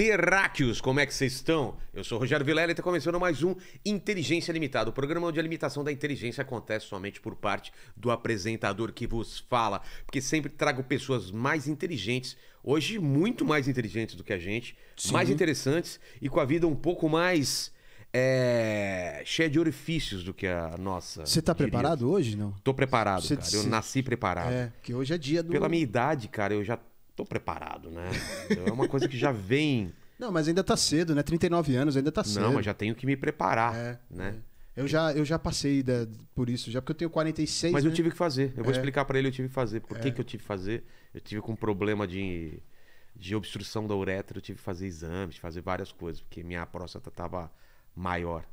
Terráqueos, como é que vocês estão? Eu sou o Rogério Vilela e está começando mais um Inteligência Limitada, o programa onde a limitação da inteligência acontece somente por parte do apresentador que vos fala, porque sempre trago pessoas mais inteligentes, hoje muito mais inteligentes do que a gente, Sim. mais interessantes e com a vida um pouco mais é, cheia de orifícios do que a nossa. Você está preparado hoje, não? Tô preparado, cê, cara. Cê... Eu nasci preparado. É, porque hoje é dia do. Pela minha idade, cara, eu já tô preparado, né? Então, é uma coisa que já vem. Não, mas ainda tá cedo, né? 39 anos, ainda tá cedo. Não, mas já tenho que me preparar, é, né? É. Eu já, eu já passei da, por isso, já porque eu tenho 46. Mas né? eu tive que fazer. Eu vou é. explicar para ele eu tive que fazer. Por que, é. que eu tive que fazer? Eu tive com um problema de, de obstrução da uretra, eu tive que fazer exames, fazer várias coisas, porque minha próstata estava maior.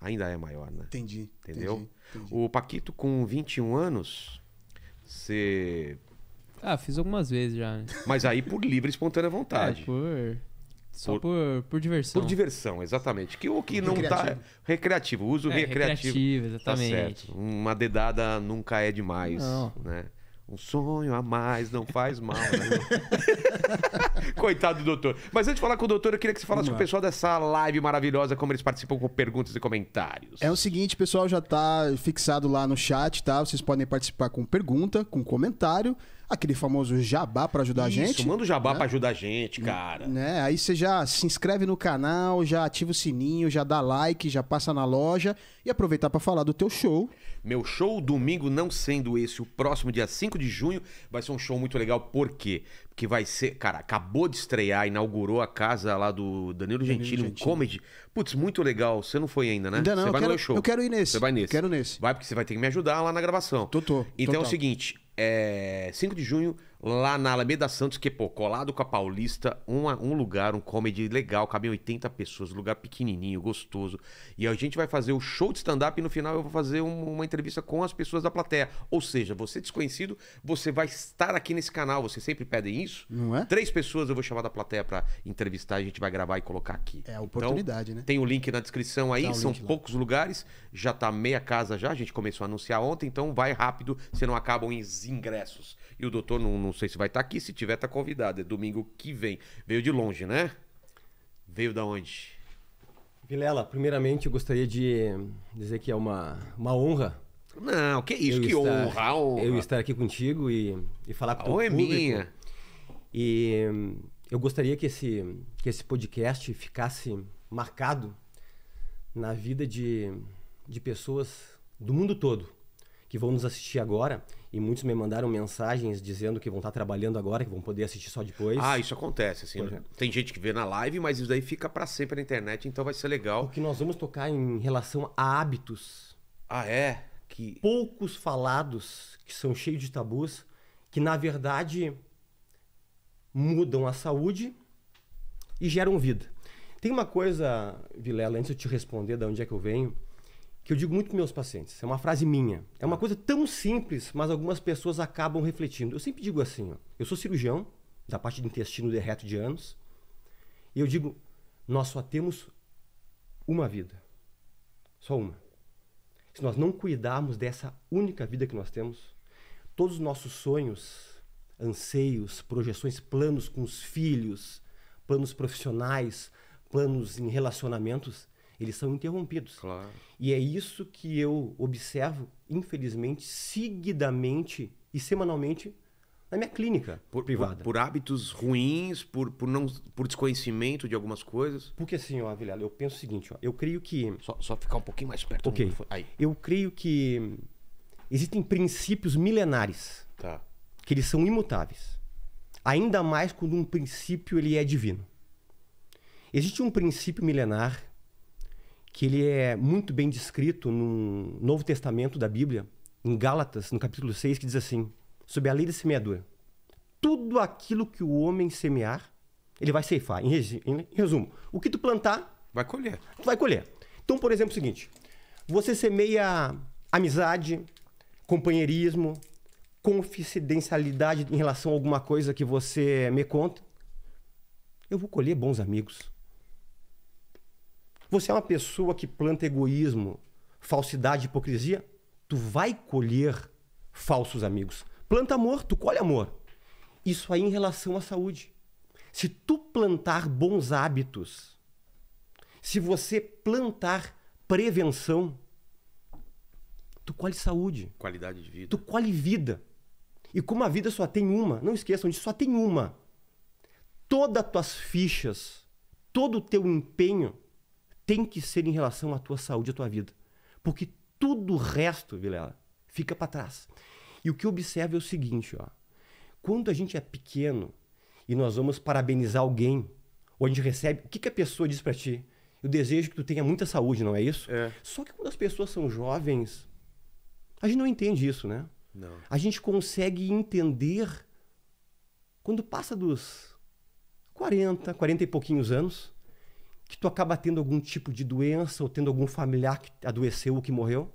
Ainda é maior, né? Entendi. Entendeu? Entendi, entendi. O Paquito, com 21 anos, você ah, fiz algumas vezes já. Né? Mas aí por livre e espontânea vontade. É, por... Só por, por, por, diversão. Por diversão, exatamente. Que o que não está recreativo, uso é, recreativo. Recreativo, exatamente. Tá certo. Uma dedada nunca é demais, não. né? Um sonho a mais não faz mal. Né? Coitado do doutor. Mas antes de falar com o doutor, eu queria que você falasse com o pessoal dessa live maravilhosa, como eles participam com perguntas e comentários. É o seguinte, o pessoal já está fixado lá no chat, tá? Vocês podem participar com pergunta, com comentário aquele famoso jabá para ajudar Isso, a gente. Manda o jabá né? para ajudar a gente, cara. Né? Aí você já se inscreve no canal, já ativa o sininho, já dá like, já passa na loja e aproveitar para falar do teu show. Meu show domingo não sendo esse, o próximo dia 5 de junho vai ser um show muito legal. Por quê? Porque vai ser, cara, acabou de estrear, inaugurou a casa lá do Danilo Gentili, um comedy. Putz, muito legal. Você não foi ainda, né? Ainda não. Você vai quero, no show. Eu quero ir nesse. Você vai nesse. Quero nesse. Vai porque você vai ter que me ajudar lá na gravação. Tô, tô. Então é o seguinte, é, 5 de junho lá na Alameda Santos, que pô, colado com a Paulista, um, um lugar, um comedy legal, cabem 80 pessoas, lugar pequenininho, gostoso. E a gente vai fazer o show de stand-up e no final eu vou fazer um, uma entrevista com as pessoas da plateia. Ou seja, você desconhecido, você vai estar aqui nesse canal, vocês sempre pedem isso. Não é? Três pessoas eu vou chamar da plateia para entrevistar, a gente vai gravar e colocar aqui. É a então, oportunidade, então, né? Tem o link na descrição aí, tá são poucos lá. lugares, já tá meia casa já, a gente começou a anunciar ontem, então vai rápido, senão acabam os ingressos. E o doutor não não sei se vai estar tá aqui. Se tiver, tá convidado. É domingo que vem. Veio de longe, né? Veio da onde? Vilela, primeiramente eu gostaria de dizer que é uma, uma honra. Não, que isso, que estar, honra, honra. Eu estar aqui contigo e, e falar com o teu é minha. E hum, eu gostaria que esse, que esse podcast ficasse marcado na vida de, de pessoas do mundo todo que vão nos assistir agora, e muitos me mandaram mensagens dizendo que vão estar trabalhando agora, que vão poder assistir só depois. Ah, isso acontece, assim. Né? Tem gente que vê na live, mas isso daí fica para sempre na internet, então vai ser legal. O que nós vamos tocar em relação a hábitos. Ah, é? Que... Poucos falados, que são cheios de tabus, que na verdade mudam a saúde e geram vida. Tem uma coisa, Vilela, antes de eu te responder de onde é que eu venho, que eu digo muito com meus pacientes. É uma frase minha. É uma tá. coisa tão simples, mas algumas pessoas acabam refletindo. Eu sempre digo assim, ó, eu sou cirurgião da parte do intestino de reto de anos, e eu digo, nós só temos uma vida. Só uma. Se nós não cuidarmos dessa única vida que nós temos, todos os nossos sonhos, anseios, projeções, planos com os filhos, planos profissionais, planos em relacionamentos, eles são interrompidos. Claro. E é isso que eu observo, infelizmente, seguidamente e semanalmente na minha clínica por, privada. Por, por, hábitos ruins, por, por, não, por desconhecimento de algumas coisas? Porque assim, ó, Vilela, eu penso o seguinte, ó, eu creio que... Só, só ficar um pouquinho mais perto. Ok. Do... Aí. Eu creio que existem princípios milenares tá. que eles são imutáveis. Ainda mais quando um princípio ele é divino. Existe um princípio milenar que ele é muito bem descrito no Novo Testamento da Bíblia, em Gálatas, no capítulo 6, que diz assim: sobre a lei da semeadura. Tudo aquilo que o homem semear, ele vai ceifar. Em, em resumo, o que tu plantar. Vai colher. Vai colher. Então, por exemplo, é o seguinte: você semeia amizade, companheirismo, confidencialidade em relação a alguma coisa que você me conta. Eu vou colher bons amigos. Você é uma pessoa que planta egoísmo, falsidade, hipocrisia, tu vai colher falsos amigos. Planta amor, tu colhe amor. Isso aí em relação à saúde. Se tu plantar bons hábitos, se você plantar prevenção, tu colhe saúde. Qualidade de vida. Tu colhe vida. E como a vida só tem uma, não esqueçam disso, só tem uma. Todas as tuas fichas, todo o teu empenho tem que ser em relação à tua saúde, à tua vida. Porque tudo o resto, Vilela, fica para trás. E o que eu observo é o seguinte, ó. Quando a gente é pequeno e nós vamos parabenizar alguém, ou a gente recebe, o que, que a pessoa diz para ti? Eu desejo que tu tenha muita saúde, não é isso? É. Só que quando as pessoas são jovens, a gente não entende isso, né? Não. A gente consegue entender quando passa dos 40, 40 e pouquinhos anos, que tu acaba tendo algum tipo de doença ou tendo algum familiar que adoeceu ou que morreu.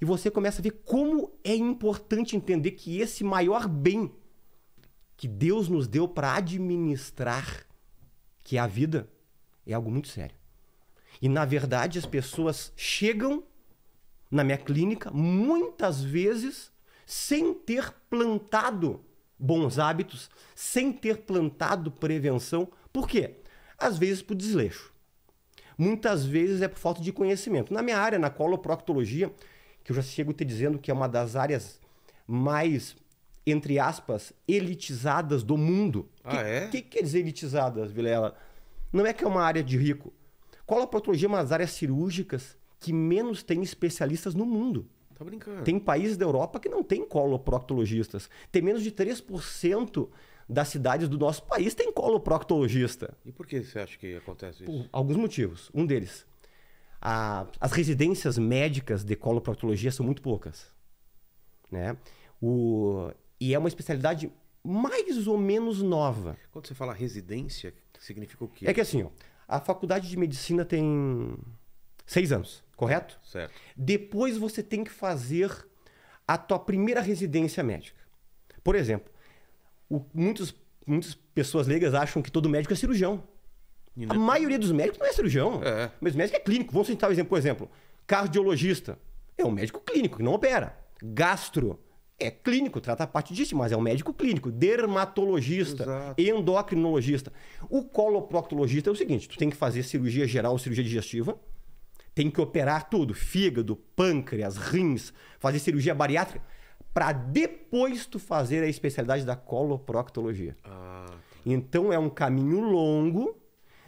E você começa a ver como é importante entender que esse maior bem que Deus nos deu para administrar, que é a vida, é algo muito sério. E na verdade as pessoas chegam na minha clínica muitas vezes sem ter plantado bons hábitos, sem ter plantado prevenção. Por quê? Às vezes por desleixo. Muitas vezes é por falta de conhecimento. Na minha área, na coloproctologia, que eu já chego te dizendo que é uma das áreas mais, entre aspas, elitizadas do mundo. Ah, que, é? O que quer dizer elitizadas, Vilela? Não é que é uma área de rico. Coloproctologia é uma das áreas cirúrgicas que menos tem especialistas no mundo. Tá brincando. Tem países da Europa que não tem coloproctologistas. Tem menos de 3% das cidades do nosso país tem coloproctologista. E por que você acha que acontece isso? Por alguns motivos. Um deles, a, as residências médicas de coloproctologia são muito poucas. Né? O, e é uma especialidade mais ou menos nova. Quando você fala residência, significa o quê? É que assim, ó, a faculdade de medicina tem seis anos, correto? Certo. Depois você tem que fazer a tua primeira residência médica. Por exemplo, o, muitos, muitas pessoas leigas acham que todo médico é cirurgião. A é maioria dos médicos não é cirurgião. É. Mas médico é clínico. Vamos citar, por exemplo, cardiologista. É um médico clínico que não opera. Gastro é clínico, trata a parte disso, mas é um médico clínico, dermatologista, Exato. endocrinologista. O coloproctologista é o seguinte: tu tem que fazer cirurgia geral, cirurgia digestiva, tem que operar tudo: fígado, pâncreas, rins, fazer cirurgia bariátrica para depois tu fazer a especialidade da coloproctologia. Ah, tá. Então é um caminho longo,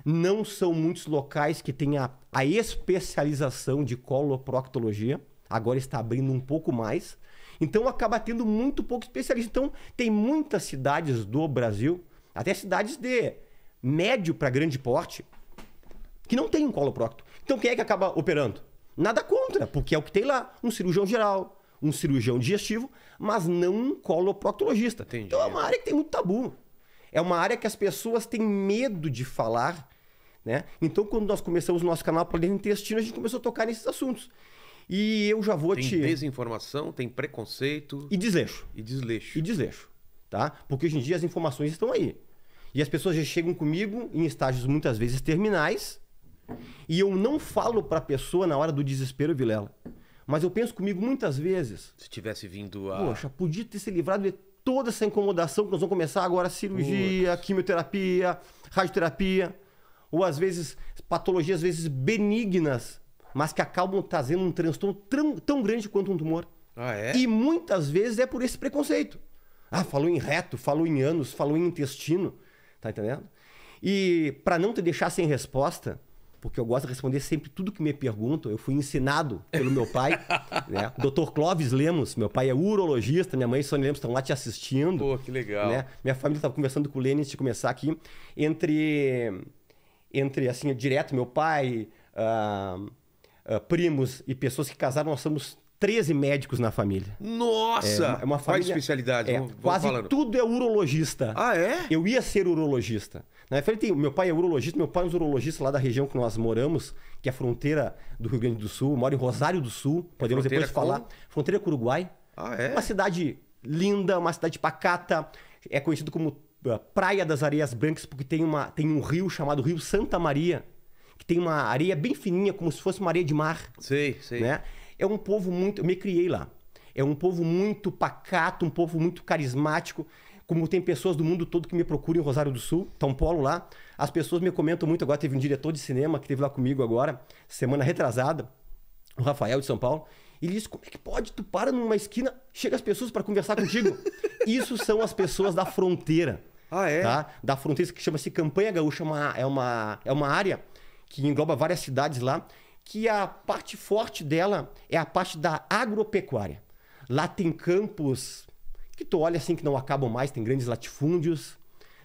não são muitos locais que têm a, a especialização de coloproctologia. Agora está abrindo um pouco mais. Então acaba tendo muito pouco especialista. Então tem muitas cidades do Brasil, até cidades de médio para grande porte, que não tem um coloprocto. Então quem é que acaba operando? Nada contra, porque é o que tem lá. Um cirurgião geral, um cirurgião digestivo, mas não um coloproctologista. Entendi. Então é uma área que tem muito tabu. É uma área que as pessoas têm medo de falar, né? Então quando nós começamos o nosso canal para dentro do intestino, a gente começou a tocar nesses assuntos. E eu já vou tem te. Tem desinformação, tem preconceito. E desleixo. E desleixo. E desleixo. Tá? Porque hoje em dia as informações estão aí. E as pessoas já chegam comigo em estágios muitas vezes terminais. E eu não falo para a pessoa na hora do desespero, Vilela. Mas eu penso comigo muitas vezes. Se tivesse vindo a. Poxa, podia ter se livrado de toda essa incomodação que nós vamos começar agora cirurgia, Putz. quimioterapia, radioterapia, ou às vezes patologias às vezes benignas, mas que acabam trazendo um transtorno tão, tão grande quanto um tumor. Ah, é? E muitas vezes é por esse preconceito. Ah, falou em reto, falou em ânus, falou em intestino, tá entendendo? E para não te deixar sem resposta, porque eu gosto de responder sempre tudo que me perguntam. Eu fui ensinado pelo meu pai, né? Dr. Clóvis Lemos, meu pai é urologista, minha mãe e Sônia Lemos estão lá te assistindo. Pô, que legal. Né? Minha família estava conversando com o Lênin antes de começar aqui. Entre, entre assim, direto, meu pai, uh, uh, primos e pessoas que casaram, nós somos 13 médicos na família. Nossa! É, é uma, família, Quais especialidades? É, vamos, vamos quase falando. tudo é urologista. Ah, é? Eu ia ser urologista. Na né? meu pai é urologista, meu pai é um urologista lá da região que nós moramos, que é a fronteira do Rio Grande do Sul, mora em Rosário do Sul, podemos fronteira depois falar. Fronteira com o Uruguai. Ah, é? Uma cidade linda, uma cidade pacata, é conhecido como eh, Praia das Areias Brancas, porque tem, uma, tem um rio chamado Rio Santa Maria, que tem uma areia bem fininha, como se fosse uma areia de mar. Sei, sei. Né? É um povo muito. Eu me criei lá. É um povo muito pacato, um povo muito carismático. Como tem pessoas do mundo todo que me procuram em Rosário do Sul, tá um polo lá. As pessoas me comentam muito agora. Teve um diretor de cinema que teve lá comigo agora, semana retrasada, o Rafael de São Paulo. E ele disse: Como é que pode? Tu para numa esquina, chega as pessoas para conversar contigo. Isso são as pessoas da fronteira. Ah, é? Tá? Da fronteira que chama-se Campanha Gaúcha, é uma, é, uma, é uma área que engloba várias cidades lá, que a parte forte dela é a parte da agropecuária. Lá tem campos que tu olha assim que não acabam mais, tem grandes latifúndios,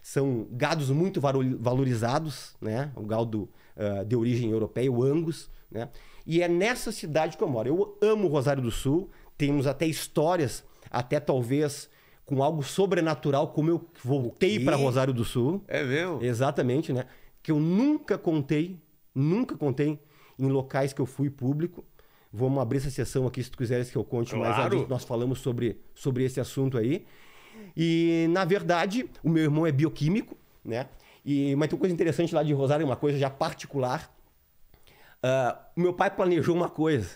são gados muito valorizados, né? O gado uh, de origem europeia, o Angus, né? E é nessa cidade que eu moro. Eu amo Rosário do Sul, temos até histórias, até talvez com algo sobrenatural, como eu voltei para Rosário do Sul. É meu? Exatamente, né? Que eu nunca contei, nunca contei em locais que eu fui público. Vamos abrir essa sessão aqui se tu quiseres que eu conte claro. mais. Adiante. Nós falamos sobre, sobre esse assunto aí. E, na verdade, o meu irmão é bioquímico, né? E, mas tem uma coisa interessante lá de Rosário, uma coisa já particular. Uh, meu pai planejou uma coisa: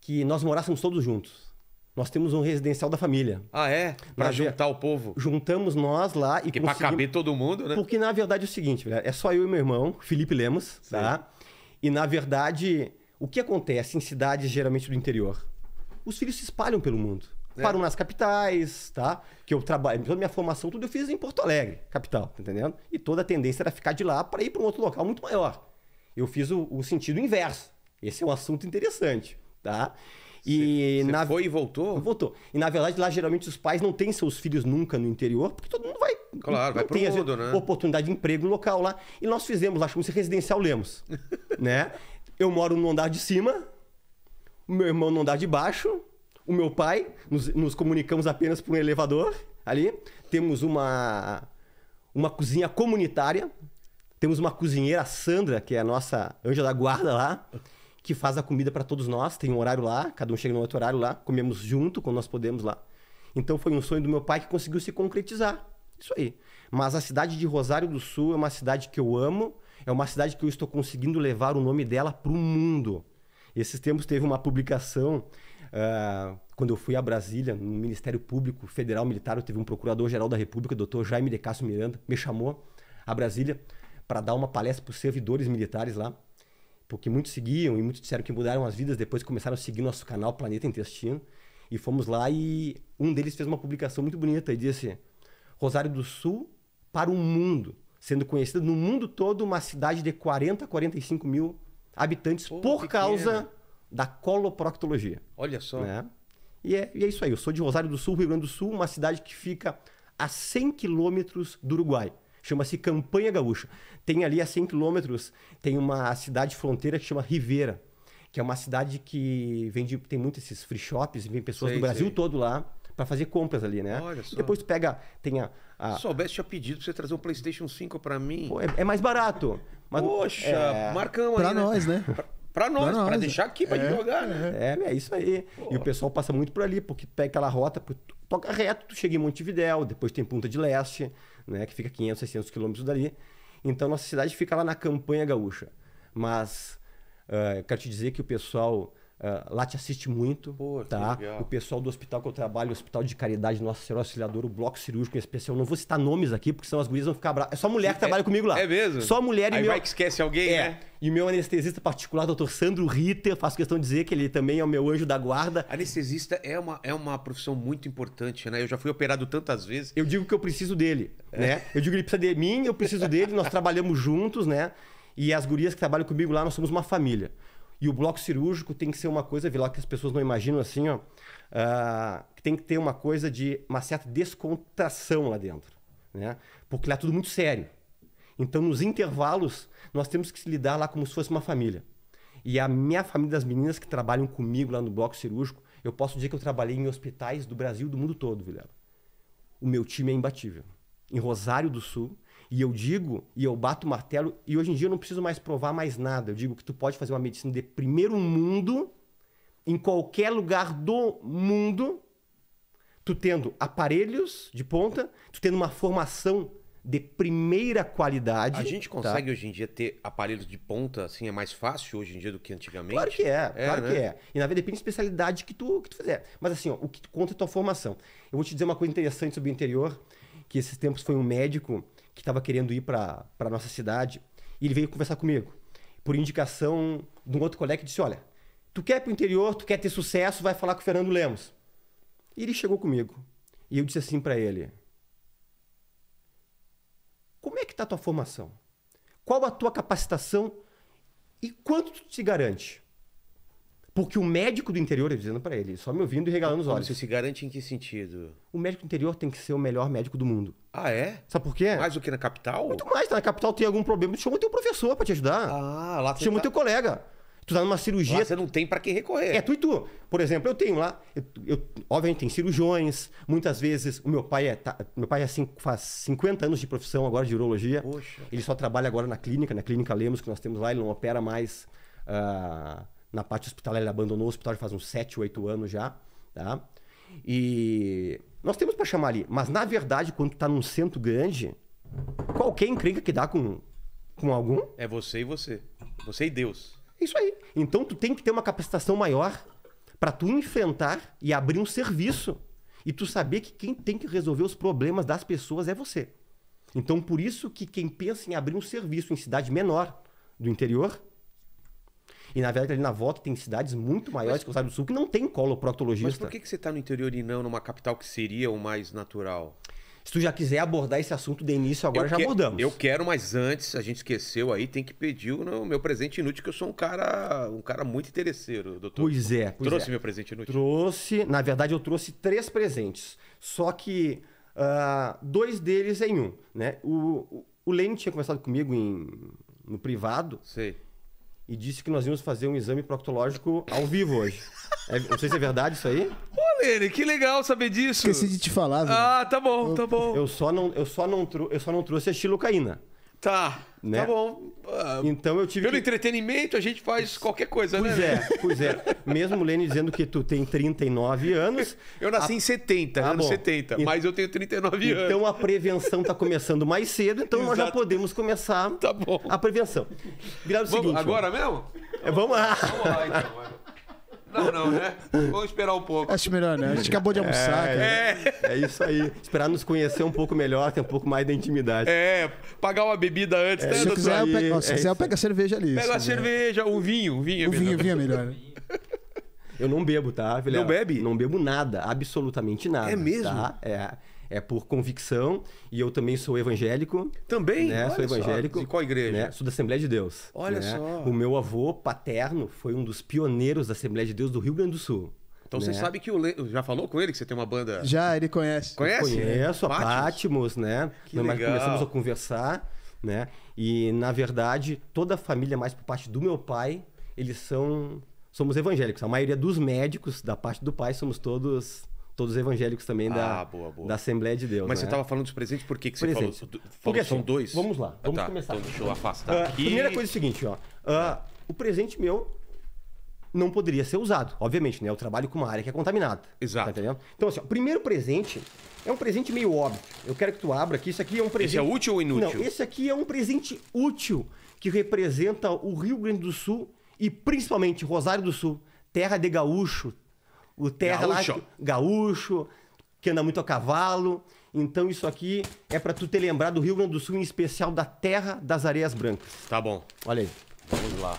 que nós morássemos todos juntos. Nós temos um residencial da família. Ah, é? Para juntar o povo. Juntamos nós lá e Porque conseguimos... para caber todo mundo, né? Porque na verdade é o seguinte, é só eu e meu irmão, Felipe Lemos, tá? Sim. tá? E na verdade, o que acontece em cidades geralmente do interior? Os filhos se espalham pelo mundo. É. Param nas capitais, tá? Que eu trabalho, toda minha formação, tudo eu fiz em Porto Alegre, capital, tá entendendo? E toda a tendência era ficar de lá para ir para um outro local muito maior. Eu fiz o, o sentido inverso. Esse é um assunto interessante, tá? E cê, cê na... foi e voltou? Voltou. E na verdade, lá geralmente os pais não têm seus filhos nunca no interior, porque todo mundo vai. Claro, não vai pro tem, mundo, né? Oportunidade de emprego no local lá. E nós fizemos, lá chamamos Residencial Lemos. né? eu moro no andar de cima, o meu irmão no andar de baixo, o meu pai, nos, nos comunicamos apenas por um elevador ali. Temos uma, uma cozinha comunitária, temos uma cozinheira, a Sandra, que é a nossa anja da guarda lá, que faz a comida para todos nós. Tem um horário lá, cada um chega no outro horário lá, comemos junto quando nós podemos lá. Então foi um sonho do meu pai que conseguiu se concretizar. Isso aí. Mas a cidade de Rosário do Sul é uma cidade que eu amo, é uma cidade que eu estou conseguindo levar o nome dela para o mundo. Esses tempos teve uma publicação, uh, quando eu fui a Brasília, no Ministério Público Federal Militar, teve um procurador-geral da República, doutor Jaime de Castro Miranda, me chamou a Brasília para dar uma palestra para os servidores militares lá, porque muitos seguiam e muitos disseram que mudaram as vidas, depois começaram a seguir nosso canal Planeta Intestino, e fomos lá e um deles fez uma publicação muito bonita e disse Rosário do Sul para o mundo sendo conhecida no mundo todo uma cidade de 40, 45 mil habitantes Pô, por pequena. causa da coloproctologia. Olha só. Né? E, é, e é isso aí. Eu sou de Rosário do Sul, Rio Grande do Sul, uma cidade que fica a 100 quilômetros do Uruguai. Chama-se Campanha Gaúcha. Tem ali a 100 quilômetros, tem uma cidade fronteira que chama Rivera, que é uma cidade que vende, tem muitos esses free shops, vem pessoas sei, do Brasil sei. todo lá para fazer compras ali, né? Olha só. depois tu pega, tem a, a... Se soubesse, tinha pedido pra você trazer um PlayStation 5 para mim. Pô, é, é, mais barato. Mas, Poxa, é... marcamos Pra aí, né? nós, né? Para Pra... Pra nós, pra nós, pra deixar aqui, pra é, jogar, né? É, é, é isso aí. Pô. E o pessoal passa muito por ali, porque pega aquela rota, toca reto, tu chega em Montevidéu, depois tem Punta de Leste, né? Que fica 500, 600 quilômetros dali. Então, nossa cidade fica lá na campanha gaúcha. Mas, uh, eu quero te dizer que o pessoal é, lá te assiste muito, Pô, tá? O pessoal do hospital que eu trabalho, o Hospital de Caridade Nossa Senhora Auxiliadora, o Bloco Cirúrgico em especial. Não vou citar nomes aqui, porque senão as gurias vão ficar bravas. É só mulher que é, trabalha comigo lá. É mesmo? Só mulher e Aí meu... vai que esquece alguém, é. né? E meu anestesista particular, doutor Sandro Ritter, faço questão de dizer que ele também é o meu anjo da guarda. Anestesista é uma, é uma profissão muito importante, né? Eu já fui operado tantas vezes. Eu digo que eu preciso dele, é. né? Eu digo que ele precisa de mim, eu preciso dele, nós trabalhamos juntos, né? E as gurias que trabalham comigo lá, nós somos uma família. E o bloco cirúrgico tem que ser uma coisa, vi lá que as pessoas não imaginam assim, ó, uh, tem que ter uma coisa de uma certa descontração lá dentro, né? Porque lá é tudo muito sério. Então, nos intervalos, nós temos que se lidar lá como se fosse uma família. E a minha família das meninas que trabalham comigo lá no bloco cirúrgico, eu posso dizer que eu trabalhei em hospitais do Brasil do mundo todo, Vilela. O meu time é imbatível. Em Rosário do Sul, e eu digo, e eu bato o martelo, e hoje em dia eu não preciso mais provar mais nada. Eu digo que tu pode fazer uma medicina de primeiro mundo, em qualquer lugar do mundo, tu tendo aparelhos de ponta, tu tendo uma formação de primeira qualidade. A gente tá? consegue tá? hoje em dia ter aparelhos de ponta, assim, é mais fácil hoje em dia do que antigamente? Claro que é, é claro né? que é. E na verdade depende da especialidade que tu, que tu fizer. Mas assim, ó, o que conta é tua formação. Eu vou te dizer uma coisa interessante sobre o interior, que esses tempos foi um médico que estava querendo ir para nossa cidade, e ele veio conversar comigo. Por indicação de um outro colega que disse: Olha, tu quer ir para o interior, tu quer ter sucesso, vai falar com o Fernando Lemos. E ele chegou comigo. E eu disse assim para ele: Como é que está a tua formação? Qual a tua capacitação? E quanto tu te garante? Porque o médico do interior, eu dizendo para ele, só me ouvindo e regalando os olhos. Você se garante em que sentido? O médico do interior tem que ser o melhor médico do mundo. Ah, é? Sabe por quê? Mais do que na capital? Muito mais. Tá? Na capital tem algum problema, chama o teu professor para te ajudar. Ah, lá Chama o tá... teu colega. Tu tá numa cirurgia. Lá você não tem para quem recorrer. É, tu e tu. Por exemplo, eu tenho lá. Eu, eu, obviamente, tem cirurgiões. Muitas vezes, o meu pai é. Tá, meu pai é cinco, assim, faz 50 anos de profissão agora de urologia. Poxa. Ele só trabalha agora na clínica, na clínica Lemos, que nós temos lá, ele não opera mais. Uh, na parte hospitalar, ele abandonou o hospital já faz uns 7, 8 anos já, tá? E nós temos para chamar ali, mas na verdade, quando tu tá num centro grande, qualquer encrenca que dá com, com algum. É você e você. Você e Deus. É isso aí. Então tu tem que ter uma capacitação maior para tu enfrentar e abrir um serviço e tu saber que quem tem que resolver os problemas das pessoas é você. Então por isso que quem pensa em abrir um serviço em cidade menor do interior e na verdade, ali na volta tem cidades muito maiores mas, que o Estado do Sul que não tem coloproctologista. Mas por que, que você está no interior e não numa capital que seria o mais natural? Se tu já quiser abordar esse assunto de início agora, eu já que... abordamos. Eu quero, mas antes, a gente esqueceu aí, tem que pedir o meu presente inútil, que eu sou um cara um cara muito interesseiro, doutor. Pois é. Pois trouxe é. meu presente inútil? Trouxe. Na verdade, eu trouxe três presentes. Só que uh, dois deles em um. Né? O, o, o Lênin tinha conversado comigo em, no privado. Sei e disse que nós íamos fazer um exame proctológico ao vivo hoje. É, não sei se é verdade isso aí. Pô, Lene, que legal saber disso. Esqueci de te falar, ah, velho. Ah, tá bom, tá bom. Eu só não, eu só não, eu só não trouxe a xilocaína. Tá. Né? Tá bom. Uh, então eu tive. Pelo que... entretenimento, a gente faz qualquer coisa, pois né? Pois é, pois é. Mesmo o Lênin dizendo que tu tem 39 anos. Eu nasci a... em 70, ah, né? Bom. 70, e... mas eu tenho 39 então, anos. Então a prevenção tá começando mais cedo, então Exato. nós já podemos começar tá bom. a prevenção. Grava o vamos, seguinte. Agora mano. mesmo? É, vamos lá. Vamos lá, então, mano. Não, não, né? Vamos esperar um pouco. Acho melhor, né? A gente acabou de é, almoçar, é, é, É, isso aí. Esperar nos conhecer um pouco melhor, ter um pouco mais de intimidade. É, pagar uma bebida antes, é, né, se Quiser, eu pego, é se quiser, pega a cerveja ali. Pega a cerveja, um vinho, um vinho. É um o vinho, vinho é melhor. Eu não bebo, tá, Vilela? Não bebe? Não bebo nada, absolutamente nada. É mesmo? Tá? É é por convicção e eu também sou evangélico. Também? Né? Olha sou evangélico. Só. De qual igreja? Né? Sou da Assembleia de Deus. Olha né? só. O meu avô paterno foi um dos pioneiros da Assembleia de Deus do Rio Grande do Sul. Então né? você sabe que o Le... já falou com ele que você tem uma banda? Já, ele conhece. Conhece? Conheço, né? a Patmos, né? Que Nós legal. começamos a conversar, né? E na verdade, toda a família, mais por parte do meu pai, eles são somos evangélicos. A maioria dos médicos da parte do pai somos todos todos evangélicos também ah, da, boa, boa. da Assembleia de Deus. Mas né? você estava falando dos presentes, por que, que presente. você falou, falou Porque, são assim, dois? Vamos lá, ah, vamos tá. começar. Então deixa eu afastar uh, aqui. Primeira coisa é o seguinte, ó. Uh, o presente meu não poderia ser usado, obviamente, né? Eu trabalho com uma área que é contaminada. Tá Exato. Tá entendendo? Então, assim, o primeiro presente é um presente meio óbvio. Eu quero que tu abra aqui. Isso aqui é um presente. Esse é útil ou inútil? Não, esse aqui é um presente útil que representa o Rio Grande do Sul e principalmente Rosário do Sul, terra de gaúcho, o terra gaúcho. lá, gaúcho, que anda muito a cavalo. Então isso aqui é para tu ter lembrado do Rio Grande do Sul, em especial da terra das areias brancas. Tá bom. Olha aí. Vamos lá.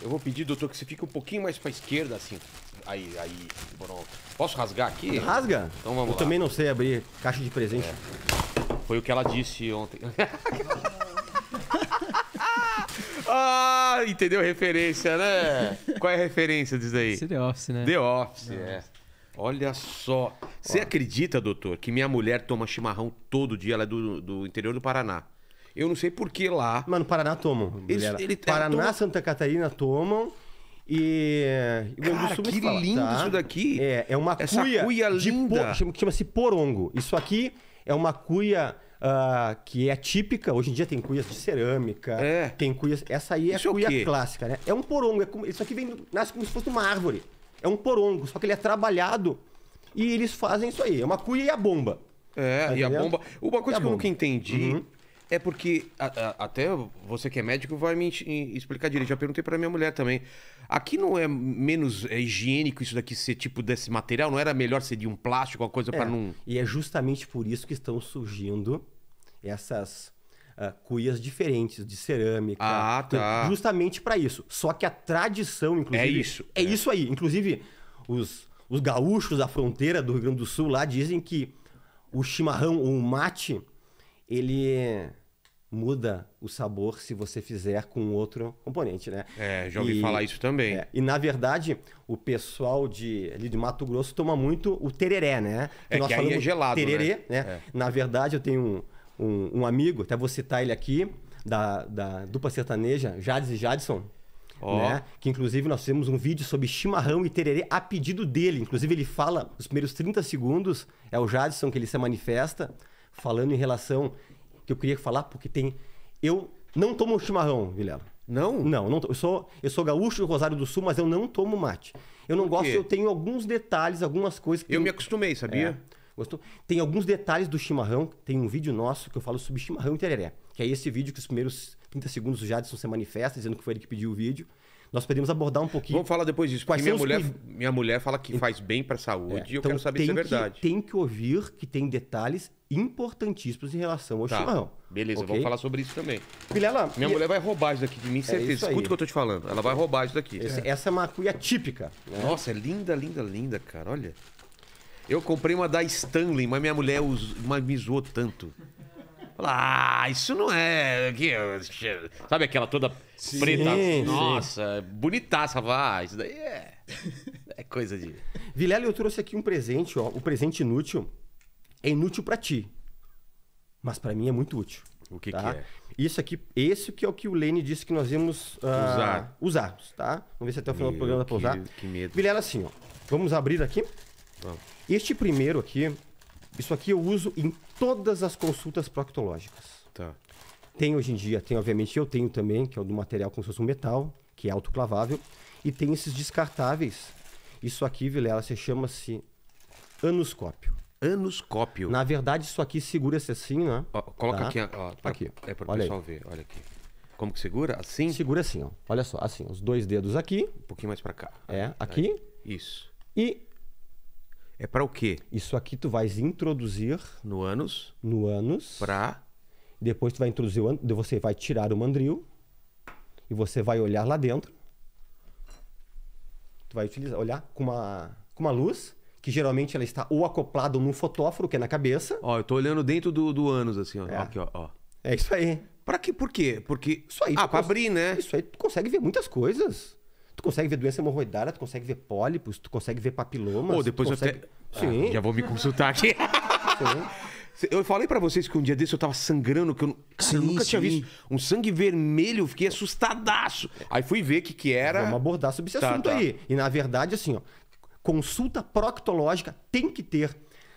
Eu vou pedir, doutor, que você fique um pouquinho mais para esquerda, assim. Aí, aí, pronto. Posso rasgar aqui? Rasga? Então vamos Eu lá. também não sei abrir caixa de presente. É. Foi o que ela disse ontem. Ah, entendeu a referência, né? Qual é a referência disso daí? Esse é The Office, né? The Office, The é. Olha só. Você acredita, doutor, que minha mulher toma chimarrão todo dia? Ela é do, do interior do Paraná. Eu não sei por que lá. Mas no Paraná tomam. Eles, ele, Paraná, toma... Santa Catarina tomam. E. Cara, que lindo tá? isso daqui. É, é uma Essa cuia, cuia linda. Por... Chama-se porongo. Isso aqui é uma cuia uh, que é típica. Hoje em dia tem cuias de cerâmica. É. Tem cuias. Essa aí é isso é cuia é clássica, né? É um porongo. É como... Isso aqui vem, nasce como se fosse uma árvore. É um porongo, só que ele é trabalhado e eles fazem isso aí. É uma cuia e a bomba. É, tá e entendendo? a bomba. Uma coisa que bomba. eu nunca entendi. Uhum. É porque, a, a, até você que é médico vai me explicar direito. Já perguntei para minha mulher também. Aqui não é menos é higiênico isso daqui ser tipo desse material? Não era melhor ser de um plástico, alguma coisa é, para não. E é justamente por isso que estão surgindo essas uh, cuias diferentes de cerâmica. Ah, tá. Justamente para isso. Só que a tradição, inclusive. É isso. É, é, isso aí. Inclusive, os, os gaúchos da fronteira do Rio Grande do Sul lá dizem que o chimarrão, o mate, ele muda o sabor se você fizer com outro componente, né? É, já ouvi e, falar isso também. É, e na verdade, o pessoal de, ali de Mato Grosso toma muito o tereré, né? Que é que aí é gelado, tereré, né? né? É. Na verdade, eu tenho um, um amigo, até vou citar ele aqui, da, da dupla sertaneja, Jades e Jadson. Oh. Né? Que inclusive nós fizemos um vídeo sobre chimarrão e tererê a pedido dele. Inclusive ele fala, os primeiros 30 segundos, é o Jadson que ele se manifesta, falando em relação que eu queria falar, porque tem. Eu não tomo chimarrão, Vilela. Não? Não, não eu, sou, eu sou gaúcho do Rosário do Sul, mas eu não tomo mate. Eu não gosto, eu tenho alguns detalhes, algumas coisas que. Eu tem... me acostumei, sabia? É. Gostou? Tem alguns detalhes do chimarrão, tem um vídeo nosso que eu falo sobre chimarrão e tereré. Que é esse vídeo que os primeiros 30 segundos o Jadson se manifesta, dizendo que foi ele que pediu o vídeo. Nós podemos abordar um pouquinho. Vamos falar depois disso, minha mulher, que... minha mulher fala que faz bem para a saúde é, e eu então quero saber se é verdade. Que, tem que ouvir que tem detalhes importantíssimos em relação ao tá. chimarrão. Beleza, okay? vamos falar sobre isso também. minha e... mulher vai roubar isso daqui de mim, é certeza. É Escuta o que eu tô te falando. Ela vai roubar isso daqui. Esse, é. Essa é uma cuia típica. Né? Nossa, é linda, linda, linda, cara. Olha. Eu comprei uma da Stanley, mas minha mulher us... mas me zoou tanto. Ah, isso não é. Sabe aquela toda sim, preta? Sim. Nossa, bonitaça. vai. Ah, isso daí é. É coisa de. Vilela, eu trouxe aqui um presente, ó. O um presente inútil é inútil para ti. Mas para mim é muito útil. O que, tá? que é? Isso aqui, esse que é o que o Lene disse que nós íamos uh, usar. usar, tá? Vamos ver se até o final Meu, do programa dá pra usar. Que medo. Vilela, assim, ó. Vamos abrir aqui. Vamos. Este primeiro aqui, isso aqui eu uso em todas as consultas proctológicas. Tá. Tem hoje em dia, tem obviamente eu tenho também, que é o do material como se fosse um metal, que é autoclavável, e tem esses descartáveis. Isso aqui, Vilela, se chama-se anuscópio. Anuscópio. Na verdade, isso aqui segura-se assim, né? Ó, coloca tá? aqui, ó, pra, tá aqui. É para o pessoal aí. ver. Olha aqui. Como que segura? Assim? Segura assim, ó. Olha só, assim, os dois dedos aqui. Um pouquinho mais para cá. É, aqui. Aí. Isso. E é para o quê? Isso aqui tu vais introduzir no ânus. No ânus. Para depois tu vai introduzir o ânus, você vai tirar o mandril e você vai olhar lá dentro. Tu vai utilizar, olhar com uma com uma luz que geralmente ela está ou acoplada num fotóforo, que é na cabeça. Ó, eu tô olhando dentro do, do ânus assim, ó. É. Aqui, ó, ó. É isso aí. Para que? Por quê? Porque isso aí Ah, para abrir, né? Isso aí tu consegue ver muitas coisas. Tu consegue ver doença hemorroidária, tu consegue ver pólipos, tu consegue ver papilomas. Ou depois consegue... eu até... Ah, sim. Ah, já vou me consultar aqui. Sim. Eu falei para vocês que um dia desse eu tava sangrando, que eu, cara, sim, eu nunca sim. tinha visto. Um sangue vermelho, eu fiquei assustadaço. Aí fui ver o que, que era. Vamos abordar sobre esse tá, assunto tá. aí. E na verdade, assim, ó, consulta proctológica tem que ter.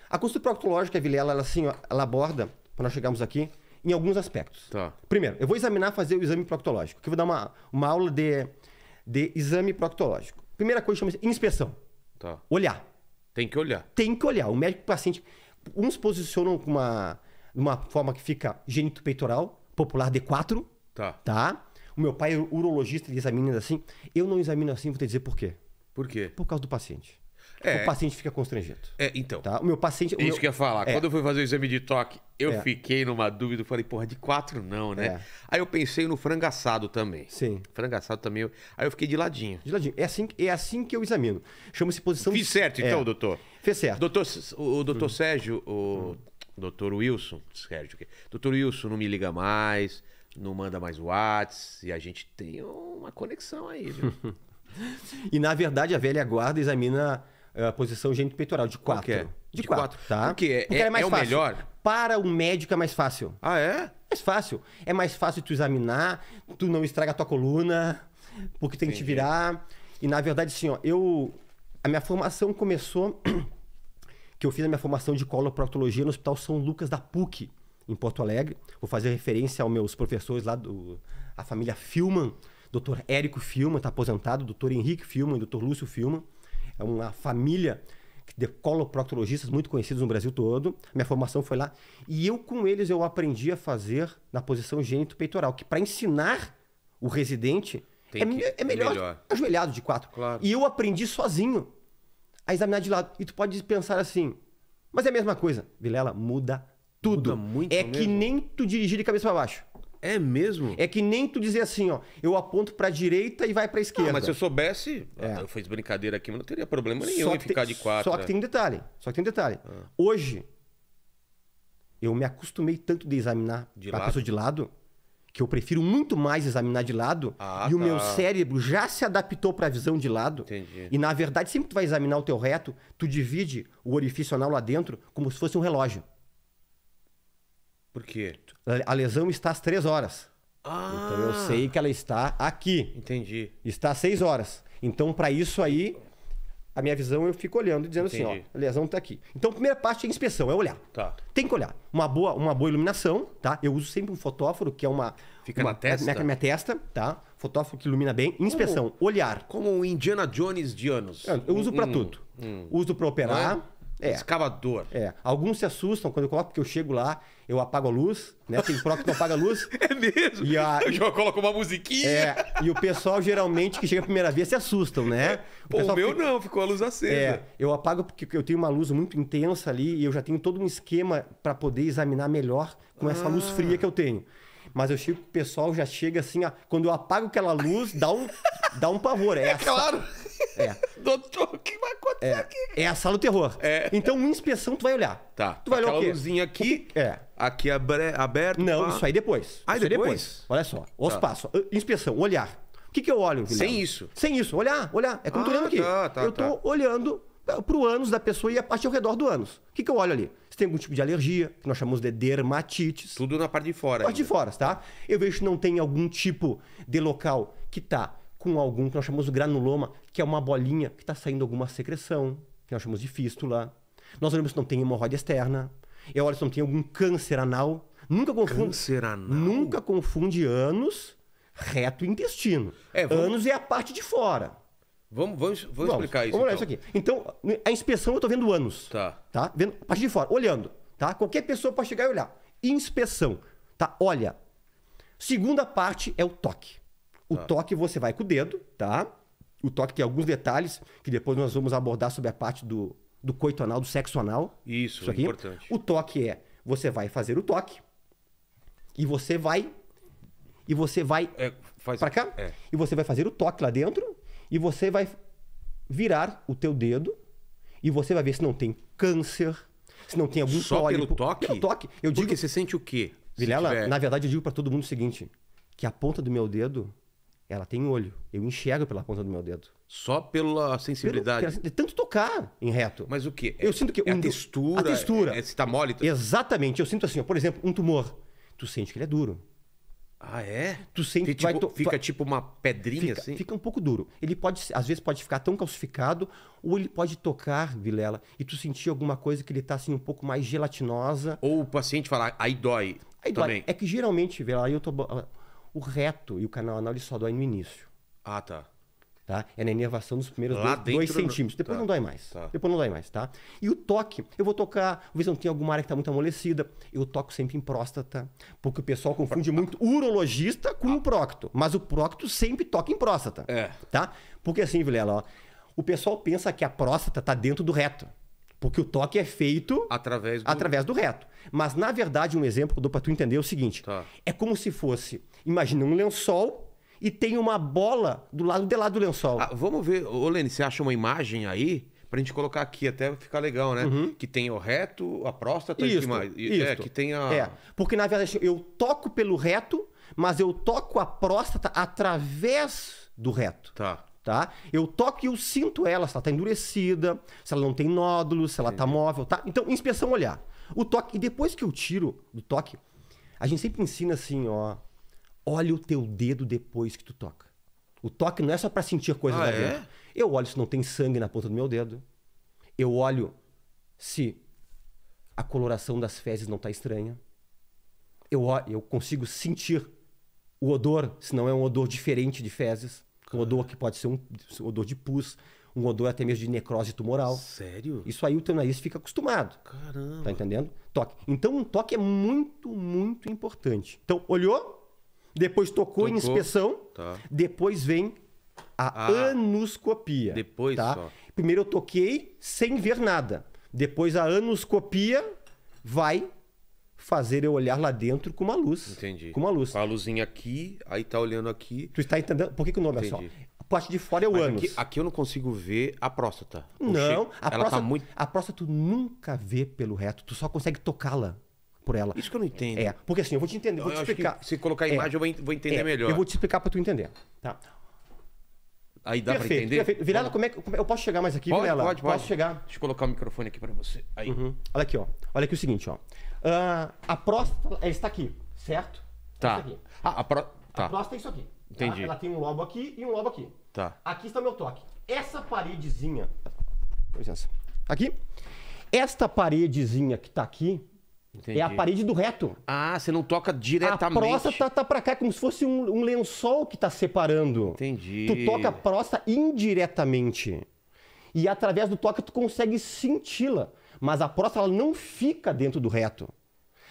A consulta proctológica, Vilela, ela, assim, ó, ela aborda, quando nós chegamos aqui, em alguns aspectos. Tá. Primeiro, eu vou examinar, fazer o exame proctológico, que eu vou dar uma, uma aula de de exame proctológico. Primeira coisa chama-se inspeção. Tá. Olhar. Tem que olhar. Tem que olhar. O médico o paciente. Uns posicionam com uma, uma forma que fica genito peitoral, popular D4. Tá. Tá? O meu pai, é urologista, ele examina assim. Eu não examino assim, vou te dizer por quê. Por quê? Por causa do paciente. É. O paciente fica constrangido. É, então. Tá? O meu paciente. isso meu... que eu ia falar. É. Quando eu fui fazer o exame de toque, eu é. fiquei numa dúvida. falei, porra, de quatro não, né? É. Aí eu pensei no frango assado também. Sim. Frango assado também. Eu... Aí eu fiquei de ladinho. De ladinho. É assim, é assim que eu examino. Chama-se posição. Fiz certo, é. então, doutor. Fez certo. Doutor, o, doutor hum. Sérgio, o hum. doutor Wilson, Sérgio, doutor Wilson não me liga mais, não manda mais Whats, e a gente tem uma conexão aí, viu? e na verdade a velha guarda examina é a posição peitoral de é? quatro. É? De, de quatro, quatro, tá? Porque, tá? Porque é, é, mais é fácil. melhor? Para o médico é mais fácil. Ah, é? Mais fácil. É mais fácil tu examinar, tu não estraga a tua coluna, porque tem Entendi. que te virar. E na verdade, assim, ó, eu. A minha formação começou. que eu fiz a minha formação de coloproctologia no Hospital São Lucas da PUC, em Porto Alegre. Vou fazer referência aos meus professores lá do. A família Filman, doutor Érico Filman, está aposentado, doutor Henrique Filman, doutor Lúcio Filman é uma família de coloproctologistas muito conhecidos no Brasil todo. Minha formação foi lá. E eu, com eles, eu aprendi a fazer na posição gênito-peitoral, que para ensinar o residente é, que, é, melhor, melhor, ajoelhado de quatro. Claro. E eu aprendi sozinho a examinar de lado. E tu pode pensar assim, mas é a mesma coisa. Vilela, muda tudo. Muda muito é que nem tu dirigir de cabeça para baixo. É mesmo? É que nem tu dizer assim, ó, eu aponto pra direita e vai pra ah, esquerda. Não, mas se eu soubesse, é. Ah, eu fiz brincadeira aqui, mas não teria problema nenhum em ficar de quatro. Só que né? tem um detalhe, só que tem um detalhe. Ah. Hoje, eu me acostumei tanto de examinar de a pessoa de lado, que eu prefiro muito mais examinar de lado, ah, e tá. o meu tá. cérebro já se adaptou para a visão de lado. Entendi. E na verdade, sempre que tu vai examinar o teu reto, tu divide o orifício anal lá dentro como se fosse um relógio. Por quê? A lesão está às três horas. Ah. Então eu ah. sei que ela está aqui. Entendi. Está às seis horas. Então, para isso aí, a minha visão eu fico olhando e dizendo Entendi. assim, ó, a lesão está aqui. Então, a primeira parte é inspeção, é olhar. Tá. Tem que olhar. Uma boa, uma boa iluminação, tá? Eu uso sempre um fotóforo, que é uma fica uma, na testa, na minha testa, tá? Fotóforo que ilumina bem, inspeção, como, olhar. Como o Indiana Jones de anos. Eu, eu uso para hum, tudo. Hum. hum. Uso para operar. Né? É. Escavador. É. Alguns se assustam quando eu coloco, porque eu chego lá, eu apago a luz, né? Tem próprio que não apaga a luz. É mesmo? E a, eu já coloco uma musiquinha. É, e o pessoal geralmente que chega a primeira vez se assustam, né? O, Pô, o meu fica... não, ficou a luz acesa. É, eu apago porque eu tenho uma luz muito intensa ali e eu já tenho todo um esquema para poder examinar melhor com essa ah. luz fria que eu tenho. Mas eu chego, o pessoal já chega assim, ó, quando eu apago aquela luz, dá um, dá um pavor. É, é claro. É. Doutor, o que vai acontecer é, aqui? É a sala do terror. É. Então, uma inspeção, tu vai olhar. Tá. Tu vai olhar o quê? luzinha aqui. É. Aqui aberto. Não, pra... isso aí depois. Ah, isso depois? depois? Olha só. Os tá. passos. Ah, inspeção, olhar. O que, que eu olho, Guilherme? Sem isso. Sem isso. Olhar, olhar. É como ah, tu olhando aqui. Tá, tá, eu tô tá. olhando para o ânus da pessoa e a parte ao redor do ânus. O que, que eu olho ali? Se tem algum tipo de alergia, que nós chamamos de dermatites. Tudo na parte de fora. Parte ainda. de fora, tá? Eu vejo se não tem algum tipo de local que tá com algum que nós chamamos de granuloma, que é uma bolinha que está saindo alguma secreção, que nós chamamos de fístula. Nós olhamos se não tem hemorroide externa. Eu olho se não tem algum câncer anal. Nunca confunde. Câncer anal. Nunca confunde ânus, reto e intestino. É, vamos... é a parte de fora. Vamos, vamos, vamos, vamos explicar isso. Vamos olhar então. isso aqui. Então, a inspeção eu estou vendo anos. Tá. Tá? Vendo a partir de fora, olhando. Tá? Qualquer pessoa pode chegar e olhar. Inspeção. Tá? Olha. Segunda parte é o toque. O tá. toque você vai com o dedo, tá? O toque tem alguns detalhes que depois nós vamos abordar sobre a parte do, do coito anal, do sexo anal. Isso, isso aqui. é importante. O toque é, você vai fazer o toque e você vai e você vai é, faz... para cá é. e você vai fazer o toque lá dentro e você vai virar o teu dedo e você vai ver se não tem câncer, se não tem algum Só pólipo. pelo toque? Pelo toque. Eu Porque você sente o quê? Vilela, tiver... na verdade eu digo para todo mundo o seguinte, que a ponta do meu dedo, ela tem olho. Eu enxergo pela ponta do meu dedo. Só pela sensibilidade? Pelo, pela, tanto tocar em reto. Mas o quê? É, eu sinto que... É um, a textura? A textura. É, é, se tá mole? Exatamente. Eu sinto assim, ó, por exemplo, um tumor. Tu sente que ele é duro. Ah, é? Tu sempre fica, vai tipo, fica tipo uma pedrinha fica, assim? Fica um pouco duro. Ele pode, às vezes, pode ficar tão calcificado, ou ele pode tocar, Vilela, e tu sentir alguma coisa que ele tá assim um pouco mais gelatinosa. Ou o paciente falar, aí dói. Aí também. Dói. É que geralmente, Vilela, eu tô... Ah, o reto e o canal anal ele só dói no início. Ah, tá tá? É na inervação dos primeiros dois, dois, centímetros. Depois tá. não dói mais. Tá. Depois não dói mais, tá? E o toque, eu vou tocar, ver se não tem alguma área que está muito amolecida. Eu toco sempre em próstata, porque o pessoal confunde muito urologista com ah. Mas o prócto sempre toca em próstata, é. tá? Porque assim, Vilela, ó, o pessoal pensa que a próstata está dentro do reto. Porque o toque é feito através do, através do reto. Mas, na verdade, um exemplo que eu dou para tu entender é o seguinte: tá. é como se fosse, imagina um lençol e tem uma bola do lado de lá do lençol. Ah, vamos ver, ô Lene, você acha uma imagem aí? Pra gente colocar aqui, até ficar legal, né? Uhum. Que tem o reto, a próstata isso, e É, que tem a. É, porque na verdade eu toco pelo reto, mas eu toco a próstata através do reto. Tá tá? Eu toco e eu sinto ela, se ela está endurecida, se ela não tem nódulos, se ela está móvel, tá? Então, inspeção olhar. O toque, e depois que eu tiro do toque, a gente sempre ensina assim, ó, olha o teu dedo depois que tu toca. O toque não é só para sentir coisas ah, lá é? dentro. Eu olho se não tem sangue na ponta do meu dedo. Eu olho se a coloração das fezes não está estranha. Eu, eu consigo sentir o odor, se não é um odor diferente de fezes. Um odor que pode ser um, um odor de pus, um odor até mesmo de necrose tumoral. Sério? Isso aí o teu nariz fica acostumado. Caramba. Tá entendendo? Toque. Então um toque é muito, muito importante. Então, olhou, depois tocou, tocou. em inspeção, tá. depois vem a ah, anuscopia. Depois tá? Só. Primeiro eu toquei sem ver nada. Depois a anuscopia vai fazer eu olhar lá dentro com uma luz. Entendi. Com uma luz. Com a luzinha aqui, aí tá olhando aqui. Tu está entendendo? Por que, que o nome Entendi. é só? A parte de fora é o Mas ânus. Aqui, aqui, eu não consigo ver a próstata. Não, che... a, tá próstata, tá muito... a próstata tu nunca vê pelo reto, tu só consegue tocá-la por ela. Isso que eu não entendo. É, porque assim, eu vou te entender, eu vou te explicar. se colocar a imagem, é, eu vou entender é, melhor. Eu vou te explicar para tu entender, tá? Aí dá para entender? Perfeito. Virela, tá como é que. É, eu posso chegar mais aqui, pode, Virela? Pode, pode. Posso chegar? Deixa eu colocar o microfone aqui para você. Aí. Uhum. Olha aqui, ó. Olha aqui o seguinte, ó. Uh, a próstata, é, está aqui, certo? Tá. Aqui. Ah, a, pró... tá. a próstata é isso aqui. Entendi. Ela tem um lobo aqui e um lobo aqui. Tá. Aqui está o meu toque. Essa paredezinha. Com licença. Aqui. Esta paredezinha que está aqui, Entendi. É a parede do reto. Ah, você não toca diretamente. A próstata tá, tá para cá, é como se fosse um, um lençol que está separando. Entendi. Tu toca a próstata indiretamente. E através do toque tu consegue senti-la. Mas a próstata não fica dentro do reto.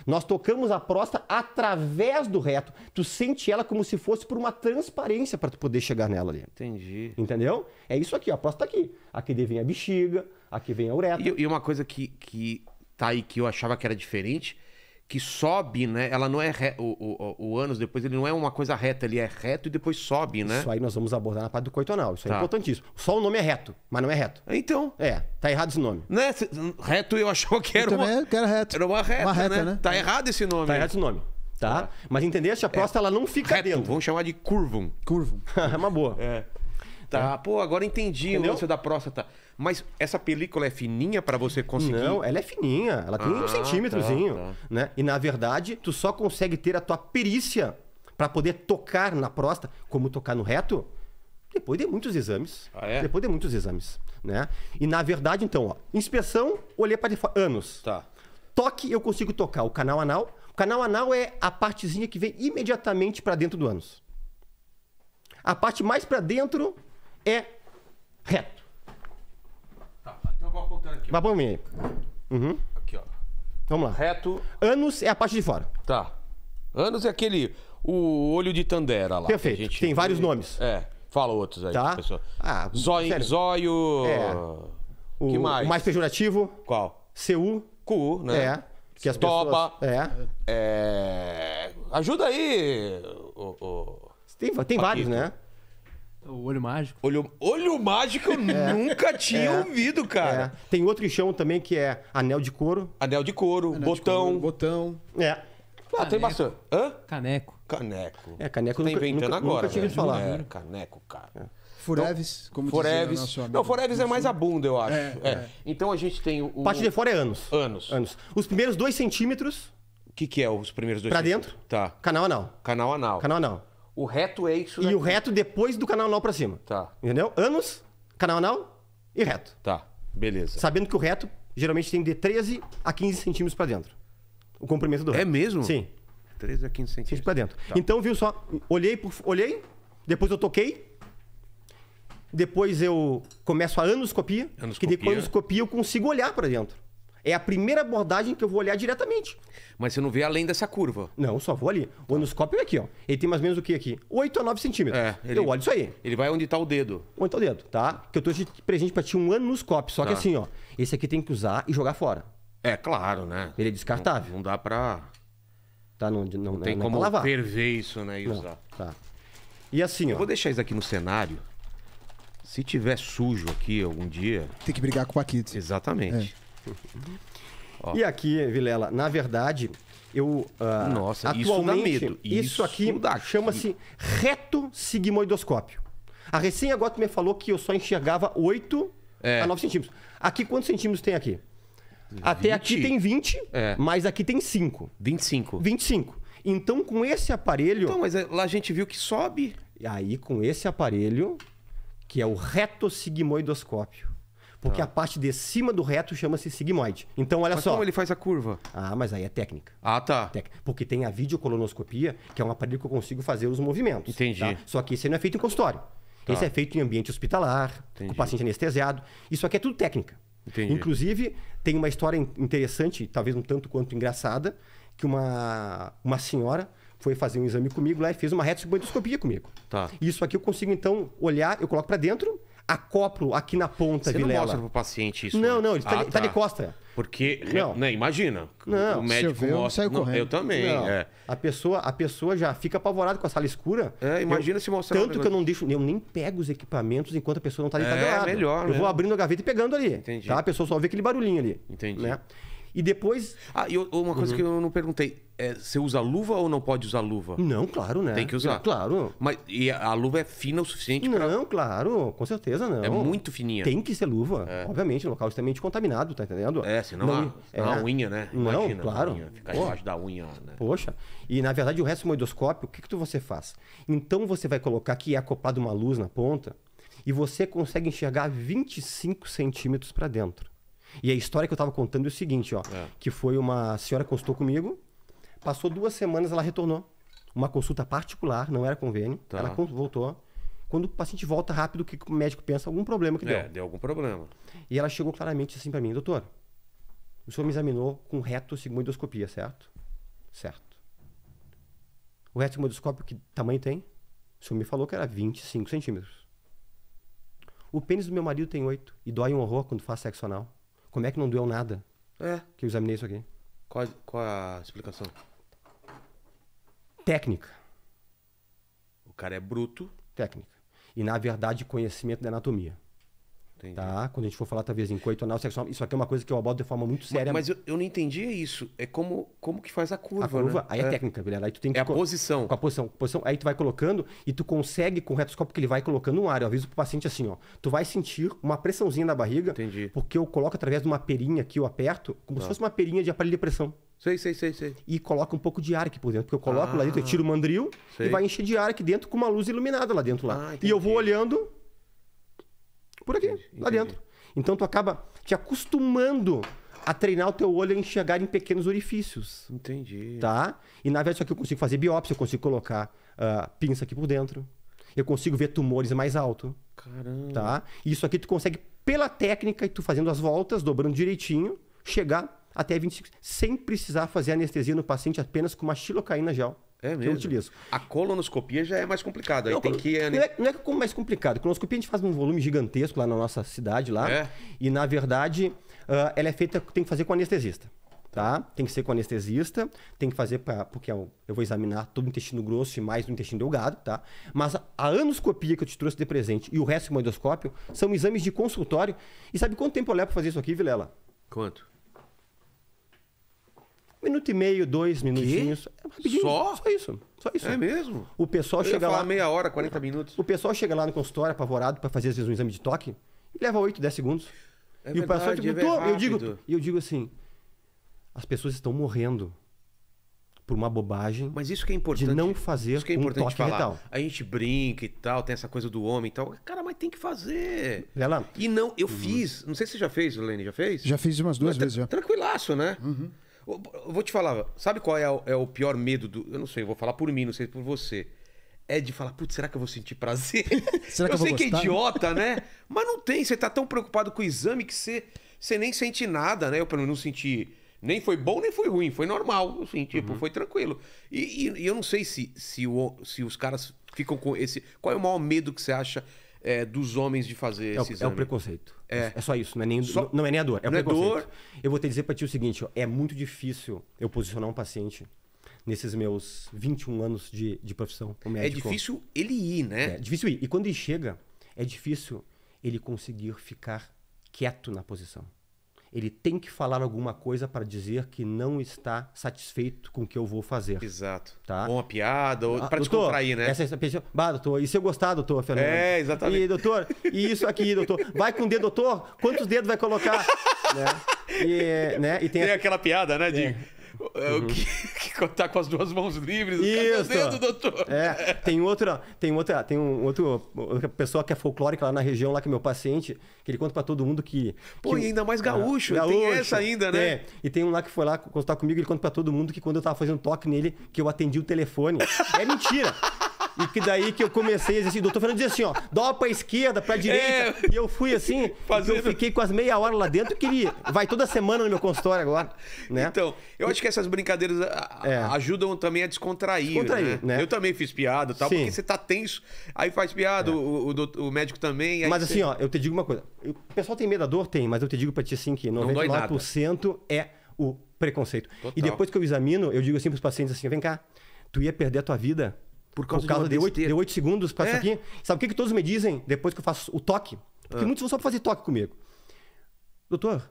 Nós tocamos a próstata através do reto. Tu sente ela como se fosse por uma transparência para tu poder chegar nela ali. Entendi. Entendeu? É isso aqui, ó, a próstata tá aqui. Aqui vem a bexiga, aqui vem a uretra. E, e uma coisa que, que tá aí que eu achava que era diferente, que sobe, né? Ela não é re... o, o, o ânus, depois ele não é uma coisa reta, ele é reto e depois sobe, né? Isso aí nós vamos abordar na parte do coitonal, isso é tá. é importantíssimo. Só o nome é reto, mas não é reto. Então. É, tá errado esse nome. Né? Reto eu achou que era eu uma. Também era reto. Era uma reta, uma reta né? né? Tá é. errado esse nome. Tá errado esse nome. Tá? tá. Mas entender a próstata é. ela não fica reto, dentro. Vamos chamar de curvum. Curvum. é uma boa. É. Tá, é. pô, agora entendi Entendeu? o lance da próstata. Mas essa película é fininha para você conseguir? Não, ela é fininha. Ela tem ah, um centímetrozinho, tá, tá. né? E na verdade, tu só consegue ter a tua perícia para poder tocar na próstata, como tocar no reto, depois de muitos exames. Ah, é? Depois de muitos exames, né? E na verdade, então, ó, inspeção, olhei para anos. Tá. Toque, eu consigo tocar o canal anal. O canal anal é a partezinha que vem imediatamente para dentro do ânus. A parte mais para dentro é reto. Aqui. Vai pra mim aí. Uhum. Aqui, ó. Vamos lá. Reto. Anos é a parte de fora. Tá. Anos é aquele. O olho de Tandera lá. Perfeito. Gente... Tem vários nomes. É. Fala outros aí, tá. pessoal. Ah, Zóio. É. O, que mais? O mais pejorativo. Qual? CU. CU, né? É. Que as Toba. Pessoas... É. é. Ajuda aí, o... o... Tem, tem vários, né? O Olho Mágico. Olho, olho Mágico eu é. nunca tinha é. ouvido, cara. É. Tem outro chão também que é Anel de Couro. Anel de Couro, Anel Botão. De couro, botão. É. Ah, tem bastante. Hã? Caneco. Caneco. É, caneco Você tá nunca, inventando nunca, agora. Nunca né? de falar. É, caneco, cara. É. Foreves, então, como Foreves. Diz Não, Foreves é mais a bunda, eu acho. É, é. é, Então a gente tem o. Parte de fora é anos. Anos. Anos. Os primeiros dois centímetros. O que, que é os primeiros dois pra centímetros? Pra dentro? Tá. Canal anal. Canal anal. Canal anal. O reto é isso. E daqui. o reto depois do canal anal pra cima. Tá. Entendeu? Anos, canal anal e reto. Tá. Beleza. Sabendo que o reto geralmente tem de 13 a 15 centímetros pra dentro. O comprimento do é reto. É mesmo? Sim. 13 a 15 centímetros. Pra dentro. Tá. Então, viu só, olhei, olhei, depois eu toquei, depois eu começo a anoscopia, anoscopia. que depois anoscopia eu consigo olhar para dentro. É a primeira abordagem que eu vou olhar diretamente. Mas você não vê além dessa curva. Não, só vou ali. O anoscópio é aqui, ó. Ele tem mais ou menos o que aqui? 8 a 9 centímetros. É, ele, eu olho isso aí. Ele vai onde está o dedo. Onde está o dedo, tá? Que eu tô de presente para ti um anoscópio. Só tá. que assim, ó. Esse aqui tem que usar e jogar fora. É, claro, né? Ele é descartável. Não, não dá para Tá, não, não, não tem não como lavar. Ferver isso, né? E usar. Tá. E assim, eu ó. Vou deixar isso aqui no cenário. Se tiver sujo aqui algum dia. Tem que brigar com o Paquito. Exatamente. É e aqui, Vilela, na verdade, eu. Uh, Nossa, atualmente, isso dá medo. Isso, isso aqui chama-se reto sigmoidoscópio. A recém Goto me falou que eu só enxergava 8 é. a 9 centímetros. Aqui, quantos centímetros tem aqui? 20. Até aqui tem 20, é. mas aqui tem 5. 25. 25. Então, com esse aparelho. Então, mas é, lá a gente viu que sobe. E aí, com esse aparelho, que é o reto sigmoidoscópio, porque tá. a parte de cima do reto chama-se sigmoide. Então, olha mas só. Como ele faz a curva? Ah, mas aí é técnica. Ah, tá. Tec... Porque tem a videocolonoscopia, que é um aparelho que eu consigo fazer os movimentos. Entendi. Tá? Só que isso não é feito em consultório. Tá. Esse é feito em ambiente hospitalar, Entendi. com o paciente anestesiado. Isso aqui é tudo técnica. Entendi. Inclusive, tem uma história interessante, talvez um tanto quanto engraçada, que uma, uma senhora foi fazer um exame comigo lá e fez uma retosubanidoscopia comigo. Tá. Isso aqui eu consigo, então, olhar, eu coloco para dentro acoplo aqui na ponta, Você Vilela. não mostra pro paciente isso. Não, né? não, ele tá, ah, de, tá. de tá. costa. Porque, não. Né, imagina, não, o médico vê, mostra... Eu, não, eu também, não. É. A, pessoa, a pessoa já fica apavorada com a sala escura. É, imagina eu, se mostrar... Tanto que eu não deixo... Eu nem pego os equipamentos enquanto a pessoa não tá ali. Tá é, É, melhor. Eu mesmo. vou né? abrindo a gaveta e pegando ali. Entendi. Tá? A pessoa só vê aquele barulhinho ali. Entendi. Né? E depois. Ah, e uma coisa uhum. que eu não perguntei. É, você usa luva ou não pode usar luva? Não, claro, né? Tem que usar. Claro. Mas e a luva é fina o suficiente para. Não, claro, com certeza não. É muito fininha. Tem que ser luva, é. obviamente, local extremamente contaminado, tá entendendo? É, senão não, a, é... a unha, né? Não, claro. ficar embaixo da unha. Né? Poxa. E na verdade o resto do moidoscópio, o que, que tu, você faz? Então você vai colocar que é acoplado uma luz na ponta e você consegue enxergar 25 centímetros para dentro. E a história que eu estava contando é o seguinte, ó. É. Que foi uma senhora consultou comigo, passou duas semanas, ela retornou. Uma consulta particular, não era convênio. Tá. Ela voltou. Quando o paciente volta rápido, o que o médico pensa? Algum problema que é, deu. É, deu algum problema. E ela chegou claramente assim para mim, doutor, o senhor me examinou com reto sigmoidoscopia, certo? Certo. O reto sigmoidoscópio, que tamanho tem? O senhor me falou que era 25 centímetros. O pênis do meu marido tem 8 e dói um horror quando faz sexo anal. Como é que não doeu nada? É. Que eu examinei isso aqui. Qual, qual a explicação? Técnica. O cara é bruto. Técnica. E, na verdade, conhecimento da anatomia. Entendi. Tá? Quando a gente for falar, talvez, em coito anal, sexual, isso aqui é uma coisa que eu abordo de forma muito séria. Mas, mas eu, eu, não entendi isso. É como, como que faz a curva. A curva, né? aí é, é. técnica, Vilela. Aí tu tem que. É a posição. Com a posição. posição. Aí tu vai colocando e tu consegue, com o retoscópio que ele vai colocando um ar. Eu aviso pro paciente assim, ó. Tu vai sentir uma pressãozinha na barriga. Entendi. Porque eu coloco através de uma perinha que eu aperto, como se tá. fosse uma perinha de aparelho de pressão. Sei, sei, sei, sei. E coloca um pouco de ar aqui por dentro. Porque eu coloco ah, lá dentro, eu ah. tiro o mandril sei. e vai encher de ar aqui dentro com uma luz iluminada lá dentro lá. Ah, e eu vou olhando por aqui, Entendi. lá dentro. Então tu acaba te acostumando a treinar o teu olho a enxergar em pequenos orifícios. Entendi. Tá? E na verdade, só que eu consigo fazer biópsia, eu consigo colocar uh, pinça aqui por dentro. Eu consigo ver tumores mais alto. Caramba. Tá? E isso aqui tu consegue, pela técnica, e tu fazendo as voltas, dobrando direitinho, chegar até 25, sem precisar fazer anestesia no paciente apenas com uma xilocaína gel. É mesmo? Que eu utilizo. A colonoscopia já é mais complicada. Não, tem que... não, né? é, não é, é mais complicado. A colonoscopia a gente faz num volume gigantesco lá na nossa cidade. lá é. E, na verdade, ah, ela é feita, tem que fazer com anestesista. Tá? Tem que ser com anestesista, tem que fazer pra, porque eu, é eu vou examinar todo o intestino grosso e mais do intestino delgado, tá? Mas a, anoscopia que eu te trouxe de presente e o resto do endoscópio são exames de consultório. E sabe quanto tempo eu levo para fazer isso aqui, Vilela? Quanto? Minuto e meio, dois minutinhos. É rapidinho. Só? Só isso. Só isso. É mesmo? O pessoal Eu chega lá. meia hora, 40 minutos. O pessoal chega lá no consultório apavorado para fazer às vezes um exame de toque e leva 8, 10 segundos. É e verdade, o pessoal tipo, é eu digo, eu digo assim, as pessoas estão morrendo por uma bobagem. Mas isso que é importante. De não fazer isso que é importante um toque falar. retal. A gente brinca e tal, tem essa coisa do homem e tal. Cara, mas tem que fazer. lá. E não, eu uhum. fiz. Não sei se você já fez, Lene, já fez? Já fiz umas duas mas, tá vezes. já. Tranquilaço, né? Uhum. Eu vou te falar, sabe qual é o, é o pior medo do. Eu não sei, eu vou falar por mim, não sei por você é de falar, putz, será que eu vou sentir prazer? Será que eu, eu sei gostar? que é idiota, né? Mas não tem, você tá tão preocupado com o exame que você, você nem sente nada, né? Eu pelo menos não senti. Nem foi bom, nem foi ruim, foi normal, assim, tipo, uhum. foi tranquilo. E, e, e, eu não sei se, se, o, se os caras ficam com esse. Qual é o maior medo que você acha é, dos homens de fazer é esse é o, exame? É o preconceito. É. é só isso, não é nem, só... não é nem a dor. É a o é preconceito. É dor. Eu vou te dizer para ti o seguinte: ó, é muito difícil eu posicionar um paciente nesses meus 21 anos de, de profissão. É difícil ele ir, né? É difícil ir. E quando ele chega, é difícil ele conseguir ficar quieto na posição ele tem que falar alguma coisa para dizer que não está satisfeito com o que eu vou fazer. Exato. Tá? Ou uma piada, ou ah, para descontrair, né? Essa, é essa pessoa, bah, doutor, e se eu gostar, doutor Fernando? É, exatamente. E, doutor, e isso aqui, doutor? Vai com o dedo, doutor? Quantos dedos vai colocar? né? E, né? E tem, tem a... aquela piada, né, de... É é uhum. que, que tá com as duas mãos livres. Isso. Cadê doutor? É, tem outra, tem outra, tem um outro outra pessoa que é folclórica lá na região, lá que é meu paciente, que ele conta para todo mundo que. Pô, que, e ainda mais ah, gaúcho, é, gaúcho tem essa ainda, né? É. E tem um lá que foi lá consultar comigo, ele conta para todo mundo que quando eu tava fazendo toque nele, que eu atendi o telefone. É mentira! E que daí que eu comecei a dizer assim, doutor Fernando dizia assim, ó, dó pra esquerda, pra é. direita. É, e eu fui assim, fazendo... eu fiquei com as meia hora lá dentro, que ele vai toda semana no meu consultório agora. Né? Então, eu acho que essas brincadeiras é. ajudam também a descontrair. descontrair né? né? Eu também fiz piada tal, Sim. porque você tá tenso, aí faz piada, é. o, o, o, médico também. Mas assim, ó, eu te digo uma coisa. O pessoal tem medo da dor? Tem, mas eu te digo para ti assim que 99% é o preconceito. Total. E depois que eu examino, eu digo assim pros pacientes assim: vem cá, tu ia perder a tua vida por causa, por causa de, oito 8, 8 segundos pra é. isso aqui. Sabe o que, que todos me dizem depois que eu faço o toque? Porque ah. muitos vão só pra fazer toque comigo. Doutor,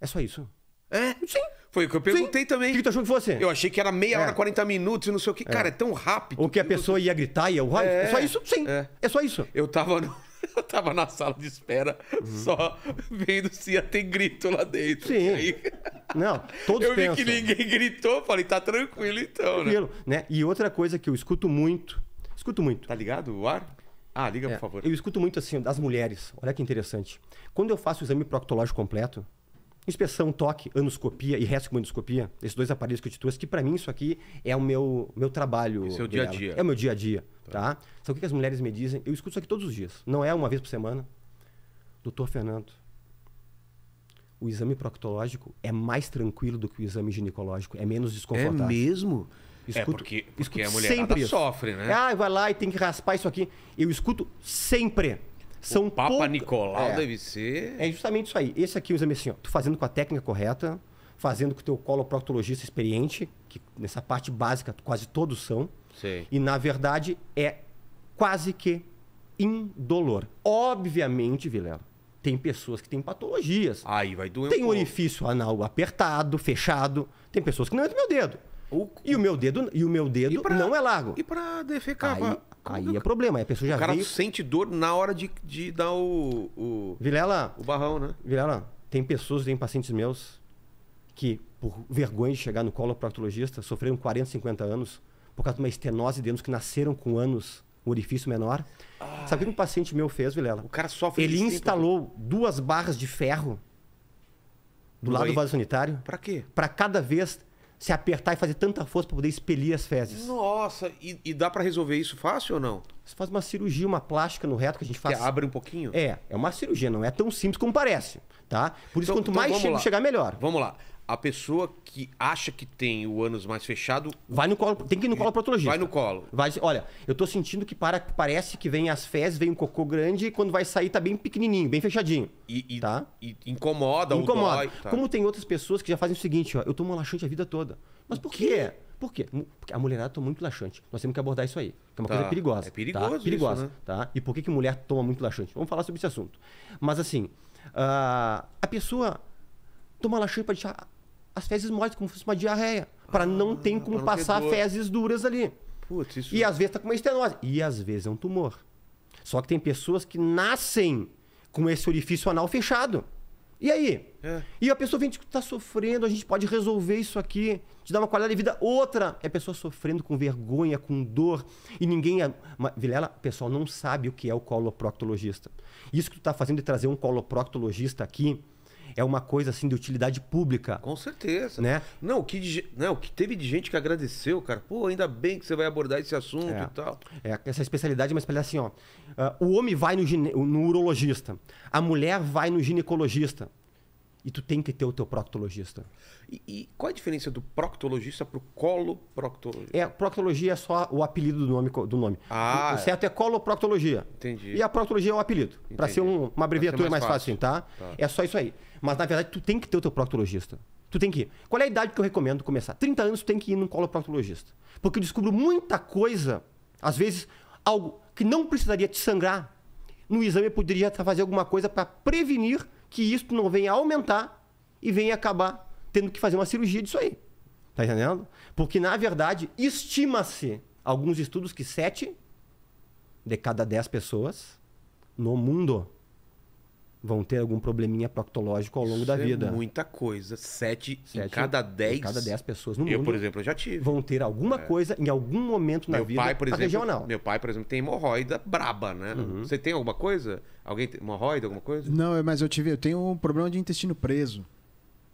é só isso. É? Sim. Foi o que eu perguntei Sim. também. O que, tu achou que fosse? Eu achei que era meia é. hora, 40 minutos e não sei o que. É. Cara, é, tão rápido. Ou que a pessoa ia gritar, ia É, é só isso? Sim. É. é só isso. Eu tava no... Eu tava na sala de espera, uhum. só vendo se ia ter grito lá dentro. Sim. Aí... Não, todos Eu vi pensam. que ninguém gritou, falei, tá tranquilo então, né? tranquilo, né? né? E outra coisa que eu escuto muito, escuto muito. Tá ligado o ar? Ah, liga, é, por favor. Eu escuto muito assim, das mulheres. Olha que interessante. Quando eu faço o exame proctológico completo, Inspeção, toque, anoscopia e ressicomandoscopia, esses dois aparelhos que eu te trouxe, que para mim isso aqui é o meu, meu trabalho. Esse é o dia a dia. É o meu dia a dia, tá? tá? Então, o que as mulheres me dizem. Eu escuto isso aqui todos os dias. Não é uma vez por semana. Doutor Fernando, o exame proctológico é mais tranquilo do que o exame ginecológico. É menos desconfortável. É mesmo? Escuto, é porque, porque escuto a mulher sempre sofre, né? Ah, vai lá e tem que raspar isso aqui. Eu escuto sempre. São o Papa pouca... Nicolau é, deve ser. É justamente isso aí. Esse aqui, o exame assim, ó, tu fazendo com a técnica correta, fazendo com o teu coloproctologista experiente, que nessa parte básica quase todos são. Sim. E na verdade é quase que indolor. Obviamente, Vilela, tem pessoas que têm patologias. Aí vai doer. Tem um orifício anal apertado, fechado. Tem pessoas que não entra é meu dedo. O... E o meu dedo, e o meu dedo pra... não é largo. E para defecar? Aí, pra... Aí é problema, aí a pessoa já O cara veio... sente dor na hora de, de dar o, o. Vilela. O barrão, né? Vilela, tem pessoas, tem pacientes meus que, por vergonha de chegar no colo proctologista, sofreram 40, 50 anos por causa de uma estenose de dentes que nasceram com anos, um orifício menor. Ai. Ah. Sabe o que um paciente meu fez, Vilela? O cara sofre Ele instalou tempo. duas barras de ferro do, lado do vaso sanitário. Para quê? Para cada vez se apertar e fazer tanta força para poder expelir as fezes. Nossa, e, e dá para resolver isso fácil ou não? Você faz uma cirurgia, uma plástica no reto que a gente faz. Que abre um pouquinho? É, é uma cirurgia, não é tão simples como parece, tá? Por isso, então, quanto então mais chega, chegar, melhor. Vamos lá a pessoa que acha que tem o ânus mais fechado. Vai no colo, tem que ir no colo é, proctologista. Vai no colo. Vai, olha, eu tô sentindo que para, parece que vem as fezes, vem um cocô grande, e quando vai sair tá bem pequenininho, bem fechadinho. E, e tá? e incomoda, incomoda. Dói, tá. Como tem outras pessoas que já fazem o seguinte, ó, eu tomo laxante a vida toda. Mas por quê? quê? Por quê? Porque a mulherada toma muito laxante. Nós temos que abordar isso aí. Que é uma tá. coisa perigosa. É tá? perigoso, tá? Perigosa. Isso, né? tá? E por que, que mulher toma muito laxante? Vamos falar sobre esse assunto. Mas assim, uh, a pessoa toma laxante para deixar as fezes moles, como se fosse uma diarreia. Para ah, não ter como é passar fezes duras ali. Putz, isso... E às vezes tá com uma estenose. E às vezes é um tumor. Só que tem pessoas que nascem com esse orifício anal fechado. E aí? É. E a pessoa vem que tá sofrendo, a gente pode resolver isso aqui, te dar uma qualidade de vida outra. É a pessoa sofrendo com vergonha, com dor, e ninguém. É... Vilela, o pessoal não sabe o que é o coloproctologista. Isso que tu tá fazendo de é trazer um coloproctologista aqui, é uma coisa assim de utilidade pública. Com certeza. Né? Não, o que, não, o que teve de gente que agradeceu, cara. Pô, ainda bem que você vai abordar esse assunto é. e tal. É, essa especialidade é uma especialidade assim, ó. Uh, o homem vai no, no urologista, a mulher vai no ginecologista. E tu tem que ter o teu proctologista. E, e qual a diferença do proctologista pro coloproctologista? É, proctologia é só o apelido do nome. Do nome. Ah, o, o é. certo é coloproctologia. Entendi. E a proctologia é o apelido. para ser um, uma abreviatura ser mais, mais, fácil, fácil tá? tá? É só isso aí. Mas, na verdade, tu tem que ter o teu proctologista. Tu tem que ir. Qual é a idade que eu recomendo começar? 30 anos tu tem que ir num coloproctologista. Porque eu descubro muita coisa, às vezes, algo que não precisaria te sangrar. No exame eu poderia fazer alguma coisa para prevenir que isso não venha aumentar e venha acabar tendo que fazer uma cirurgia disso aí. Tá entendendo? Porque, na verdade, estima-se alguns estudos que 7 de cada 10 pessoas no mundo vão ter algum probleminha proctológico ao longo Isso da é vida. É muita coisa. Sete, Sete em cada dez. Em cada dez pessoas no eu, mundo. Eu, por exemplo, eu já tive. Vão ter alguma é. coisa em algum momento meu na vida. Pai, por exemplo, regional. Meu pai, por exemplo, tem hemorroida braba, né? Uhum. Você tem alguma coisa? Alguém tem hemorroida, alguma coisa? Não, mas eu tive, eu tenho um problema de intestino preso.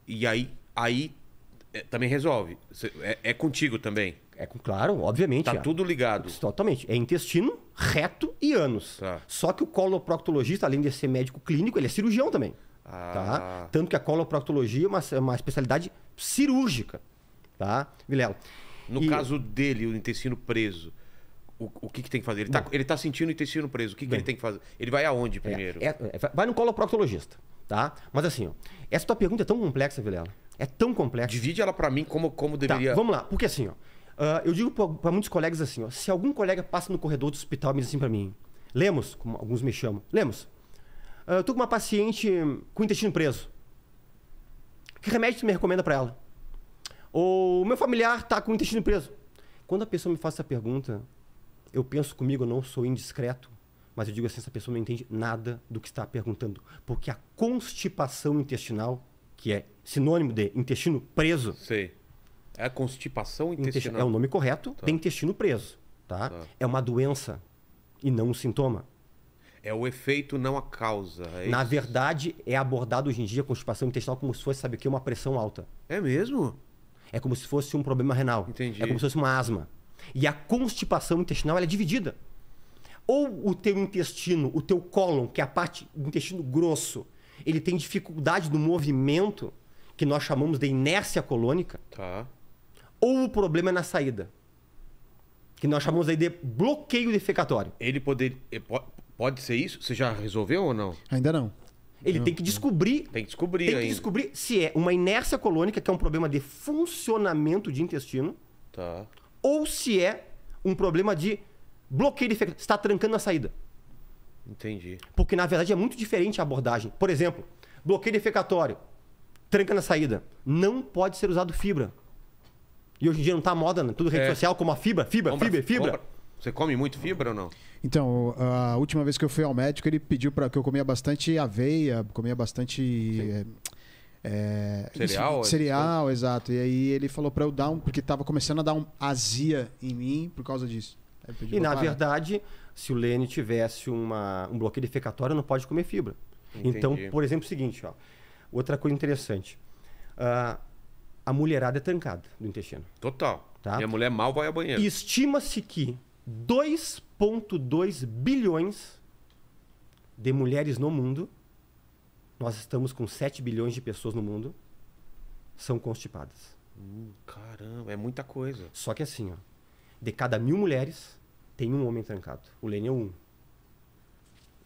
E aí, aí é, também resolve. É, é contigo também. É com, claro, obviamente. Tá é. tudo ligado. Totalmente. É intestino, reto e ânus. Tá. Só que o coloproctologista, além de ser médico clínico, ele é cirurgião também. Ah. Tá? Tanto que a coloproctologia é uma, é uma especialidade cirúrgica. Tá, Vilela? No e... caso dele, o intestino preso, o, o que, que tem que fazer? Ele está tá sentindo o intestino preso, o que, que ele tem que fazer? Ele vai aonde primeiro? É, é, é, vai no coloproctologista, tá? Mas assim, ó, essa tua pergunta é tão complexa, Vilela. É tão complexa. Divide ela para mim como, como deveria. Tá, vamos lá, porque assim, ó. Ah, eu digo para muitos colegas assim: ó, se algum colega passa no corredor do hospital e diz assim para mim, Lemos, como alguns me chamam, Lemos, uh, eu tô com uma paciente com o intestino preso. Que remédio você me recomenda para ela? Ou o meu familiar tá com o intestino preso. Quando a pessoa me faz essa pergunta, eu penso comigo, eu não sou indiscreto, mas eu digo assim: essa pessoa não entende nada do que está perguntando. Porque a constipação intestinal, que é sinônimo de intestino preso. É a constipação intestinal. é o nome correto, tá. tem intestino preso. Tá? tá? É uma doença e não um sintoma. É o efeito, não a causa. É Na isso? verdade, é abordado hoje em dia a constipação intestinal como se fosse, sabe o que? Uma pressão alta. É mesmo? É como se fosse um problema renal. Entendi. É como se fosse uma asma. E a constipação intestinal é dividida. Ou o teu intestino, o teu cólon, que é a parte do intestino grosso, ele tem dificuldade no movimento, que nós chamamos de inércia colônica. Tá ou o problema é na saída. Que nós chamamos aí de bloqueio defecatório. Ele poderia. pode ser isso? Você já resolveu ou não? Ainda não. Ele não, tem que descobrir. Tem que descobrir. Tem que ainda. descobrir se é uma inércia colônica, que é um problema de funcionamento de intestino. Tá. Ou se é um problema de bloqueio defecatório, Você está trancando a saída. Entendi. Porque, na verdade, é muito diferente a abordagem. Por exemplo, bloqueio defecatório, tranca na saída. Não pode ser usado fibra. E hoje em dia não tá moda, né? Tudo rede é. social, como a fibra, fibra, compra, fibra, fibra. Compra. Você come muito fibra ou não? Então, a última vez que eu fui ao médico, ele pediu para que eu comia bastante aveia, comia bastante. É, cereal? É, isso, cereal, é? exato. E aí ele falou para eu dar um. Porque tava começando a dar um azia em mim por causa disso. E na parar. verdade, se o Lene tivesse uma, um bloqueio defecatório, não pode comer fibra. Então, Entendi. Então, por exemplo, o seguinte, ó, outra coisa interessante. Uh, a mulherada é trancada do intestino. Total. Tá? E a mulher mal vai ao banheiro. Estima-se que 2,2 bilhões de mulheres no mundo, nós estamos com 7 bilhões de pessoas no mundo, são constipadas. Uh, caramba, é muita coisa. Só que assim, ó, de cada mil mulheres, tem um homem trancado. O Lênin é um.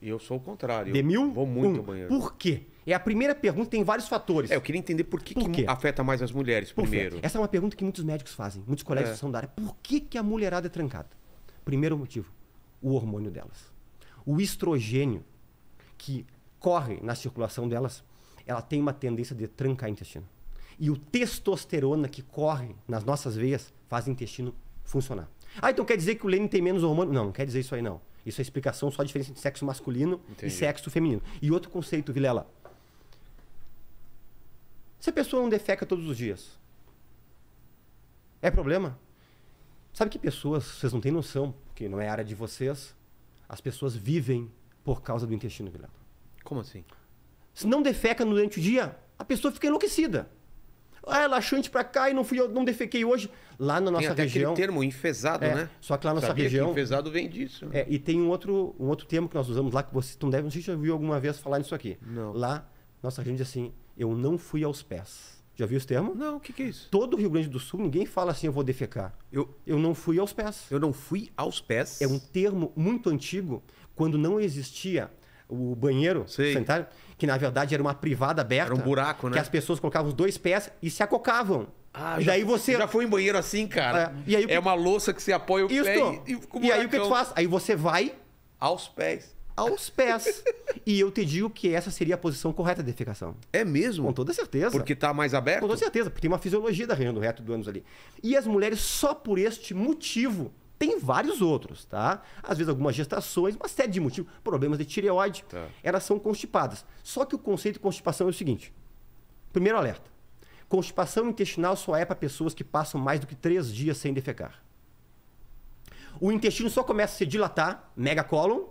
E eu sou o contrário. De mil? Vou muito um. ao banheiro. Por quê? É a primeira pergunta, tem vários fatores. É, eu queria entender por que, por que afeta mais as mulheres por primeiro. Essa é uma pergunta que muitos médicos fazem, muitos colegas é. são da área. Por que, que a mulherada é trancada? Primeiro motivo, o hormônio delas. O estrogênio que corre na circulação delas, ela tem uma tendência de trancar o intestino. E o testosterona que corre nas nossas veias faz o intestino funcionar. Ah, então quer dizer que o Lênin tem menos hormônio? Não, não quer dizer isso aí não. Isso é explicação só a diferença entre sexo masculino Entendi. e sexo feminino. E outro conceito, Vilela, se a pessoa não defeca todos os dias, é problema? Sabe que pessoas, vocês não têm noção, porque não é área de vocês, as pessoas vivem por causa do intestino grelado. Como assim? Se não defeca durante o dia, a pessoa fica enlouquecida. Ah, é laxante pra cá e não fui eu, não defequei hoje. Lá na nossa tem até região. aquele termo, enfesado, é, né? Só que lá na nossa Sabia região. Que enfesado vem disso. Né? É, e tem um outro, um outro termo que nós usamos lá que vocês não devem, não sei se já viu alguma vez falar nisso aqui. Não. Lá, nossa região diz assim: eu não fui aos pés. Já viu esse termo? Não, o que, que é isso? Todo o Rio Grande do Sul, ninguém fala assim, eu vou defecar. Eu, eu não fui aos pés. Eu não fui aos pés? É um termo muito antigo, quando não existia o banheiro Sei. sanitário, que na verdade era uma privada aberta. Era um buraco, né? Que as pessoas colocavam os dois pés e se acocavam. Ah, e já, você. Já foi em banheiro assim, cara? É, aí, é uma louça que você apoia o Isso. pé e, e, e aí o que tu faz? Aí você vai. Aos pés aos pés. e eu te digo que essa seria a posição correta de defecação. É mesmo? Com toda certeza. Porque está mais aberto? Com toda certeza, porque tem uma fisiologia da região do reto do ânus ali. E as mulheres, só por este motivo, tem vários outros, tá? Às vezes algumas gestações, uma série de motivos, problemas de tireoide, tá. elas são constipadas. Só que o conceito de constipação é o seguinte: primeiro alerta. Constipação intestinal só é para pessoas que passam mais do que três dias sem defecar. O intestino só começa a se dilatar, mega colon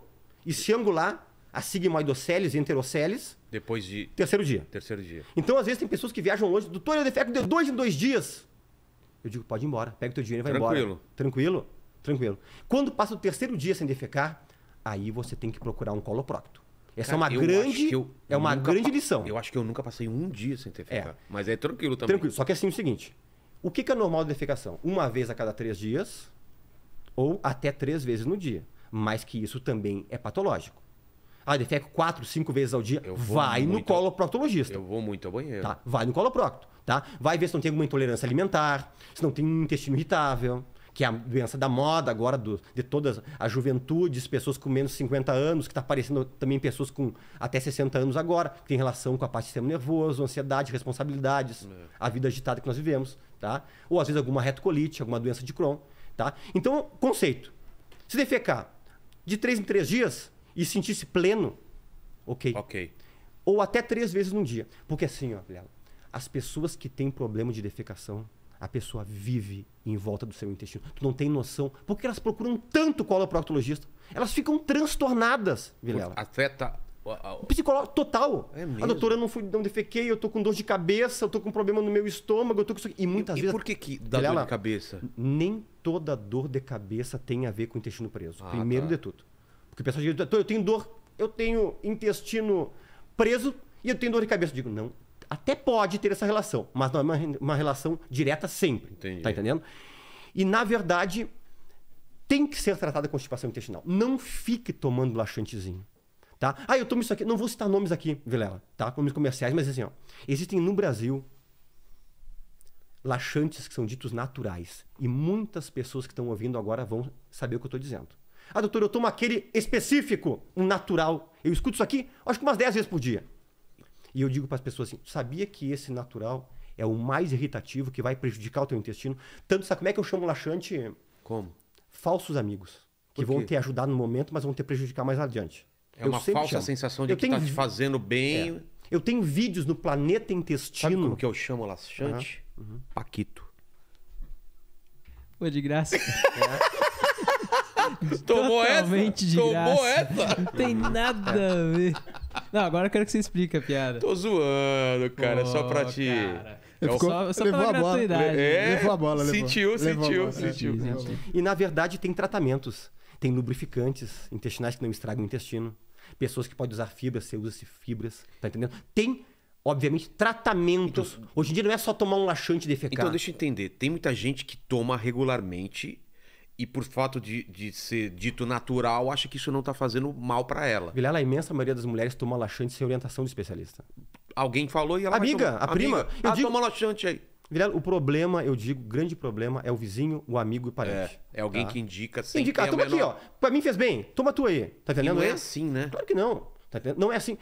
e angular a sigmoidoceles e enteroceles. Depois de. Terceiro dia. Terceiro dia. Então, às vezes, tem pessoas que viajam longe. Doutor, eu defeco de dois em dois dias. Eu digo, pode ir embora. Pega o teu dinheiro e vai Tranquilo. embora. Tranquilo. Tranquilo. tranquilo Quando passa o terceiro dia sem defecar, aí você tem que procurar um coloprocto. Essa é Cara, é uma grande, é uma grande lição. Eu acho que eu nunca passei um dia sem defecar. É. Mas é tranquilo também. Tranquilo. Só que é assim, é o seguinte. O que, que é normal de defecação? Uma vez a cada três dias ou até três vezes no dia mas que isso também é patológico. Ah, defeco quatro, cinco vezes ao dia, vai muito, no coloproctologista. Eu vou muito ao banheiro. Tá? Vai no coloprocto, tá? Vai ver se não tem alguma intolerância alimentar, se não tem um intestino irritável, que é a doença da moda agora do, de toda a juventude, pessoas com menos de 50 anos, que está aparecendo também pessoas com até 60 anos agora, que tem relação com a parte do sistema nervoso, ansiedade, responsabilidades, é. a vida agitada que nós vivemos, tá? Ou às vezes alguma retocolite, alguma doença de Crohn, tá? Então, conceito. Se defecar, de três em três dias e sentisse pleno, ok. Ok. Ou até três vezes num dia. Porque assim, ó, Léo, as pessoas que têm problema de defecação, a pessoa vive em volta do seu intestino. Tu não tem noção. Porque elas procuram tanto coloproctologista. Elas ficam transtornadas, Vilela. Afeta psicólogo total. É mesmo? A ah, doutora não, fui não defequei, eu tô com dor de cabeça, eu tô com problema no meu estômago, eu tô com isso aqui. E muitas e, vezes. E por que, que dá dor de cabeça? Nem toda dor de cabeça tem a ver com intestino preso. Ah, primeiro tá. de tudo. Porque o pessoal diz, eu tenho dor, eu tenho intestino preso e eu tenho dor de cabeça. Eu digo, não. Até pode ter essa relação, mas não é uma, uma relação direta sempre. Entendi. Tá entendendo? E na verdade, tem que ser tratada a constipação intestinal. Não fique tomando laxantezinho. Tá? Ah, eu tomo isso aqui. Não vou citar nomes aqui, Vilela, tá? Nomes comerciais, mas assim, ó. Existem no Brasil laxantes que são ditos naturais. E muitas pessoas que estão ouvindo agora vão saber o que eu estou dizendo. Ah, doutor, eu tomo aquele específico, um natural. Eu escuto isso aqui, acho que umas 10 vezes por dia. E eu digo para as pessoas assim: sabia que esse natural é o mais irritativo, que vai prejudicar o teu intestino? Tanto, sabe como é que eu chamo laxante? Como? Falsos amigos. Que vão te ajudar no momento, mas vão te prejudicar mais adiante. É uma falsa chamo. sensação de eu que tá tenho... tá te fazendo bem. É. Eu tenho vídeos no Planeta Intestino. Sabe como que eu chamo laxante? Uhum. Uhum. Paquito. Foi de graça. É. Tomou Totalmente essa? De Tomou graça. essa? Não tem nada a ver. Não, agora eu quero que você explique a piada. Tô zoando, cara. Pô, só pra te... Cara. Ele ficou, só, só levou, a bola, é, levou a bola. Levou. Sentiu, levou sentiu, a bola. sentiu, sentiu. E na verdade tem tratamentos. Tem lubrificantes intestinais que não estragam o intestino. Pessoas que podem usar fibras, você usa-se fibras, tá entendendo? Tem, obviamente, tratamentos. Então, Hoje em dia não é só tomar um laxante e defecar. Então, deixa eu entender. Tem muita gente que toma regularmente e por fato de, de ser dito natural, acha que isso não tá fazendo mal para ela. Vilela, a imensa maioria das mulheres toma laxante sem orientação de especialista. Alguém falou e ela Amiga, a amiga, prima. Eu ah, digo... toma laxante aí. O problema, eu digo, grande problema é o vizinho, o amigo e o parente. É, é alguém tá? que indica sem Indica. Ah, toma menor... aqui, ó. Pra mim fez bem, toma tu aí. Tá entendendo? E não é, é assim, né? Claro que não. Tá entendendo? Não é assim.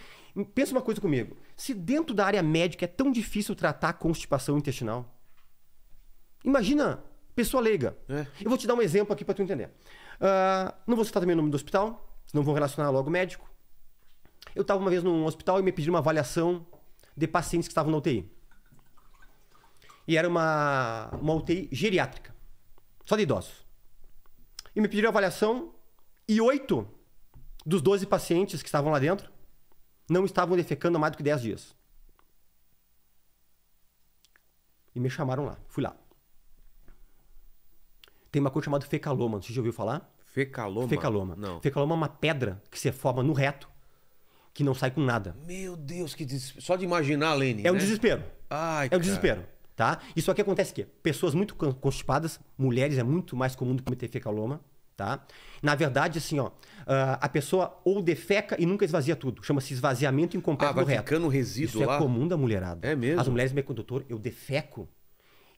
Pensa uma coisa comigo. Se dentro da área médica é tão difícil tratar constipação intestinal, imagina pessoa leiga. É. Eu vou te dar um exemplo aqui para tu entender. Uh, não vou citar também o nome do hospital, não vou relacionar logo o médico. Eu estava uma vez num hospital e me pediram uma avaliação de pacientes que estavam na UTI. E era uma, uma UTI geriátrica, só de idosos. E me pediram avaliação e oito dos 12 pacientes que estavam lá dentro não estavam defecando há mais do que 10 dias. E me chamaram lá. Fui lá. Tem uma coisa chamada fecaloma, você já ouviu falar? Fecaloma? Fecaloma. Não. Fecaloma é uma pedra que se forma no reto, que não sai com nada. Meu Deus, que des... só de imaginar, Lene. É né? um desespero. Ai, é um cara. desespero tá? Isso aqui acontece que pessoas muito constipadas, mulheres é muito mais comum do que cometer fecaloma, tá? Na verdade, assim, ó, ah, a pessoa ou defeca e nunca esvazia tudo. Chama-se esvaziamento incompleto ah, do reto. ficando resíduo Isso é lá. é comum da mulherada. É mesmo? As mulheres me doutor, eu defeco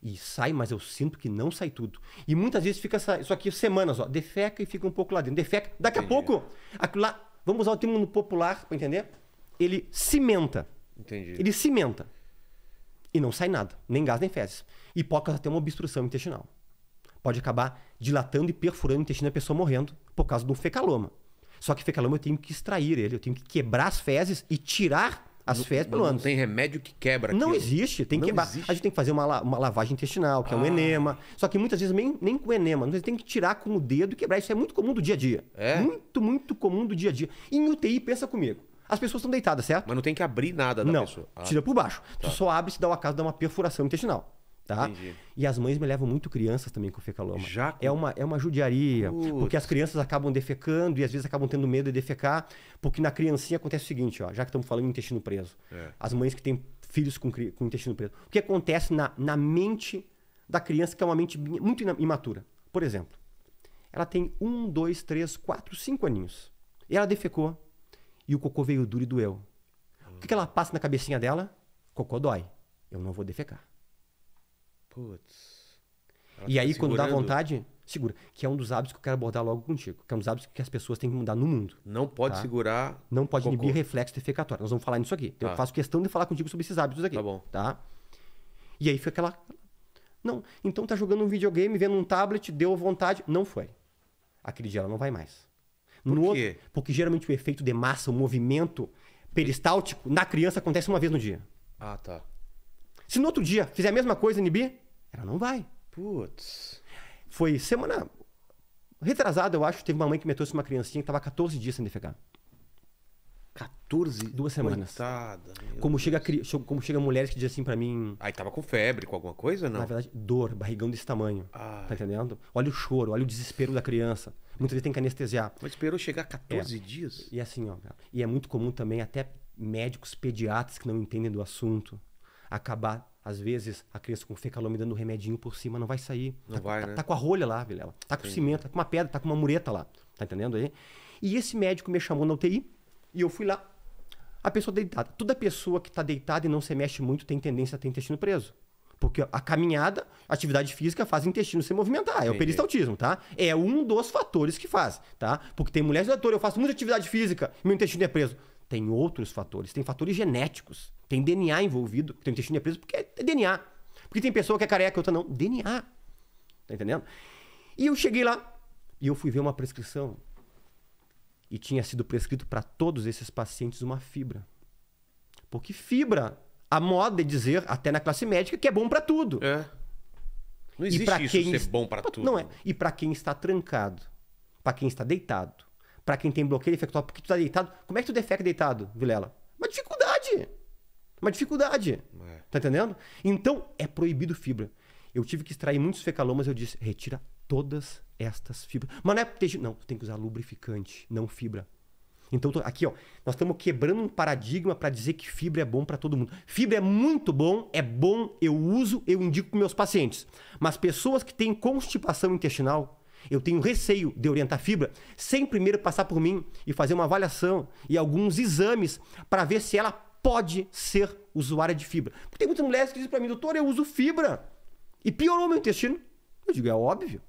e sai, mas eu sinto que não sai tudo. E muitas vezes fica isso aqui semanas, ó, defeca e fica um pouco lá dentro. Defeca, daqui Entendi. a pouco, aquilo lá, vamos usar o termo popular para entender? Ele cimenta. Entendi. Ele cimenta e não sai nada, nem gás nem fezes. E pode causar até uma obstrução intestinal. Pode acabar dilatando e perfurando o intestino da pessoa morrendo por causa de um fecaloma. Só que fecaloma eu tenho que extrair ele, eu tenho que quebrar as fezes e tirar as não, fezes pelo ânus. Não tem remédio que quebra aquilo. Não existe, tem que quebrar. Existe. A gente tem que fazer uma, uma lavagem intestinal, que ah. é um ah. enema. Só que muitas vezes nem, nem com enema, você tem que tirar com o dedo e quebrar. Isso é muito comum do dia a dia. É? Muito, muito comum do dia a dia. E em UTI, pensa comigo. As pessoas estão deitadas, certo? Mas não tem que abrir nada da não, pessoa. Ah. Tira por baixo. Tá. Só abre se dá uma casa, dá uma perfuração intestinal. Tá? Entendi. E as mães me levam muito crianças também com fecaloma. Já? É uma, é uma judiaria. Putz. Porque as crianças acabam defecando e às vezes acabam tendo medo de defecar. Porque na criancinha acontece o seguinte, ó, já que estamos falando em intestino preso. É. As mães que têm filhos com, com intestino preso. O que acontece na, na mente da criança, que é uma mente muito imatura? Por exemplo, ela tem um, dois, três, quatro, cinco aninhos. E ela defecou e o cocô veio duro e doeu. Hum. O que, que ela passa na cabecinha dela? Cocô dói. Eu não vou defecar. Putz. e tá aí, segurando. quando dá vontade, segura. Que é um dos hábitos que eu quero abordar logo contigo. Que é um dos hábitos que as pessoas têm que mudar no mundo. Não pode tá? segurar. Não pode cocô. inibir reflexo defecatório. Nós vamos falar nisso aqui. Tá. Eu faço questão de falar contigo sobre esses hábitos aqui. Tá bom. Tá? E aí fica aquela. Não, então tá jogando um videogame, vendo um tablet, deu vontade. Não foi. Aquele dia ela não vai mais. Por no quê? Outro, porque geralmente o efeito de massa, o movimento peristáltico, na criança acontece uma vez no dia. Ah, tá. Se no outro dia fizer a mesma coisa, inibir, ela não vai. Putz. Foi semana retrasada, eu acho, teve uma mãe que me trouxe uma criancinha que tava 14 dias sem defecar. 14? Duas semanas. Coitada, como, chega, como chega mulheres que dizem assim para mim. Aí tava com febre, com alguma coisa, não? Na verdade, dor, barrigão desse tamanho. Ai. Ah. Tá entendendo? Olha o choro, olha o desespero da criança. Muitas vezes tem que anestesiar. Mas esperou chegar 14 é. dias? E assim, ó. E é muito comum também até médicos pediatras que não entendem do assunto acabar às vezes a criança com fecalome dando um remedinho por cima não vai sair. Não tá, vai, tá, né? tá com a rolha lá, Vilela. Tá com Sim. cimento, tá com uma pedra, tá com uma mureta lá. Tá entendendo aí? E esse médico me chamou na UTI e eu fui lá. A pessoa deitada. Toda pessoa que tá deitada e não se mexe muito tem tendência a ter intestino preso. Porque a caminhada, atividade física faz o intestino se movimentar. É o peristaltismo, tá? É um dos fatores que faz, tá? Porque tem mulheres, doutor, eu faço muita atividade física, meu intestino é preso. Tem outros fatores, tem fatores genéticos, tem DNA envolvido, tem intestino é preso porque é DNA. Porque tem pessoa que é careca, outra não. DNA. Tá entendendo? E eu cheguei lá e eu fui ver uma prescrição. E tinha sido prescrito para todos esses pacientes uma fibra. Porque fibra a moda é dizer, até na classe médica, que é bom para tudo. É. Não existe isso quem... ser bom para tudo. Não é. E para quem está trancado, para quem está deitado, para quem tem bloqueio defectual, porque tu tá deitado, como é que tu defeca deitado, Vilela? Uma dificuldade. Uma dificuldade. É. Tá entendendo? Então, é proibido fibra. Eu tive que extrair muitos fecalomas, eu disse, retira todas estas fibras. Mas não é protegido. Não, tu tem que usar lubrificante, não fibra. Então, aqui, ó, nós estamos quebrando um paradigma para dizer que fibra é bom para todo mundo. Fibra é muito bom, é bom, eu uso, eu indico para meus pacientes. Mas pessoas que têm constipação intestinal, eu tenho receio de orientar fibra sem primeiro passar por mim e fazer uma avaliação e alguns exames para ver se ela pode ser usuária de fibra. Porque tem muitas mulheres que dizem para mim, doutor, eu uso fibra e piorou meu intestino. Eu digo, é óbvio.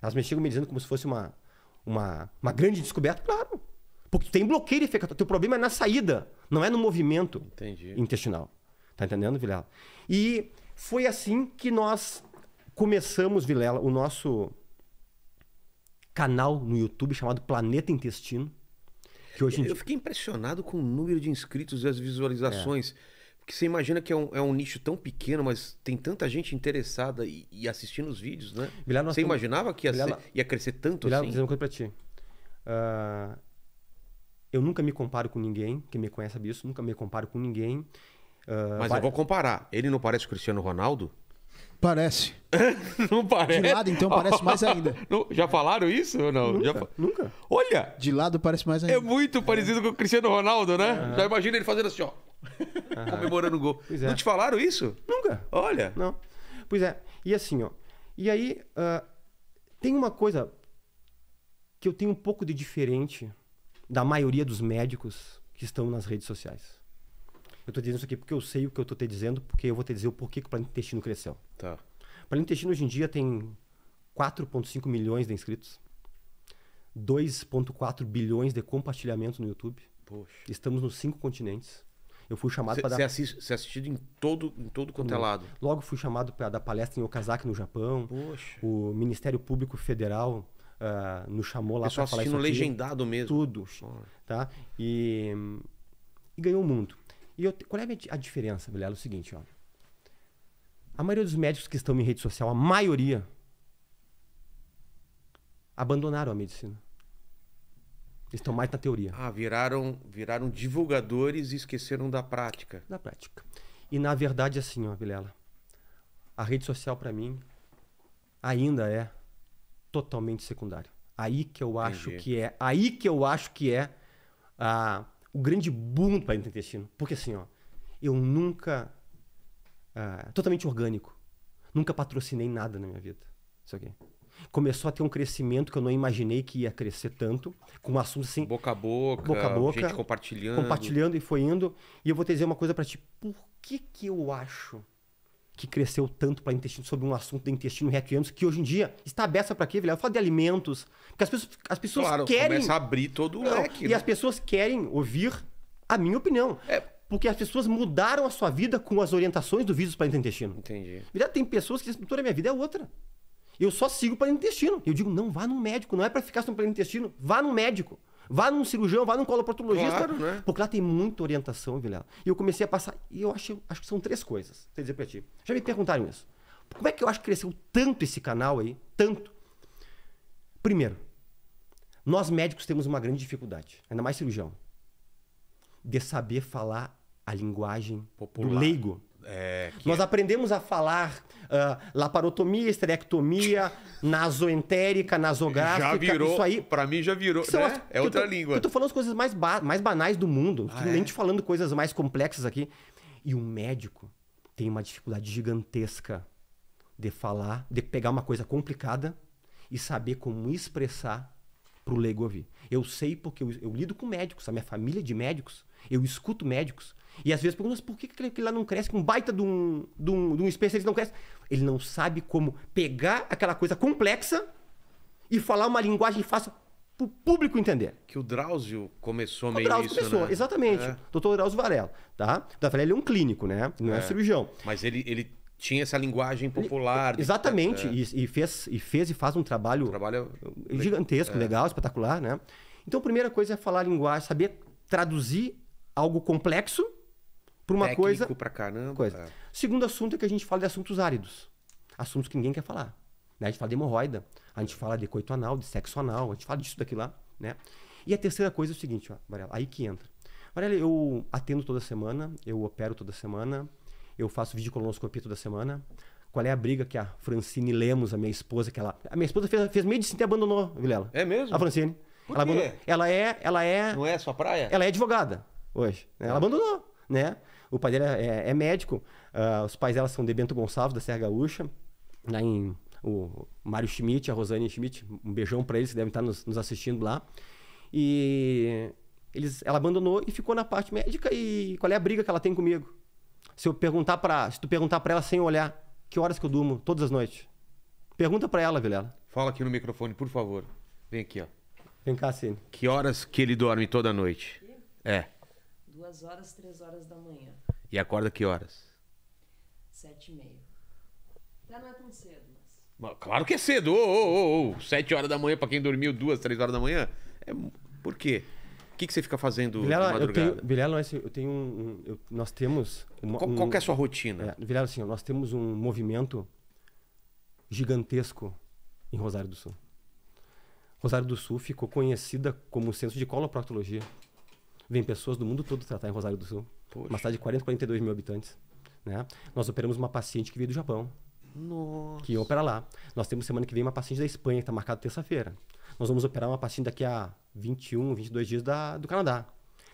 Elas me chegam me dizendo como se fosse uma, uma, uma grande descoberta. Claro, porque tem bloqueio O Teu problema é na saída, não é no movimento Entendi. intestinal. Tá entendendo, Vilela? E foi assim que nós começamos, Vilela, o nosso canal no YouTube chamado Planeta Intestino. Que hoje Eu fiquei impressionado com o número de inscritos e as visualizações. É. Porque você imagina que é um, é um, nicho tão pequeno, mas tem tanta gente interessada e, e assistindo os vídeos, né? Vilela, você imaginava que ia, ser, ia crescer tanto Vilela, assim? Vilela, vou dizer uma coisa pra ti. Uh, eu nunca me comparo com ninguém, quem me conhece sabe isso, nunca me comparo com ninguém. Uh, Mas eu vou comparar. Ele não parece o Cristiano Ronaldo? Parece. não parece? De lado, então, parece mais ainda. já falaram isso ou não? Nunca, nunca, Olha! De lado parece mais é ainda. É muito parecido é. com o Cristiano Ronaldo, né? É. Já imagina ele fazendo assim, ó. Uhum. comemorando o gol. É. Não te falaram isso? Nunca. Olha. Não. Pois é. E assim, ó. E aí, uh, tem uma coisa que eu tenho um pouco de diferente da maioria dos médicos que estão nas redes sociais. Eu estou dizendo isso aqui porque eu sei o que eu estou te dizendo, porque eu vou te dizer o porquê que o planeta intestino cresceu. Tá. O planeta intestino hoje em dia tem 4,5 milhões de inscritos, 2,4 bilhões de compartilhamentos no YouTube. Poxa. Estamos nos cinco continentes. Eu fui chamado para dar. Você assiste, é assistido em todo, em todo quanto é lado. Logo fui chamado para dar palestra em Okazaki, no Japão. Poxa. O Ministério Público Federal uh, nos chamou lá para falar isso aqui, legendado mesmo. Tudo, tá? E, e ganhou mundo. E eu, qual é a diferença, Vilela? É o seguinte, ó. A maioria dos médicos que estão em rede social, a maioria, abandonaram a medicina. Estão mais na teoria. Ah, viraram, viraram divulgadores e esqueceram da prática. Da prática. E na verdade, assim, ó, Vilela, a rede social para mim ainda é totalmente secundário. Aí que eu acho Entendi. que é, aí que eu acho que é ah, o grande boom para o intestino. Porque assim, ó, eu nunca. Ah, totalmente orgânico. Nunca patrocinei nada na minha vida. Isso aqui. Começou a ter um crescimento que eu não imaginei que ia crescer tanto, com um assunto assim. Boca a boca, boca, a boca gente compartilhando. Compartilhando e foi indo. E eu vou te dizer uma coisa para ti. Por que, que eu acho que cresceu tanto para intestino sobre um assunto do intestino reto que hoje em dia está aberta para quê, velho? Fala de alimentos, porque as pessoas, as pessoas claro, querem começa a abrir todo o Não, leque. E né? as pessoas querem ouvir a minha opinião. É. Porque as pessoas mudaram a sua vida com as orientações do vírus para o intestino. Entendi. tem pessoas que dizem, doutor, a minha vida é outra. Eu só sigo para o intestino. Eu digo, não, vá no médico. Não é para ficar só para intestino. Vá no médico. Vá num cirurgião, vá num coloproctologista, claro, né? porque lá tem muita orientação, Vilela. E eu comecei a passar, e eu acho, acho que são três coisas, vou dizer pra ti. Já me perguntaram isso. Como é que eu acho que cresceu tanto esse canal aí? Tanto. Primeiro, nós médicos temos uma grande dificuldade, ainda mais cirurgião, de saber falar a linguagem Popular. do leigo. É, Nós é... aprendemos a falar uh, ah, laparotomia, esterectomia, nasoentérica, nasográfica. Já virou, isso aí. Pra mim já virou. É né? As, é outra eu tô, língua. Eu tô falando as coisas mais, ba mais banais do mundo, ah, nem é? te falando coisas mais complexas aqui. E o médico tem uma dificuldade gigantesca de falar, de pegar uma coisa complicada e saber como expressar pro leigo ouvir. Eu sei porque eu, eu lido com médicos, a minha família é de médicos, eu escuto médicos. E às vezes pergunta, mas por que aquele lá não cresce? Um baita de um, de um, de um especialista não cresce. Ele não sabe como pegar aquela coisa complexa e falar uma linguagem fácil para o público entender. Que o Drauzio começou o meio Drauzio isso, começou, né? exatamente. É. Doutor Drauzio Varela, tá? O Drauzio Varela é um clínico, né? Não é, é cirurgião. Mas ele, ele tinha essa linguagem popular. Ele, exatamente. É. E, e, fez, e fez e faz um trabalho, um trabalho gigantesco, é. legal, espetacular, né? Então, a primeira coisa é falar a linguagem, saber traduzir algo complexo por uma Técnico coisa. pra caramba. Coisa. É. Segundo assunto é que a gente fala de assuntos áridos. Assuntos que ninguém quer falar. Né? A gente fala de hemorroida, a gente fala de coito anal, de sexo anal, a gente fala disso, daqui lá, né? E a terceira coisa é o seguinte, ó, Varela, aí que entra. Varela, eu atendo toda semana, eu opero toda semana, eu faço videocolonoscopia toda semana. Qual é a briga que a Francine Lemos, a minha esposa, que ela... A minha esposa fez, fez meio de e abandonou, Vilela. É mesmo? A Francine. Por ela, Abandonou, ela é... Ela é... Não é a sua praia? Ela é advogada hoje. Né? Ela abandonou, né? O pai dela é, é médico, uh, os pais dela são de Bento Gonçalves, da Serra Gaúcha, lá em o Mário Schmidt, a Rosane Schmidt, um beijão para eles que devem estar nos, nos assistindo lá. E eles, ela abandonou e ficou na parte médica e qual é a briga que ela tem comigo? Se eu perguntar para, se tu perguntar para ela sem olhar, que horas que eu durmo todas as noites? Pergunta para ela, Vilela. Fala aqui no microfone, por favor. Vem aqui, ó. Vem cá, Cine. Que horas que ele dorme toda noite? É duas horas, três horas da manhã. E acorda que horas? Sete e meia. Até não é tão cedo, mas... Claro que é cedo! Ô, Sete horas da manhã para quem dormiu duas, três horas da manhã? É... Por quê? O que, que você fica fazendo Vilela, de madrugada? Eu tenho, Vilela, eu tenho um... Eu, nós temos... qual, qual, que é a sua rotina? É, Vilela, assim, nós temos um movimento gigantesco em Rosário do Sul. Rosário do Sul ficou conhecida como centro de coloproctologia. Vem pessoas do mundo todo tratar em Rosário do Sul. Poxa. Uma cidade de 40, 42 mil habitantes. Né? Nós operamos uma paciente que veio do Japão. Nossa. Que opera lá. Nós temos semana que vem uma paciente da Espanha, que está marcada terça-feira. Nós vamos operar uma paciente daqui a 21, 22 dias da, do Canadá.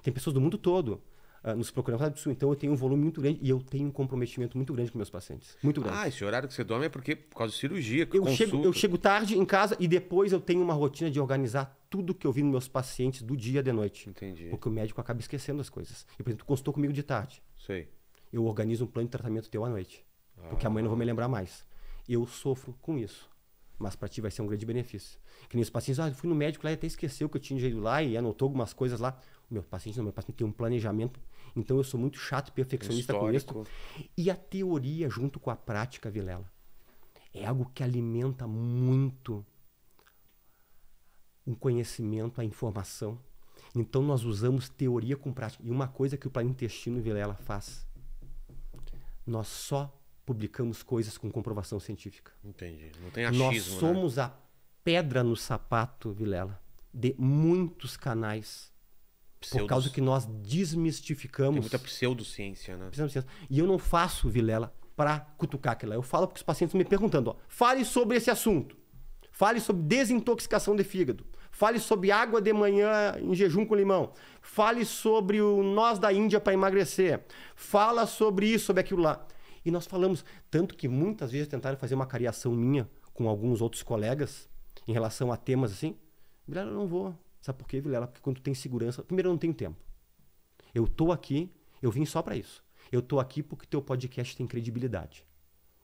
Tem pessoas do mundo todo. Ah, nos procuramos lá do Sul. Então eu tenho um volume muito grande e eu tenho um comprometimento muito grande com meus pacientes. Muito grande. Ah, esse horário que você dorme é porque por causa de cirurgia, eu chego, eu chego tarde em casa e depois eu tenho uma rotina de organizar tudo que eu vi nos meus pacientes do dia e de noite. Entendi. Porque o médico acaba esquecendo as coisas. E, por exemplo, consultou comigo de tarde. Sei. Eu organizo um plano de tratamento teu à noite. Ah. Porque amanhã não vou me lembrar mais. Eu sofro com isso mas para ti vai ser um grande benefício. Que nem os pacientes, ah, eu fui no médico lá e até esqueceu que eu tinha ido lá e anotou algumas coisas lá. Meu paciente não, meu paciente tem um planejamento. Então eu sou muito chato, perfeccionista com isso. E a teoria junto com a prática, Vilela, é algo que alimenta muito o conhecimento, a informação. Então nós usamos teoria com prática. E uma coisa que o plano intestino Vilela faz, nós só publicamos coisas com comprovação científica. Entendi. Não tem achismo. Nós né? somos né? a pedra no sapato, Vilela, de muitos canais por causa que nós desmistificamos. Tem muita pseudociência, né? Pseudociência. E eu não faço, Vilela, para cutucar aquilo. Eu falo porque os pacientes me perguntando, ó, fale sobre esse assunto. Fale sobre desintoxicação de fígado. Fale sobre água de manhã em jejum com limão. Fale sobre o nós da Índia para emagrecer. Fala sobre isso, sobre aquilo lá. E nós falamos tanto que muitas vezes tentaram fazer uma cariação minha com alguns outros colegas em relação a temas assim. eu não vou. Sabe por quê, Vilela? Porque quando tem segurança, primeiro eu não tenho tempo. Eu tô aqui, eu vim só para isso. Eu tô aqui porque teu podcast tem credibilidade.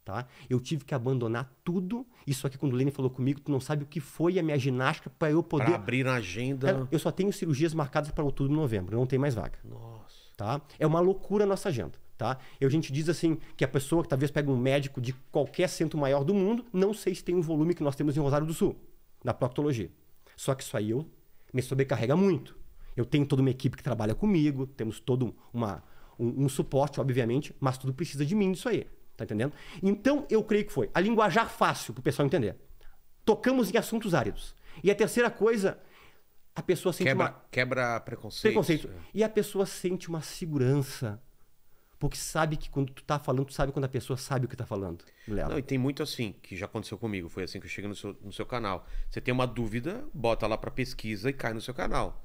Tá? Eu tive que abandonar tudo. Isso aqui quando o Lênin falou comigo, tu não sabe o que foi a minha ginástica para eu poder pra abrir a agenda. É, eu só tenho cirurgias marcadas para outubro e novembro, não tem mais vaga. Nossa. Tá? É uma loucura a nossa agenda, tá? E a gente diz assim que a pessoa que talvez pega um médico de qualquer centro maior do mundo, não sei se tem o um volume que nós temos em Rosário do Sul, na proctologia. Só que isso aí eu me sobrecarrega muito. Eu tenho toda uma equipe que trabalha comigo, temos todo uma, um, um suporte, obviamente, mas tudo precisa de mim disso aí. Tá entendendo? Então, eu creio que foi. A linguajar fácil para o pessoal entender. Tocamos em assuntos áridos. E a terceira coisa, a pessoa sente quebra, uma... Quebra preconceito. Preconceito. E a pessoa sente uma segurança porque sabe que quando tu tá falando, tu sabe quando a pessoa sabe o que tá falando. Não, e tem muito assim, que já aconteceu comigo. Foi assim que eu cheguei no seu, no seu canal. Você tem uma dúvida, bota lá para pesquisa e cai no seu canal.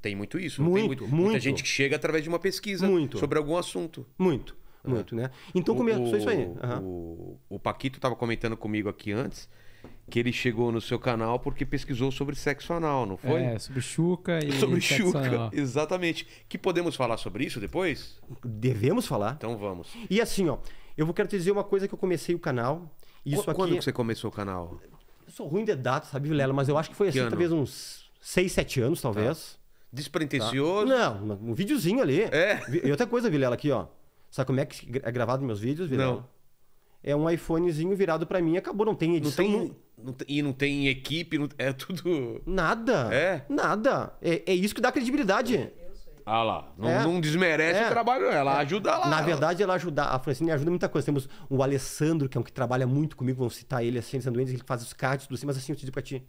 Tem muito isso. Muito, tem muito, muito, Muita gente que chega através de uma pesquisa muito. sobre algum assunto. Muito, uhum. muito, né? Então o, começou isso aí. Uhum. O, o Paquito estava comentando comigo aqui antes que ele chegou no seu canal porque pesquisou sobre sexo anal, não foi? É, sobre chuca e sobre sexo chuca, anal. exatamente. Que podemos falar sobre isso depois? Devemos falar. Então vamos. E assim, ó, eu quero te dizer uma coisa que eu comecei o canal. Isso Qu Quando aqui... É que você começou o canal? Eu sou ruim de data, sabe, Vilela? Mas eu acho que foi assim, talvez uns 6, 7 anos, tá. talvez. Tá. Despretensioso? Tá. Não, um videozinho ali. É. E outra coisa, Vilela, aqui, ó. Sabe como é que é gravado meus vídeos, Vilela? Não. É um iPhonezinho virado para mim, acabou, não tem edição. Não tem... Não, e não tem equipe, não, é tudo. Nada. É? Nada. É, é isso que dá credibilidade. Ah lá, não, é. não desmerece é. o trabalho, ela é. ajuda lá. Na verdade, ela ajuda, a Francine ajuda muita coisa. Temos o Alessandro, que é um que trabalha muito comigo, vamos citar ele, assim, ele faz os cards, tudo assim, mas assim, eu te digo pra ti: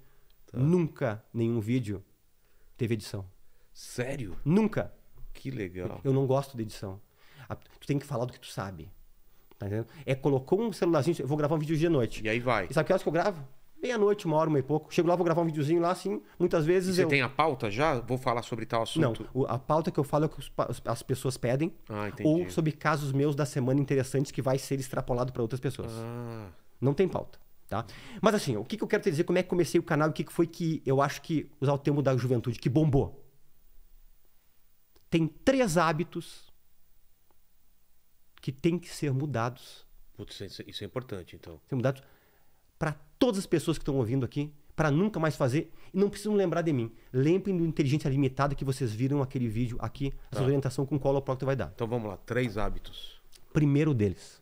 tá. nunca nenhum vídeo teve edição. Sério? Nunca. Que legal. Eu não gosto de edição. Tu tem que falar do que tu sabe. Tá entendendo? É colocou um celularzinho, eu vou gravar um vídeo de noite. E aí vai. E sabe que horas que eu gravo? meia-noite, uma hora, uma e pouco. Chego lá, vou gravar um videozinho lá, assim, muitas vezes. E você eu... tem a pauta já? Vou falar sobre tal assunto? Não, a pauta que eu falo é o que as pessoas pedem. Ah, ou sobre casos meus da semana interessantes que vai ser extrapolado para outras pessoas. Ah. Não tem pauta. Tá? Mas assim, o que, que eu quero te dizer, como é que comecei o canal e o que, que foi que eu acho que, usar o termo da juventude, que bombou. Tem três hábitos que tem que ser mudados. Putz, isso é importante, então. Ser mudados para todas as pessoas que estão ouvindo aqui, para nunca mais fazer. E não precisam lembrar de mim. Lembrem do Inteligência Limitada que vocês viram aquele vídeo aqui, tá. essa orientação com qual o Proctor vai dar. Então vamos lá, três hábitos. Primeiro deles.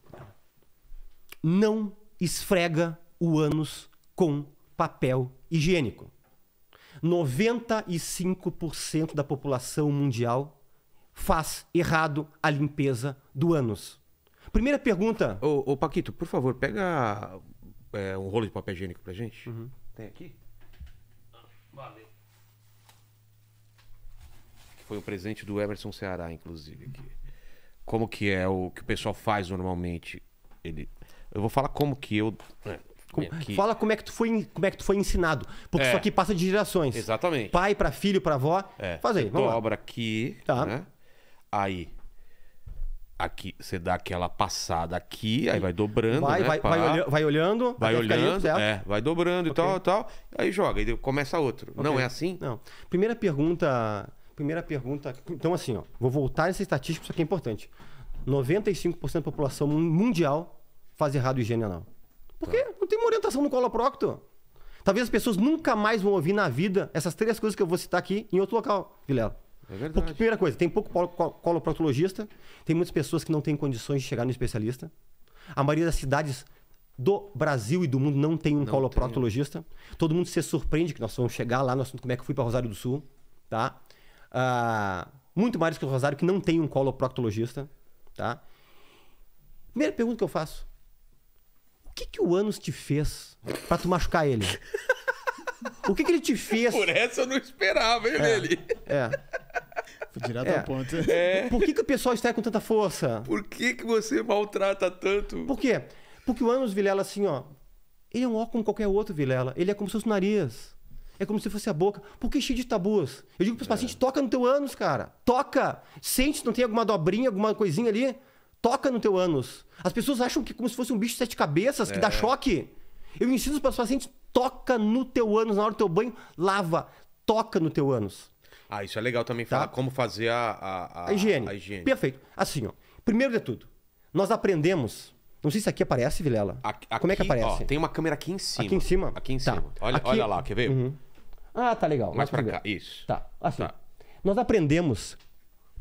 Não esfrega o ânus com papel higiênico. 95% da população mundial faz errado a limpeza do ânus. Primeira pergunta. Ô, ô Paquito, por favor, pega é, um rolo de papel higiênico pra gente? Uhum. Tem aqui? Ah, valeu. foi um presente do Emerson Ceará, inclusive. Aqui. Como que é o que o pessoal faz normalmente? Ele, eu vou falar como que eu. É, como, que... Fala como é que tu foi, como é que tu foi ensinado, porque é, isso aqui passa de gerações. Exatamente. Pai para filho para avó. É. Faz aí, vamos Dobra lá. aqui. Tá. Né? Aí aqui você dá aquela passada aqui, aí vai dobrando, vai, né, vai, vai, vai, olhando, vai olhando, é, vai dobrando okay. e tal, tal, aí joga e começa outro. Okay. Não é assim? Não. Primeira pergunta, primeira pergunta. Então assim, ó, vou voltar nessa estatística, isso aqui é importante. 95% da população mundial faz errado o higiene anal. Porque tá. não tem uma orientação no coloprocto. Talvez as pessoas nunca mais vão ouvir na vida essas três coisas que eu vou citar aqui em outro local, Vilela. É verdade. Porque, primeira coisa, tem pouco coloproctologista, tem muitas pessoas que não têm condições de chegar no especialista. A maioria das cidades do Brasil e do mundo não tem um não né? coloproctologista. Todo mundo se surpreende que nós vamos chegar lá no assunto como é que eu fui para Rosário do Sul, tá? Ah, muito mais que o Rosário que não tem um coloproctologista, tá? Primeira pergunta que eu faço: o que que o Anos te fez para tu machucar ele? O que que ele te fez? Por essa eu não esperava, hein, é, É direto é. ao ponto. É. é. Por que, que o pessoal está com tanta força? Por que, que você maltrata tanto? Por quê? Porque o ânus Vilela, assim, ó. Ele é um ó como qualquer outro, Vilela. Ele é como se fosse o nariz. É como se fosse a boca. Por que cheio de tabus? Eu digo para os é. pacientes, toca no teu ânus, cara. Toca. Sente se não tem alguma dobrinha, alguma coisinha ali. Toca no teu ânus. As pessoas acham que é como se fosse um bicho de sete cabeças, que dá é. choque. Eu ensino para os pacientes, toca no teu ânus na hora do teu banho, lava, toca no teu ânus. Ah, isso é legal também tá? falar como fazer a, a, a, a, higiene. a higiene. Perfeito. Assim, ó. Primeiro de tudo, nós aprendemos não sei se aqui aparece, Vilela. Aqui, Como é que aparece? Ó, tem uma câmera aqui em cima. Aqui em cima? Aqui em tá. cima. Tá. Olha, aqui... olha lá, quer ver? Uhum. Ah, tá legal. Mais pra cá, isso. Tá, assim. Tá. Nós aprendemos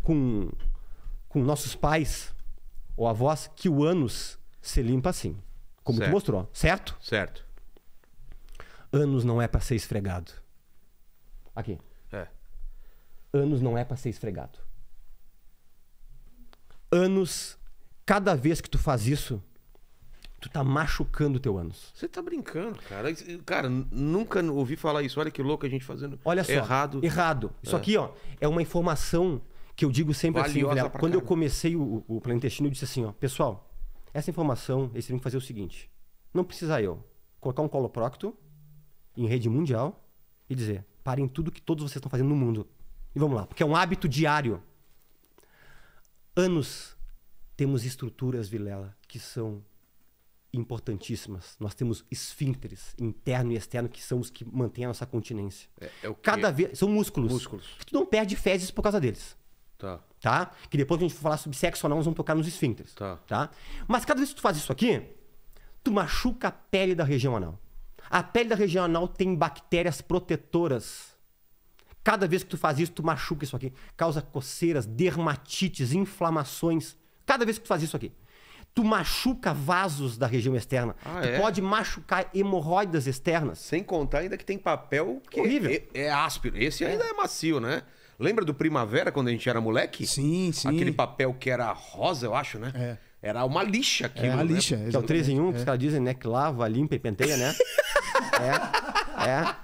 com, com nossos pais ou avós que o ânus se limpa assim. Como certo. tu mostrou, certo? Certo. Ânus não é para ser esfregado. Aqui. Anos não é para ser esfregado. Anos, cada vez que tu faz isso, tu tá machucando o teu ânus. Você tá brincando, cara. Cara, nunca ouvi falar isso. Olha que louco a gente fazendo. Olha só. Errado. Errado. Isso é. aqui, ó, é uma informação que eu digo sempre assim, Valiosa assim, Guilherme. Quando cara. eu comecei o, o Plano Intestino, eu disse assim, ó, pessoal, essa informação, eles têm que fazer o seguinte. Não precisa eu colocar um coloprocto em rede mundial e dizer, parem tudo que todos vocês estão fazendo no mundo. E vamos lá, porque é um hábito diário. Anos temos estruturas, Vilela, que são importantíssimas. Nós temos esfíncteres, interno e externo, que são os que mantêm a nossa continência. É, é o Cada vez. São músculos. Músculos. Que tu não perde fezes por causa deles. Tá. Tá? Que depois que a gente for falar sobre sexo ou não, nós vamos tocar nos esfíncteres. Tá. tá? Mas cada vez que tu faz isso aqui, tu machuca a pele da região anal. A pele da região anal tem bactérias protetoras Cada vez que tu faz isso, tu machuca isso aqui. Causa coceiras, dermatites, inflamações. Cada vez que tu faz isso aqui. Tu machuca vasos da região externa. Ah, tu é? pode machucar hemorroidas externas. Sem contar ainda que tem papel que Horrível. É, é, é áspero. Esse ainda é. macio, né? Lembra do Primavera, quando a gente era moleque? Sim, sim. Aquele papel que era rosa, eu acho, né? É. Era uma lixa aquilo. É uma né? lixa, né? Que é o 3 em 1, que é. os caras dizem, né? Que lava, limpa e penteia, né? é. É.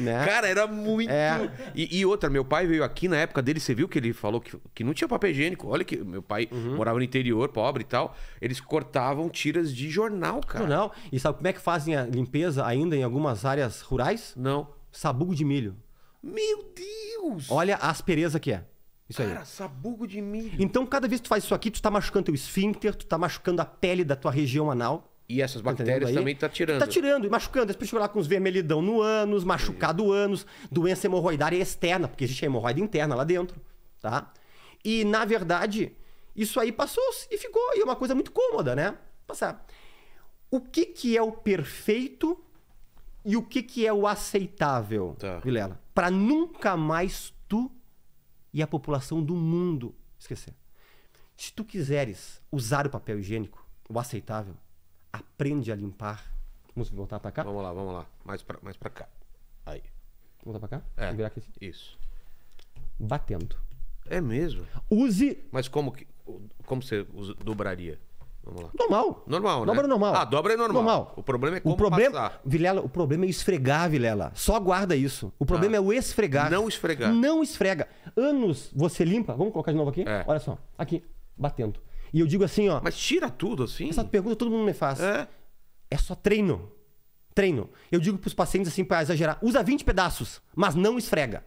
Né? Cara, era muito. É. E, e, outra, meu pai veio aqui na época dele, você viu que ele falou que, que não tinha papel higiênico. Olha que meu pai uhum. morava no interior, pobre e tal. Eles cortavam tiras de jornal, cara. Jornal. E sabe como é que fazem a limpeza ainda em algumas áreas rurais? Não. Sabugo de milho. Meu Deus! Olha a aspereza que é. Isso Cara, aí. sabugo de milho. Então, cada vez que tu faz isso aqui, tu tá machucando teu esfíncter, tu tá machucando a pele da tua região anal. E essas bactérias também tá tirando. está tirando e machucando. As pessoas lá com os vermelhidão no ânus, machucado o ânus, doença hemorroidária externa, porque existe a hemorroida interna lá dentro, tá? E, na verdade, isso aí passou e ficou. E é uma coisa muito cômoda, né? Passar. O que que é o perfeito e o que que é o aceitável, tá. Vilela? Para nunca mais tu e a população do mundo esquecer. Se tu quiseres usar o papel higiênico, o aceitável, aprende a limpar. Vamos voltar para cá? Vamos lá, vamos lá. Mais para mais pra cá. Aí. Voltar para cá? É. Virar aqui. Assim. Isso. Batendo. É mesmo? Use. Mas como que. Como você dobraria? Vamos lá. Normal. Normal, né? Dobra normal. Ah, dobra é normal. normal. O problema é como o problema, passar. Vilela, o problema é esfregar, Vilela. Só guarda isso. O problema ah. é o esfregar. Não esfregar. Não esfrega. Anos você limpa. Vamos colocar de novo aqui? É. Olha só. Aqui, batendo. E eu digo assim, ó. Mas tira tudo assim? Essa pergunta todo mundo me faz. É. É só treino. Treino. Eu digo pros pacientes assim, pra exagerar: usa 20 pedaços, mas não esfrega.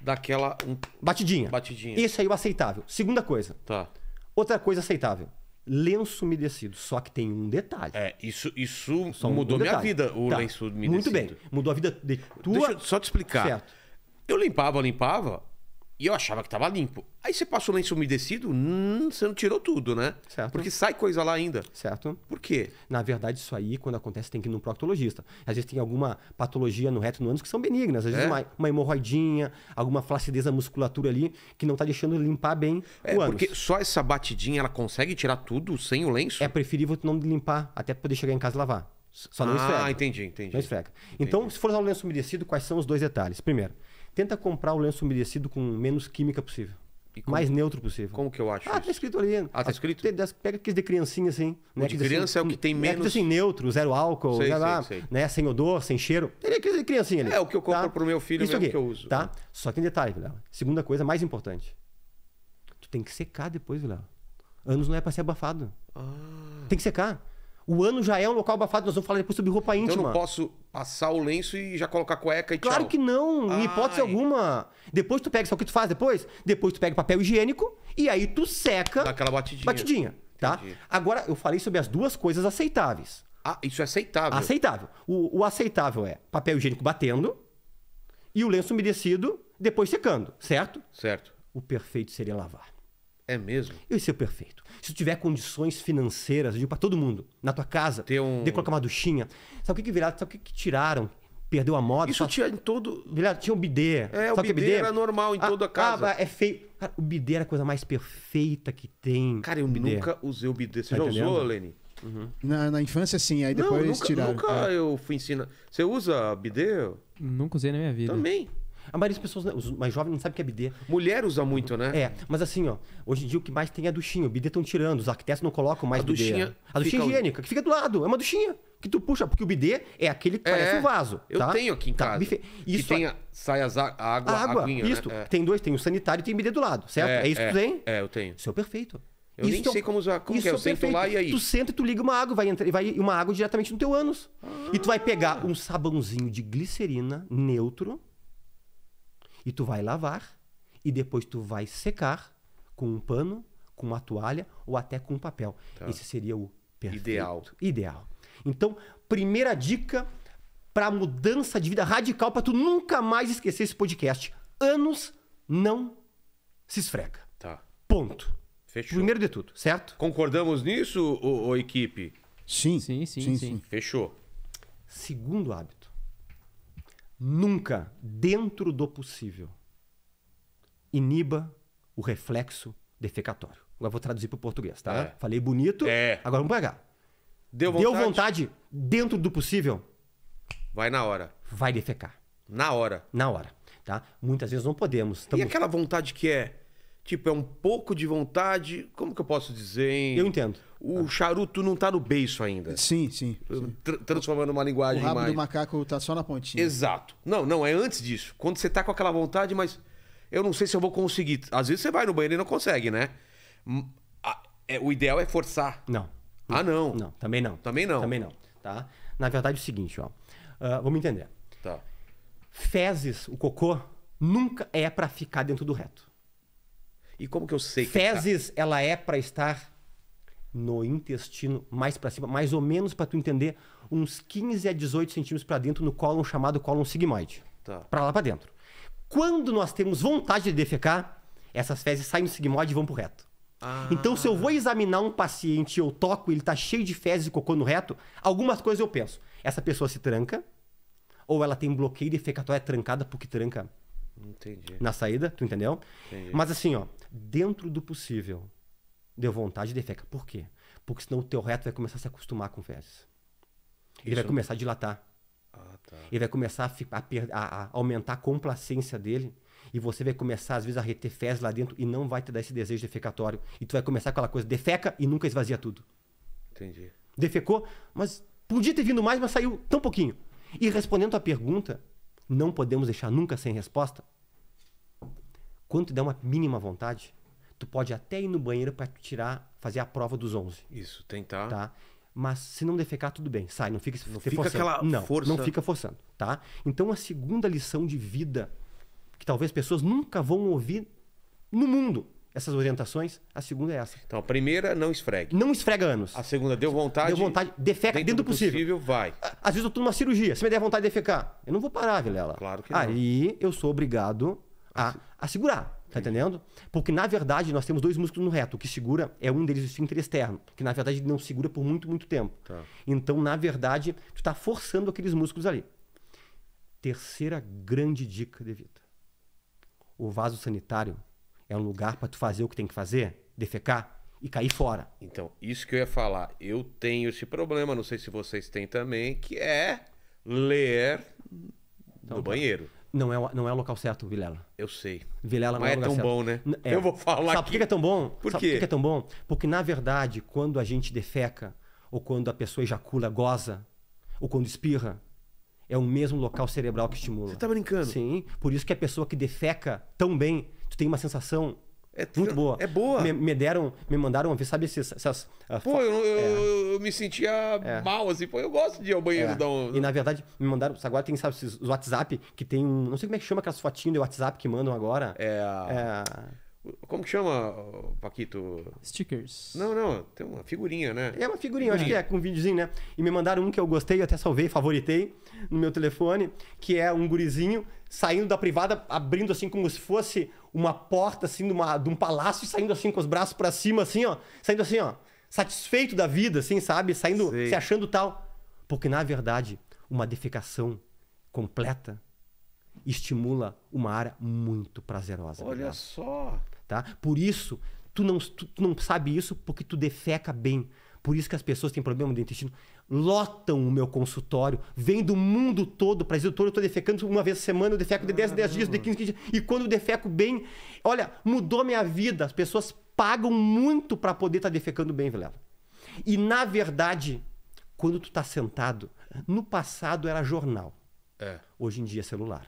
Daquela. Um... Batidinha. Batidinha. isso aí é o aceitável. Segunda coisa. Tá. Outra coisa aceitável lenço umedecido. Só que tem um detalhe. É, isso, isso só mudou um minha vida, o tá. lenço umedecido. Muito bem. Mudou a vida de tua... Deixa eu só te explicar. Certo. Eu limpava, limpava, e eu achava que tava limpo. Aí você passa o lenço umedecido, hum, você não tirou tudo, né? Certo. Porque sai coisa lá ainda. Certo. Por quê? Na verdade, isso aí, quando acontece, tem que ir num proctologista. Às vezes tem alguma patologia no reto, no ânus, que são benignas. Às vezes é? uma, uma hemorroidinha, alguma flacidez da musculatura ali, que não tá deixando limpar bem é, o ânus. porque só essa batidinha, ela consegue tirar tudo sem o lenço? É preferível tu não limpar, até poder chegar em casa e lavar. Só não ah, esfrega. Ah, entendi, entendi. Não esfrega. Entendi. Então, se for usar o lenço umedecido, quais são os dois detalhes? Primeiro, Tenta comprar o lenço umedecido com menos química possível. Como, mais neutro possível. Como que eu acho? Ah, tá isso? tá escrito ali. Ah, tá escrito? pega aqueles de criancinha assim. Né, de assim, criança assim, é o que tem é, menos. É assim, neutro, zero álcool, sei, né, sei, sei. Né, sem odor, sem cheiro. Tem é aqueles de criancinha ali. É o que eu compro tá? pro meu filho isso mesmo aqui, que eu uso. Tá? Só tem detalhe, Vilela. Segunda coisa, mais importante. Tu tem que secar depois, Vilela. Anos não é pra ser abafado. Ah. Tem que secar. O ano já é um local abafado, nós vamos falar depois sobre roupa íntima. Então eu não posso passar o lenço e já colocar cueca e Claro tchau. que não, em hipótese alguma. Depois tu pega, sabe o que tu faz depois? Depois tu pega papel higiênico e aí tu seca. Dá aquela batidinha. Batidinha, tá? Agora, eu falei sobre as duas coisas aceitáveis. Ah, isso é aceitável. Aceitável. O, o aceitável é papel higiênico batendo e o lenço umedecido depois secando, certo? Certo. O perfeito seria lavar. É mesmo? ser é o perfeito. Se tu tiver condições financeiras, eu digo para todo mundo, na tua casa, ter um... de colocar uma duchinha. Sabe o que, que viraram? Sabe o que, que tiraram? Perdeu a moda. Isso só... tinha em todo. Viraram, tinha um bidê. É, Sabe o é bidê, bidê era normal em ah, toda a casa. Ah, é feio. Cara, o bidê era a coisa mais perfeita que tem. Cara, eu bidê. nunca usei o bidê. Você tá já entendendo? usou, Leni? Uhum. Na, na infância, sim. Aí depois Não, nunca, tiraram. Nunca é. eu fui ensinar. Você usa bidê? Nunca usei na minha vida. Também. A maioria das pessoas, né, os mais jovens não sabe o que é bidê. Mulher usa muito, né? É, mas assim, ó, hoje em dia o que mais tem é a duchinha. O bidê estão tirando, os arquitetos não colocam mais a bidê. Né? Duchinha a duchinha higiênica, que fica do lado, é uma duchinha. Que tu puxa, porque o bidê é aquele que é, parece um vaso. Eu tá? tenho aqui em tá, casa. Isso, que tem é a, sai as, a água, a água aguinha, né? isso, né? tem dois, tem o sanitário e tem o bidê do lado, certo? É, é isso que tu é. tem? É, eu tenho. Isso é perfeito. Eu isso nem é sei como usar. Como que é? Eu sento perfeito. lá e aí? Tu senta e tu liga uma água, vai entrar, vai uma água diretamente no teu ânus. Ah. E tu vai pegar um sabãozinho de glicerina neutro e tu vai lavar e depois tu vai secar com um pano, com uma toalha ou até com um papel. Tá. Esse seria o perfeito. Ideal. Ideal. Então, primeira dica para mudança de vida radical para tu nunca mais esquecer esse podcast. Anos não se esfrega. Tá. Ponto. Fechou. Primeiro de tudo, certo? Concordamos nisso, o, equipe? Sim. Sim, sim, sim. sim. Fechou. Segundo hábito nunca, dentro do possível, iniba o reflexo defecatório. Agora vou traduzir para o português, tá? É. Falei bonito, é. agora vamos pegar. Deu vontade? Deu vontade, dentro do possível. Vai na hora. Vai defecar. Na hora. Na hora, tá? Muitas vezes não podemos. E aquela vontade que é Tipo, é um pouco de vontade. Como que eu posso dizer, hein? Eu entendo. O ah. charuto não tá no beiço ainda. Sim, sim. sim. transformando uma linguagem. O rabo mais... do macaco tá só na pontinha. Exato. Não, não, é antes disso. Quando você tá com aquela vontade, mas eu não sei se eu vou conseguir. Às vezes você vai no banheiro e não consegue, né? Hum, é, o ideal é forçar. Não. Ah, não. Não, também não. Também não. Também não. Tá? Na verdade, é o seguinte, ó. Uh, vamos entender. Tá. Fezes, o cocô, nunca é para ficar dentro do reto. E como que eu sei que é Fezes, tá? ela é para estar no intestino mais para cima, mais ou menos para tu entender, uns 15 a 18 centímetros para dentro no cólon chamado cólon sigmoide. Tá. Para lá para dentro. Quando nós temos vontade de defecar, essas fezes saem do sigmoide e vão pro reto. Ah. Então, se eu vou examinar um paciente, eu toco, ele tá cheio de fezes e cocô no reto, algumas coisas eu penso. Essa pessoa se tranca, ou ela tem bloqueio defecatório é trancada porque tranca Entendi. na saída, tu entendeu? Entendi. Mas assim, ó, dentro do possível. Deu vontade, defeca. Por quê? Porque senão o teu reto vai começar a se acostumar com fezes. Ele vai começar a dilatar. Ah, tá. Ele vai começar a, a, a, aumentar a complacência dele. E você vai começar, às vezes, a reter fezes lá dentro e não vai te dar esse desejo defecatório. E tu vai começar aquela coisa, defeca e nunca esvazia tudo. Entendi. Defecou, mas podia ter vindo mais, mas saiu tão pouquinho. E respondendo à pergunta, não podemos deixar nunca sem resposta. Quando te der uma mínima vontade, tu pode até ir no banheiro para tirar, fazer a prova dos 11. Isso, tentar. Tá? Mas se não defecar, tudo bem, sai, não fica, não fica forçando. aquela não, força. Não fica forçando, tá? Então a segunda lição de vida que talvez pessoas nunca vão ouvir no mundo, essas orientações, a segunda é essa. Então, a primeira, não esfregue. Não esfrega anos. A segunda, deu vontade. Deu vontade, defeca dentro, dentro do possível. possível. vai. Às vezes eu tô numa cirurgia, se me der vontade de defecar, eu não vou parar, Vilela. Claro que Aí, não. Aí eu sou obrigado a, a segurar, tá entendendo? Porque, na verdade, nós temos dois músculos no reto. O que segura é um deles, o esfíncter externo, que, na verdade, não segura por muito, muito tempo. Tá. Então, na verdade, tu tá forçando aqueles músculos ali. Terceira grande dica de vida. O vaso sanitário é um lugar para tu fazer o que tem que fazer, defecar e cair fora. Então, isso que eu ia falar. Eu tenho esse problema, não sei se vocês têm também, que é ler então, no tá. banheiro. Não é, não é o local certo, Vilela. Eu sei. Vilela não é Mas é, tão certo. bom, né? É. Eu vou falar Sabe por que é tão bom? Por Sabe quê? por que é tão bom? Porque, na verdade, quando a gente defeca, ou quando a pessoa ejacula, goza, ou quando espirra, é o mesmo local cerebral que estimula. Você tá brincando? Sim. Por isso que a pessoa que defeca tão bem, tu tem uma sensação é muito boa. É boa. Me, me deram, me mandaram ver, sabe esses, essas. Pô, eu, eu, é. eu me sentia é. mal, assim, pô, eu gosto de ir ao banheiro é. dar um. E na verdade, me mandaram. Agora tem, sabe, esses, WhatsApp que tem um. Não sei como é que chama aquelas fotinhas de WhatsApp que mandam agora. É. é. Como que chama, Paquito? Stickers. Não, não, tem uma figurinha, né? É uma figurinha, acho que é, com um videozinho, né? E me mandaram um que eu gostei, eu até salvei, favoritei no meu telefone, que é um gurizinho saindo da privada, abrindo assim como se fosse uma porta assim de, uma, de um palácio e saindo assim com os braços para cima, assim, ó. Saindo assim, ó. Satisfeito da vida, assim, sabe? Saindo, Sei. se achando tal. Porque, na verdade, uma defecação completa estimula uma área muito prazerosa. Olha verdade? Tá? só! Tá? Por isso, tu não, tu, tu não sabe isso porque tu defeca bem. Por isso que as pessoas têm problema do intestino lotam o meu consultório, vem do mundo todo para dizer, doutor, eu estou defecando uma vez por semana, eu defeco de 10, 10 dias, de 15, 15 dias, e quando eu defeco bem, olha, mudou minha vida, as pessoas pagam muito para poder estar tá defecando bem, Vilela. E na verdade, quando tu está sentado, no passado era jornal, é. hoje em dia é celular.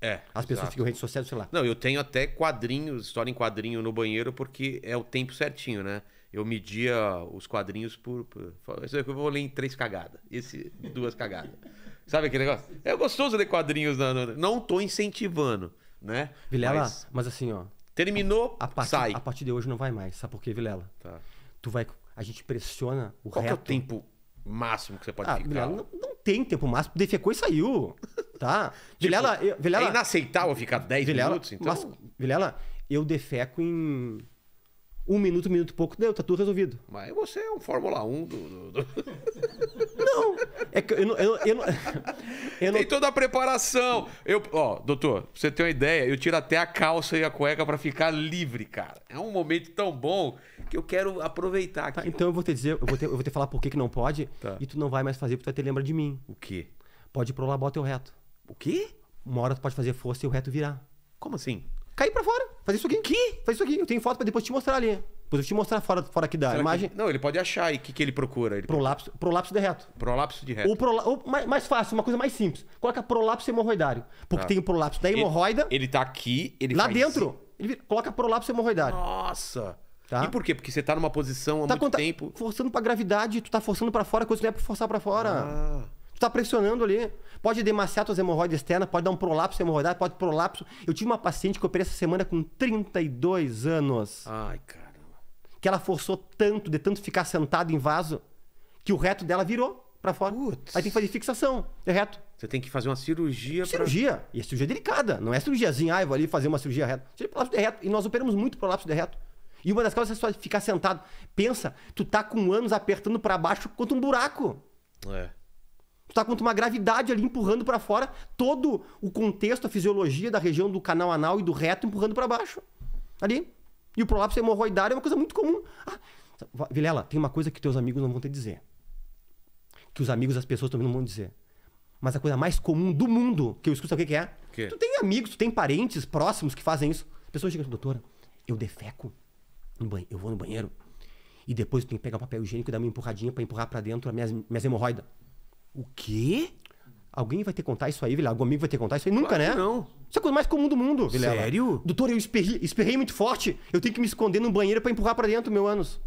É, As pessoas exato. ficam redes sociais, sei lá. Não, eu tenho até quadrinhos, história em quadrinho no banheiro, porque é o tempo certinho, né? eu media os quadrinhos por. por eu vou ler em três cagadas, esse duas cagadas. Sabe aquele negócio? É gostoso ler quadrinhos. Não, não, não tô incentivando, né? Vilela, mas, mas assim, ó. Terminou, a parte, sai. A partir de hoje não vai mais. Sabe por quê, Vilela? Tá. Tu vai. A gente pressiona o Qual reto. Qual é o tempo máximo que você pode ah, ficar? Vilela, não, não, tem tempo máximo. Defecou e saiu. Tá? tipo, Vilela, eu, Vilela. É inaceitável ficar 10 Vilela, minutos, então. Mas, Vilela, eu defeco em um minuto, um minuto e pouco, deu, tá tudo resolvido. Mas você é um Fórmula 1 do. do, do... Não! É que eu não. Eu, eu, eu não... Tem toda a preparação. Eu, ó, doutor, pra você ter uma ideia, eu tiro até a calça e a cueca para ficar livre, cara. É um momento tão bom que eu quero aproveitar tá, aqui. Tá, então eu vou te dizer, eu vou te, eu vou te falar por que, que não pode tá. e tu não vai mais fazer porque tu vai ter lembra de mim. O quê? Pode ir pro lá, bota teu reto. O quê? Uma hora tu pode fazer força e o reto virar. Como assim? cair pra fora. Fazer isso aqui. Que? Fazer isso aqui. Eu tenho foto pra depois te mostrar ali. Depois eu te mostrar fora, fora aqui da Será imagem. Que... Não, ele pode achar. E o que, que ele procura? Ele... Prolapso, prolapso de reto. Prolapso de reto. Ou, prola... Ou mais, mais, fácil, uma coisa mais simples. Coloca é prolapso hemorroidário. Porque tá. tem o prolapso da hemorroida. Ele, ele tá aqui, ele Lá dentro, ele coloca prolapso hemorroidário. Nossa! Tá? E por quê? Porque você tá numa posição há tá muito conta... tempo. Forçando pra gravidade, tu tá forçando pra fora, coisa que não é pra forçar pra fora. Ah. Tu tá pressionando ali. Pode demaciar tuas hemorroidas externas, pode dar um prolapso hemorroidal, pode prolapso. Eu tive uma paciente que eu operei essa semana com 32 anos. Ai, caramba. Que ela forçou tanto, de tanto ficar sentado em vaso, que o reto dela virou para fora. Putz. Aí tem que fazer fixação, é reto. Você tem que fazer uma cirurgia. Cirurgia. Pra... E a é cirurgia é delicada. Não é cirurgiazinha, ah, eu vou ali fazer uma cirurgia reta. Cirurgia prolapso de reto. E nós operamos muito prolapso de reto. E uma das causas é só ficar sentado. Pensa, tu tá com anos apertando para baixo quanto um buraco. É tá com uma gravidade ali empurrando para fora todo o contexto, a fisiologia da região do canal anal e do reto empurrando para baixo. Ali. E o prolapso hemorroidário é uma coisa muito comum. Ah, Vilela, tem uma coisa que teus amigos não vão te dizer. Que os amigos das pessoas também não vão dizer. Mas a coisa mais comum do mundo que eu escuto, sabe o que, é? Que? Tu tem amigos, tu tem parentes próximos que fazem isso. Pessoas chegam, doutora, eu defeco, eu vou no banheiro. E depois eu tenho que pegar o papel higiênico e dar uma empurradinha para empurrar para dentro as minhas, minhas hemorroidas. O quê? Alguém vai ter que contar isso aí, Vilela? Algum amigo vai ter que contar isso aí? Nunca, claro né? Não. Isso é a coisa mais comum do mundo, Vilela. Sério? Doutor, eu esperrei, esperrei muito forte. Eu tenho que me esconder no banheiro para empurrar para dentro meu ânus.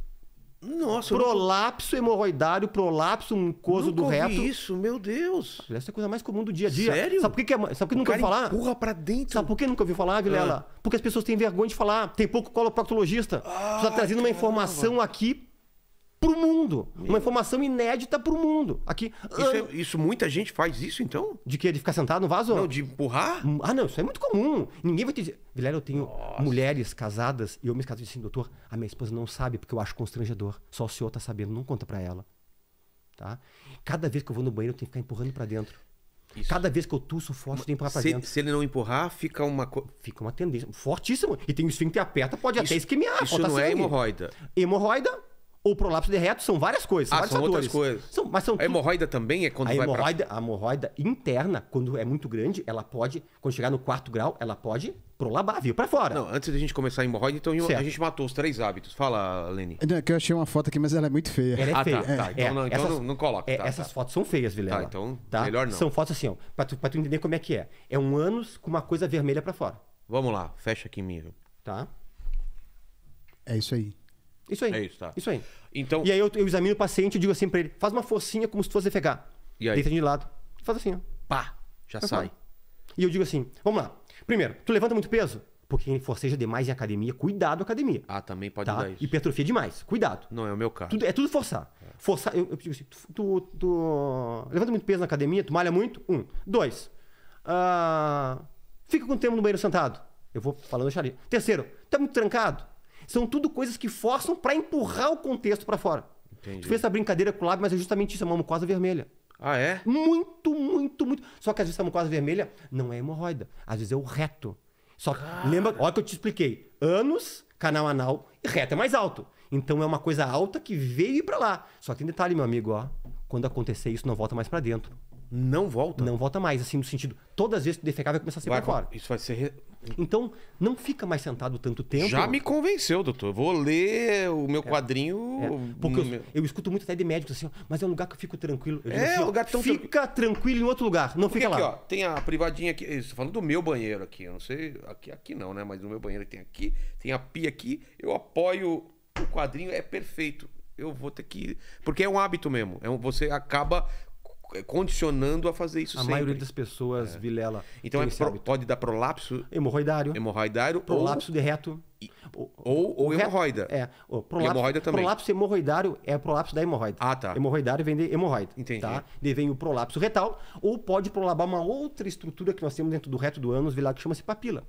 Nossa, prolapso não... hemorroidário, prolapso mucoso do reto. isso, meu Deus. Essa é a coisa mais comum do dia a dia. Sério? Sabe por que, é, sabe por que nunca ouviu falar? Empurra pra dentro. Sabe por que nunca ouviu falar, ah. Vilela? Porque as pessoas têm vergonha de falar. Tem pouco coloproctologista. Ah, Você tá trazendo caramba. uma informação aqui para o mundo. Uma informação inédita para o mundo. Aqui. Isso, é, isso, muita gente faz isso, então? De que? De ficar sentado no vaso? Não, de empurrar? Hum, ah, não, isso é muito comum. Ninguém vai te dizer. Vilela, eu tenho Nossa. mulheres casadas e homens casados assim, doutor, a minha esposa não sabe porque eu acho constrangedor. Só o senhor tá sabendo, não conta para ela. Tá? Cada vez que eu vou no banheiro, eu tenho que ficar empurrando para dentro. Isso. Cada vez que eu tuço forte, tem que empurrar pra se, dentro. Se ele não empurrar, fica uma Fica uma tendência fortíssima. E tem um esfíncter aperta, pode isso, até esquemiar. Isso não sangue. é hemorroida. Hemorroida ou prolapso de reto são várias coisas, são ah, são Outras coisas. São, mas são a hemorroida também é quando a vai hemorroida, pra... A hemorroida interna, quando é muito grande, ela pode, quando chegar no quarto grau, ela pode prolabar, viu? Pra fora. Não, antes da gente começar a hemorroida, então certo. a gente matou os três hábitos. Fala, Leni. Não, é que eu achei uma foto aqui, mas ela é muito feia. Ela é ah, tá, feia. Tá, tá. então, é, não, então essas, não, coloca. É, tá, essas tá. fotos são feias, Vilela. Tá, então tá? melhor não. São fotos assim, ó, pra tu, pra tu entender como é que é. É um ânus com uma coisa vermelha pra fora. Vamos lá, fecha aqui, Miro. Tá? É isso aí. Isso aí. É isso, tá. Isso aí. Então... E aí eu, eu examino o paciente e digo assim pra ele: faz uma forcinha como se fosse defecar. E aí? Deita de lado. Faz assim, ó. Pá! Já sai. E eu digo assim: vamos lá. Primeiro, tu levanta muito peso? Porque quem forceja demais em academia, cuidado academia. Ah, também pode tá? dar isso. Hipertrofia demais, cuidado. Não, é o meu caso. Tudo, é tudo forçar. É. Forçar, eu, eu, digo assim, tu, tu, tu, levanta muito peso na academia, tu malha muito, um. Dois, uh, fica com o tempo no banheiro sentado. Eu vou falando xaria. Terceiro, tá muito trancado. São tudo coisas que forçam para empurrar o contexto para fora. Entendi. Tu fez essa brincadeira com o lábio, mas é justamente isso, é uma mucosa vermelha. Ah, é? Muito, muito, muito. Só que às vezes a mucosa vermelha não é hemorroida. Às vezes é o reto. Só que, lembra, olha que eu te expliquei. Anos, canal anal e reto é mais alto. Então é uma coisa alta que veio para lá. Só que tem detalhe, meu amigo, ó. Quando acontecer isso, não volta mais para dentro. Não volta? Não volta mais, assim, no sentido. Todas as vezes que defecar vai começar a ser vai, pra fora. Isso vai ser. Então, não fica mais sentado tanto tempo. Já me convenceu, doutor. Vou ler o meu é. quadrinho. É. Porque eu, eu, escuto muito até de médicos assim, ó, mas é um lugar que eu fico tranquilo. Eu é, assim, um lugar tão Fica tranquilo. tranquilo em outro lugar, não Porque fica aqui, lá. Ó, tem a privadinha aqui. Estou falando do meu banheiro aqui. Eu não sei, aqui, aqui não, né? Mas no meu banheiro tem aqui, tem a pia aqui. Eu apoio o quadrinho, é perfeito eu vou ter que. Porque é um hábito mesmo. É um... Você acaba é, condicionando a fazer isso a sempre. A maioria das pessoas, é. Vilela. Então é pro, pode dar prolapso. Hemorroidário. Hemorroidário. Prolapso ou, de reto. E, ou, ou, hemorroida. É. Ou prolapso, hemorroida também. Prolapso hemorroidário é prolapso da hemorroida. Ah, tá. Hemorroidário vem de hemorroida. Entendi. Tá? De vem o prolapso retal. Ou pode prolabar uma outra estrutura que nós temos dentro do reto do ânus, Vilela, que chama-se papila.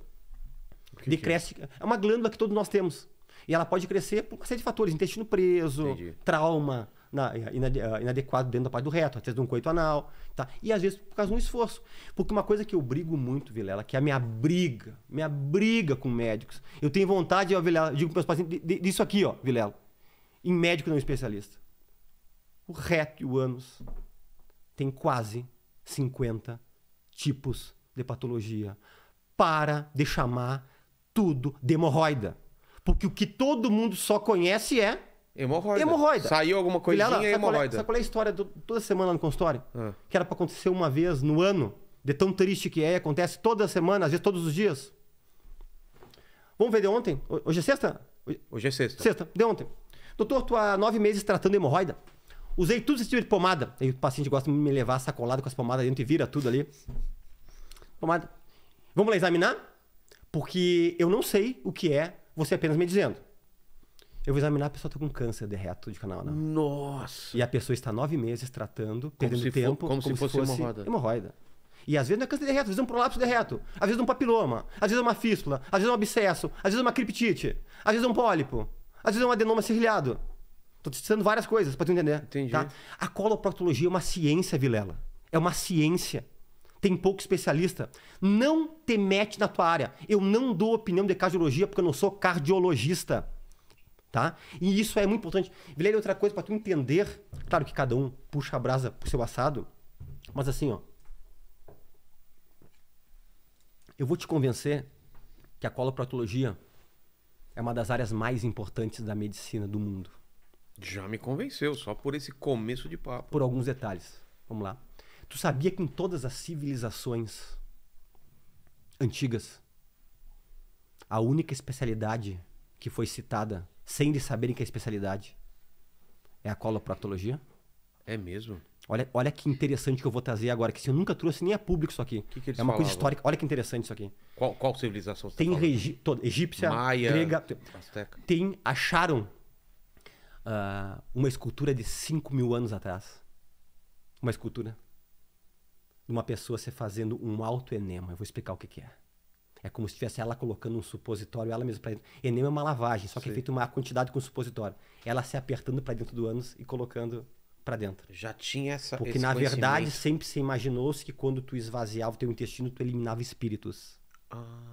Que Decresce. Que é? é uma glândula que todos nós temos. E ela pode crescer por uma série de fatores. Intestino preso, Entendi. trauma na, eh, eh, inadequado dentro da parte do reto, até de um coito anal, tá? E às vezes por causa de um esforço. Porque uma coisa que eu brigo muito, Vilela, que é a minha briga, minha briga com médicos. Eu tenho vontade, eu, Vilela, digo para meus pacientes, disso aqui, ó, Vilela, em médico não é especialista. O reto e o ânus tem quase 50 tipos de patologia. Para de chamar tudo de hemorroida. Porque o que todo mundo só conhece é Hemorroida. Hemorroida. Saiu alguma ah, coisinha, Filhada, sabe hemorroida. Qual é, sabe qual é a história do, toda semana no consultório? Ah. Que era pra acontecer uma vez no ano. De tão triste que é, acontece toda semana, às vezes todos os dias. Vamos ver de ontem? Hoje é sexta? Hoje é sexta. Sexta, de ontem. Doutor, tu há nove meses tratando hemorroida. Usei tudo esse tipo de pomada. Aí o paciente gosta de me levar sacolado com as pomadas dentro e vira tudo ali. Pomada. Vamos lá examinar? Porque eu não sei o que é você apenas me dizendo. Eu vou examinar a pessoa tá com câncer de reto de canal, né? Nossa! E a pessoa está nove meses tratando, como perdendo tempo, for, como, como, se, fosse, fosse hemorroida. hemorroida. E às vezes não é câncer de reto, às vezes é um prolapso de reto, às vezes é um papiloma, às vezes é uma fístula, às vezes é um abscesso, às vezes é uma criptite, às vezes é um pólipo, às vezes é um adenoma serrilhado. Tô te dizendo várias coisas para tu entender. Entendi. Tá? A coloproctologia é uma ciência, Vilela. É uma ciência tem pouco especialista. Não te mete na tua área. Eu não dou opinião de cardiologia porque eu não sou cardiologista tá? E isso é muito importante. Vilela, outra coisa para tu entender, claro que cada um puxa a brasa pro seu assado, mas assim, ó. Eu vou te convencer que a coloproctologia é uma das áreas mais importantes da medicina do mundo. Já me convenceu, só por esse começo de papo. Por alguns detalhes. Vamos lá. Tu sabia que em todas as civilizações antigas, a única especialidade que foi citada sem eles saberem que é a especialidade é a coloproctologia. É mesmo? Olha, olha que interessante que eu vou trazer agora, que eu nunca trouxe nem a público isso aqui. Que que é uma falavam? coisa histórica. Olha que interessante isso aqui. Qual, qual civilização você tá Tem regi... toda, egípcia, Maia, grega. Azteca. Tem, acharam uh, uma escultura de 5 mil anos atrás. Uma escultura. De uma pessoa se fazendo um alto enema. Eu vou explicar o que, que é. É como se tivesse ela colocando um supositório, ela mesma para dentro. Enem é uma lavagem, só que é Sim. é feita uma quantidade com supositório. Ela se apertando para dentro do ânus e colocando para dentro. Já tinha essa Porque na verdade sempre se imaginou-se que quando tu esvaziava o teu intestino, tu eliminava espíritos. Ah.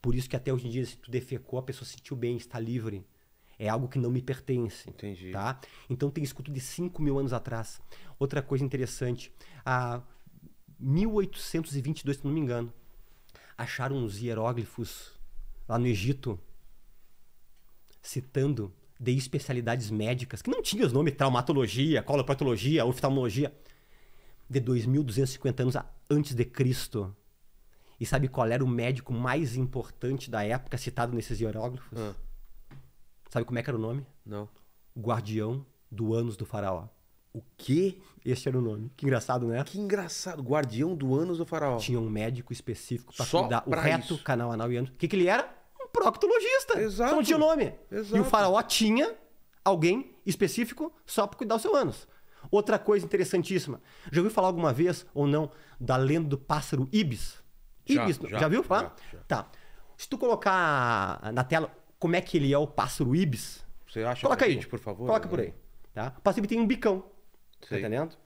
Por isso que até hoje em dia se tu defecou, a pessoa sentiu bem, está livre. É algo que não me pertence. Entendi. Tá? Então tem escuto de 5 mil anos atrás. Outra coisa interessante, a 1822, se não me engano, acharam uns hieróglifos lá no Egito citando de especialidades médicas que não tinham os nomes traumatologia, colopatologia, oftalmologia de 2250 anos antes de Cristo. E sabe qual era o médico mais importante da época citado nesses hieróglifos? Ah. Sabe como é que era o nome? Não. Guardião do Anos do Faraó. O quê? Este era o nome. Que engraçado, né? Que engraçado. Guardião do ânus do faraó. Tinha um médico específico para cuidar pra o reto, isso. canal anal e ânus. O que, que ele era? Um proctologista. Exato. Só então, não tinha o nome. Exato. E o faraó tinha alguém específico só para cuidar o seu ânus. Outra coisa interessantíssima. Já ouviu falar alguma vez ou não da lenda do pássaro Ibis? Ibis, já, já, já viu falar? Já, tá. Se tu colocar na tela como é que ele é o pássaro Ibis, você acha coloca aí, gente, por favor? Coloca né? por é. aí. Tá? O pássaro Ibis tem um bicão. Sim. Tá entendendo?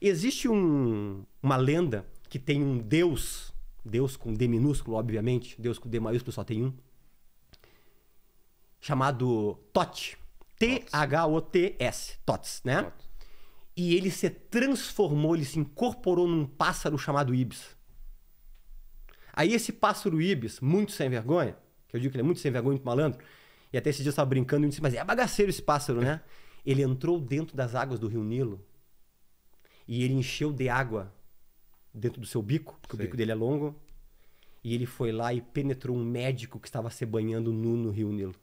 Existe um, uma lenda que tem um Deus, Deus com D minúsculo, obviamente, Deus com D maiúsculo só tem um, chamado Tote. T-H-O-T-S, Tots, né? Tots. E ele se transformou, ele se incorporou num pássaro chamado Ibis. Aí esse pássaro Ibis, muito sem vergonha, que eu digo que ele é muito sem vergonha, muito malandro, e até esse dia eu estava brincando e disse, mas é bagaceiro esse pássaro, né? ele entrou dentro das águas do rio Nilo e ele encheu de água dentro do seu bico, porque o bico dele é longo. E ele foi lá e penetrou um médico que estava se banhando nu no Rio Nilo.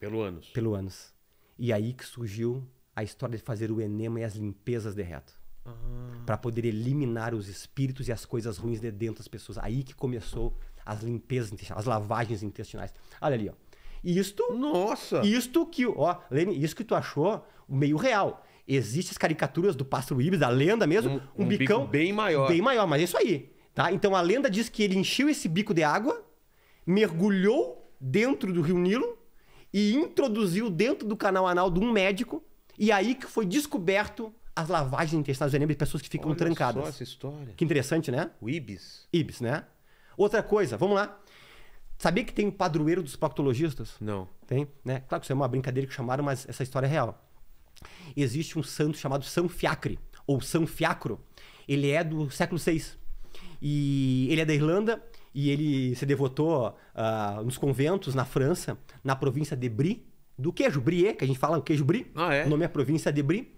Pelo ânus. Pelo ânus. E aí que surgiu a história de fazer o enema e as limpezas de reto. Uhum. Ah. Para poder eliminar os espíritos e as coisas ruins de dentro das pessoas. Aí que começou as limpezas intestinais, as lavagens intestinais. Olha ali, ó. Isto. Nossa! Isto que, ó, Lene, isso que tu achou meio real. Existem as caricaturas do pássaro ibis da lenda mesmo, um, um, um bicão bico bem maior. Bem maior, mas é isso aí, tá? Então a lenda diz que ele encheu esse bico de água, mergulhou dentro do Rio Nilo e introduziu dentro do canal anal de um médico, e aí que foi descoberto as lavagens intestinais do de pessoas que ficam Olha trancadas. Só essa história. Que interessante, né? O ibis. Ibis, né? Outra coisa, vamos lá. Sabia que tem um padroeiro dos proctologistas? Não. Tem, né? Claro que isso é uma brincadeira que chamaram, mas essa história é real existe um santo chamado São Fiacre, ou São Fiacro. Ele é do século VI. E ele é da Irlanda e ele se devotou uh, ah, nos conventos na França, na província de Brie, do queijo Brie, que a gente fala o queijo Brie. Ah, é? O nome é a província de Brie.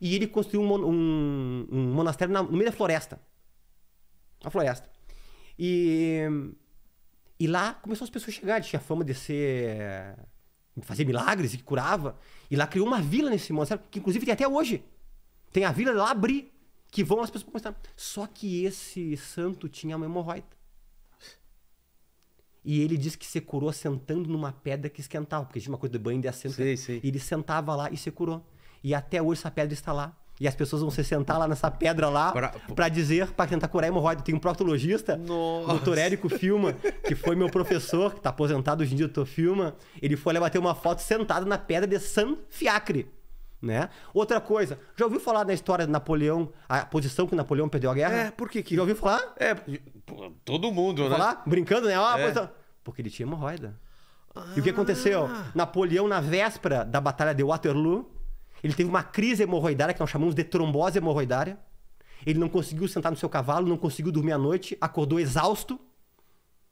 E ele construiu um, um, um monastério na, no meio da floresta. Na floresta. E, e lá começou as pessoas a chegar. Ele tinha fama de ser. De fazer milagres e curava. E lá criou uma vila nesse monastério, que inclusive tem até hoje. Tem a vila lá abri que vão as pessoas começar Só que esse santo tinha uma hemorroida. E ele diz que se curou sentando numa pedra que esquentava, porque tinha uma coisa de banho de assento. E né? ele sentava lá e se curou. E até hoje essa pedra está lá. E as pessoas vão se sentar lá nessa pedra lá pra, pra dizer, pra tentar curar a hemorroida. Tem um proctologista, Nossa. doutor Érico Filma, que foi meu professor, que tá aposentado hoje em dia, doutor Filma. Ele foi lá bater uma foto sentado na pedra de San Fiacre. Né? Outra coisa, já ouviu falar da história de Napoleão, a posição que Napoleão perdeu a guerra? É, por que que... Já ouviu falar? É, todo mundo, né? Falar? Brincando, né? ó é. posição... É. Porque ele tinha hemorroida. Ah. E o que aconteceu? Ah. Napoleão, na véspera da Batalha de Waterloo, ele teve uma crise hemorroidária, que nós chamamos de trombose hemorroidária. Ele não conseguiu sentar no seu cavalo, não conseguiu dormir à noite, acordou exausto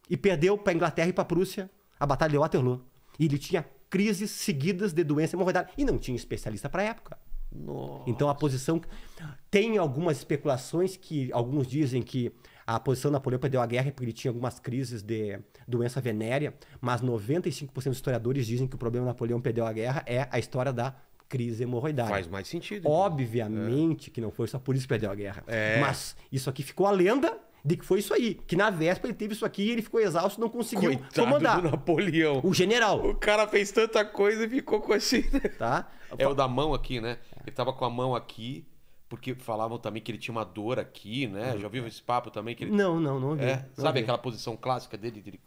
e perdeu para a Inglaterra e para a Prússia a Batalha de Waterloo. E ele tinha crises seguidas de doença hemorroidária. E não tinha especialista para a época. Nossa. Então a posição. Tem algumas especulações que alguns dizem que a posição de Napoleão perdeu a guerra porque ele tinha algumas crises de doença venérea, mas 95% dos historiadores dizem que o problema Napoleão perdeu a guerra é a história da crise hemorroidal. Faz mais sentido. Então. Obviamente que não foi só por isso que perdeu a guerra. É. Mas isso aqui ficou a lenda de que foi isso aí. Que na véspera ele teve isso aqui e ele ficou exausto, não conseguiu Coitado comandar. Do Napoleão. O general. O cara fez tanta coisa e ficou com assim. Tá? É o da mão aqui, né? Ele tava com a mão aqui. Porque falavam também que ele tinha uma dor aqui, né? Uhum. Já ouviu esse papo também? que ele... Não, não, não ouvi. É. Não Sabe ouvi. aquela posição clássica dele? Ele,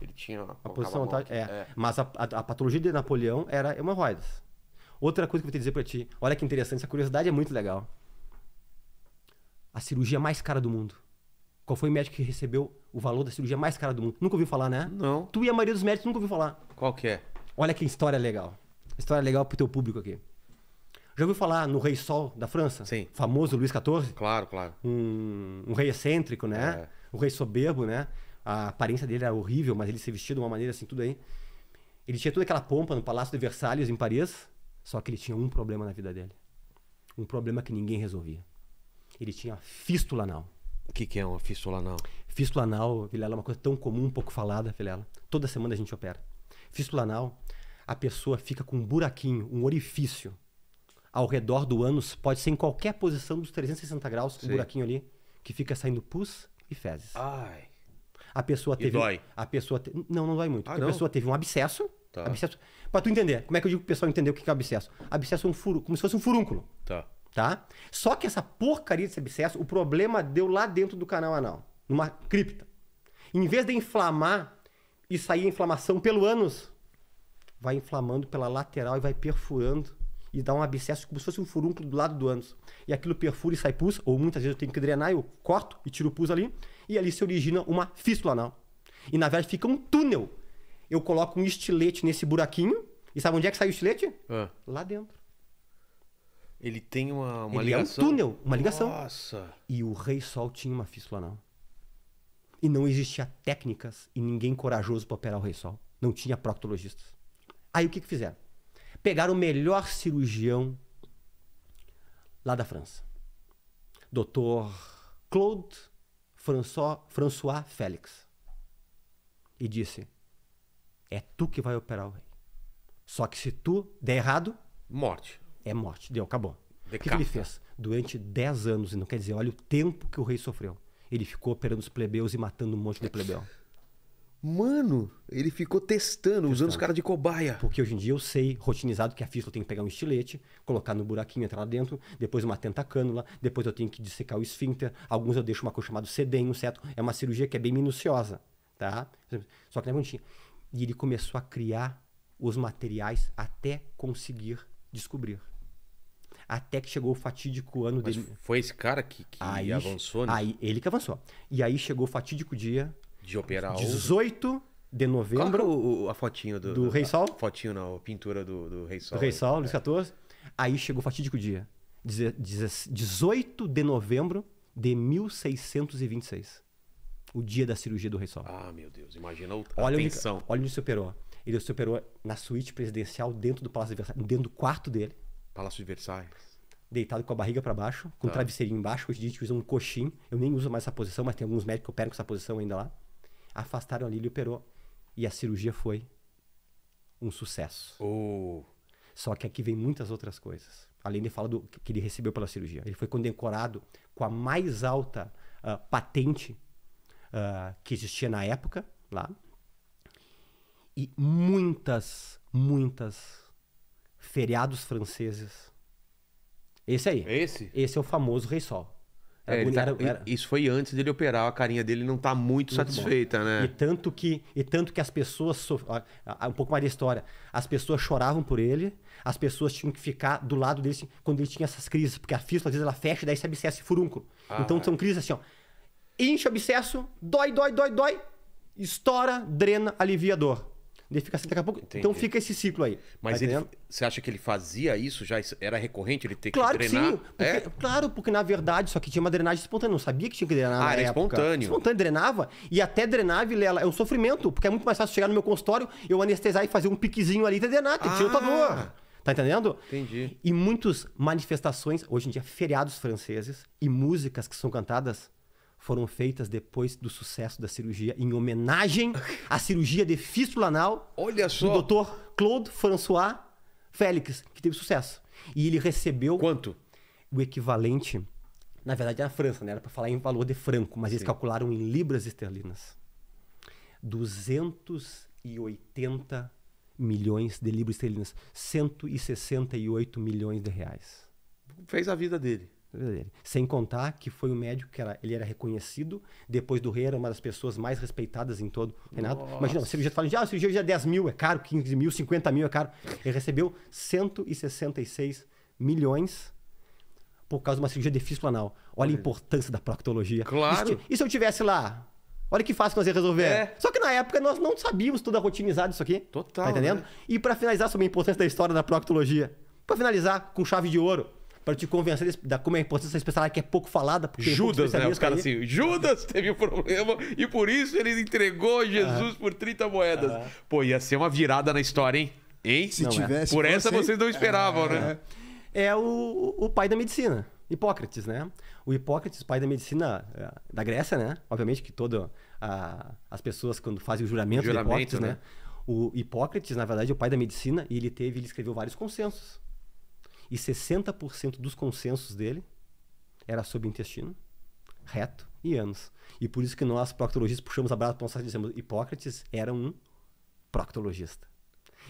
ele tinha... A posição... tá, é. é. Mas a, a, a, patologia de Napoleão era hemorroidas. Outra coisa que eu vou te dizer para ti, olha que interessante, essa curiosidade é muito legal. A cirurgia mais cara do mundo. Qual foi o médico que recebeu o valor da cirurgia mais cara do mundo? Nunca ouviu falar, né? Não. Tu e a maioria dos médicos nunca ouviu falar. Qual que é? Olha que história legal. História legal pro teu público aqui. Já ouviu falar no Rei Sol da França? Sim. Famoso Luís XIV? Claro, claro. Um, um rei excêntrico, né? É. Um rei soberbo, né? A aparência dele era horrível, mas ele se vestia de uma maneira assim, tudo aí. Ele tinha toda aquela pompa no Palácio de Versalhes, em Paris. Só que ele tinha um problema na vida dele. Um problema que ninguém resolvia. Ele tinha fístula anal. O que, que é uma fístula anal? Fístula anal, Vilela, é uma coisa tão comum, um pouco falada, Vilela. Toda semana a gente opera. Fístula anal, a pessoa fica com um buraquinho, um orifício ao redor do ânus, pode ser em qualquer posição dos 360 graus, Sim. um buraquinho ali, que fica saindo pus e fezes. Ai. A pessoa teve. E dói. A pessoa te... Não, não dói muito. Ah, a não? pessoa teve um abscesso. Tá. Abscesso. Pra tu entender, como é que eu digo pro pessoal entender o que é abscesso? Abscesso é um furo, como se fosse um furúnculo. Tá. Tá? Só que essa porcaria desse abscesso, o problema deu lá dentro do canal anal, numa cripta. Em vez de inflamar e sair a inflamação pelo ânus, vai inflamando pela lateral e vai perfurando e dá um abscesso como se fosse um furúnculo do lado do ânus. E aquilo perfura e sai pus, ou muitas vezes eu tenho que drenar, eu corto e tiro o pus ali, e ali se origina uma fístula anal. E na verdade fica um túnel eu coloco um estilete nesse buraquinho. E sabe onde é que sai o estilete? Ah. Lá dentro. Ele tem uma, uma Ele ligação. É um túnel, uma ligação. Nossa. E o Rei Sol tinha uma fístula anal. E não existia técnicas e ninguém corajoso para operar o Rei Sol. Não tinha proctologistas. Aí o que, que fizeram? Pegaram o melhor cirurgião lá da França. Doutor Claude François, François Félix. E disse: é tu que vai operar o rei. Só que se tu der errado. Morte. É morte. Deu, acabou. O que, que ele fez? Durante 10 anos, e não quer dizer, olha o tempo que o rei sofreu. Ele ficou operando os plebeus e matando um monte de plebeu. Mano, ele ficou testando, testando. usando os caras de cobaia. Porque hoje em dia eu sei, rotinizado, que a fístula tem que pegar um estilete, colocar no buraquinho, entrar lá dentro, depois uma tenta cânula, depois eu tenho que dissecar o esfíncter. Alguns eu deixo uma coisa chamada seden. um certo? É uma cirurgia que é bem minuciosa, tá? Só que não é tinha. E ele começou a criar os materiais até conseguir descobrir. Até que chegou o fatídico ano Mas dele. Foi esse cara que, que aí, avançou, né? Aí, ele que avançou. E aí chegou o fatídico dia. De operar 18 de novembro. Lembra a fotinho do, do Rei Sol. A fotinho não, pintura do, do Rei Sol. Do Rei Sol, é. Luís XIV. Aí chegou o fatídico dia. 18 de novembro de 1626 o dia da cirurgia do Rei Sol. Ah, meu Deus, imagina o... olha tensão. Onde, olha onde se operou. Ele se operou na suíte presidencial dentro do Palácio de Versailles, dentro do quarto dele. Palácio de Versailles. Deitado com a barriga para baixo, com tá. um travesseirinho embaixo. Hoje a gente usa um coxim. Eu nem uso mais essa posição, mas tem alguns médicos que operam com essa posição ainda lá. Afastaram ali, ele operou. E a cirurgia foi um sucesso. Oh. Só que aqui vem muitas outras coisas. Além de falar do que ele recebeu pela cirurgia. Ele foi condecorado com a mais alta uh, patente uh, que existia na época lá. E muitas, muitas feriados franceses. Esse aí. Esse? Esse é o famoso Rei Sol. É, tá, era, isso foi antes dele operar, a carinha dele não está muito, muito, satisfeita, bom. né? E tanto que, e tanto que as pessoas. Sof... Um pouco mais da história. As pessoas choravam por ele, as pessoas tinham que ficar do lado dele assim, quando ele tinha essas crises, porque a fístula às vezes ela fecha e daí se abscessa furúnculo. Ah, então é. são crises assim, ó enche o abscesso, dói, dói, dói, dói, estoura, drena, alivia a dor. Ele fica assim daqui a pouco. Então Entendi. Então fica esse ciclo aí. Mas tá ele, você acha que ele fazia isso? Já era recorrente ele ter claro que drenar? sim, porque, é? Claro, porque na verdade só que tinha uma drenagem espontânea. Não sabia que tinha que drenar. Ah, era época. espontâneo. Espontâneo, drenava. E até drenar, ela é um sofrimento. Porque é muito mais fácil chegar no meu consultório, eu anestesar e fazer um piquezinho ali e drenar, que ah. tira tua dor. Tá entendendo? Entendi. E muitas manifestações, hoje em dia, feriados franceses e músicas que são cantadas foram feitas depois do sucesso da cirurgia em homenagem à cirurgia de fístula anal Olha só. do Dr. Claude François Félix, que teve sucesso. E ele recebeu Quanto? o equivalente, na verdade na França, né? Era para falar em valor de franco, mas eles calcularam em libras esterlinas. 280 milhões de libras esterlinas, 168 milhões de reais. Fez a vida dele. Sem contar que foi um médico que era, ele era reconhecido, depois do rei era uma das pessoas mais respeitadas em todo o Renato. Nossa. Imagina, o cirurgião falando, ah, o cirurgião já é 10 mil, é caro, 15 mil, 50 mil é caro. Ele recebeu 166 milhões por causa de uma cirurgia de fístula anal. Olha, Olha a importância da proctologia. Claro. E se eu tivesse lá? Olha que fácil nós ia resolver. É. Só que na época nós não sabíamos tudo rotinizado isso aqui. Total. Tá entendendo? Né? E para finalizar sobre a importância da história da proctologia. Para finalizar com chave de ouro para te convencer da como é importante essa especialidade que é pouco falada. Porque Judas, é né? Os caras assim, Judas teve um problema e por isso ele entregou Jesus ah. por 30 moedas. Ah. Pô, ia ser uma virada na história, hein? Hein? Se não, é. tivesse. Por essa você... vocês não esperavam, ah. né? É o, o pai da medicina. Hipócrates, né? O Hipócrates, pai da medicina é, da Grécia, né? Obviamente que todas as pessoas, quando fazem o juramento, juramento Hipócrates, né? né? O Hipócrates, na verdade, é o pai da medicina e ele teve, ele escreveu vários consensos. E 60% dos consensos dele era sobre intestino, reto e ânus. E por isso que nós, proctologistas, puxamos a brasa para nossa e dizemos Hipócrates era um proctologista.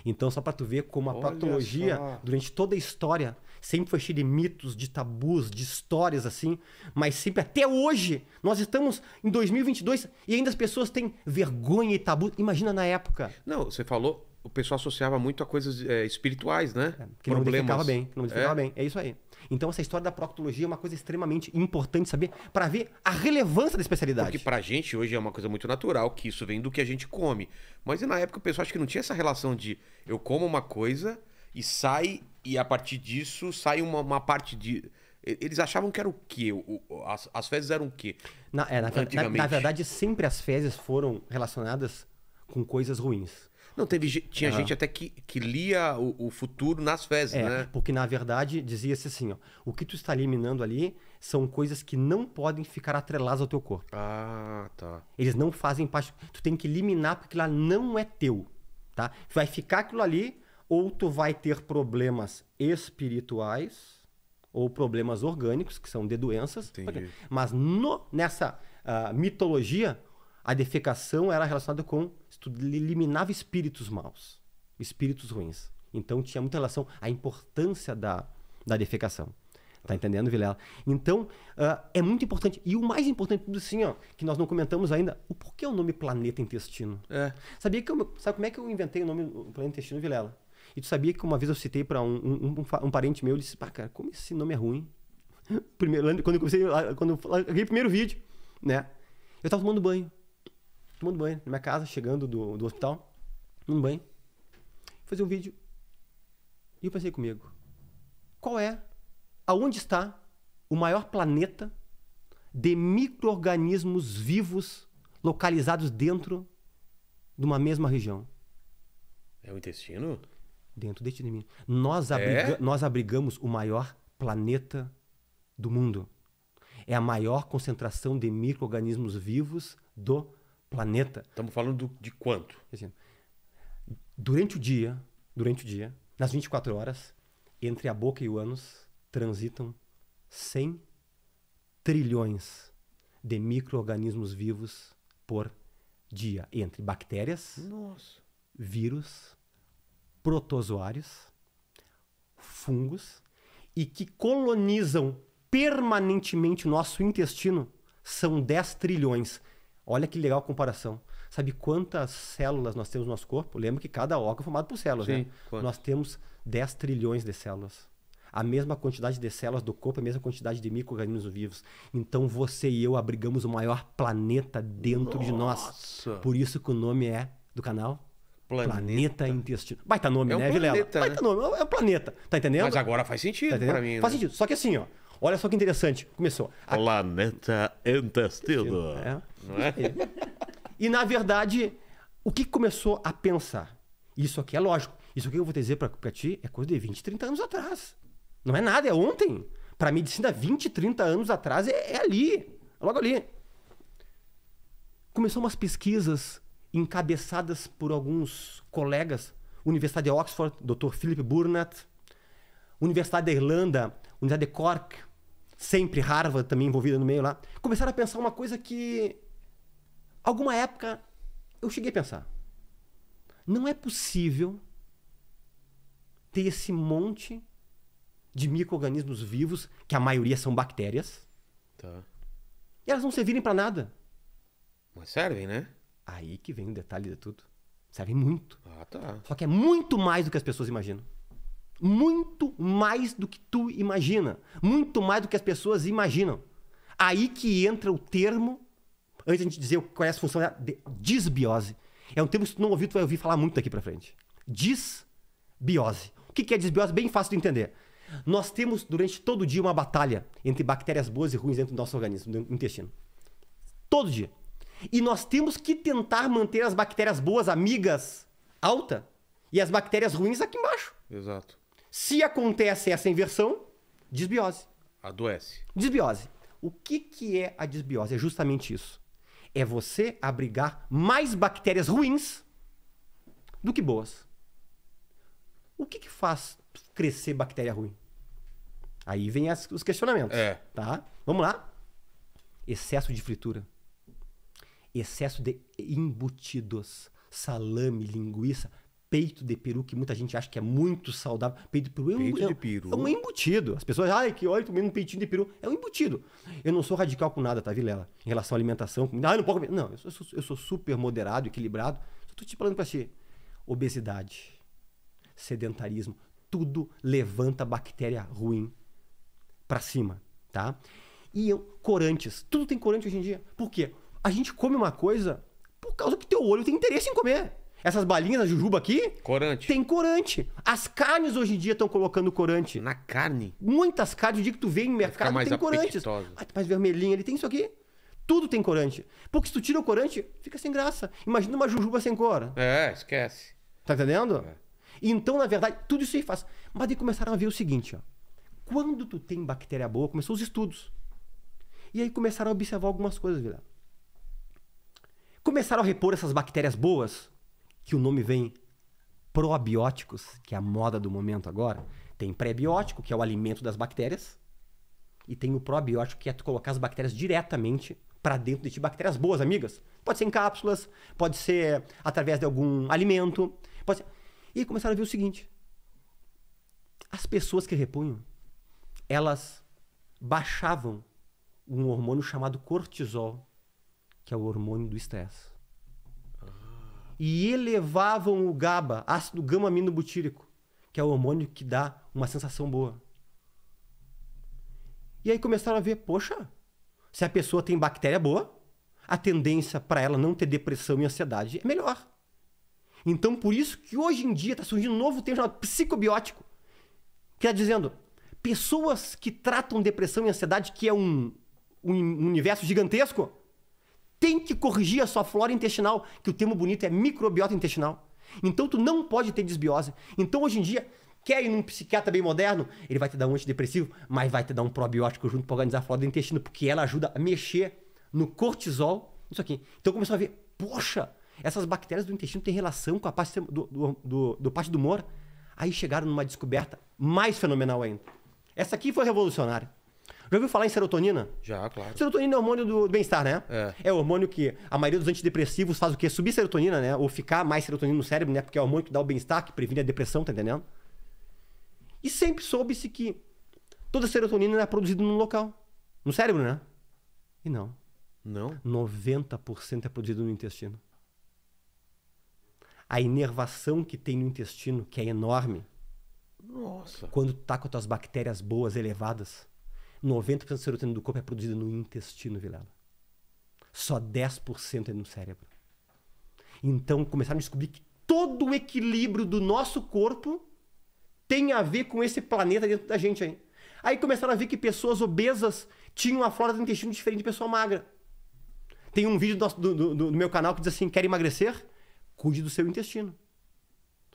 Então, só para tu ver como a Olha proctologia, só. durante toda a história, sempre foi cheia de mitos, de tabus, de histórias assim, mas sempre, até hoje, nós estamos em 2022 e ainda as pessoas têm vergonha e tabu. Imagina na época. Não, você falou o pessoal associava muito a coisas é, espirituais, né? É, que Problemas. não bem, que não é. bem. É isso aí. Então essa história da proctologia é uma coisa extremamente importante saber para ver a relevância da especialidade. Porque pra gente hoje é uma coisa muito natural que isso vem do que a gente come. Mas na época o pessoal acho que não tinha essa relação de eu como uma coisa e sai e a partir disso sai uma, uma parte de eles achavam que era o quê? O, as, as fezes eram o quê? Na, é, na, na, na verdade, sempre as fezes foram relacionadas com coisas ruins. Não, teve, tinha gente até que, que lia o, o futuro nas fezes, é, né? Porque, na verdade, dizia-se assim: ó, o que tu está eliminando ali são coisas que não podem ficar atreladas ao teu corpo. Ah, tá. Eles não fazem parte. Tu tem que eliminar porque lá não é teu. tá? Vai ficar aquilo ali, ou tu vai ter problemas espirituais ou problemas orgânicos, que são de doenças. Entendi. Mas no, nessa uh, mitologia, a defecação era relacionada com se tu eliminava espíritos maus, espíritos ruins. Então tinha muita relação à importância da, da defecação. Tá entendendo, Vilela? Então, uh, é muito importante. E o mais importante tudo assim, ó, que nós não comentamos ainda, o porquê o nome planeta intestino. É. Sabia que eu, sabe como é que eu inventei o nome planeta intestino, Vilela? E tu sabia que uma vez eu citei para um, um, um, um, parente meu, ele disse, pá, cara, como esse nome é ruim? Primeiro, quando eu comecei, quando eu, eu, primeiro vídeo, né? Eu tava tomando banho tomando banho, na minha casa, chegando do, do hospital, tomando banho, fazer um vídeo. E eu pensei comigo, qual é, aonde está o maior planeta de micro-organismos vivos localizados dentro de uma mesma região? É o intestino? Dentro do intestino. Nós, é? abriga é? nós abrigamos o maior planeta do mundo. É a maior concentração de micro-organismos vivos do planeta planeta. Estamos falando de quanto? Assim, durante o dia, durante o dia, nas 24 horas, entre a boca e o ânus transitam 100 trilhões de micro-organismos vivos por dia, entre bactérias, Nossa. vírus, protozoários, fungos, e que colonizam permanentemente o nosso intestino, são 10 trilhões. Olha que legal a comparação. Sabe quantas células nós temos no nosso corpo? Lembra que cada órgão é formado por células, Sim, né? Nós temos 10 trilhões de células. A mesma quantidade de células do corpo, a mesma quantidade de micro-organismos vivos. Então você e eu abrigamos o maior planeta dentro Nossa. de nós. Por isso que o nome é do canal Planeta, planeta Intestino. Baita tá nome, é um né, planeta, Vilela? Baita né? tá nome, é um planeta. Tá entendendo? Mas agora faz sentido tá pra mim. Faz né? sentido. Só que assim, ó, Olha só que interessante. Começou. A... Planeta Intestino. É. é. é. E, na verdade, o que começou a pensar? Isso aqui é lógico. Isso aqui que eu vou dizer pra, pra ti é coisa de 20, 30 anos atrás. Não é nada, é ontem. Pra medicina, 20, 30 anos atrás é, é ali. Logo ali. Começou umas pesquisas encabeçadas por alguns colegas. Universidade de Oxford, Dr. Philip Burnett. Universidade da Irlanda, Universidade de Cork, sempre Harvard também envolvida no meio lá, começaram a pensar uma coisa que alguma época eu cheguei a pensar. Não é possível ter esse monte de micro-organismos vivos, que a maioria são bactérias. Tá. E elas não servirem para nada. Mas servem, né? Aí que vem o detalhe de tudo. Servem muito. Ah, tá. Só que é muito mais do que as pessoas imaginam. Muito mais do que tu imagina. Muito mais do que as pessoas imaginam. Aí que entra o termo, antes de a gente dizer qual é a função é de disbiose. É um termo que tu não ouviu, tu vai ouvir falar muito daqui para frente. Disbiose. O que é disbiose? Bem fácil de entender. Nós temos durante todo dia uma batalha entre bactérias boas e ruins dentro do nosso organismo, do intestino. Todo dia. E nós temos que tentar manter as bactérias boas amigas alta e as bactérias ruins aqui embaixo. Exato. Se acontece essa inversão, desbiose. Adoece. Desbiose. O que, que é a desbiose? É justamente isso. É você abrigar mais bactérias ruins do que boas. O que, que faz crescer bactéria ruim? Aí vem as, os questionamentos. É. Tá? Vamos lá. Excesso de fritura. Excesso de embutidos. Salame, linguiça, peito de peru, que muita gente acha que é muito saudável. Peito de peru é um, peito é de peru. É um embutido. As pessoas, ai, que olha, comendo um peitinho de peru. É um embutido. Eu não sou radical com nada, tá, Vilela? Em relação à alimentação, Ah, não posso comer. Não, eu sou, eu sou super moderado, equilibrado. Só tô te falando pra ti. Obesidade, sedentarismo, tudo levanta bactéria ruim para cima, tá? E corantes. Tudo tem corante hoje em dia. Por quê? A gente come uma coisa por causa que teu olho tem interesse em comer. Essas balinhas da Jujuba aqui. Corante. Tem corante. As carnes hoje em dia estão colocando corante. Na carne? Muitas carnes. O dia que tu vem em mercado mais tem corantes. Ah, mais vermelhinha, ele tem isso aqui. Tudo tem corante. Porque se tu tira o corante, fica sem graça. Imagina uma jujuba sem cor. É, esquece. Tá entendendo? É. Então, na verdade, tudo isso aí faz. Mas aí começaram a ver o seguinte, ó. Quando tu tem bactéria boa, começou os estudos. E aí começaram a observar algumas coisas, Vila. Começaram a repor essas bactérias boas que o nome vem probióticos, que é a moda do momento agora. Tem pré-biótico, que é o alimento das bactérias, e tem o probiótico, que é tu colocar as bactérias diretamente para dentro de ti, bactérias boas, amigas. Pode ser em cápsulas, pode ser através de algum alimento, pode ser... E começaram a ver o seguinte: as pessoas que repunham, elas baixavam um hormônio chamado cortisol, que é o hormônio do estresse e elevavam o GABA, ácido gama-aminobutírico, que é o hormônio que dá uma sensação boa. E aí começaram a ver, poxa, se a pessoa tem bactéria boa, a tendência para ela não ter depressão e ansiedade é melhor. Então, por isso que hoje em dia está surgindo um novo termo chamado psicobiótico, que está dizendo pessoas que tratam depressão e ansiedade, que é um, um universo gigantesco, tem que corrigir a sua flora intestinal, que o termo bonito é microbiota intestinal. Então tu não pode ter desbiose. Então hoje em dia, quer ir num psiquiatra bem moderno, ele vai te dar um antidepressivo, mas vai te dar um probiótico junto para organizar a flora do intestino, porque ela ajuda a mexer no cortisol, isso aqui. Então começou a ver, poxa, essas bactérias do intestino têm relação com a parte do, do, do, do parte do humor. Aí chegaram numa descoberta mais fenomenal ainda. Essa aqui foi revolucionária. Já ouviu falar em serotonina? Já, claro. Serotonina é o hormônio do bem-estar, né? É. É o hormônio que a maioria dos antidepressivos faz o quê? Subir serotonina, né? Ou ficar mais serotonina no cérebro, né? Porque é o hormônio que dá o bem-estar, que previne a depressão, tá entendendo? E sempre soube-se que toda serotonina é produzida num local. No cérebro, né? E não. Não? 90% é produzido no intestino. A inervação que tem no intestino, que é enorme. Nossa. Quando tu tá com as tuas bactérias boas elevadas, 90% da serotonina do corpo é produzida no intestino, Vilela. Só 10% é no cérebro. Então começaram a descobrir que todo o equilíbrio do nosso corpo tem a ver com esse planeta dentro da gente aí. Aí começaram a ver que pessoas obesas tinham a flora do intestino diferente de pessoa magra. Tem um vídeo do, do, do, meu canal que diz assim: quer emagrecer? Cuide do seu intestino.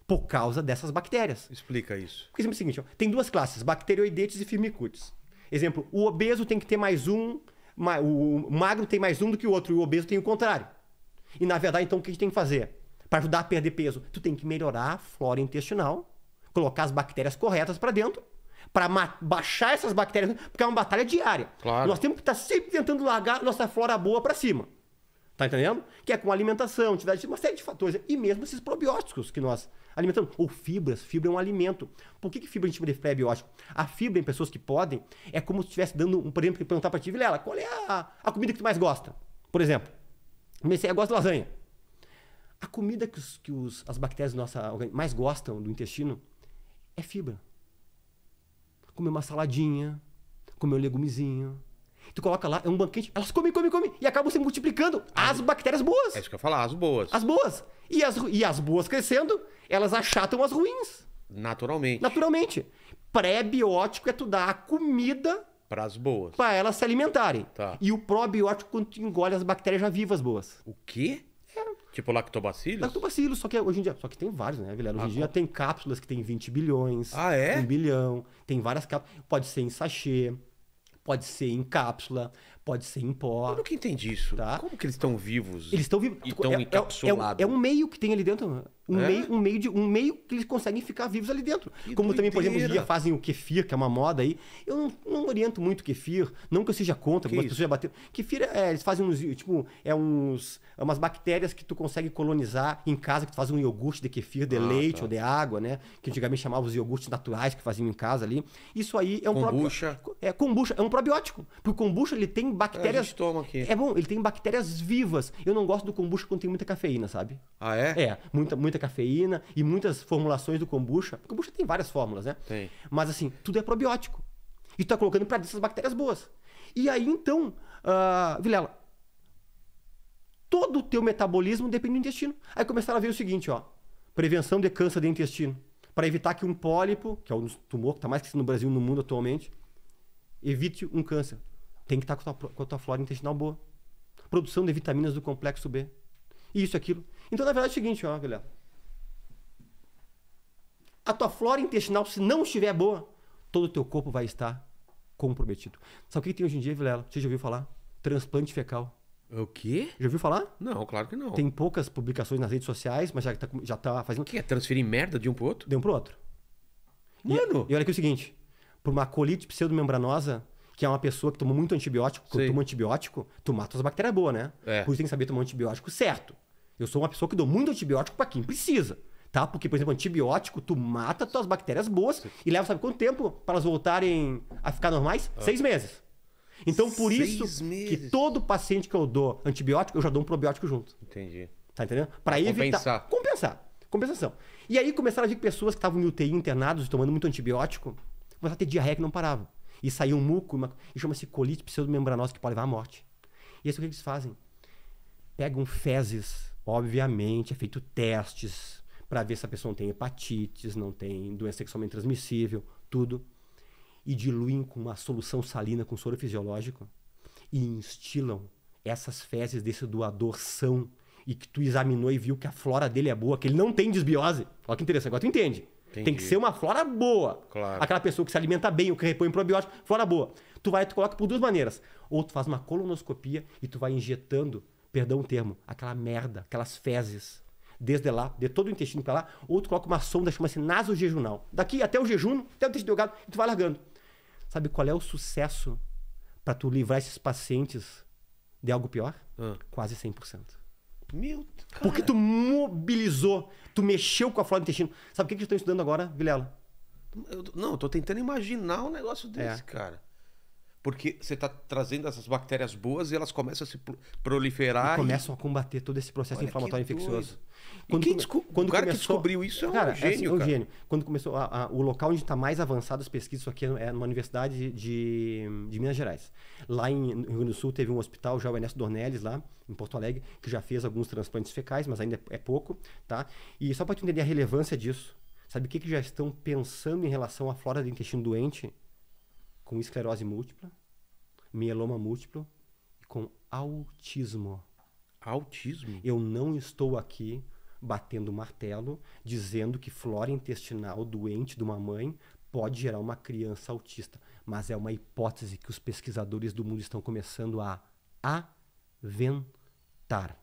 Por causa dessas bactérias. Explica isso. Porque é o seguinte: ó, tem duas classes, bacterioidetes e firmicutes. Exemplo, o obeso tem que ter mais um, o magro tem mais um do que o outro, e o obeso tem o contrário. E na verdade, então, o que a gente tem que fazer? Para ajudar a perder peso, tu tem que melhorar a flora intestinal, colocar as bactérias corretas para dentro, para baixar essas bactérias, porque é uma batalha diária. Claro. Nós temos que estar tá sempre tentando largar nossa flora boa para cima. Tá entendendo? Que é com alimentação, atividade, uma série de fatores. E mesmo esses probióticos que nós alimentando. Ou fibras, fibra é um alimento. Por que, que fibra a gente chama de pré-biótico? A fibra em pessoas que podem é como se estivesse dando, um, por exemplo, perguntar para ti, Vilela, qual é a, a, comida que tu mais gosta? Por exemplo, comecei a gosto de lasanha. A comida que, os, que os, as bactérias do nosso organismo mais gostam do intestino é fibra. Comer uma saladinha, comer um legumezinho, tu coloca lá, é um banquete, elas comem, comem, comem e acabam se multiplicando as bactérias boas. É isso que eu ia falar, as boas. As boas. E as, e as boas crescendo, elas achatam as ruins. Naturalmente. Naturalmente. Pré-biótico é tu dar a comida para as boas. Para elas se alimentarem. Tá. E o probiótico quando tu engole as bactérias já vivas boas. O quê? É. Tipo lactobacilos? Lactobacilos, só que hoje em dia. Só que tem vários, né, galera? Hoje em ah, dia tem cápsulas que tem 20 bilhões. Ah, é? 1 bilhão. Tem várias cápsulas. Pode ser em sachê pode ser em cápsula, pode ser em pó. Eu nunca entendi isso. Tá? Como que eles estão vivos? Eles estão vivos. E estão é, encapsulados. É, é, é um meio que tem ali dentro. Um, é? meio, um, meio de, um meio que eles conseguem ficar vivos ali dentro. Que Como doideira. também, por exemplo, os fazem o kefir, que é uma moda aí. Eu não, não oriento muito kefir, não que eu seja contra, que algumas isso? pessoas já bateram. Kefir, é, é, eles fazem uns, tipo, é uns, é umas bactérias que tu consegue colonizar em casa, que tu faz um iogurte de kefir, de ah, leite tá. ou de água, né? Que antigamente chamavam os iogurtes naturais que faziam em casa ali. Isso aí é um kombucha. Pro... É kombucha, é um probiótico. Porque o kombucha, ele tem bactérias... É, aqui. é bom, ele tem bactérias vivas. Eu não gosto do kombucha quando tem muita cafeína, sabe? Ah, é? É, muita, muita muita cafeína e muitas formulações do kombucha. O kombucha tem várias fórmulas, né? Tem. Mas assim, tudo é probiótico. E tu tá colocando para dentro bactérias boas. E aí então, uh, Vilela, todo o teu metabolismo depende do intestino. Aí começaram a ver o seguinte, ó. Prevenção de câncer de intestino. Para evitar que um pólipo, que é um tumor que está mais crescendo no Brasil e no mundo atualmente, evite um câncer. Tem que estar tá com a, tua, com a tua flora intestinal boa. Produção de vitaminas do complexo B. Isso, aquilo. Então, na verdade, é o seguinte, ó, galera a tua flora intestinal, se não estiver boa, todo o teu corpo vai estar comprometido. Sabe o que tem hoje em dia, Vilela? Você já ouviu falar? Transplante fecal. O quê? Já ouviu falar? Não, claro que não. Tem poucas publicações nas redes sociais, mas já tá, já tá fazendo. O que é transferir merda de um pro outro? De um pro outro. Mano! E, e olha aqui o seguinte: por uma colite pseudomembranosa, que é uma pessoa que tomou muito antibiótico, quando toma antibiótico, tu mata as bactérias boas, né? É. Por isso tem que saber tomar antibiótico certo. Eu sou uma pessoa que dou muito antibiótico para quem precisa tá? Porque, por exemplo, antibiótico, tu mata tuas bactérias boas e leva sabe quanto tempo para elas voltarem a ficar normais? Ah. Seis meses. Então, por Seis isso meses. que todo paciente que eu dou antibiótico, eu já dou um probiótico junto. Entendi. Tá entendendo? Para evitar... Compensar. Compensar. Compensação. E aí começaram a vir pessoas que estavam em UTI internados, tomando muito antibiótico, começaram a ter diarreia que não parava. E saiu um muco, uma... e chama-se colite pseudomembranosa, que pode levar à morte. E isso é o que eles fazem? Pegam fezes, obviamente, é feito testes, para ver se a pessoa não tem hepatites, não tem doença sexualmente transmissível, tudo. E diluem com uma solução salina com soro fisiológico e instilam essas fezes desse doador são e que tu examinou e viu que a flora dele é boa, que ele não tem desbiose. Olha que interessante, agora tu entende. Entendi. Tem que ser uma flora boa. Claro. Aquela pessoa que se alimenta bem, o que repõe probiótico, flora boa. Tu vai, tu coloca por duas maneiras. Ou tu faz uma colonoscopia e tu vai injetando, perdão o termo, aquela merda, aquelas fezes desde lá, de todo o intestino para lá, ou tu coloca uma sonda chama-se nasojejunal. Daqui até o jejum, até o intestino delgado, e tu vai largando. Sabe qual é o sucesso para tu livrar esses pacientes de algo pior? Ah. Quase 100%. Meu cara. Porque tu mobilizou, tu mexeu com a flora do intestino. Sabe o que, que estou estudando agora, Vilela? Eu, não, eu tô tentando imaginar um negócio desse, é. cara porque você está trazendo essas bactérias boas e elas começam a se proliferar. E começam e... a combater todo esse processo Olha, inflamatório infeccioso. Quando, quando o cara começou... que descobriu isso é um cara, é gênio. É, é um cara. gênio. Quando começou, a, a, o local onde está mais avançado as pesquisas, isso aqui é, é numa universidade de, de, Minas Gerais. Lá em Rio Grande do Sul teve um hospital, já o Ernesto Dornelles, lá em Porto Alegre, que já fez alguns transplantes fecais, mas ainda é, é pouco. tá? E só para entender a relevância disso, sabe o que, que já estão pensando em relação à flora do intestino doente? com esclerose múltipla, mieloma múltiplo e com autismo. Autismo? Eu não estou aqui batendo martelo dizendo que flora intestinal doente de uma mãe pode gerar uma criança autista, mas é uma hipótese que os pesquisadores do mundo estão começando a aventar.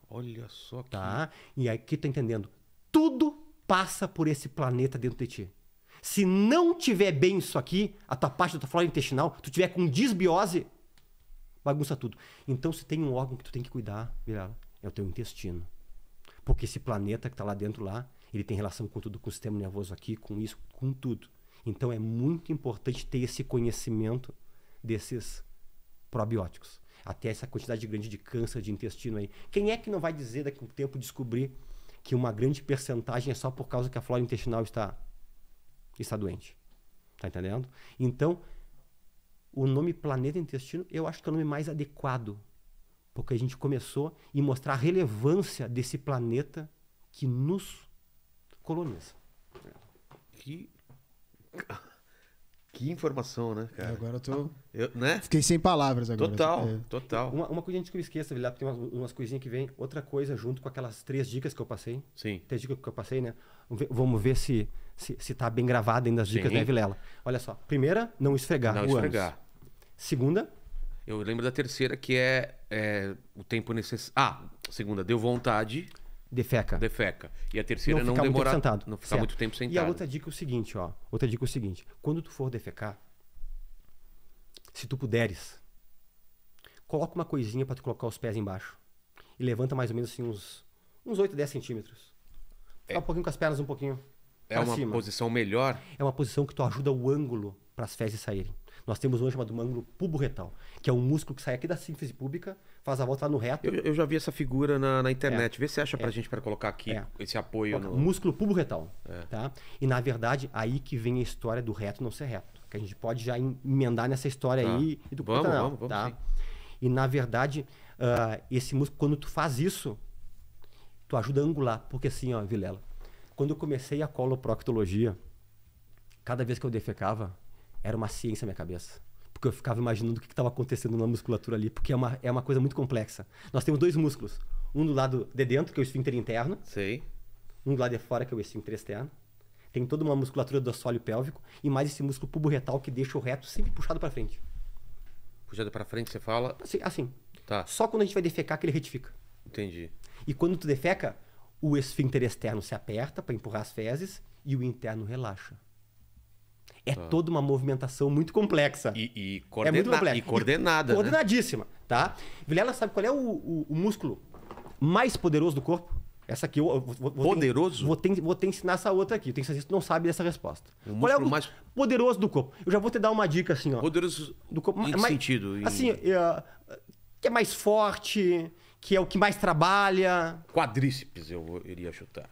Olha só que. Tá? E aqui tá entendendo. Tudo passa por esse planeta dentro de ti. Se não tiver bem isso aqui, a tua parte da tua flora intestinal, tu tiver com desbiose, bagunça tudo. Então, se tem um órgão que tu tem que cuidar, Virala, é o teu intestino. Porque esse planeta que está lá dentro lá, ele tem relação com tudo, com o sistema nervoso aqui, com isso, com tudo. Então é muito importante ter esse conhecimento desses probióticos. Até essa quantidade grande de câncer de intestino aí. Quem é que não vai dizer daqui a um tempo descobrir que uma grande percentagem é só por causa que a flora intestinal está está doente. Tá entendendo? Então, o nome planeta intestino eu acho que é o nome mais adequado, porque a gente começou e mostrar a relevância desse planeta que nos coloniza. Que que informação, né, cara? Agora eu tô. Eu, né? Fiquei sem palavras agora. Total, é. total. Uma, uma coisa que a gente que esqueça, tem umas, umas coisinhas que vem. Outra coisa, junto com aquelas três dicas que eu passei. Sim. Três dicas que eu passei, né? Vamos ver se se, se tá bem gravado ainda as dicas da Vilela. Olha só, primeira, não esfregar. Não o esfregar. Ânus. Segunda. Eu lembro da terceira, que é, é o tempo necessário. Ah, segunda, deu vontade. Defeca. Defeca. E a terceira não, não ficar demorar. sentado. Não ficar certo. muito tempo sentado. E a outra dica é o seguinte, ó. Outra dica é o seguinte. Quando tu for defecar, se tu puderes, coloca uma coisinha para tu colocar os pés embaixo. E levanta mais ou menos assim uns, uns 8, 10 centímetros. Fica é. um pouquinho com as pernas um pouquinho é uma cima. posição melhor? É uma posição que tu ajuda o ângulo para as fezes saírem. Nós temos um chamado ângulo pubo-retal, que é um músculo que sai aqui da síntese pública, faz a volta lá no reto. Eu, eu já vi essa figura na, na internet. É. Vê se acha para a é. gente para colocar aqui é. esse apoio. no... Músculo pubo-retal. É. Tá? E na verdade, aí que vem a história do reto não ser reto. Que a gente pode já emendar nessa história tá. aí e do vamos, não, vamos, vamos, tá? E na verdade, uh, esse músculo, quando tu faz isso, tu ajuda a angular. Porque assim, ó, Vilela, quando eu comecei a coloproctologia, cada vez que eu defecava, era uma ciência na minha cabeça. Porque eu ficava imaginando o que estava acontecendo na musculatura ali, porque é uma, é uma coisa muito complexa. Nós temos dois músculos. Um do lado de dentro, que é o esfíncter interno. Sei. Um do lado de fora, que é o esfíncter externo. Tem toda uma musculatura do assoalho pélvico e mais esse músculo puborretal que deixa o reto sempre puxado para frente. Puxado para frente, você fala? Assim, assim. Tá. Só quando a gente vai defecar que ele retifica. Entendi. E quando tu defeca, o esfíncter externo se aperta para empurrar as fezes e o interno relaxa. É tá. toda uma movimentação muito complexa. E, e, coordena... é muito complexa. e coordenada. E, né? Coordenadíssima, tá? Vilela sabe qual é o, o, o, músculo mais poderoso do corpo? Essa aqui eu, vou, vou, poderoso? Vou ter, vou ter ensinar essa outra aqui. Eu tenho certeza que não sabe dessa resposta. O qual é o mais poderoso do corpo? Eu já vou te dar uma dica assim, ó. Poderoso do corpo. Em que sentido? Assim, é, que é mais forte, que é o que mais trabalha? Quadríceps eu iria chutar.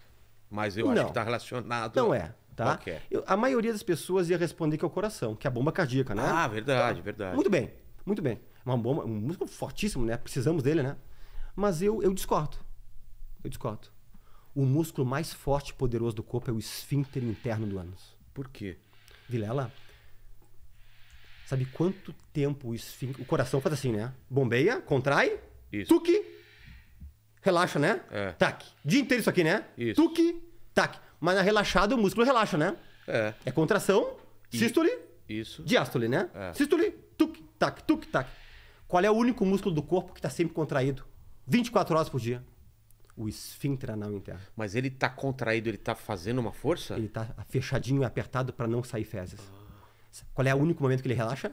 Mas eu não. acho que está relacionado. Não é. Tá? É? Eu, a maioria das pessoas ia responder que é o coração, que é a bomba cardíaca, né? Ah, verdade, tá. verdade. Muito bem, muito bem. Uma bomba, um músculo fortíssimo, né? Precisamos dele, né? Mas eu, eu discordo. Eu discordo. O músculo mais forte e poderoso do corpo é o esfíncter interno do ânus. Por quê? Vilela, sabe quanto tempo o esfíncter. O coração faz assim, né? Bombeia, contrai, Isso. tuque, Relaxa, né? É. Tac. Dia inteiro isso aqui, né? Isso. Tuque, tac. Mas na relaxada o músculo relaxa, né? É. É contração, sístole, isso. diástole, né? É. Sístole, tuque, tac, tuque, tac. Qual é o único músculo do corpo que está sempre contraído? 24 horas por dia. O esfíncter anal interno. Mas ele está contraído, ele está fazendo uma força? Ele está fechadinho e apertado para não sair fezes. Ah. Qual é o único momento que ele relaxa?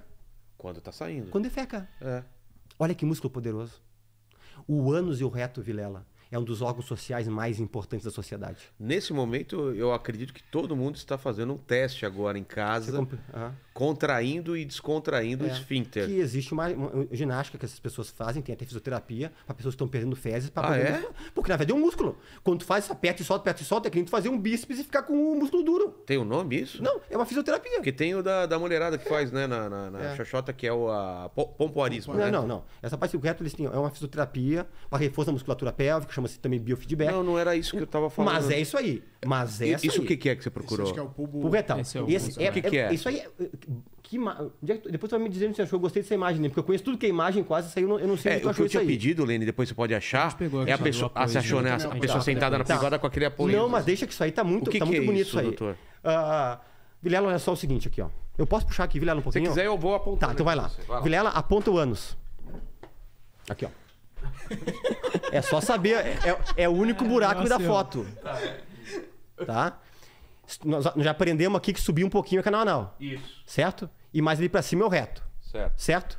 Quando está saindo. Quando defeca. É. Olha que músculo poderoso o ânus e o reto, Vilela é um dos órgãos sociais mais importantes da sociedade. Nesse momento, eu acredito que todo mundo está fazendo um teste agora em casa, comp... uhum. contraindo e descontraindo é, o esfíncter. Que existe uma, uma, ginástica que essas pessoas fazem, tem até fisioterapia, para pessoas que estão perdendo fezes. para ah, poder... é? Porque na verdade é um músculo. Quando tu faz essa aperta e solta, aperta e solta, é que nem fazer um bíceps e ficar com o músculo duro. Tem o um nome isso? Não, é uma fisioterapia. Que tem o da, da mulherada que é. faz, né, na, na, na é. xoxota, que é o a, pompoarismo, não, né? Não, não, Essa parte do eles têm, é uma fisioterapia para reforço da musculatura pélvica, chama-se também biofeedback. Não, não era isso que eu estava falando. Mas é isso aí. Mas é isso. Isso o que, que é que você procurou? Isso que é o pubo... Esse é o esse, é, o que, que é? é? Isso aí é, que é Depois você vai me dizendo se achou. Eu gostei dessa imagem, né? Porque eu conheço tudo que é imagem, quase saiu. Eu não sei é, o que eu achou tinha aí. pedido, Lene, depois você pode achar. A pegou, é a pessoa. Ah, você achou, né? A, não, a pessoa tá, tá, sentada tá, na tá. privada tá. com aquele apoio. Não, mas deixa que isso aí tá muito, que tá que muito é bonito isso, aí. Doutor? Uh, Vilela, olha só o seguinte aqui, ó. Eu posso puxar aqui, Vilela, um pouquinho? Se quiser, eu vou apontar. Tá, então vai lá. Vilela, aponta o ânus. Aqui, ó. É só saber. É, é o único é, buraco nossa, da foto. Tá. tá? Nós já aprendemos aqui que subir um pouquinho é canal Isso. Certo? E mais ali pra cima é o reto. Certo. Certo?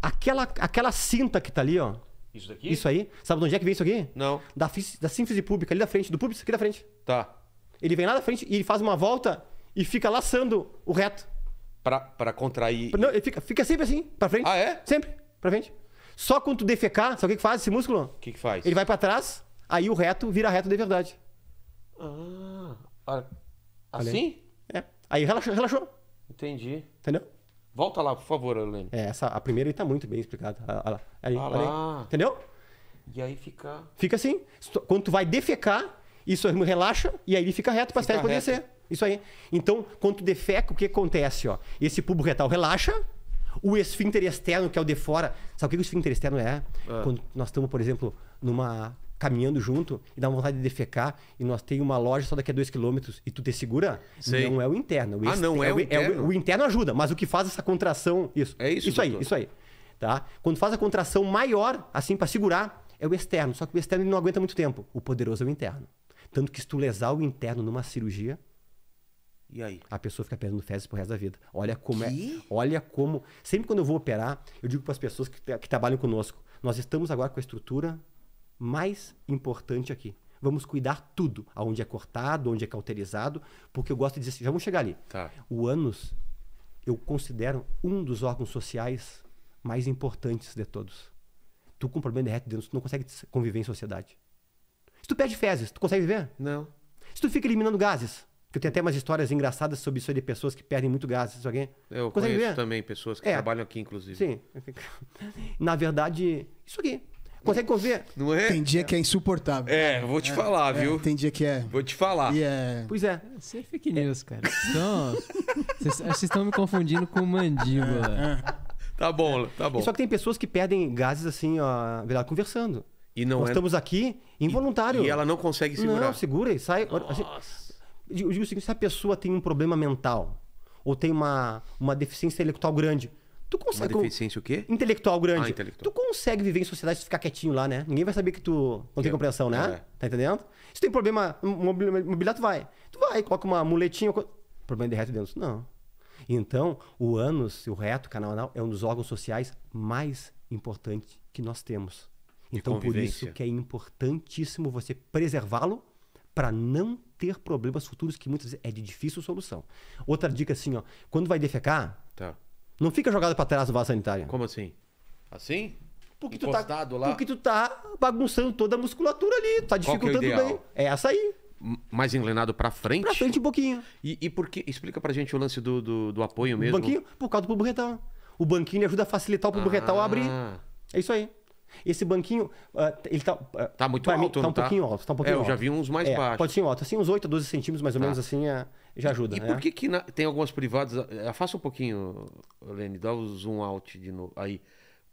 Aquela, aquela cinta que tá ali, ó. Isso daqui? Isso aí. Sabe de onde é que vem isso aqui? Não. Da, da sínfise pública, ali da frente. Do público, aqui da frente. Tá. Ele vem lá da frente e ele faz uma volta e fica laçando o reto. Pra, pra contrair. Não, ele fica, fica sempre assim, pra frente. Ah, é? Sempre, pra frente. Só quando tu defecar, sabe o que, que faz esse músculo? O que, que faz? Ele vai para trás, aí o reto vira reto de verdade. Ah, assim? É. Aí relaxou, relaxou. Entendi. Entendeu? Volta lá, por favor, Arlene. É, essa, a primeira aí tá muito bem explicada. Olha lá. Aí, ah lá. Entendeu? E aí fica. Fica assim. Quando tu vai defecar, isso relaxa e aí ele fica reto para as poder ser. Isso aí. Então, quando tu defeca, o que acontece? Ó? Esse pubo retal relaxa, o esfíncter externo, que é o de fora. Sabe o que o esfíncter externo é? Ah. Quando nós estamos, por exemplo, numa caminhando junto e dá vontade de defecar e nós tem uma loja só daqui a dois quilômetros e tu te segura, Sei. não é o interno. O ah, não é, é, é o interno? É o, o, interno ajuda, mas o que faz essa contração... Isso, é isso, isso aí, isso aí. Tá? Quando faz a contração maior, assim, para segurar, é o externo. Só que o externo ele não aguenta muito tempo. O poderoso é o interno. Tanto que se tu lesar o interno numa cirurgia, e aí? A pessoa fica perdendo fezes pro resto da vida. Olha como é que? é. Olha como. Sempre quando eu vou operar, eu digo para as pessoas que, que trabalham conosco: nós estamos agora com a estrutura mais importante aqui vamos cuidar tudo, aonde é cortado, onde é cauterizado, porque eu gosto de dizer assim, já vamos chegar ali. Tá. O ânus, eu considero um dos órgãos sociais mais importantes de todos. Tu com problema de reto dentro, tu não consegue conviver em sociedade. Se tu perde fezes, tu consegue viver? Não. Se tu fica eliminando gases, que eu tenho até umas histórias engraçadas sobre isso aí de pessoas que perdem muito gás. Isso alguém? Eu Consegue conheço ver? também pessoas que é. trabalham aqui, inclusive. Sim. Na verdade, isso aqui. Consegue ver? Não é? Tem dia que é insuportável. É, vou te é, falar, é, viu? Tem dia que é. Vou te falar. É. Pois é. Você é fake news, cara. Então, vocês estão me confundindo com mandíbula. É, é. tá bom, tá bom. Só que tem pessoas que perdem gases assim, ó, verdade, conversando. E não Nós é... estamos aqui involuntário. E, e ela não consegue segurar. Não, segura e sai. Assim, Nossa. Eu digo, o seguinte: se a pessoa tem um problema mental ou tem uma, uma deficiência intelectual grande. Tu consegue. Uma deficiência o quê? Intelectual ah, grande. Ah, intelectual. Tu consegue viver em sociedade se ficar quietinho lá, né? Ninguém vai saber que tu não tem é. compreensão, né? É. Tá entendendo? Se tem problema mobiliar, tu vai. Tu vai, coloca uma muletinha. Problema de reto dentro. Não. Então, o ânus, o reto canal anal, é um dos órgãos sociais mais importantes que nós temos. Então, por isso que é importantíssimo você preservá-lo para não ter problemas futuros que muitas vezes é de difícil solução. Outra dica assim, ó, quando vai defecar, tá. não fica jogado para trás no vaso sanitário. Como assim? Assim? Porque tu, tá, lá. porque tu tá bagunçando toda a musculatura ali, tá é dificultando é bem. É essa aí. Mais inclinado para frente? Para frente um pouquinho. E, e por que? Explica pra gente o lance do, do, do apoio mesmo. O banquinho? Por causa do pubo retal. O banquinho ajuda a facilitar o pubo ah. retal a abrir. Ah. É isso aí. Esse banquinho, ah, ele tá. Ah, tá muito alto, mim, tá um tá? pouquinho alto, tá um pouquinho é, eu já vi uns mais é, baixos. Pode ser alto, assim, uns 8 a 12 centímetros, mais ou tá. menos assim, é, já ajuda. E né? por que, que na, tem algumas privadas. Ah, afasta um pouquinho, Lene, dá o zoom out de novo. Aí.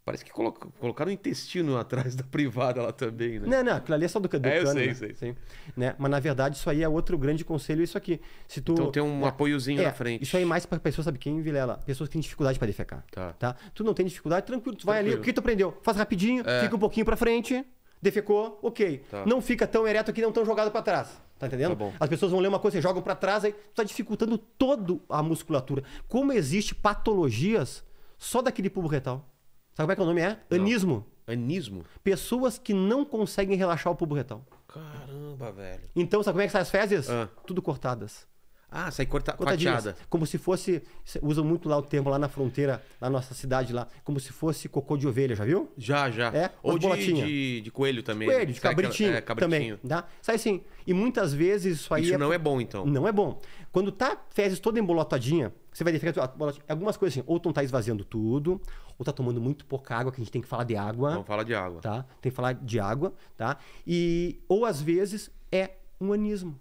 Parece que colocaram o intestino atrás da privada lá também, né? Não, não, aquilo ali é só do, do é, eu sei, né? sei. Sim, né? Mas na verdade isso aí é outro grande conselho, isso aqui. Se tu, então tem um né? apoiozinho é, na frente. Isso aí é mais para pessoas, sabe quem, Vilela? Pessoas que têm dificuldade para defecar. Tá. tá. Tu não tem dificuldade, tranquilo, tu vai tranquilo. ali, o que tu aprendeu? Faz rapidinho, é. fica um pouquinho para frente, defecou, ok. Tá. Não fica tão ereto aqui, não tão jogado para trás. Tá entendendo? Tá As pessoas vão ler uma coisa e jogam para trás, aí tu tá dificultando toda a musculatura. Como existe patologias só daquele pubo retal. Sabe como é que é o nome é? Não. Anismo. Anismo? Pessoas que não conseguem relaxar o pubo retal. Caramba, velho. Então, sabe como é que sai as fezes? Ah. Tudo cortadas. Ah, sai corta, cortada. Como se fosse. Usam muito lá o termo lá na fronteira, na nossa cidade lá. Como se fosse cocô de ovelha, já viu? Já, já. É, Ou de, de, de, coelho também. De coelho, de cabritinho, é, cabritinho. também. Tá? Sai assim. E muitas vezes isso aí. Isso é... não é bom, então. Não é bom. Quando tá fezes toda embolotadinha, você vai defecar. Algumas coisas assim. Ou estão tá esvaziando tudo, ou tá tomando muito pouca água, que a gente tem que falar de água. Vamos falar de água. Tá? Tem que falar de água, tá? E, ou às vezes é um anismo.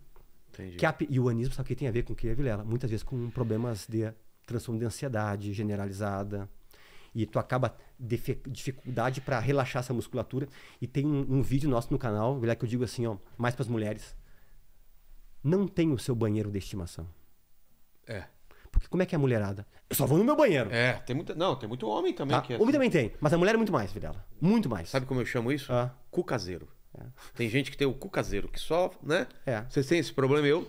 Entendi. Que a, e o anismo, sabe o que tem a ver com o que é Vilela? Muitas vezes com problemas de transtorno de ansiedade generalizada. E tu acaba dificuldade para relaxar essa musculatura. E tem um, um vídeo nosso no canal, Vilela, que eu digo assim, ó, mais para as mulheres. Não tem o seu banheiro de estimação. É. Porque como é que é a mulherada? Eu só vou no meu banheiro. É, tem muita. Não, tem muito homem também. Tá? Que é Homem assim. também tem, mas a mulher é muito mais, Videla. Muito mais. Sabe como eu chamo isso? Ah. Cu caseiro. É. Tem gente que tem o cu caseiro, que só, né? É. Vocês têm esse problema, eu.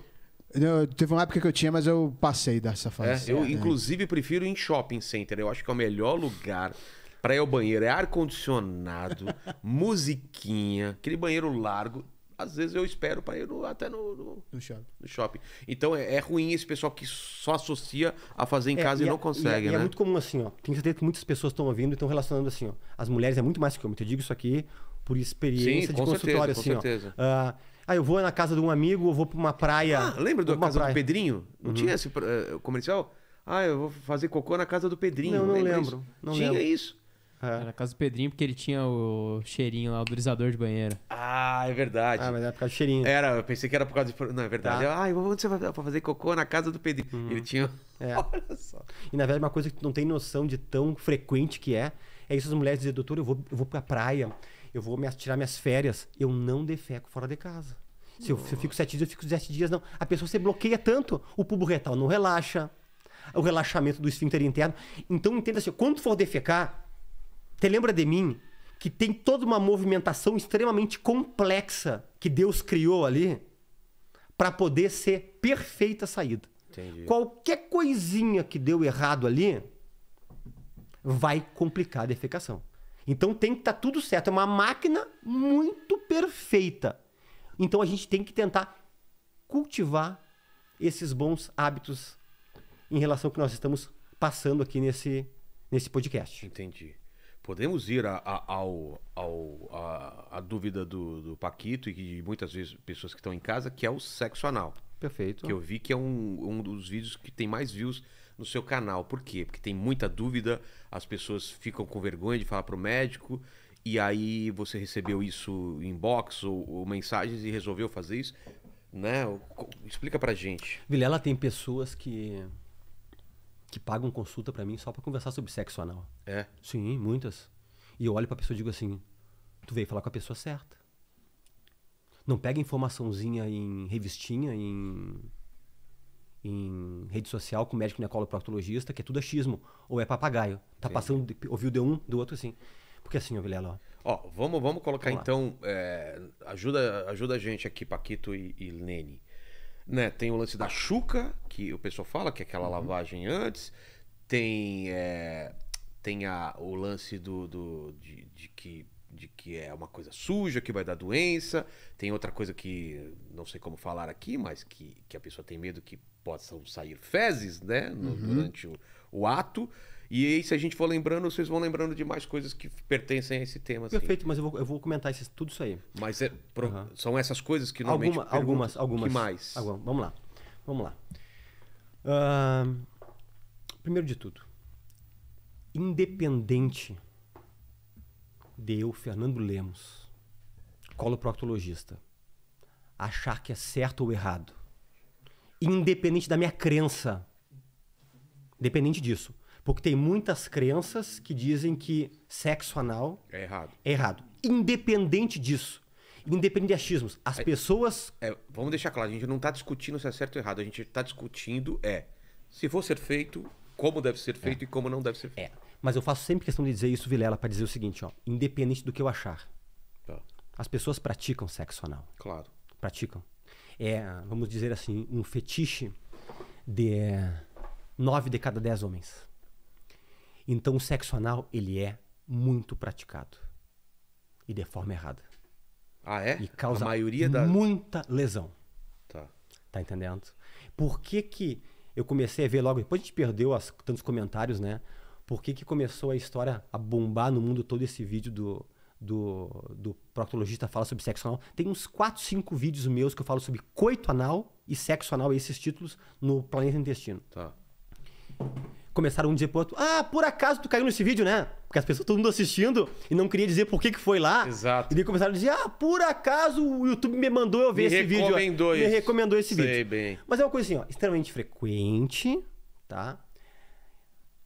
Eu, teve uma época que eu tinha, mas eu passei dessa fase. É, eu, é. inclusive, prefiro em shopping center. Eu acho que é o melhor lugar para ir ao banheiro. É ar-condicionado, musiquinha, aquele banheiro largo às vezes eu espero para ir no, até no, no, no, shopping. no, shopping. Então é, é, ruim esse pessoal que só associa a fazer em é, casa e, e a, não é, consegue, e é, é né? é muito comum assim, ó. Tem certeza que muitas pessoas estão ouvindo e estão relacionando assim, ó. As mulheres é muito mais que homem. Eu digo isso aqui por experiência Sim, de consultório, certeza, assim, com certeza. Assim, ó. Uh, ah, eu vou na casa de um amigo ou vou pra uma praia. Ah, lembra da casa praia. do Pedrinho? Não uhum. tinha esse uh, comercial? Ah, eu vou fazer cocô na casa do Pedrinho. Não, não lembro. Não tinha lembro. isso. É. Era a casa do Pedrinho, porque ele tinha o cheirinho lá, o durizador de banheiro. Ah, é verdade. Ah, mas era é por causa do cheirinho. Era, eu pensei que era por causa de. Não, é verdade. Tá. ah, eu vou onde você vai pra fazer cocô na casa do Pedrinho. Uhum. Ele tinha. É. Olha só. E na verdade, uma coisa que tu não tem noção de tão frequente que é, é isso as mulheres dizem, doutor, eu vou, eu vou pra praia, eu vou me, tirar minhas férias, eu não defeco fora de casa. Se eu, se eu, fico sete dias, eu fico 17 dias, não. A pessoa se bloqueia tanto. O pubo retal não relaxa. O relaxamento do esfíncter interno. Então, entenda assim: quando for defecar, te lembra de mim? Que tem toda uma movimentação extremamente complexa que Deus criou ali para poder ser perfeita a saída. Entendi. Qualquer coisinha que deu errado ali vai complicar a defecação. Então tem que estar tá tudo certo. É uma máquina muito perfeita. Então a gente tem que tentar cultivar esses bons hábitos em relação ao que nós estamos passando aqui nesse, nesse podcast. Entendi podemos ir a, a, ao, ao, a, a dúvida do, do, Paquito e de muitas vezes pessoas que estão em casa, que é o sexo anal. Perfeito. Que eu vi que é um, um dos vídeos que tem mais views no seu canal. Por quê? Porque tem muita dúvida, as pessoas ficam com vergonha de falar para o médico, e aí você recebeu isso em box ou, ou mensagens e resolveu fazer isso. Né? Explica pra gente. Vilela, tem pessoas que que pagam consulta para mim só para conversar sobre sexo anal. É? Sim, muitas. E eu olho pra pessoa e digo assim: tu veio falar com a pessoa certa. Não pega informaçãozinha em revistinha, em, em rede social com médico necoloproctologista, que é tudo achismo, ou é papagaio. Tá passando, ouviu de um, do outro assim. Porque assim, ó, Vilela, ó. Ó, vamos, vamos colocar vamos então. É, ajuda, ajuda a gente aqui, Paquito e, e Lene né, tem o lance da chuca, que o pessoal fala que é aquela uhum. lavagem antes, tem, é, tem a, o lance do, do de, de que de que é uma coisa suja, que vai dar doença. Tem outra coisa que não sei como falar aqui, mas que, que a pessoa tem medo que possam sair fezes, né? No, uhum. Durante o, o ato. E aí, se a gente for lembrando, vocês vão lembrando de mais coisas que pertencem a esse tema. Assim. Perfeito, mas eu vou, eu vou comentar isso, tudo isso aí. Mas é, pro, uhum. são essas coisas que normalmente Alguma, Algumas, algumas. Que mais? Vamos lá. Vamos lá. Uh, primeiro de tudo, independente de eu, Fernando Lemos, coloproctologista, achar que é certo ou errado, independente da minha crença, independente disso, porque tem muitas crenças que dizem que sexo anal é errado. É errado. Independente disso. Independente de achismos. As é, pessoas. É, vamos deixar claro, a gente não está discutindo se é certo ou errado. A gente está discutindo é se for ser feito, como deve ser feito é. e como não deve ser é. feito. É. Mas eu faço sempre questão de dizer isso, Vilela, para dizer o seguinte, ó. Independente do que eu achar. Tá. As pessoas praticam sexo anal. Claro. Praticam. É, vamos dizer assim, um fetiche de nove de cada dez homens. Então o sexo anal, ele é muito praticado. E de forma errada. Ah, é? E causa A maioria da... muita lesão. Tá. Tá entendendo? Por que que eu comecei a ver logo, depois a gente perdeu as, tantos comentários, né? Por que que começou a história a bombar no mundo todo esse vídeo do, do, do proctologista fala sobre sexo anal. Tem uns 4, 5 vídeos meus que eu falo sobre coito anal e sexo anal, esses títulos, no Planeta Intestino. Tá começaram um dizer pro outro: Ah, por acaso tu caiu nesse vídeo, né? Porque as pessoas, todo mundo assistindo e não queria dizer por que, que foi lá. Exato. E daí começaram a dizer: Ah, por acaso o YouTube me mandou eu ver me esse vídeo. Recomendou me recomendou esse Sei vídeo. bem. Mas é uma coisa assim, ó, extremamente frequente, tá?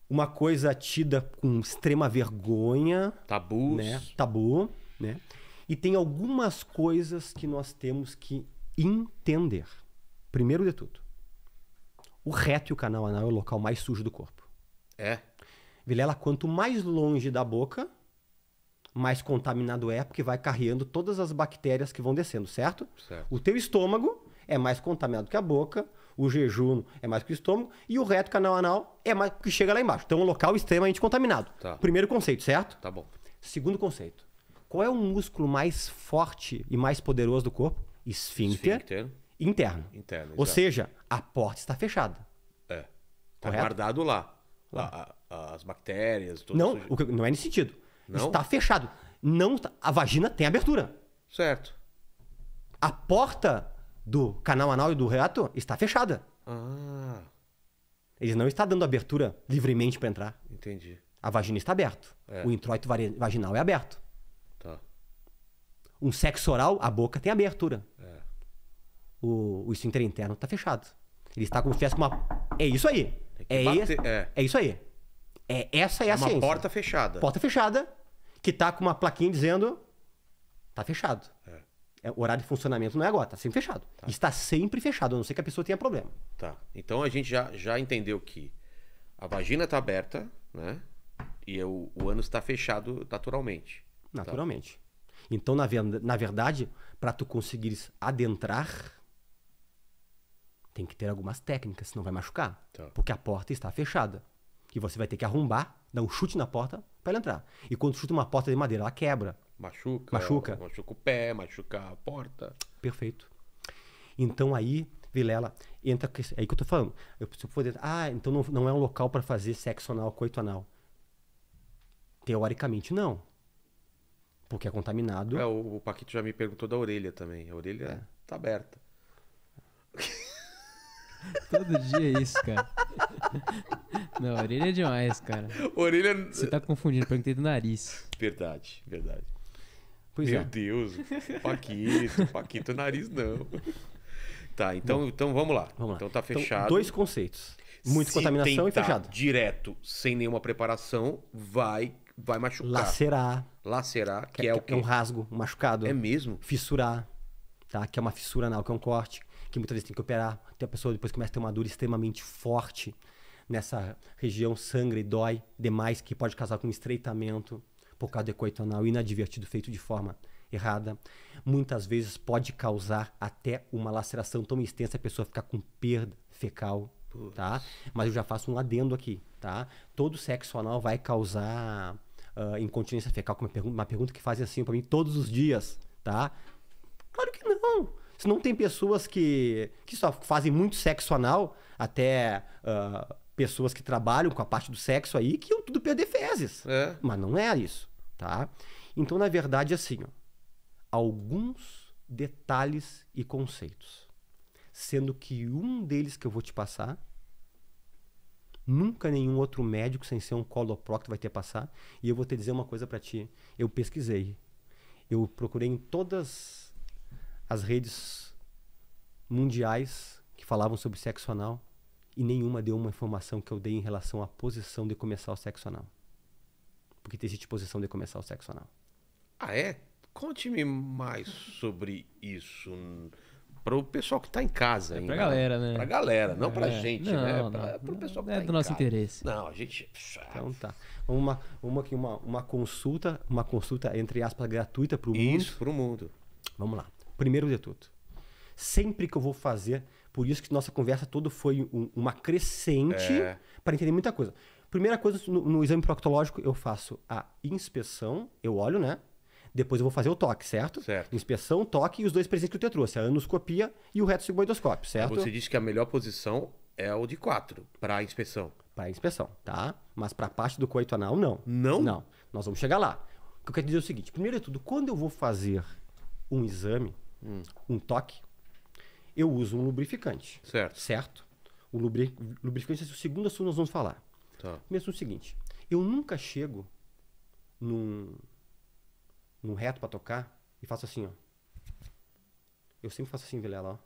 Uma coisa tida com extrema vergonha. Tabus. Né? Tabu, né? E tem algumas coisas que nós temos que entender. Primeiro de tudo, o reto e é o canal anal é o local mais sujo do corpo. É. Vilela, quanto mais longe da boca, mais contaminado é, porque vai carreando todas as bactérias que vão descendo, certo? certo. O teu estômago é mais contaminado que a boca, o jejum é mais que o estômago, e o reto canal anal é mais que chega lá embaixo. Então, é um local extremamente contaminado. Tá. Primeiro conceito, certo? Tá bom. Segundo conceito. Qual é o músculo mais forte e mais poderoso do corpo? Esfíncter, Esfíncter. interno. interno Ou exato. seja, a porta está fechada. É. Está guardado lá lá, as bactérias, tudo Não, o que, não é nesse sentido. Não? fechado. Não, tá, a vagina tem abertura. Certo. A porta do canal anal e do reato está fechada. Ah. Ele não está dando abertura livremente para entrar. Entendi. A vagina está aberta. É. O introito vaginal é aberto. Tá. Um sexo oral, a boca tem abertura. É. O, o esfíncter interno está fechado. Ele está com se uma. É isso aí. É, é bater, é. é isso aí. É, essa é, é a uma ciência. porta fechada. Porta fechada, que tá com uma plaquinha dizendo tá fechado. É. é horário de funcionamento não é agora, tá sempre fechado. Tá. Está sempre fechado, a não ser que a pessoa tenha problema. Tá. Então a gente já, já entendeu que a vagina tá aberta, né? E o, o ânus está fechado naturalmente. Tá? Naturalmente. Tá. Então, na, na verdade, para tu conseguires adentrar tem que ter algumas técnicas, senão vai machucar. Tá. Porque a porta está fechada. E você vai ter que arrombar, dar um chute na porta para ela entrar. E quando chuta uma porta de madeira, ela quebra. Machuca. Machuca. Machuca o pé, machuca a porta. Perfeito. Então aí, Vilela, entra. É aí que eu tô falando. Eu preciso poder. Ah, então não, não é um local para fazer sexo anal, coito anal. Teoricamente, não. Porque é contaminado. É, o, o Paquito já me perguntou da orelha também. A orelha é. tá aberta. Todo dia é isso, cara. Não, orelha é demais, cara. Orelha. Você tá confundindo, perguntei do nariz. Verdade, verdade. Pois Meu é. Deus, Paquito, Paquito, nariz não. Tá, então, então vamos lá. Vamos lá. Então tá então, fechado. Então, dois conceitos. Muito Se contaminação e fechado. Direto, sem nenhuma preparação, vai vai machucar. Lacerar. Lacerar, que, que é, é o que é um rasgo, um machucado. É mesmo? Fissurar, tá? Que é uma fissura anal, que é um corte que muitas vezes tem que operar, até a pessoa depois começa a ter uma dor extremamente forte nessa região, sangra e dói demais, que pode causar com estreitamento por causa do coito anal inadvertido feito de forma errada. Muitas vezes pode causar até uma laceração tão extensa a pessoa ficar com perda fecal, Puxa. tá? Mas eu já faço um adendo aqui, tá? Todo sexo anal vai causar uh, incontinência fecal, uma, pergunta, uma pergunta que fazem assim para mim todos os dias, tá? Claro que não! Se não tem pessoas que, que só fazem muito sexo anal, até uh, pessoas que trabalham com a parte do sexo aí, que iam tudo perder fezes. É. Mas não é isso, tá? Então, na verdade, assim, ó, alguns detalhes e conceitos. Sendo que um deles que eu vou te passar Nunca nenhum outro médico, sem ser um coloprocto, vai ter passar. E eu vou te dizer uma coisa para ti. Eu pesquisei. Eu procurei em todas as redes mundiais que falavam sobre sexo anal e nenhuma deu uma informação que eu dei em relação à posição de começar o sexo anal. Porque existe posição de começar o sexo anal. Ah, é? Conte-me mais sobre isso para o pessoal que está em casa. É para a galera, né? Para a galera, não é. para a gente, não, né? Para o pessoal que é tá do nosso casa. interesse. Não, a gente. Então tá. Uma, uma, uma, uma consulta, uma consulta entre aspas gratuita para o mundo. Isso, para o mundo. Vamos lá primeiro de tudo. Sempre que eu vou fazer, por isso que nossa conversa toda foi um, uma crescente é. para entender muita coisa. Primeira coisa, no, no, exame proctológico, eu faço a inspeção, eu olho, né? Depois eu vou fazer o toque, certo? Certo. Inspeção, toque e os dois presentes que eu te trouxe, a anoscopia e o retossigmoidoscópio, certo? Você disse que a melhor posição é o de 4 para inspeção. Para inspeção, tá? Mas para a parte do coito anal, não. Não? Não. Nós vamos chegar lá. O que eu quero dizer é o seguinte: primeiro de tudo, quando eu vou fazer um exame, hum. um toque, eu uso um lubrificante. Certo. Certo? O lubri lubrificante é o segundo assunto que nós vamos falar. Tá. Mesmo o seguinte, eu nunca chego num, num reto para tocar e faço assim, ó. Eu sempre faço assim, Vilela, ó.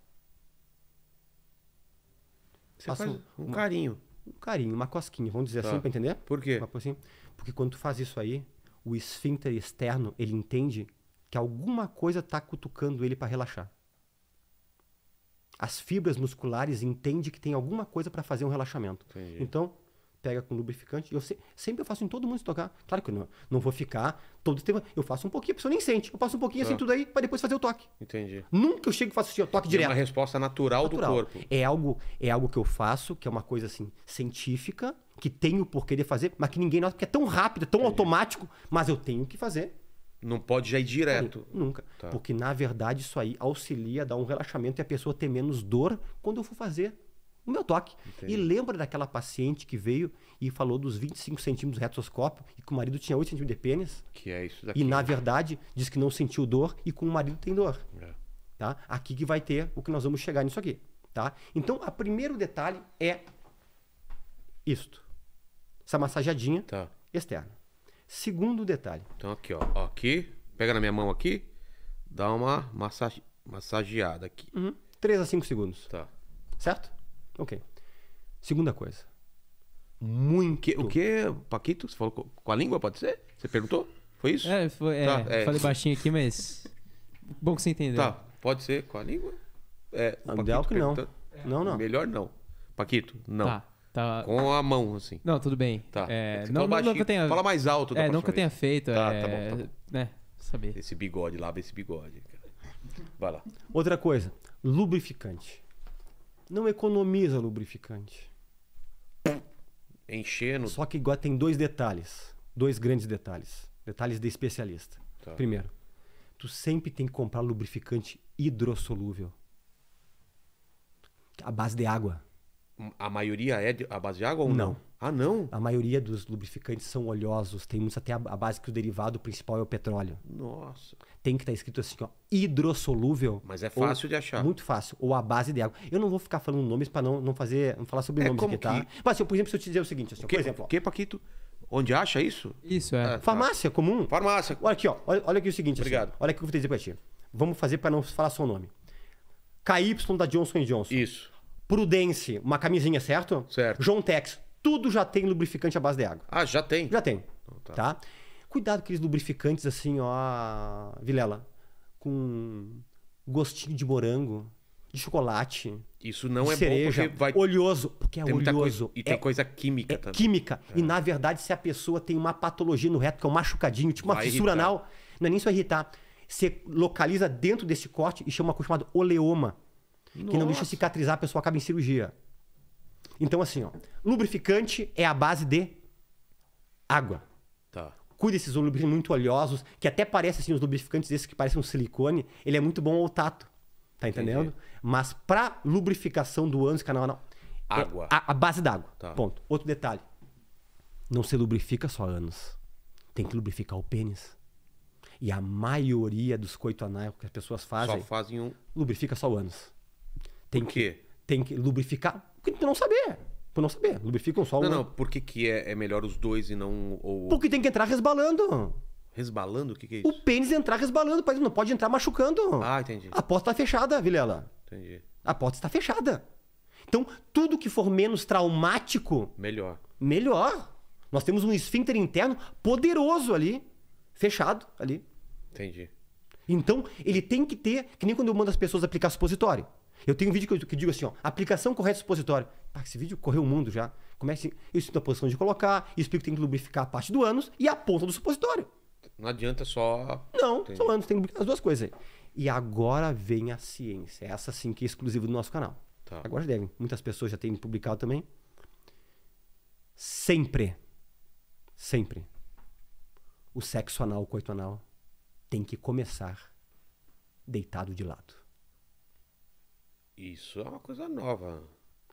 Você faço faz um, carinho. Um carinho, uma cosquinha, vamos dizer tá. assim, pra entender? Por quê? Assim, porque quando tu faz isso aí, o esfíncter externo, ele entende que alguma coisa está cutucando ele para relaxar. As fibras musculares entendem que tem alguma coisa para fazer um relaxamento. Entendi. Então, pega com lubrificante. Eu se, sempre eu faço em todo mundo se tocar. Claro que eu não, não vou ficar todo tempo. Eu faço um pouquinho, a pessoa nem sente. Eu passo um pouquinho assim ah. assim tudo aí para depois fazer o toque. Entendi. Nunca eu chego e faço assim, toque direto. É uma resposta natural, natural, do corpo. É algo é algo que eu faço, que é uma coisa assim científica, que tem o porquê de fazer, mas que ninguém nota porque é tão rápido, tão Entendi. automático, mas eu tenho que fazer não pode já ir direto. Não, nunca. Tá. Porque, na verdade, isso aí auxilia a dar um relaxamento e a pessoa ter menos dor quando eu for fazer o meu toque. Entendi. E lembra daquela paciente que veio e falou dos 25 centímetros do e que o marido tinha 8 centímetros de pênis? Que é isso daqui. E, na verdade, diz que não sentiu dor e com o marido tem dor. É. Tá? Aqui que vai ter o que nós vamos chegar nisso aqui. Tá? Então, o primeiro detalhe é isto. Essa massajadinha tá. externa. Segundo detalhe. Então aqui, ó. aqui, pega na minha mão aqui, dá uma massage, massageada aqui. Uhum. 3 a 5 segundos. Tá. Certo? Ok. Segunda coisa. Muito. Que, o que, Paquito? Você falou com, a língua, pode ser? Você perguntou? Foi isso? É, foi, é. tá, é. falei baixinho aqui, mas. Bom que você entendeu. Tá, pode ser com a língua? É, o que não. Não, não. Melhor não. Paquito, não. Tá. Tá. Com a mão, assim. Não, tudo bem. Tá. É, não, nunca tenha... Fala mais alto. É, nunca tenha feito. Tá, tá é... tá bom, tá bom. Né, saber. Esse bigode, lava esse bigode. Vai lá. Outra coisa, lubrificante. Não economiza lubrificante. Enchendo. no... Só que igual tem dois detalhes. Dois grandes detalhes. Detalhes de especialista. Tá. Primeiro, tu sempre tem que comprar lubrificante hidrossolúvel. A base de água. A maioria é de, a base de água ou não? não? Ah, não? A maioria dos lubrificantes são oleosos. Tem muitos até a, a base que o derivado principal é o petróleo. Nossa. Tem que estar tá escrito assim, ó, hidrossolúvel. Mas é fácil ou, de achar. Muito fácil. Ou a base de água. Eu não vou ficar falando nomes para não, não fazer, não falar sobre é, nomes aqui, tá? Que... Mas, assim, por exemplo, se eu te dizer o seguinte, assim, o que, por exemplo... Ó, que, Paquito? Onde acha isso? Isso, é. é farmácia, tá. comum. Farmácia. Olha aqui, ó. Olha, olha aqui o seguinte. Assim, Obrigado. Assim, olha aqui o que eu vou te dizer pra ti. Vamos fazer para não falar só o nome. KY da Johnson Johnson. Isso. Prudence, uma camisinha, certo? Certo. João Tex, tudo já tem lubrificante à base de água. Ah, já tem? Já tem. Então, tá. tá? Cuidado com aqueles lubrificantes assim, ó, Vilela, com gostinho de morango, de chocolate. Isso não é cereja, bom porque vai oleoso, porque é tem oleoso. Coisa, e tem é, coisa química é também. Química. É. E na verdade, se a pessoa tem uma patologia no reto, que é um machucadinho, tipo uma vai fissura irritar. anal, não é nem só irritar. Você localiza dentro desse corte e chama uma coisa chamada oleoma. Nossa. que não deixa cicatrizar, a pessoa acaba em cirurgia. Então, assim, ó, lubrificante é a base de água. Tá. Cuida desses lubrificantes muito oleosos, que até parece assim, os lubrificantes desses que parecem um silicone, ele é muito bom ao tato. Tá entendendo? Entendi. Mas pra lubrificação do ânus canal anal. É água. É a, a, base d'água. Tá. Ponto. Outro detalhe. Não se lubrifica só ânus. Tem que lubrificar o pênis. E a maioria dos coito anal que as pessoas fazem. Só fazem um. Lubrifica só o ânus. Tem que, tem que lubrificar, porque tu não saber. Por não saber, lubrificam só um. Não, não, por que, que é, é melhor os dois e não. Ou... Porque tem que entrar resbalando. Resbalando? O que, que é isso? O pênis entrar resbalando, mas não pode entrar machucando. Ah, entendi. A porta está fechada, Vilela. Entendi. A porta está fechada. Então, tudo que for menos traumático. Melhor. Melhor. Nós temos um esfíncter interno poderoso ali, fechado ali. Entendi. Então, ele tem que ter, que nem quando eu mando as pessoas aplicar supositório. Eu tenho um vídeo que, eu, que digo assim, ó, aplicação correta supositório. Ah, esse vídeo correu o mundo já. Comece, é eu sinto a posição de colocar, explico que tem que lubrificar a parte do ânus e a ponta do supositório. Não adianta só. Não, Entendi. só ânus, tem que lubrificar as duas coisas aí. E agora vem a ciência. Essa sim que é exclusiva do nosso canal. Tá. Agora já devem. Muitas pessoas já têm publicado também. Sempre. Sempre. O sexo anal, o coito anal, tem que começar deitado de lado. Isso é uma coisa nova.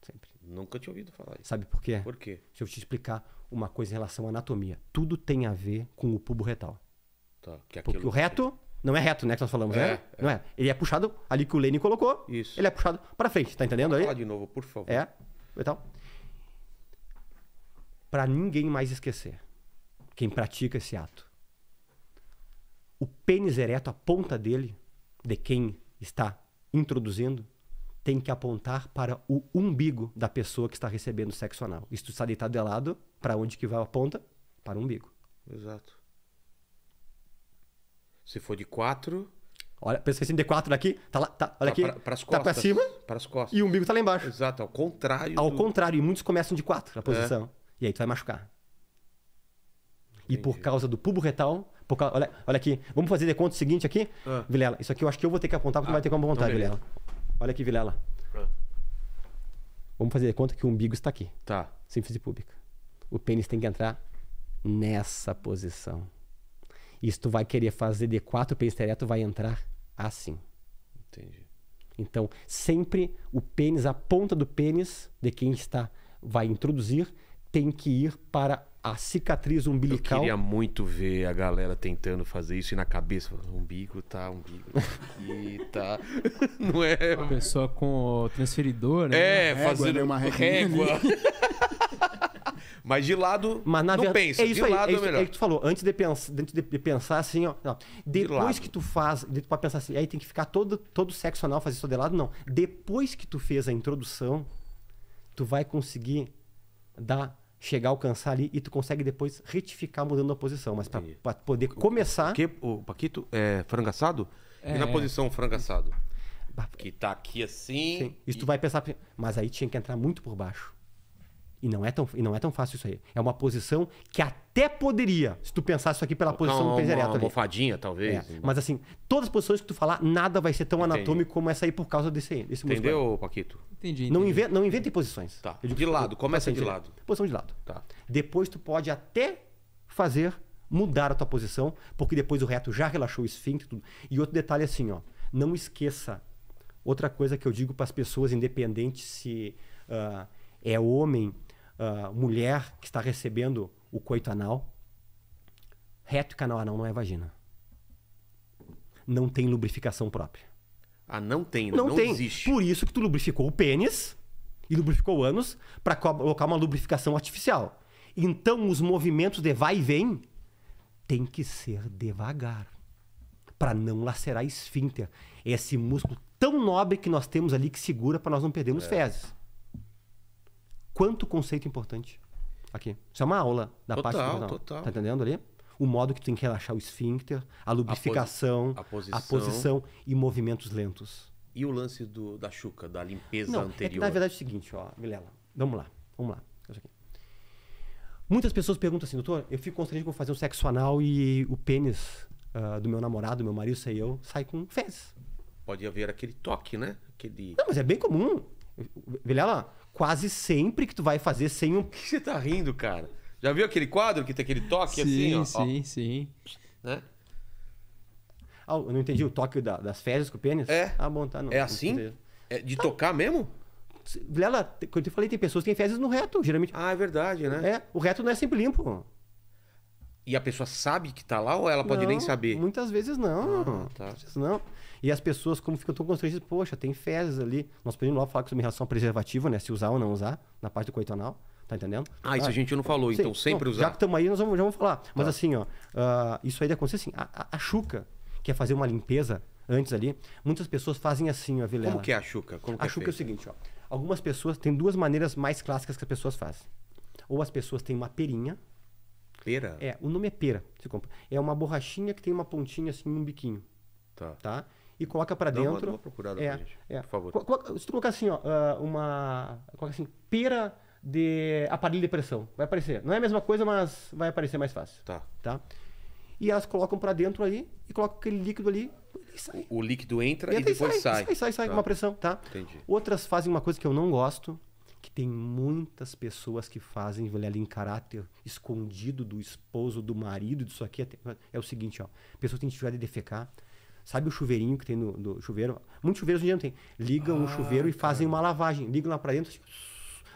Sempre. Nunca tinha ouvido falar isso. Sabe por quê? Por quê? Deixa eu te explicar uma coisa em relação à anatomia. Tudo tem a ver com o pubo retal. Tá, é Porque o reto não é reto, né? Que nós falamos, é, né? É. Não é. Ele é puxado ali que o Lênin colocou. Isso. Ele é puxado para frente, tá entendendo aí? Fala de novo, por favor. É. E Para ninguém mais esquecer, quem pratica esse ato, o pênis ereto, a ponta dele, de quem está introduzindo, tem que apontar para o umbigo da pessoa que está recebendo sexo anal. E se tu está deitado de lado, para onde que vai aponta Para o umbigo. Exato. Se for de quatro... Olha, pensa que assim, de quatro daqui, tá lá, tá, olha tá aqui, para as tá costas, tá para cima para as costas. e o umbigo tá lá embaixo. Exato, ao contrário. Ao do... contrário, e muitos começam de quatro a é. posição. É. E aí tu vai machucar. Entendi. E por causa do pubo retal, por causa, olha, olha aqui, vamos fazer de conta o seguinte aqui, ah. Vilela, isso aqui eu acho que eu vou ter que apontar porque ah. vai ter como apontar, então Vilela. Olha aqui, Vilela. Ah. Vamos fazer conta que o umbigo está aqui. Tá. Síntese pública. O pênis tem que entrar nessa posição. Isso tu vai querer fazer de quatro pênis ereto, vai entrar assim. Entendi. Então, sempre o pênis, a ponta do pênis de quem está vai introduzir, tem que ir para a cicatriz umbilical. Eu queria muito ver a galera tentando fazer isso e na cabeça, umbigo tá, umbigo tá aqui, tá. Não é. A pessoa com o transferidor, né? É, régua, fazendo né? uma régua. Mas de lado, Mas, na não verdade, pensa. É isso de aí, lado é, é isso, é melhor. É o que tu falou. Antes de, pensar, antes de pensar assim, ó. Não. Depois de que tu faz, Pra pensar assim, aí tem que ficar todo, todo sexo anal, fazer isso de lado. Não. Depois que tu fez a introdução, tu vai conseguir dar chegar, alcançar ali e tu consegue depois retificar mudando a posição. Mas para poder começar. O, que, o Paquito é frangaçado? É. E na é. posição frangaçado? Que tá aqui assim. Sim. Isso tu vai pensar. Mas aí tinha que entrar muito por baixo. E não, é tão, e não é tão fácil isso aí. É uma posição que até poderia, se tu pensasse isso aqui pela posição posição uma, pesereto uma, uma almofadinha, talvez. É. Mas assim, todas as posições que tu falar, nada vai ser tão entendi. anatômico como essa aí por causa desse, desse Entendeu, músculo. Paquito? Entendi, entendi. Não, inventa, não inventem posições. Tá. Digo, de lado, começa de lado. Posição de lado. Tá. Depois tu pode até fazer mudar a tua posição, porque depois o reto já relaxou o esfíncter e tudo. E outro detalhe é assim, ó, não esqueça. Outra coisa que eu digo para as pessoas, independente se uh, é homem ah, mulher que está recebendo o coito anal, reto e canal anal não é vagina. Não tem lubrificação própria. Ah, não tem, não, não tem. existe. Por isso que tu lubrificou o pênis e lubrificou o ânus para colocar uma lubrificação artificial. Então os movimentos de vai e vem tem que ser devagar para não lacerar a esfíncter, esse músculo tão nobre que nós temos ali que segura para nós não perdermos é. fezes. Quanto conceito importante aqui. Isso é uma aula da total, parte profissional. Total. Tá entendendo ali? O modo que tu tem que relaxar o esfíncter, a lubrificação, a, posi a, posição. a posição. e movimentos lentos. E o lance do, da chuca, da limpeza Não, anterior? É que, na verdade é o seguinte, ó, Vilela. Vamos lá, vamos lá. Muitas pessoas perguntam assim, doutor, eu fico constrangido com fazer um sexo anal e o pênis uh, do meu namorado, meu marido, sei eu, sai com fezes. Pode haver aquele toque, né? Aquele... Não, mas é bem comum. Vilela, quase sempre que tu vai fazer sem um. Por que você tá rindo, cara? Já viu aquele quadro que tem aquele toque sim, assim? Ó, sim, ó. sim. Né? Ah, eu não entendi o toque da, das fezes com o pênis? É. Ah, bom, tá. Não, é assim? É de tá. tocar mesmo? Lela, quando eu falei, tem pessoas que têm fezes no reto, geralmente. Ah, é verdade, né? É, o reto não é sempre limpo. E a pessoa sabe que tá lá ou ela pode não, nem saber? Muitas vezes não. Ah, tá. Vezes não. E as pessoas, como ficam tão constrangidas, poxa, tem fezes ali. Nós podemos logo falar é uma reação preservativa, né? Se usar ou não usar, na parte do coitonal. Tá entendendo? Ah, isso ah, a gente não falou, então sempre não, usar. Já que estamos aí, nós vamos, já vamos falar. Tá. Mas assim, ó, uh, isso aí deve acontecer assim. A, a, a chuca, que é fazer uma limpeza antes ali, muitas pessoas fazem assim, ó, Vilela. Como que é a chuca? Como é a é chuca feita? é o seguinte, ó. Algumas pessoas, tem duas maneiras mais clássicas que as pessoas fazem. Ou as pessoas têm uma perinha, Pera? É, o nome é pera. Você compra. É uma borrachinha que tem uma pontinha assim, um biquinho. Tá. tá? e coloca para dentro. Dá uma, procurada é, pra gente, é. por favor. se tu colocar assim, ó, ah, uma. Coloca assim, pera de aparelho de pressão. Vai aparecer. Não é a mesma coisa, mas vai aparecer mais fácil. Tá. tá? E elas colocam para dentro ali e colocam aquele líquido ali e sai. O líquido entra, e depois sai. Sai, sai, sai, sai tá. com uma pressão, tá? Entendi. Outras fazem uma coisa que eu não gosto, que tem muitas pessoas que fazem velho em caráter escondido do esposo, do marido, disso aqui. É o seguinte, ó. pessoas têm tem dificuldade de defecar, Sabe o chuveirinho que tem no, no chuveiro? Muitos chuveiros hoje em não tem. Ligam ah, o chuveiro e fazem uma lavagem. Ligam lá pra dentro. Assim,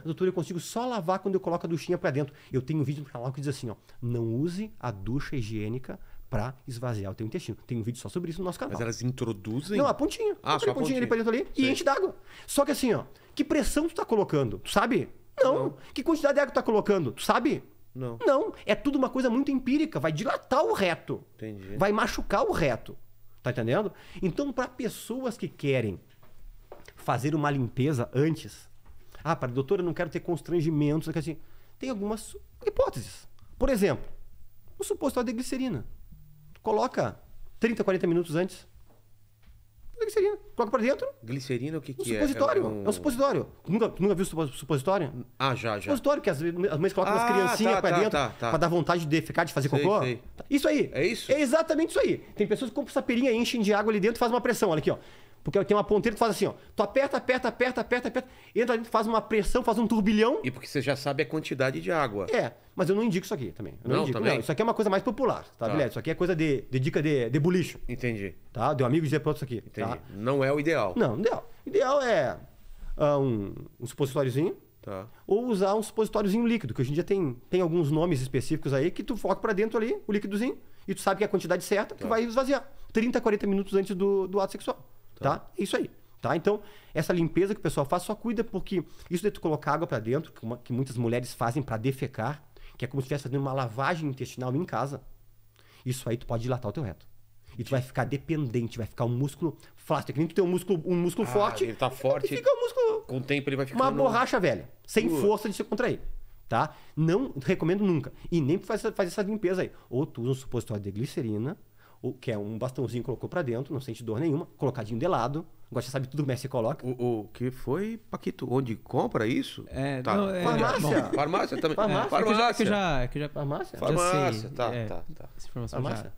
doutor, eu consigo só lavar quando eu coloco a duchinha pra dentro. Eu tenho um vídeo no canal que diz assim, ó. Não use a ducha higiênica para esvaziar o teu intestino. Tem um vídeo só sobre isso no nosso canal. Mas elas introduzem? Não, a pontinha. Ah, só a pontinha, pontinha ali pra dentro ali Sim. e enche d'água. Só que assim, ó, que pressão tu tá colocando? Tu sabe? Não. Não. Que quantidade de água tu tá colocando? Tu sabe? Não. Não. É tudo uma coisa muito empírica. Vai dilatar o reto. Entendi. Vai machucar o reto. Tá entendendo? Então, para pessoas que querem fazer uma limpeza antes, ah, para doutora, eu não quero ter constrangimentos, assim, tem algumas hipóteses. Por exemplo, o suposto de glicerina. Coloca 30, 40 minutos antes. Glicerina. Coloca pra dentro. Glicerina, o que, um que supositório. é? É um... é um supositório. Nunca, nunca viu supositório? Ah, já, já. Supositório que as, as mães colocam ah, as criancinhas tá, pra tá, dentro tá, tá, pra dar vontade de ficar, de fazer sei, cocô. Sei. Tá, isso aí. É isso? É exatamente isso aí. Tem pessoas que compram essa perinha, enchem de água ali dentro e fazem uma pressão. Olha aqui, ó. Porque tem uma ponteira que faz assim, ó. Tu aperta, aperta, aperta, aperta, aperta. Entra dentro, faz uma pressão, faz um turbilhão. E porque você já sabe a quantidade de água. É, mas eu não indico isso aqui também. Eu não, não indico. Também? Não, isso aqui é uma coisa mais popular, tá, tá. Isso aqui é coisa de, de dica de, de bulicho. Entendi. Tá? De um amigo dizer pronto isso aqui. Tá? Entendi. Tá? Não é o ideal. Não, é ideal. Ideal é ah, um, um supositóriozinho. Tá. Ou usar um supositóriozinho líquido, que hoje em dia tem, tem alguns nomes específicos aí que tu foca para dentro ali, o líquidozinho, e tu sabe que é a quantidade certa, tá. que vai esvaziar. 30, 40 minutos antes do, do ato sexual. Tá. tá? isso aí. Tá? Então, essa limpeza que o pessoal faz, só cuida porque isso de tu colocar água para dentro, que, uma, que, muitas mulheres fazem para defecar, que é como se estivesse fazendo uma lavagem intestinal em casa. Isso aí tu pode dilatar o teu reto. E tu vai ficar dependente, vai ficar um músculo flácido. É que nem tu tem um músculo, um músculo ah, forte. Ele tá forte. Ele fica um músculo. Com o tempo ele vai ficar. Uma borracha velha. Sem força de se contrair. Tá? Não recomendo nunca. E nem faz, faz essa limpeza aí. Ou tu usa um supositório de glicerina, o, que é um bastãozinho, colocou para dentro, não sente dor nenhuma, colocadinho de lado. Agora você sabe tudo como é que você coloca. O, o que foi, Paquito? Onde compra isso? É, tá. não, é, farmácia. farmácia também. Farmácia. farmácia. É que já, é que já, farmácia. Farmácia, já tá, é, tá, tá. Essa informação farmácia,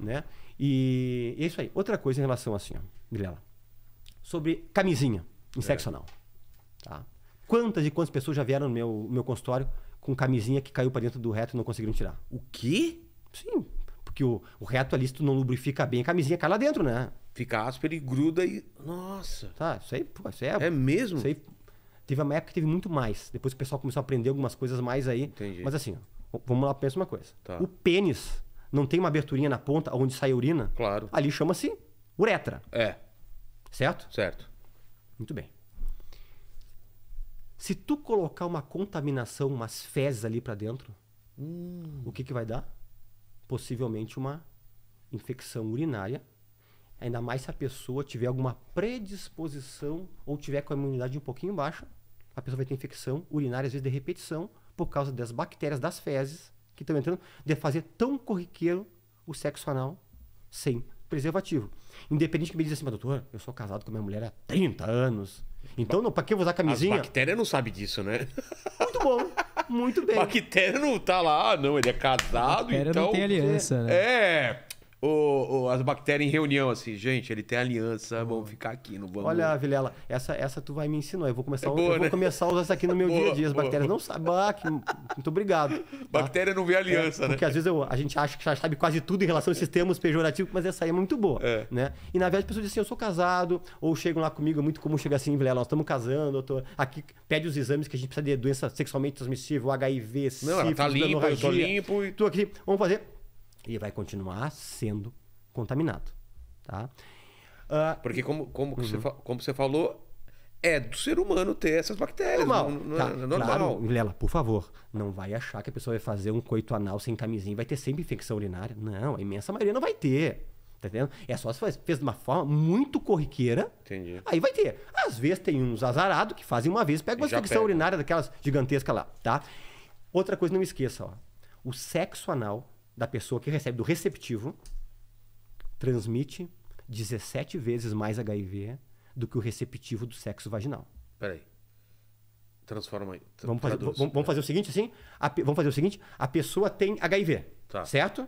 já. Né? E é isso aí. Outra coisa em relação assim, ó, sobre camisinha em é. anal. Tá? Quantas e quantas pessoas já vieram no meu, meu consultório com camisinha que caiu para dentro do reto e não conseguiram tirar? O quê? Sim. Porque o, o reto ali, se tu não lubrifica bem, a camisinha cai lá dentro, né? Fica áspero e gruda e. Nossa! Tá, isso aí, pô, isso aí é. É mesmo? Isso aí. Teve uma época que teve muito mais. Depois o pessoal começou a aprender algumas coisas mais aí. Entendi. Mas assim, ó, vamos lá, pensa uma coisa. Tá. O pênis não tem uma aberturinha na ponta onde sai a urina. Claro. Ali chama-se uretra. É. Certo? Certo. Muito bem. Se tu colocar uma contaminação, umas fezes ali para dentro, hum. o que que vai dar? possivelmente uma infecção urinária, ainda mais se a pessoa tiver alguma predisposição ou tiver com a imunidade um pouquinho baixa, a pessoa vai ter infecção urinária, às vezes de repetição, por causa das bactérias das fezes que estão entrando, de fazer tão corriqueiro o sexo anal sem preservativo. Independente que me diz assim, mas doutor, eu sou casado com minha mulher há 30 anos, então não, pra que eu vou usar camisinha? A bactéria não sabe disso, né? Muito bom muito bem. Bactéria não tá lá, ah, não. Ele é casado, Bactéria então... não tem aliança, né? É o, o, as bactérias em reunião, assim, gente, ele tem aliança, vamos ficar aqui, não vamos. Olha, Vilela, essa, essa tu vai me ensinar. Eu vou começar, é boa, eu né? vou começar a usar isso aqui no meu boa, dia a dia. As boa. bactérias não sabem. Ah, que... Muito obrigado. Tá? Bactéria não vê é, aliança, é, né? Porque às vezes eu, a gente acha que já sabe quase tudo em relação a esses termos pejorativos, mas essa aí é muito boa. É. Né? E na verdade as pessoas dizem assim, eu sou casado, ou chegam lá comigo, é muito comum chegar assim, Vilela, nós estamos casando, eu tô... aqui pede os exames que a gente precisa de doença sexualmente transmissível, HIV, sífilis, Não, ela tá limpa, eu tô limpo. E... Tu aqui, vamos fazer ele vai continuar sendo contaminado. Tá? Uh, Porque, como, como, uhum. você, como você falou, é do ser humano ter essas bactérias. Normal. Não, não é tá, é normal. Claro, Lela, por favor, não vai achar que a pessoa vai fazer um coito anal sem camisinha e vai ter sempre infecção urinária. Não, a imensa maioria não vai ter. Tá entendendo? É só se faz, fez de uma forma muito corriqueira. Entendi. Aí vai ter. Às vezes tem uns azarados que fazem uma vez, pega uma infecção pega. urinária daquelas gigantescas lá, tá? Outra coisa, não esqueça, ó. O sexo anal da pessoa que recebe do receptivo transmite 17 vezes mais HIV do que o receptivo do sexo vaginal. Peraí. Transforma aí. Tra vamos fazer, vamos, fazer o seguinte assim? A, vamos fazer o seguinte: a pessoa tem HIV, tá. certo?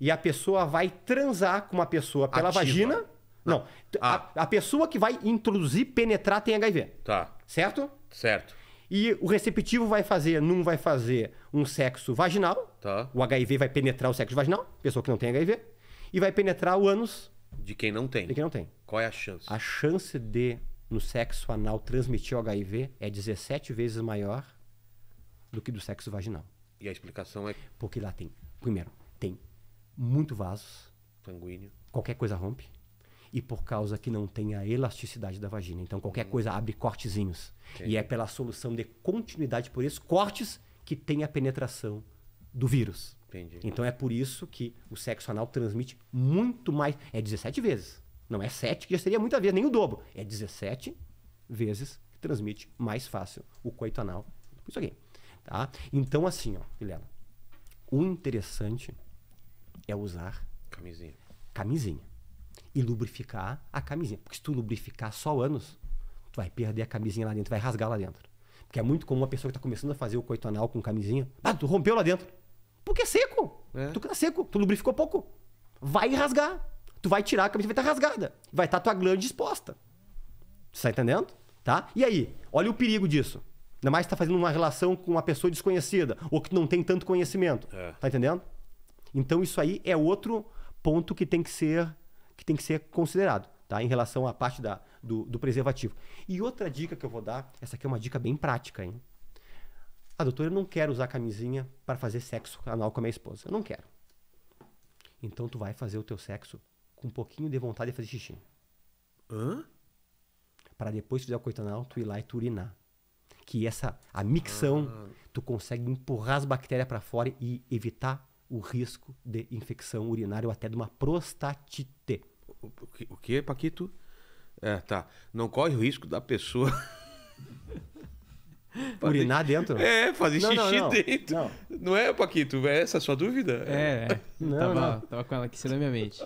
E a pessoa vai transar com uma pessoa pela Ativa. vagina. Não. Ah. A, a pessoa que vai introduzir, penetrar tem HIV. Tá. Certo? Certo. E o receptivo vai fazer, num vai fazer um sexo vaginal. Tá. O HIV vai penetrar o sexo vaginal, pessoa que não tem HIV. E vai penetrar o ânus. De quem não tem. De quem não tem. Qual é a chance? A chance de, no sexo anal, transmitir o HIV é 17 vezes maior do que do sexo vaginal. E a explicação é. Porque lá tem, primeiro, tem muito vasos. Sanguíneo. Qualquer coisa rompe e por causa que não tem a elasticidade da vagina. Então qualquer uhum. coisa abre cortezinhos. E é pela solução de continuidade, por isso, cortes que tem a penetração do vírus. Entendi. Então é por isso que o sexo anal transmite muito mais. É 17 vezes. Não é 7, que já seria muita vez, nem o dobro. É 17 vezes que transmite mais fácil o coito anal. Isso aqui. Tá? Então, assim, ó, Helena O interessante é usar. Camisinha. Camisinha e lubrificar a camisinha. Porque se tu lubrificar só anos, tu vai perder a camisinha lá dentro, vai rasgar lá dentro. Porque é muito comum uma pessoa que está começando a fazer o coito anal com camisinha. Ah, tu rompeu lá dentro. Porque é seco. É. Tu tá seco, tu lubrificou pouco. Vai rasgar. Tu vai tirar, a camisinha vai estar tá rasgada. Vai estar tá tua glândula exposta. Você tá entendendo? Tá? E aí, olha o perigo disso. Ainda mais se tá fazendo uma relação com uma pessoa desconhecida ou que não tem tanto conhecimento. É. Tá entendendo? Então isso aí é outro ponto que tem que ser que tem que ser considerado tá? em relação à parte da, do, do preservativo. E outra dica que eu vou dar, essa aqui é uma dica bem prática, hein? A ah, doutora, eu não quero usar camisinha para fazer sexo anal com a minha esposa. Eu não quero. Então tu vai fazer o teu sexo com um pouquinho de vontade de fazer xixi. Hã? Para depois tu fizer o coito anal, tu ir lá e tu urinar. Que essa a micção, ah. tu consegue empurrar as bactérias para fora e evitar o risco de infecção urinária ou até de uma prostatite. O, que, o que, Paquito? É, tá. Não corre o risco da pessoa. Fazer... Urinar dentro? É, fazer não, xixi não, não. dentro. Não. não é, Paquito? É essa a sua dúvida? É, é. Não, tava, tava com ela aqui na é minha mente.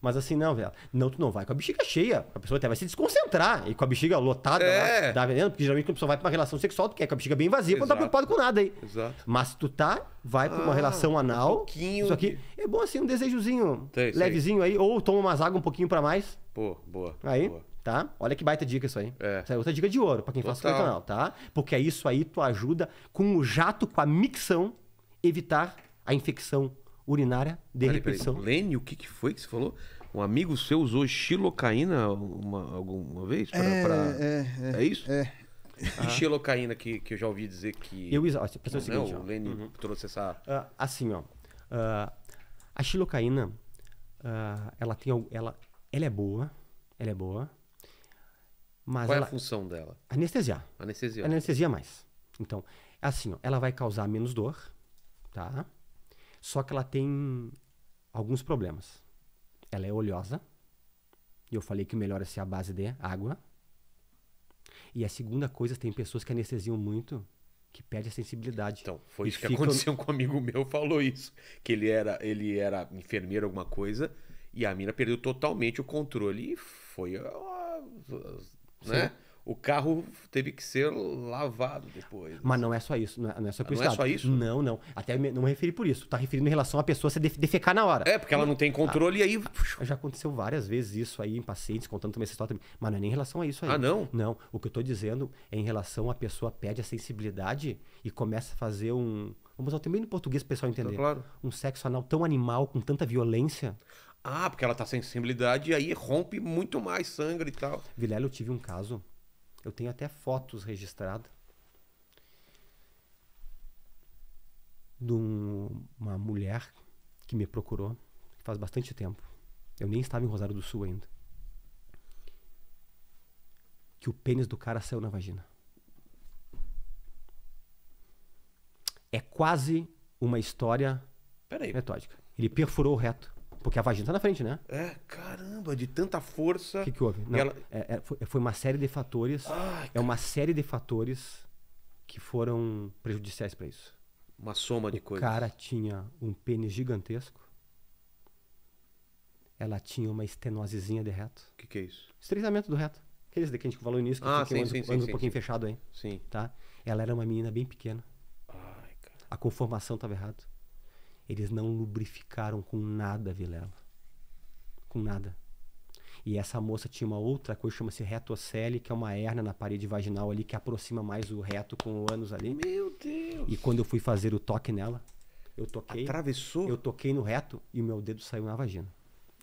Mas assim, não, velho. Não, tu não vai com a bexiga cheia. A pessoa até vai se desconcentrar. E com a bexiga lotada, é. lá, tá Porque geralmente quando a pessoa vai pra uma relação sexual, tu quer com a bexiga bem vazia, Exato. pra não tá preocupado com nada aí. Exato. Mas se tu tá, vai pra uma ah, relação anal. Um pouquinho. Isso aqui. É bom assim, um desejozinho sei, levezinho sei. aí. Ou toma umas águas um pouquinho pra mais. Pô, boa. Aí. Boa. Tá? Olha que baita dica isso aí. É. Essa é outra dica de ouro pra quem Total. faz o canal, tá? Porque é isso aí tu ajuda com o jato, com a micção, evitar a infecção urinária de peraí, repetição. Peraí. Lene, o que, que foi que você falou? Um amigo seu usou xilocaína uma, alguma vez? Pra, é, pra... É, é, é, isso? É. Ah. Xilocaína, que, que eu já ouvi dizer que. Eu uso. Pensa o seguinte. Não, o Lene uhum. trouxe essa. Uh, assim, ó. Uh, a xilocaína, uh, ela tem. Ela, ela é boa. Ela é boa. Mas Qual ela... é a função dela? Anestesiar. Anestesiar. Anestesia mais. Então, é assim, ó, ela vai causar menos dor, tá? Só que ela tem alguns problemas. Ela é oleosa. E eu falei que o melhor é ser a base de água. E a segunda coisa, tem pessoas que anestesiam muito, que perde a sensibilidade. Então, foi isso que aconteceu com um amigo meu, falou isso. Que ele era, ele era enfermeiro, alguma coisa, e a mina perdeu totalmente o controle e foi. Né? Sim o carro teve que ser lavado depois. Mas não é só isso, não é, não é só por ah, isso. Não é só isso? Não, não. Até me, não me referi por isso. Tá referindo em relação à pessoa se defecar na hora. É, porque ela não tem controle ah, e aí. Ah, ah, já aconteceu várias vezes isso aí em pacientes, contando também essa história também. Mas não é nem em relação a isso aí. Ah, não? Não. O que eu tô dizendo é em relação à pessoa perde a sensibilidade e começa a fazer um. Vamos usar também no português para o pessoal entender. Tá claro. Um sexo anal tão animal, com tanta violência. Ah, porque ela tá sem sensibilidade e aí rompe muito mais sangue e tal. Vilela, eu tive um caso eu tenho até fotos registradas de um, uma mulher que me procurou faz bastante tempo. Eu nem estava em Rosário do Sul ainda. Que o pênis do cara saiu na vagina. É quase uma história Peraí. metódica. Ele perfurou o reto. Porque a vagina tá na frente, né? É, caramba, de tanta força. O que, que houve? Não, ela... é, é, foi, foi, uma série de fatores. Ai, ah, é uma série de fatores que foram prejudiciais para isso. Uma soma o de coisas. O cara tinha um pênis gigantesco. Ela tinha uma estenosezinha de reto. O que, que é isso? Estreitamento do reto. Aqueles que a gente falou no início, que ah, fica sim, sim, sim, um sim, pouquinho fechado aí. Sim. Tá? Ela era uma menina bem pequena. Ai, cara. A conformação estava errada. Eles não lubrificaram com nada, Vilela. Com nada. E essa moça tinha uma outra coisa, chama-se retocele, que é uma hernia na parede vaginal ali, que aproxima mais o reto com o ânus ali. Meu Deus! E quando eu fui fazer o toque nela, eu toquei. Atravessou? Eu toquei no reto e o meu dedo saiu na vagina.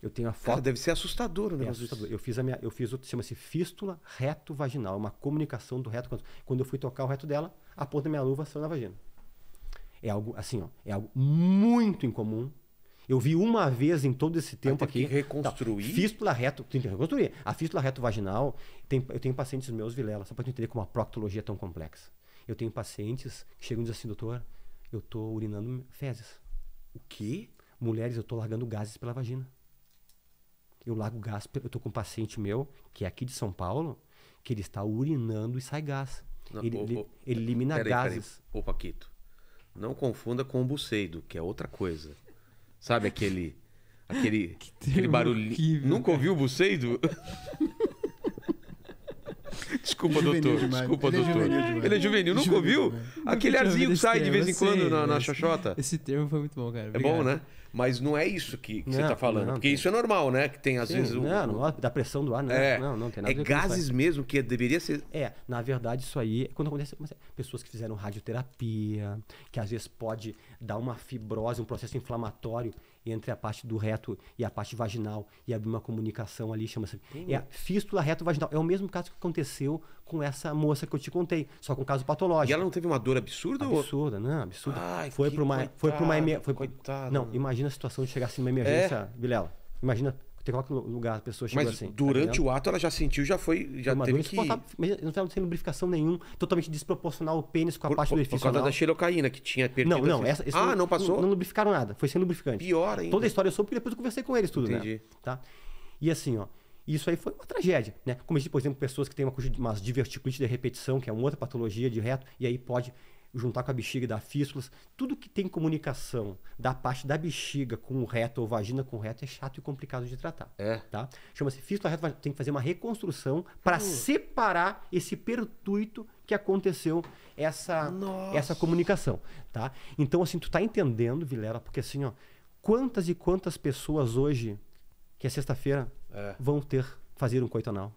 Eu tenho a foto. Cara, deve ser assustador né? É assustador. Eu fiz a minha, eu fiz o chama-se fístula reto vaginal, é uma comunicação do reto quando eu fui tocar o reto dela, a ponta da minha luva saiu na vagina. É algo assim, ó, é algo muito incomum. Eu vi uma vez em todo esse tempo aqui. Que reconstruir. Tá, fístula reto, tem que reconstruir. A fístula reto vaginal, tem, eu tenho pacientes meus, Vilela, só para entender como a proctologia é tão complexa. Eu tenho pacientes que chegam e dizem assim, doutor, eu tô urinando fezes. O quê? Mulheres, eu tô largando gases pela vagina. Eu largo gás, eu tô com um paciente meu, que é aqui de São Paulo, que ele está urinando e sai gás. Não, ele, opa, ele, ele, elimina peraí, gases. Peraí. Ô, Paquito, não confunda com o buceido, que é outra coisa. Sabe aquele. Aquele, aquele barulhinho. Nunca ouviu o buceido? Desculpa, é juvenil doutor. Demais. Desculpa, Ele é doutor. É juvenil, Ele é juvenil. Nunca ouviu? Aquele arzinho que sai de vez em quando na, na xoxota. Esse termo foi muito bom, cara. Obrigado. É bom, né? Mas não é isso que, que não, você está falando. Não, porque tem... isso é normal, né? Que tem às Sim, vezes. um Não, não, da pressão do ar, não. Né? É, não, não tem nada é a ver gases mesmo que deveria ser. É, na verdade, isso aí. Quando acontece. É, pessoas que fizeram radioterapia, que às vezes pode dar uma fibrose, um processo inflamatório entre a parte do reto e a parte vaginal e abrir uma comunicação ali, chama-se. É fístula reto-vaginal. É o mesmo caso que aconteceu com essa moça que eu te contei, só com o caso patológico. E ela não teve uma dor absurda? Absurda, ou... não, absurda. Ai, foi para uma. Coitado, foi para uma. Foi, coitado. Não, imagina a situação de chegar assim numa emergência, é. Vilela. Imagina tem qual é lugar a pessoa chegou Mas assim. Tá durante tá o ato ela já sentiu, já foi, já foi teve que... Mas não estava sem lubrificação nenhum, totalmente desproporcional o pênis com a por, parte por, do efeito Por causa anal. da xerocaína que tinha perdido. Não, não. Assim. Essa, essa ah, não, não, passou? Não, não, lubrificaram nada, foi sem lubrificante. Pior ainda. Toda a história eu soube porque depois eu conversei com eles tudo, né? Entendi. né? Tá? E assim, ó, isso aí foi uma tragédia, né? Como, por exemplo, pessoas que têm uma, uma diverticulite de repetição, que é uma outra patologia de reto, e aí pode juntar com a bexiga e dar fístulas. Tudo que tem comunicação da parte da bexiga com o reto ou vagina com o reto é chato e complicado de tratar. É. Tá? Chama-se fístula reto Tem que fazer uma reconstrução para hum. separar esse pertuito que aconteceu essa, essa comunicação. Tá? Então, assim, tu tá entendendo, Vilela, porque assim, ó, quantas e quantas pessoas hoje, que é sexta-feira, é. vão ter fazer um coitonal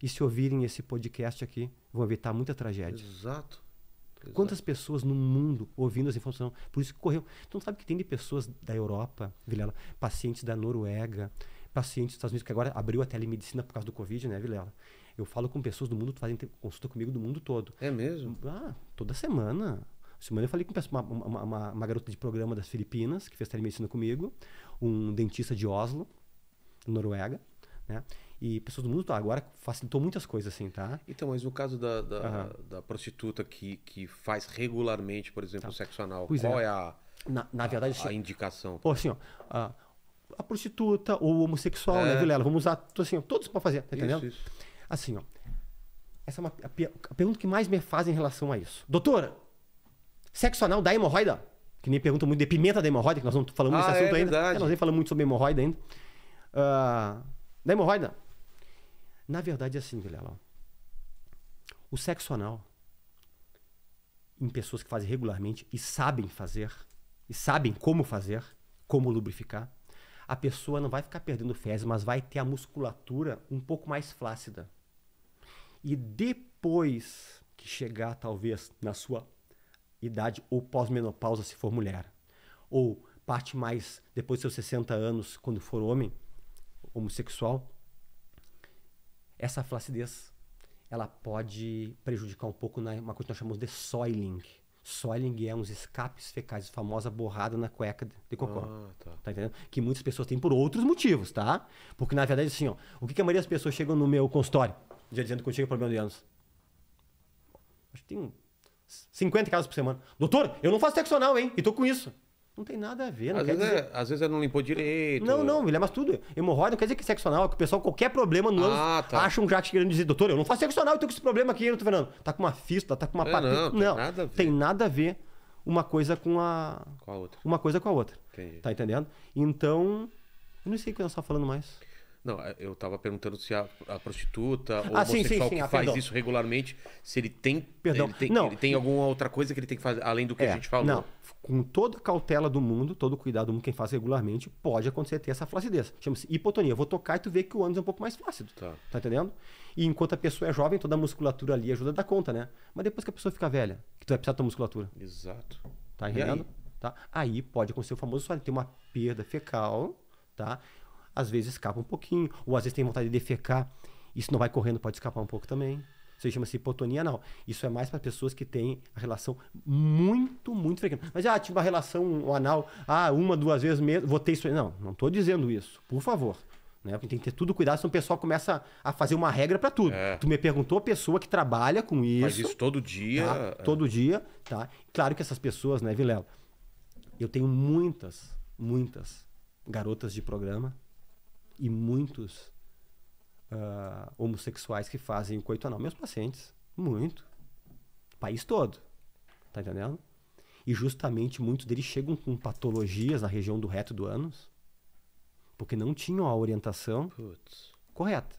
E se ouvirem esse podcast aqui, vão evitar muita tragédia. Exato. Exato. Quantas pessoas no mundo ouvindo essa informação? Por isso que correu. Então, sabe que tem de pessoas da Europa, Vilela, pacientes da Noruega, pacientes dos Estados Unidos, que agora abriu a telemedicina por causa do Covid, né, Vilela? Eu falo com pessoas do mundo, fazem consulta comigo do mundo todo. É mesmo? Ah, toda semana. Semana eu falei com uma, uma, uma, uma garota de programa das Filipinas, que fez telemedicina comigo, um dentista de Oslo, Noruega, né? e pessoas do mundo tá agora facilitou muitas coisas assim tá então mas no caso da, da, uhum. da prostituta que, que faz regularmente por exemplo tá. sexo anal pois é. qual é. é, a na, na verdade a, assim, a indicação ou assim ó, a, a prostituta ou homossexual é. né Vilela vamos usar assim ó, todos para fazer tá entendendo isso, isso. assim ó essa é uma, a, a, pergunta que mais me fazem em relação a isso doutora sexo anal dá hemorroida que nem pergunta muito de pimenta da hemorroida que nós não falamos ah, desse é assunto é, ainda é, nós nem falamos muito sobre hemorroida ainda uh, ah, da hemorroida na verdade, é assim, Vilela. O sexo anal, em pessoas que fazem regularmente e sabem fazer, e sabem como fazer, como lubrificar, a pessoa não vai ficar perdendo fezes, mas vai ter a musculatura um pouco mais flácida. E depois que chegar, talvez, na sua idade ou pós-menopausa, se for mulher, ou parte mais depois dos seus 60 anos, quando for homem, homossexual, essa flacidez ela pode prejudicar um pouco na, uma coisa que nós chamamos de soiling. Soiling é uns escapes fecais, famosa borrada na cueca de cocô. Ah, tá. tá. entendendo? Que muitas pessoas têm por outros motivos, tá? Porque na verdade, assim, ó, o que, que a maioria das pessoas chegam no meu consultório, já dizendo que eu tinha problema de anos? Acho que tem 50 casos por semana. Doutor, eu não faço sexo anal, hein? E tô com isso. Não tem nada a ver. Não às, vezes dizer... é, às vezes é não limpou direito. Não, não, William, é mas tudo. Hemorroide não quer dizer que é sexo anal, que o pessoal, qualquer problema não ah, tá. acha um jato querendo dizer, doutor, eu não faço sexo anal, eu tô com esse problema aqui, eu tô falando. Tá com uma fístula, tá com uma é, patente. Não, tem nada a ver. Tem nada a ver uma coisa com a. Com a outra. Uma coisa com a outra. Entendi. Tá entendendo? Então. Eu não sei o que eu estava falando mais. Não, é, eu tava perguntando se a, a prostituta ou ah, pessoal sim, sim, sim. que ah, faz perdão. isso regularmente, se ele tem, né, perdão. Ele tem, não. ele tem alguma outra coisa que ele tem que fazer além do que é, a gente falou. Não, com toda a cautela do mundo, todo o cuidado do mundo, quem faz regularmente, pode acontecer ter essa flacidez. Chama-se hipotonia. Eu vou tocar e tu vê que o ânus é um pouco mais flácido. Tá. tá entendendo? E enquanto a pessoa é jovem, toda a musculatura ali ajuda a dar conta, né? Mas depois que a pessoa fica velha, que tu vai precisar da tua musculatura. Exato. Tá entendendo? Aí? Tá? aí pode acontecer o famoso, olha, tem uma perda fecal, tá? às vezes escapa um pouquinho, ou às vezes tem vontade de defecar, isso não vai correndo, pode escapar um pouco também. Isso chama-se hipotonia anal. Isso é mais para pessoas que têm a relação muito, muito frequente. Mas, ah, tive uma relação anal, ah, uma, duas vezes mesmo, votei isso. aí? Não, não estou dizendo isso, por favor. Né? Porque tem que ter tudo cuidado, senão o pessoal começa a fazer uma regra para tudo. É. Tu me perguntou, a pessoa que trabalha com isso. Faz isso todo dia. Tá? É. Todo dia, tá? Claro que essas pessoas, né, Vilela? Eu tenho muitas, muitas garotas de programa e muitos uh, homossexuais que fazem coito anal. Meus pacientes, muito. O país todo. Tá entendendo? E justamente muitos deles chegam com patologias na região do reto do ânus, porque não tinham a orientação Putz. correta.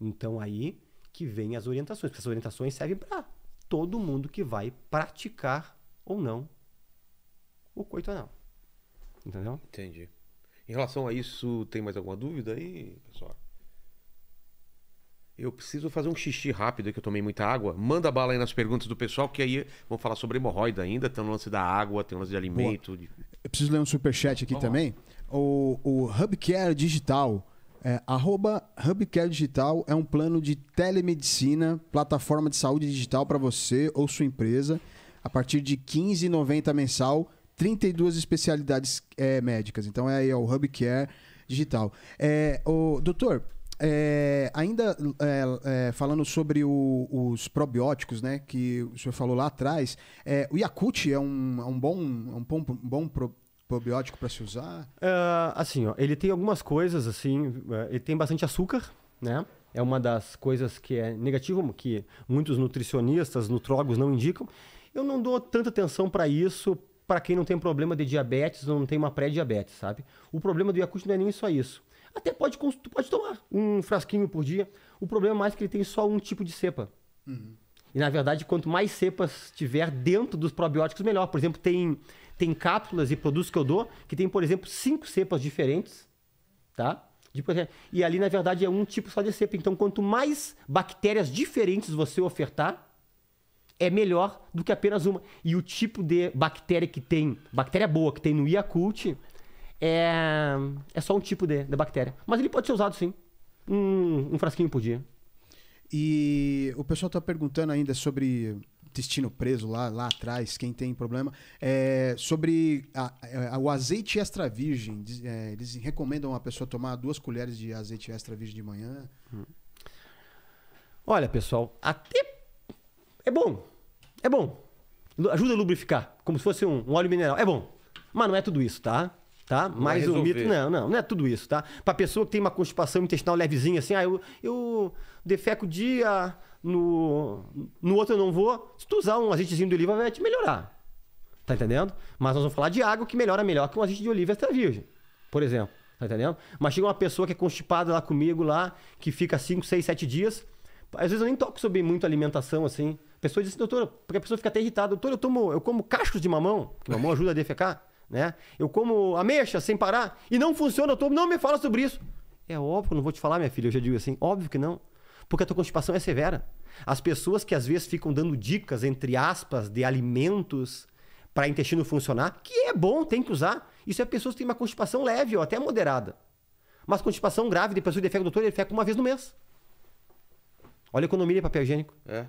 Então aí que vem as orientações, porque as orientações servem para todo mundo que vai praticar ou não o coito anal. Entendeu? Entendi. Em relação a isso, tem mais alguma dúvida aí, pessoal? Eu preciso fazer um xixi rápido, que eu tomei muita água. Manda bala aí nas perguntas do pessoal, que aí vamos falar sobre hemorroida ainda. Tem o um lance da água, tem o um lance de alimento. De... Eu preciso ler um superchat aqui vamos também. O, o Hubcare Digital. É, arroba Hubcare Digital é um plano de telemedicina, plataforma de saúde digital para você ou sua empresa, a partir de 15,90 mensal 32 especialidades é, médicas. Então é aí é o Hub Care é Digital. É, o, doutor, é, ainda é, é, falando sobre o, os probióticos, né, que o senhor falou lá atrás, é, o Yakut é um, é um bom, um bom, bom pro, probiótico para se usar? assim, ó, ele tem algumas coisas, assim, ele tem bastante açúcar, né? É uma das coisas que é negativo, que muitos nutricionistas, nutrólogos não indicam. Eu não dou tanta atenção para isso para quem não tem problema de diabetes ou não tem uma pré-diabetes, sabe? O problema do Yakult não é nem só isso. Até pode, pode tomar um frasquinho por dia. O problema é mais que ele tem só um tipo de cepa. Uhum. E na verdade, quanto mais cepas tiver dentro dos probióticos, melhor. Por exemplo, tem, tem cápsulas e produtos que eu dou que tem, por exemplo, cinco cepas diferentes, tá? E ali, na verdade, é um tipo só de cepa. Então, quanto mais bactérias diferentes você ofertar, é melhor do que apenas uma. E o tipo de bactéria que tem, bactéria boa que tem no Yakult, é, é só um tipo de, de bactéria. Mas ele pode ser usado sim. Um, um frasquinho por dia. E o pessoal está perguntando ainda sobre intestino preso lá, lá atrás, quem tem problema. É, sobre a, a, é, o azeite extra virgem, diz, é, eles recomendam a pessoa tomar duas colheres de azeite extra virgem de manhã. Hum. Olha, pessoal, até é bom. É bom. Ajuda a lubrificar, como se fosse um, um óleo mineral. É bom. Mas não é tudo isso, tá? tá? Mais um mito. Não, não, não é tudo isso, tá? Pra pessoa que tem uma constipação intestinal levezinha, assim, ah, eu, eu defeco dia, no, no outro eu não vou. Se tu usar um azeitezinho de oliva, vai te melhorar. Tá entendendo? Mas nós vamos falar de água que melhora melhor que um azeite de oliva extra virgem, por exemplo. Tá entendendo? Mas chega uma pessoa que é constipada lá comigo, lá, que fica 5, 6, 7 dias. Às vezes eu nem toco sobre muito alimentação, assim pessoa diz assim, doutor, porque a pessoa fica até irritada, Doutor, eu, tomo, eu como cachos de mamão, que mamão ajuda a defecar, né? Eu como ameixa sem parar e não funciona, eu tomo, não me fala sobre isso. É óbvio que eu não vou te falar, minha filha, eu já digo assim, óbvio que não. Porque a tua constipação é severa. As pessoas que às vezes ficam dando dicas, entre aspas, de alimentos para intestino funcionar, que é bom, tem que usar. Isso é pessoas que têm uma constipação leve ou até moderada. Mas constipação grave depois pessoa que defeca, doutor, ele defeca uma vez no mês. Olha a economia de papel higiênico. É.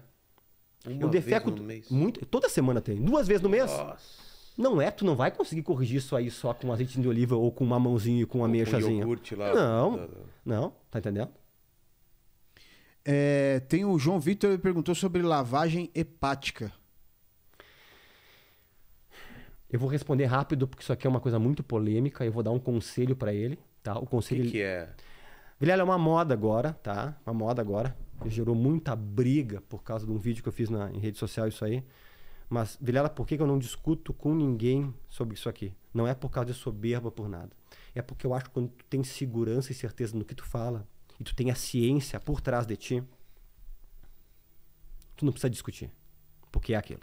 Uma eu defeco muito, toda semana tem, duas vezes no mês. Nossa. Não é, tu não vai conseguir corrigir isso aí só com azeite de oliva ou com uma mãozinha e com uma ameixazinha. Com iogurte lá. Não. Não, tá entendendo? É, tem o João Vitor ele perguntou sobre lavagem hepática. Eu vou responder rápido porque isso aqui é uma coisa muito polêmica. Eu vou dar um conselho para ele, tá? O conselho. O que, que é? Vilela é uma moda agora, tá? Uma moda agora gerou muita briga por causa de um vídeo que eu fiz na, em rede social, isso aí. Mas, Vilela, por que, que eu não discuto com ninguém sobre isso aqui? Não é por causa de soberba por nada. É porque eu acho que quando tu tem segurança e certeza no que tu fala, e tu tem a ciência por trás de ti, tu não precisa discutir. Porque é aquilo.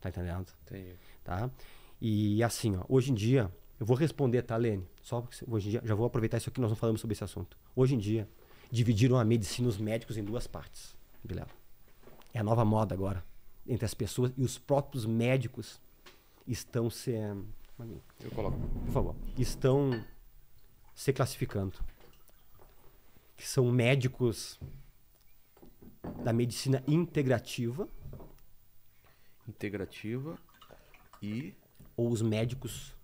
Tá entendendo? Entendi. Tá? E assim, ó, hoje em dia, eu vou responder, tá, Lene? Só hoje em dia, já vou aproveitar isso aqui, nós não falamos sobre esse assunto. Hoje em dia, dividiram a medicina os médicos em duas partes, Vilela. É a nova moda agora entre as pessoas e os próprios médicos estão se hum, eu coloco, por favor, estão se classificando que são médicos da medicina integrativa integrativa e ou os médicos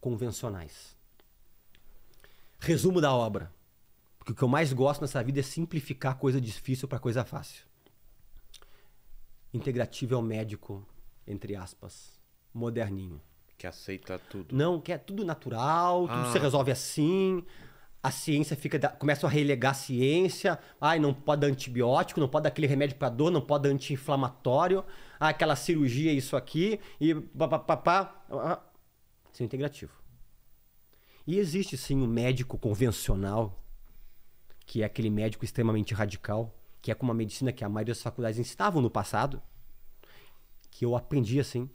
convencionais. Resumo da obra porque o que eu mais gosto nessa vida é simplificar coisa difícil para coisa fácil. Integrativo é o médico, entre aspas, moderninho. Que aceita tudo. Não, que é tudo natural, ah. tudo se resolve assim. A ciência fica da... começa a relegar a ciência. Ai, não pode dar antibiótico, não pode dar aquele remédio para dor, não pode dar anti-inflamatório. Ah, aquela cirurgia, isso aqui. E papapá. Ah, ah. isso é integrativo. E existe sim o um médico convencional que é aquele médico extremamente radical, que é com uma medicina que a maioria das faculdades ensinavam no passado, que eu aprendi assim,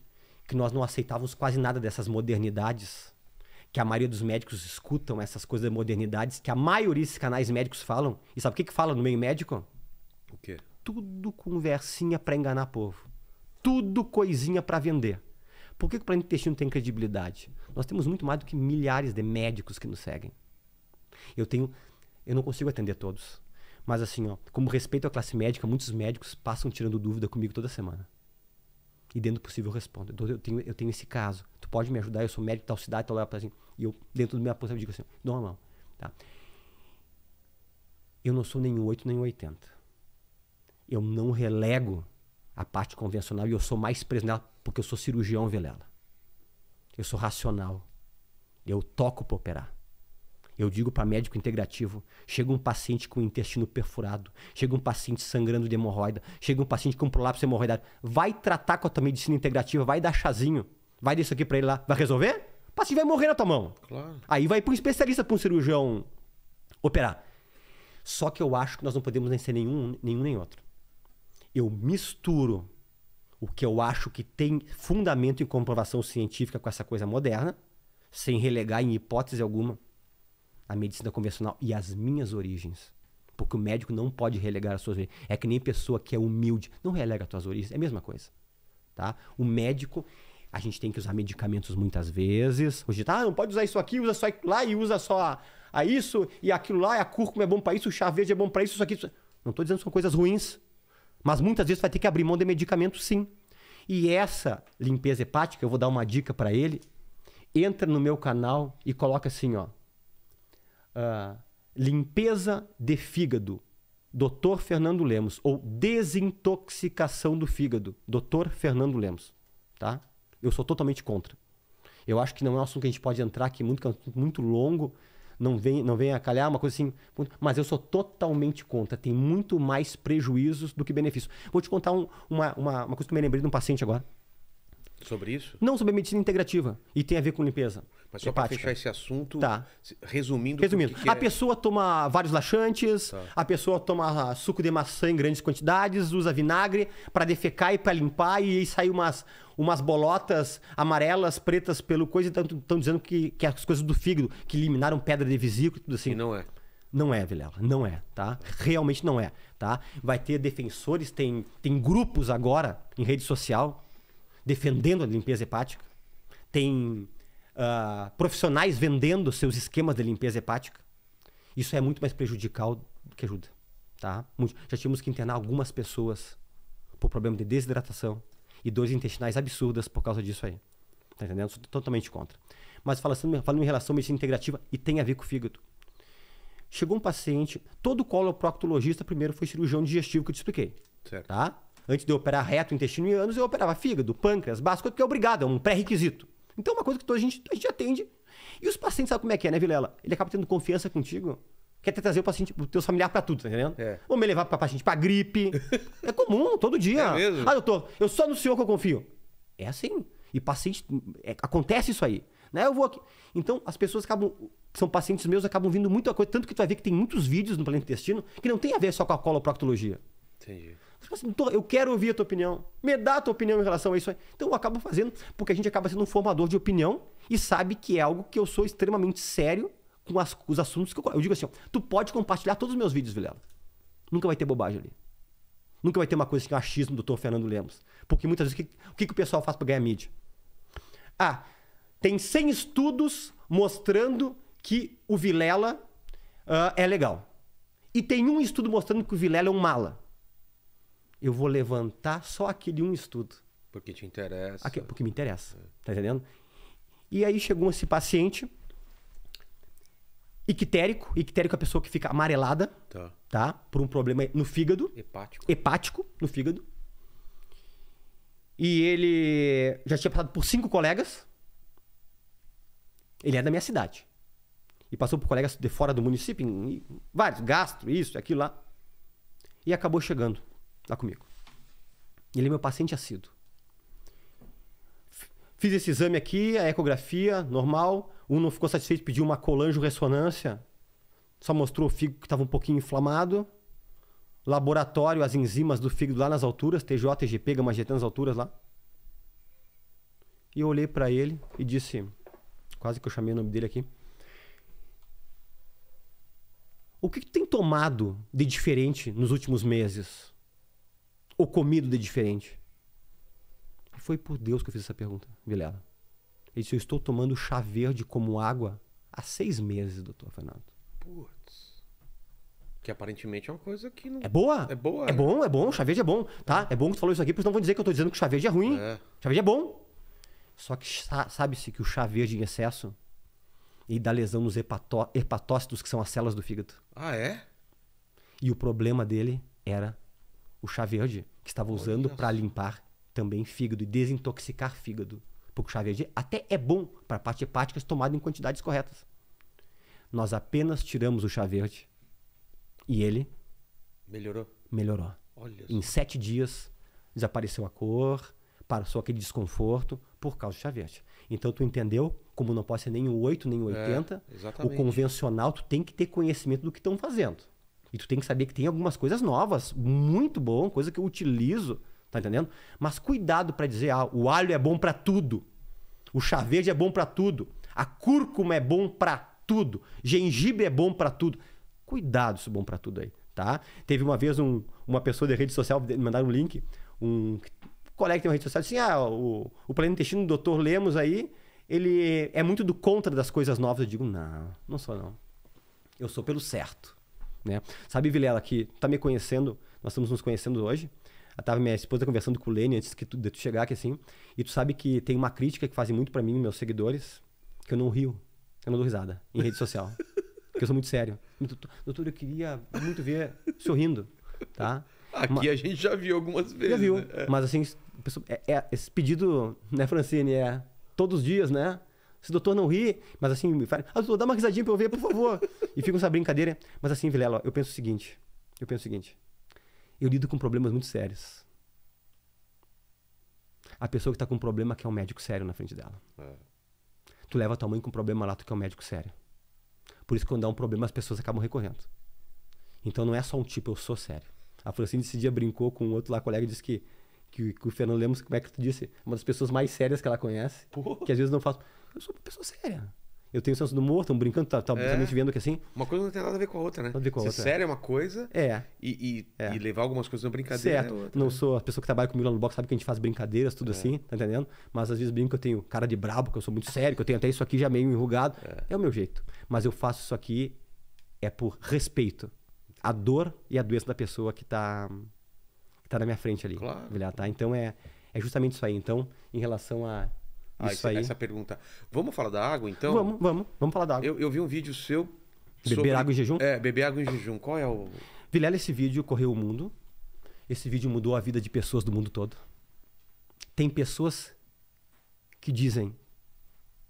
que nós não aceitávamos quase nada dessas modernidades, que a maioria dos médicos escutam essas coisas de modernidades, que a maioria desses canais médicos falam. E sabe o que que fala no meio médico? O quê? Tudo conversinha para enganar povo. Tudo coisinha para vender. Por que, que o plano intestino tem credibilidade? Nós temos muito mais do que milhares de médicos que nos seguem. Eu tenho eu não consigo atender todos. Mas assim, ó, como respeito à classe médica, muitos médicos passam tirando dúvida comigo toda semana. E dentro do possível eu respondo. Então, eu tenho, eu tenho esse caso. Tu pode me ajudar? Eu sou médico de tal cidade, tal lugar, assim. E eu, dentro do meu aposento, digo assim, dou uma mão. Tá? Eu não sou nem 8, nem 80. Eu não relego a parte convencional e eu sou mais preso nela porque eu sou cirurgião, Vilela. Eu sou racional. Eu toco para operar. Eu digo para médico integrativo: chega um paciente com intestino perfurado, chega um paciente sangrando de hemorroida, chega um paciente com prolapso hemorroidário. Vai tratar com a tua medicina integrativa, vai dar chazinho, vai dar isso aqui para ele lá. Vai resolver? O paciente vai morrer na tua mão. Claro. Aí vai para um especialista, para um cirurgião operar. Só que eu acho que nós não podemos nem ser nenhum, nenhum nem outro. Eu misturo o que eu acho que tem fundamento em comprovação científica com essa coisa moderna, sem relegar em hipótese alguma a medicina convencional e as minhas origens. Porque o médico não pode relegar as suas origens. É que nem pessoa que é humilde não relega as suas origens. É a mesma coisa. Tá? O médico, a gente tem que usar medicamentos muitas vezes. Hoje tá, ah, não pode usar isso aqui, usa só lá e usa só a, a isso e aquilo lá. E a cúrcuma é bom para isso, o chá verde é bom para isso, isso aqui. Isso... Não estou dizendo que são coisas ruins. Mas muitas vezes vai ter que abrir mão de medicamento, sim. E essa limpeza hepática, eu vou dar uma dica para ele. Entra no meu canal e coloca assim, ó uh, limpeza de fígado, Dr. Fernando Lemos, ou desintoxicação do fígado, Dr. Fernando Lemos, tá? Eu sou totalmente contra. Eu acho que não é um assunto que a gente pode entrar aqui muito, que é muito longo, não vem, não vem a calhar, uma coisa assim. Mas eu sou totalmente contra. Tem muito mais prejuízos do que benefícios. Vou te contar um, uma, uma, uma coisa que eu me lembrei de um paciente agora. Sobre isso? Não, sobre medicina integrativa. E tem a ver com limpeza. Mas só para fechar esse assunto, tá. resumindo. Resumindo, que que a é... pessoa toma vários laxantes, tá. a pessoa toma suco de maçã em grandes quantidades, usa vinagre para defecar e para limpar, e aí saem umas, umas bolotas amarelas, pretas pelo coisa, e estão dizendo que, que as coisas do fígado, que eliminaram pedra de vesículo, tudo assim. E não é. Não é, Vilela, não é, tá? Realmente não é, tá? Vai ter defensores, tem, tem grupos agora em rede social defendendo a limpeza hepática. Tem uh, profissionais vendendo seus esquemas de limpeza hepática, isso é muito mais prejudicial do que ajuda. Tá? Já tínhamos que internar algumas pessoas por problema de desidratação e dores intestinais absurdas por causa disso aí. Tá entendendo? Sou totalmente contra. Mas falando, falando em relação à medicina integrativa, e tem a ver com o fígado. Chegou um paciente, todo coloproctologista primeiro foi cirurgião digestivo que eu te expliquei. Certo. Tá? Antes de eu operar reto, intestino e ânus, eu operava fígado, pâncreas, baço, porque é obrigado, é um pré-requisito. Então é uma coisa que a gente, a gente atende. E os pacientes sabem como é que é, né, Vilela? Ele acaba tendo confiança contigo. Quer até trazer o paciente, o teu familiar pra tudo, tá entendendo? É. Vamos me levar pra paciente pra gripe. é comum, todo dia. É mesmo? Ah, doutor, eu só no senhor que eu confio. É assim. E paciente. É, acontece isso aí. Né? Eu vou aqui. Então, as pessoas acabam. Que são pacientes meus, acabam vindo muita coisa. Tanto que tu vai ver que tem muitos vídeos no Planeta Intestino que não tem a ver só com a coloproctologia. Entendi. Tipo assim, eu quero ouvir a tua opinião. Me dá a tua opinião em relação a isso aí. Então eu acabo fazendo, porque a gente acaba sendo um formador de opinião e sabe que é algo que eu sou extremamente sério com, as, os assuntos que eu. Eu digo assim: ó, tu pode compartilhar todos os meus vídeos, Vilela. Nunca vai ter bobagem ali. Nunca vai ter uma coisa assim, um achismo do Dr. Fernando Lemos. Porque muitas vezes, o que, o, que, que o pessoal faz para ganhar mídia? Ah, tem 100 estudos mostrando que o Vilela uh, é legal. E tem um estudo mostrando que o Vilela é um mala eu vou levantar só aquele um estudo. Porque te interessa. Aqui, porque me interessa. É. Tá entendendo? E aí chegou esse paciente, ictérico. Ictérico é a pessoa que fica amarelada, tá. tá? Por um problema no fígado. Hepático. Hepático, no fígado. E ele já tinha passado por cinco colegas. Ele é da minha cidade. E passou por colegas de fora do município, vários, gastro, isso, aquilo lá. E acabou chegando lá comigo. Ele é meu paciente assíduo. Fiz esse exame aqui, a ecografia, normal. Um não ficou satisfeito, pediu uma colangio-ressonância. Só mostrou o fígado que estava um pouquinho inflamado. Laboratório, as enzimas do fígado lá nas alturas, TJ, TGP, gama GT nas alturas lá. E eu olhei para ele e disse, quase que eu chamei o nome dele aqui. O que, que tem tomado de diferente nos últimos meses? ou comido de diferente? E foi por Deus que eu fiz essa pergunta, Vilela. Ele disse: Eu estou tomando chá verde como água há seis meses, doutor Fernando. Putz. Que aparentemente é uma coisa que não. É boa? É boa. É né? bom, é bom, chá verde é bom, tá? É, bom que tu falou isso aqui, porque não vão dizer que eu estou dizendo que chá verde é ruim. É. Chá verde é bom. Só que sabe-se que o chá verde em excesso e dá lesão nos hepató hepatócitos, que são as células do fígado. Ah, é? E o problema dele era o chá verde que estava usando para limpar também fígado e desintoxicar fígado. Porque o chá verde até é bom para parte hepática se tomado em quantidades corretas. Nós apenas tiramos o chá verde e ele melhorou. Melhorou. Olha em só. sete dias desapareceu a cor, passou aquele desconforto por causa do chá verde. Então tu entendeu como não pode ser nem o 8 nem o 80. É, o convencional tu tem que ter conhecimento do que estão fazendo. E tu tem que saber que tem algumas coisas novas, muito bom, coisa que eu utilizo, tá entendendo? Mas cuidado para dizer, ah, o alho é bom para tudo. O chá verde é bom para tudo. A cúrcuma é bom para tudo. Gengibre é bom para tudo. Cuidado isso é bom para tudo aí, tá? Teve uma vez um, uma pessoa da rede social me mandaram um link, um colega que tem uma rede social assim, ah, o, o plano intestino do Dr. Lemos aí, ele é muito do contra das coisas novas. Eu digo, não, não sou não. Eu sou pelo certo né? Sabe, Vilela, que tá me conhecendo, nós estamos nos conhecendo hoje. Eu tava minha esposa conversando com o Lenny antes que tu, de tu chegar aqui, assim. E tu sabe que tem uma crítica que fazem muito para mim, meus seguidores, que eu não rio. Eu não dou risada em rede social. porque eu sou muito sério. Doutor, eu queria muito ver sorrindo, tá? Aqui uma... a gente já viu algumas vezes. Já viu. Né? É. Mas assim, é, é, esse pedido, né, Francine? É todos os dias, né? Se o doutor não ri, mas assim, me fala, ah, doutor, dá uma risadinha pra eu ver, por favor. E fica essa brincadeira. Mas assim, Vilela, eu penso o seguinte. Eu penso o seguinte. Eu lido com problemas muito sérios. A pessoa que tá com um problema quer é um médico sério na frente dela. É. Tu leva tua mãe com um problema lá, tu quer é um médico sério. Por isso que quando dá um problema, as pessoas acabam recorrendo. Então não é só um tipo, eu sou sério. A Francine esse dia brincou com um outro lá, colega, e disse que, que, que, o Fernando Lemos, como é que tu disse? Uma das pessoas mais sérias que ela conhece. Pô. Que às vezes não faz. Eu sou uma pessoa séria. Eu tenho senso do humor, estão brincando, tá, tá é. vendo que é assim. Uma coisa não tem nada a ver com a outra, né? Nada a ver com a Ser outra. É. sério é uma coisa. É. E, e, é. e levar algumas coisas na brincadeira. É certo. É outra, não né? sou a pessoa que trabalha comigo lá no box, sabe que a gente faz brincadeiras, tudo assim, tá entendendo? Mas às vezes brinco que eu tenho cara de brabo, que eu sou muito sério, que eu tenho até isso aqui já meio enrugado. É, o meu jeito. Mas eu faço isso aqui é por respeito. A dor e a doença da pessoa que tá, que tá na minha frente ali. Claro. Tá? Então é, é justamente isso aí. Então, em relação a ah, isso aí. essa pergunta. Vamos falar da água, então? Vamos, vamos. Vamos falar da água. Eu, eu vi um vídeo seu. Beber sobre... água em jejum? É, beber água em jejum. Qual é o. Vilela, esse vídeo correu o mundo. Esse vídeo mudou a vida de pessoas do mundo todo. Tem pessoas que dizem: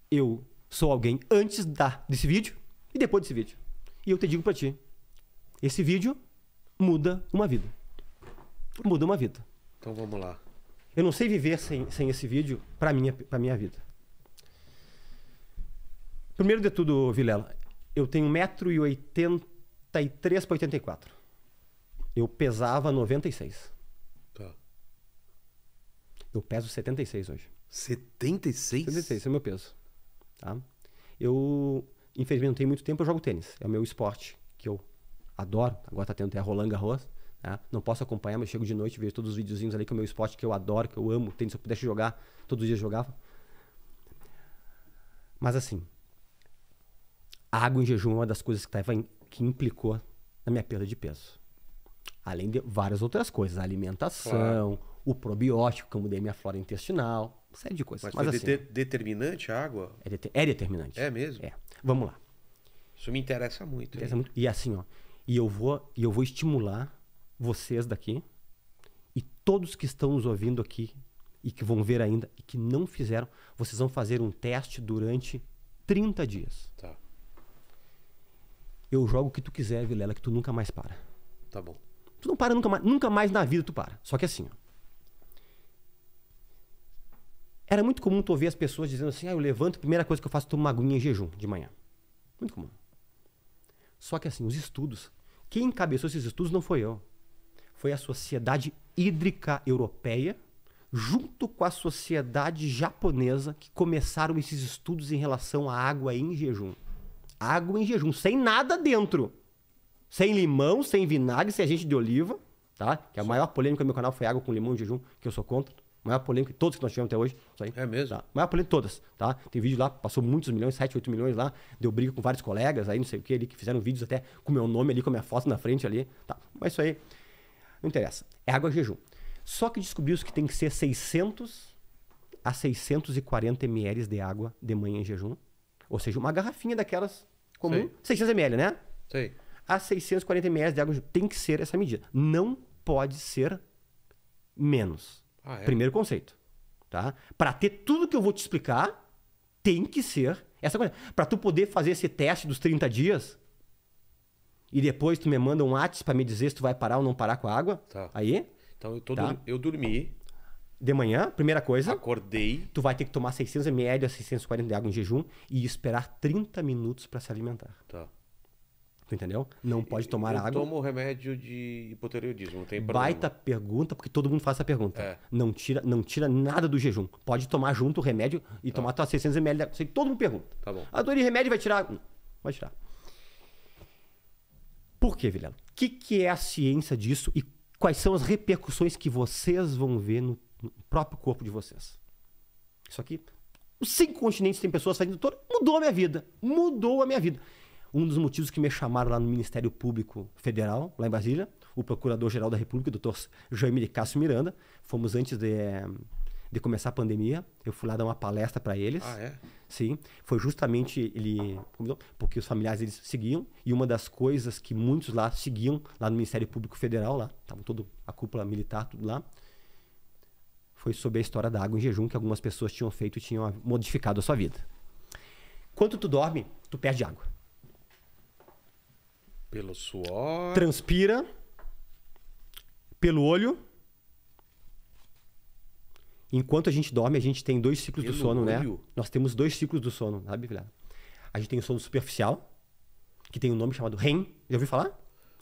Eu sou alguém antes da, desse vídeo e depois desse vídeo. E eu te digo para ti: Esse vídeo muda uma vida. Muda uma vida. Então vamos lá. Eu não sei viver sem, sem esse vídeo para minha para minha vida. Primeiro de tudo, Vilela, eu tenho 1,83m para 84. Eu pesava 96. Tá. Eu peso 76 hoje. 76? 76, é o meu peso. Tá? Eu, infelizmente, não tenho muito tempo, eu jogo tênis. É o meu esporte que eu adoro. Agora tá tendo até a Roland Garros. Tá? Não posso acompanhar, mas chego de noite, vejo todos os videozinhos ali, que é o meu esporte que eu adoro, que eu amo. Tênis, se eu pudesse jogar, todos os dias jogava. Mas assim, a água em jejum é uma das coisas que, tava em, que implicou na minha perda de peso. Além de várias outras coisas, a alimentação, claro. o probiótico, que eu mudei minha flora intestinal, uma série de coisas. Mas, Mas assim, de determinante a água? É, de é, determinante. É mesmo? É. Vamos lá. Isso me interessa muito. interessa muito. E assim, ó, e eu vou, e eu vou estimular vocês daqui e todos que estão nos ouvindo aqui e que vão ver ainda e que não fizeram, vocês vão fazer um teste durante 30 dias. Tá. Eu jogo o que tu quiser, Vilela, que tu nunca mais para. Tá bom. Tu não para nunca mais, nunca mais na vida tu para. Só que assim, ó. Era muito comum tu ouvir as pessoas dizendo assim: "Ah, eu levanto, a primeira coisa que eu faço é tomar uma aguinha em jejum de manhã". Muito comum. Só que assim, os estudos, quem encabeçou esses estudos não foi eu foi a Sociedade Hídrica Europeia, junto com a Sociedade Japonesa, que começaram esses estudos em relação à água em jejum. Água em jejum, sem nada dentro. Sem limão, sem vinagre, sem agente de oliva, tá? Que é a maior polêmica do meu canal foi água com limão em jejum, que eu sou contra. maior polêmica de todas que nós tivemos até hoje. É mesmo? Tá? Maior polêmica de todas, tá? Tem vídeo lá, passou muitos milhões, 7, 8 milhões lá. Deu briga com vários colegas aí, não sei o que ali, que fizeram vídeos até com meu nome ali, com a minha foto na frente ali, tá? Mas isso aí não interessa. É água jejum. Só que descobriu-se que tem que ser 600 a 640 ml de água de manhã em jejum. Ou seja, uma garrafinha daquelas comum, 600 ml, né? Sei. A 640 ml de água Tem que ser essa medida. Não pode ser menos. Ah, é? Primeiro conceito. Tá? Para ter tudo que eu vou te explicar, tem que ser essa coisa. Para tu poder fazer esse teste dos 30 dias, e depois tu me manda um WhatsApp para me dizer se tu vai parar ou não parar com a água. Tá. Aí? Então eu, tô tá. eu dormi. De manhã, primeira coisa. Acordei. Tu vai ter que tomar 600 ml a 640 de água em jejum e esperar 30 minutos para se alimentar. Tá. Tu entendeu? Não pode tomar eu água. Eu tomo remédio de hipotireoidismo, não tem problema. Baita pergunta, porque todo mundo faz essa pergunta. É. Não, tira, não tira nada do jejum. Pode tomar junto o remédio e tá. tomar tua 600 ml. de água. todo mundo pergunta. Tá bom. A dor de remédio vai tirar. Vai tirar. Por quê, Vilhena? O que, que é a ciência disso e quais são as repercussões que vocês vão ver no, no próprio corpo de vocês? Isso aqui. Os cinco continentes tem pessoas fazendo doutor. Mudou a minha vida. Mudou a minha vida. Um dos motivos que me chamaram lá no Ministério Público Federal, lá em Brasília, o Procurador-Geral da República, doutor Jaime de Cássio Miranda, fomos antes de de começar a pandemia. Eu fui lá dar uma palestra para eles. Ah, é? Sim. Foi justamente ele. Porque os familiares eles seguiam. E uma das coisas que muitos lá seguiam, lá no Ministério Público Federal, lá, estavam toda a cúpula militar, tudo lá, foi sobre a história da água em jejum que algumas pessoas tinham feito e tinham modificado a sua vida. Quando tu dorme, tu perde água. Pelo suor. Transpira. Pelo olho Enquanto a gente dorme, a gente tem dois ciclos Meu do sono, né? Nós temos dois ciclos do sono, sabe, filha? A gente tem o sono superficial, que tem um nome chamado REM. Já ouviu falar?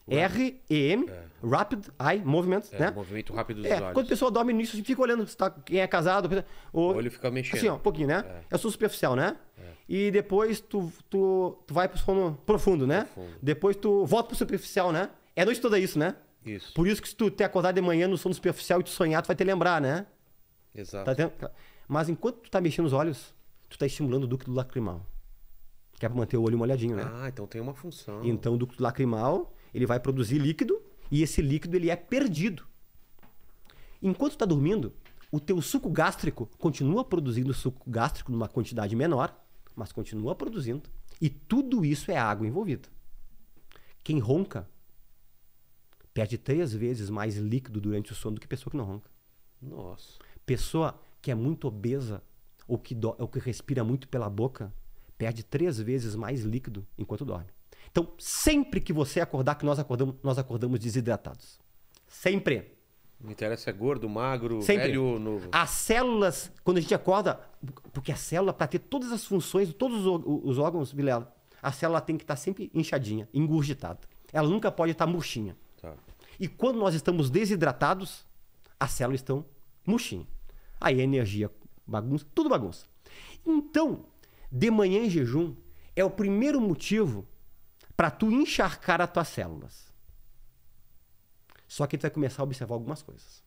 R-E-M, é. Rapid Eye Movement, é, né? Movimento rápido dos é, olhos. Quando a pessoa dorme nisso, a gente fica olhando se tá, quem é casado. É- Ou, o olho fica mexendo. Assim, ó, um pouquinho, né? É, é sono superficial, né? É. E depois tu, tu, tu vai pro sono profundo, né? Profundo. Depois tu volta pro superficial, né? É a noite toda isso, né? Isso. Por isso que se tu te acordar de manhã no sono superficial e tu sonhar, tu vai te lembrar, né? Exato. Tá, tá mas enquanto tu tá mexendo os olhos, tu tá estimulando o ducto lacrimal. Que é pra manter o olho molhadinho, né? Ah, então tem uma função. Então o ducto lacrimal, ele vai produzir líquido e esse líquido ele é perdido. Enquanto tu tá dormindo, o teu suco gástrico continua produzindo suco gástrico numa quantidade menor, mas continua produzindo. E tudo isso é água envolvida. Quem ronca perde três vezes mais líquido durante o sono do que pessoa que não ronca. Nossa. Pessoa que é muito obesa ou que, do, ou que respira muito pela boca perde três vezes mais líquido enquanto dorme. Então, sempre que você acordar, que nós acordamos, nós acordamos desidratados. Sempre. Não interessa é gordo, magro, Sempre. velho, novo. As células, quando a gente acorda, porque a célula, para ter todas as funções, todos os órgãos, Vilela, a célula tem que estar tá sempre inchadinha, engurgitada. Ela nunca pode estar tá murchinha. Tá. E quando nós estamos desidratados, as células estão murchinhas. Aí a energia bagunça, tudo bagunça. Então, de manhã em jejum é o primeiro motivo para tu encharcar as tuas células. Só que tu vai começar a observar algumas coisas.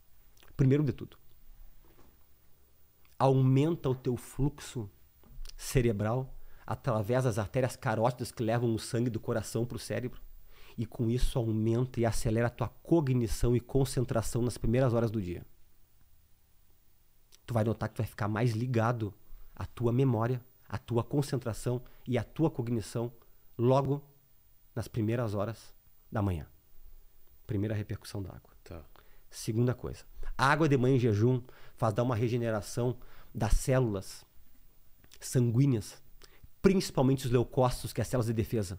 Primeiro de tudo, aumenta o teu fluxo cerebral através das artérias carótidas que levam o sangue do coração para o cérebro. E com isso aumenta e acelera a tua cognição e concentração nas primeiras horas do dia tu vai notar que tu vai ficar mais ligado à tua memória, à tua concentração e à tua cognição logo nas primeiras horas da manhã. Primeira repercussão da água. Tá. Segunda coisa, a água de manhã em jejum faz dar uma regeneração das células sanguíneas, principalmente os leucócitos, que é as células de defesa.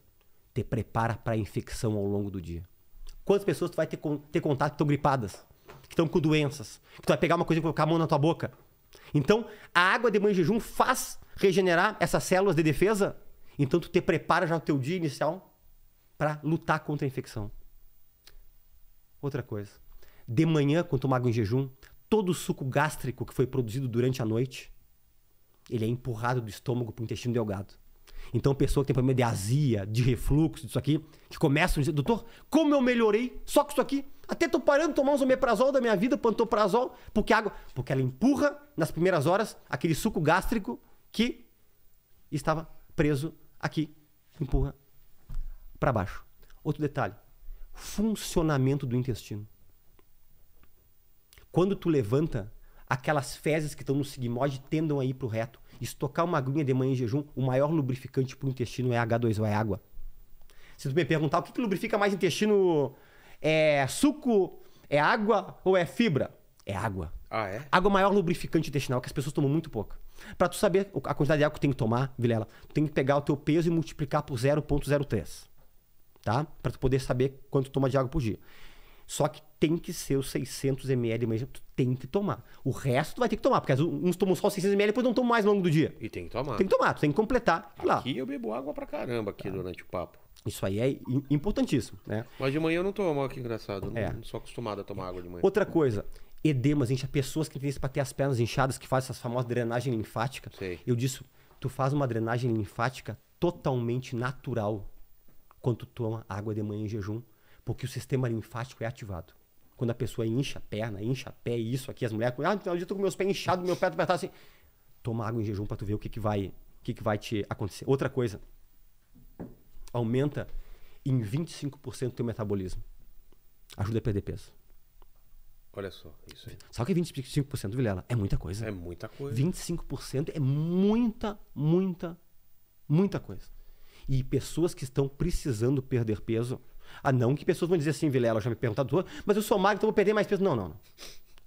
Te prepara para a infecção ao longo do dia. Quantas pessoas tu vai ter, ter contato que estão gripadas? que estão com doenças. Que tu vai pegar uma coisa e colocar a mão na tua boca. Então, a água de manhã em jejum faz regenerar essas células de defesa. Então, tu te prepara já o teu dia inicial para lutar contra a infecção. Outra coisa. De manhã, quando toma água em jejum, todo o suco gástrico que foi produzido durante a noite, ele é empurrado do estômago para o intestino delgado. Então, pessoa que tem problema de azia, de refluxo, disso aqui, que começa a dizer, doutor, como eu melhorei só com isso aqui? Até tô parando de tomar uns omeprazol da minha vida, pantoprazol, porque água, porque ela empurra nas primeiras horas aquele suco gástrico que estava preso aqui, empurra para baixo. Outro detalhe, funcionamento do intestino. Quando tu levanta, aquelas fezes que estão no sigmoide tendam a ir pro reto. Estocar uma aguinha de manhã em jejum, o maior lubrificante pro intestino é H2O, é água. Se tu me perguntar o que, que lubrifica mais intestino é suco? É água ou é fibra? É água. Ah, é? Água é o maior lubrificante intestinal, que as pessoas tomam muito pouco. Para tu saber a quantidade de água que tu tem que tomar, Vilela, tu tem que pegar o teu peso e multiplicar por 0,03. Tá? Para tu poder saber quanto tu toma de água por dia. Só que tem que ser os 600 ml, mas tu tem que tomar. O resto tu vai ter que tomar, porque uns tomam só 600 ml e depois não tomam mais ao longo do dia. E tem que tomar. Tem que tomar, tu tem que completar. Aqui lá. eu bebo água pra caramba aqui tá. durante o papo. Isso aí é importantíssimo, né? Mas de manhã eu não tomo, que engraçado. É. Não, sou acostumado a tomar água de manhã. Outra coisa, edemas, gente, pessoas que têm isso pra ter as pernas inchadas, que fazem essa famosa drenagem linfática. Sei. Eu disse, tu faz uma drenagem linfática totalmente natural quando tu toma água de manhã em jejum. Porque o sistema linfático é ativado. Quando a pessoa incha a perna, incha a pé, isso aqui, as mulheres, ah, eu estou com meus pés inchados, meu pé tá assim. Toma água em jejum para tu ver o que, que vai, o que, que vai te acontecer. Outra coisa, aumenta em 25% o teu metabolismo. Ajuda a perder peso. Olha só, isso aí. Só que 25%, é Vilela, é muita coisa. É muita coisa. 25% é muita, muita, muita coisa. E pessoas que estão precisando perder peso, ah, não que pessoas vão dizer assim, Vilela, já me perguntaram, mas eu sou magro, então vou perder mais peso. Não, não, não.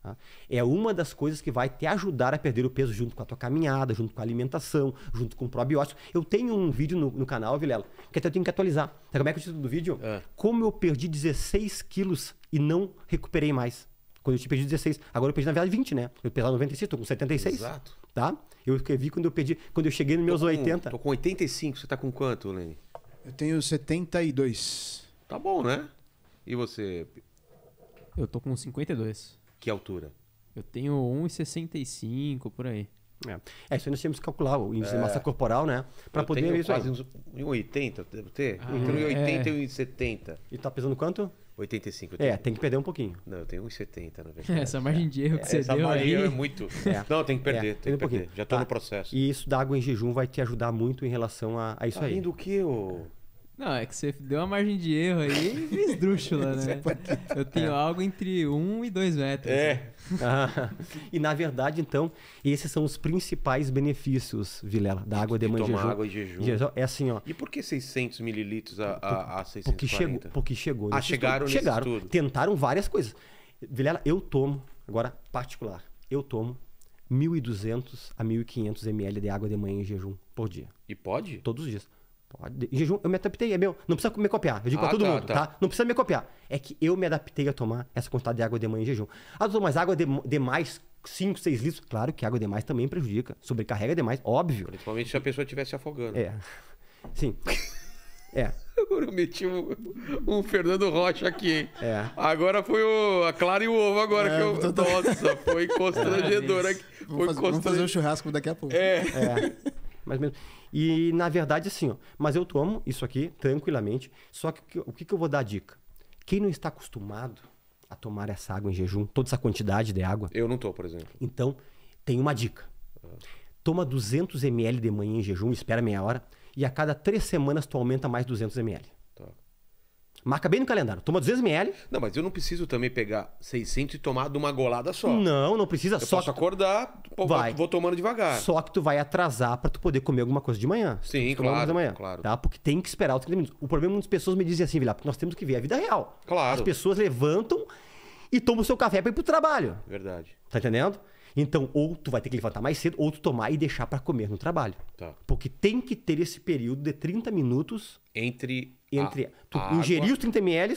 Tá? É uma das coisas que vai te ajudar a perder o peso junto com a tua caminhada, junto com a alimentação, junto com o probiótico. Eu tenho um vídeo no, no canal, Vilela, que até eu tenho que atualizar. Sabe como é que é o título do vídeo? É. Como eu perdi 16 quilos e não recuperei mais. Quando eu te perdi 16, agora eu perdi na verdade 20, né? Eu pesava 96, tô com 76. Exato. Tá? Eu escrevi quando eu perdi, quando eu cheguei nos meus tô com, 80. Tô com 85, você tá com quanto, Lene? Eu tenho 72. Tá bom, né? E você? Eu tô com 52. Que altura? Eu tenho 1,65 por aí. É. é, isso aí nós temos que calcular o índice é. de massa corporal, né? Pra eu poder tenho isso quase Uns, 1,80, deve ter? Ah, Entre 1,80 é. e 1,70. E tá pesando quanto? 85. É, tenho... É, tem que perder um pouquinho. Não, eu tenho 1,70, na verdade. Essa margem de erro que é, você essa deu margem aí... é muito. É. Não, tem que perder, é, tem que um pouquinho. Já tô tá. no processo. E isso da água em jejum vai te ajudar muito em relação a, a isso tá aí. Além do que, ô... Eu... Não, é que você deu uma margem de erro aí e esdrúxula, né? Eu tenho é. algo entre 1 um e 2 metros. É. Ah, e na verdade, então, esses são os principais benefícios, Vilela, da água de, de manhã tomar jejum. água em jejum. É assim, ó. E por que 600 mililitros a, a, a 640? Porque chegou. Porque chegou ah, chegaram estudo. Chegaram. Estudo. Tentaram várias coisas. Vilela, eu tomo, agora particular, eu tomo 1.200 a 1.500 ml de água de manhã em jejum por dia. E pode? Todos os dias. Pode. Jejum, eu me adaptei, é meu. Não precisa me copiar. Eu digo ah, pra todo tá, mundo, tá. tá. Não precisa me copiar. É que eu me adaptei a tomar essa quantidade de água de manhã em jejum. Ah, doutor, mas água demais, de 5, 6 litros? Claro que água demais também prejudica. Sobrecarrega demais, óbvio. Principalmente se a pessoa estivesse se afogando. É. Sim. É. Agora eu meti um, um, Fernando Rocha aqui, hein? É. Agora foi o, a Clara e o Ovo agora é, que eu... Tô... Nossa, foi é, constrangedor é, aqui. Foi vamos, constrangedor. fazer, vamos fazer um churrasco daqui a pouco. É. é. ou menos e na verdade, assim, ó, mas eu tomo isso aqui tranquilamente. Só que o que, que eu vou dar dica? Quem não está acostumado a tomar essa água em jejum, toda essa quantidade de água. Eu não estou, por exemplo. Então, tem uma dica. Toma 200 ml de manhã em jejum, espera meia hora, e a cada três semanas tu aumenta mais 200 ml. Marca bem no calendário. Toma 200 ml. Não, mas eu não preciso também pegar 600 e tomar de uma golada só. Não, não precisa. Eu só posso tu... acordar, pô, vai. vou tomando devagar. Só que tu vai atrasar para tu poder comer alguma coisa de manhã. Sim, claro. Da manhã, claro. Tá? Porque tem que esperar os 30 minutos. O problema é que muitas pessoas me dizem assim, Vila, porque nós temos que ver a vida real. Claro. As pessoas levantam e tomam o seu café para ir pro trabalho. Verdade. Tá entendendo? Então, ou tu vai ter que levantar mais cedo, ou tu tomar e deixar para comer no trabalho. Tá. Porque tem que ter esse período de 30 minutos entre entre a, tu a ingerir água, os 30 ml,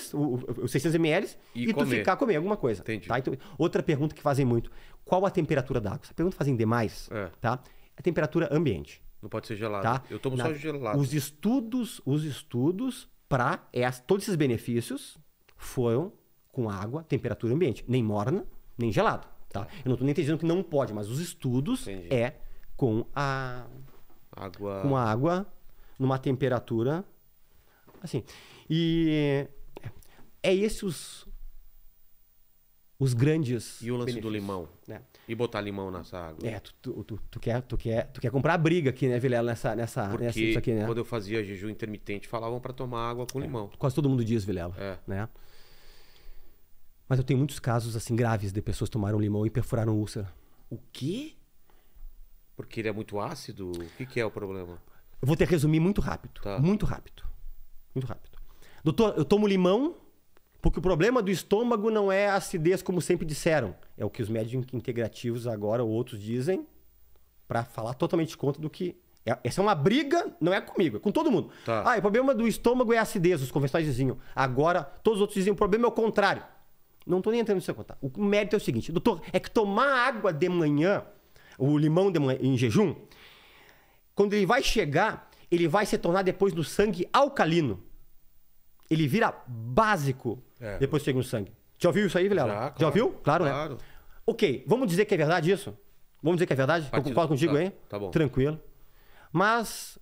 os 600 ml e, e tu ficar comendo comer alguma coisa. Entendi. Tá? Então, outra pergunta que fazem muito: qual a temperatura da água? Essa pergunta fazem demais, é. tá? A é temperatura ambiente. Não pode ser gelado. Tá? Eu tomo Na, só gelado. Os estudos, os estudos para é, todos esses benefícios foram com água, temperatura ambiente, nem morna, nem gelado. Tá? Eu não estou nem dizendo que não pode, mas os estudos Entendi. é com a água com a água numa temperatura assim. E é, é esses os, os grandes E o lance benefícios. do limão. Né? E botar limão nessa água. É, tu, tu, tu, tu, quer, tu, quer, tu quer comprar briga aqui, né, Vilela, nessa nessa, Porque nessa isso aqui, né? quando eu fazia jejum intermitente, falavam para tomar água com é, limão. Quase todo mundo diz, Vilela, é. né? Mas eu tenho muitos casos assim graves de pessoas tomaram limão e perfuraram úlcera. O quê? Porque ele é muito ácido? O que, que é o problema? Eu vou ter que resumir muito rápido. Tá. Muito rápido. Muito rápido. Doutor, eu tomo limão porque o problema do estômago não é a acidez, como sempre disseram. É o que os médicos integrativos agora ou outros dizem para falar totalmente contra do que. É, essa é uma briga, não é comigo, é com todo mundo. Tá. Ah, o problema do estômago é a acidez, os convencionais diziam. Agora, todos os outros dizem o problema é o contrário. Não estou nem entrando nisso conta. Tá? O mérito é o seguinte, doutor, é que tomar água de manhã, o limão de manhã, em jejum, quando ele vai chegar, ele vai se tornar depois no sangue alcalino. Ele vira básico é. depois que chega no sangue. Já ouviu isso aí, Vilela? Já, claro, Já ouviu? Claro, claro, né? Ok, vamos dizer que é verdade isso? Vamos dizer que é verdade? Partido. Eu concordo contigo tá, aí? Tá bom. Tranquilo. Mas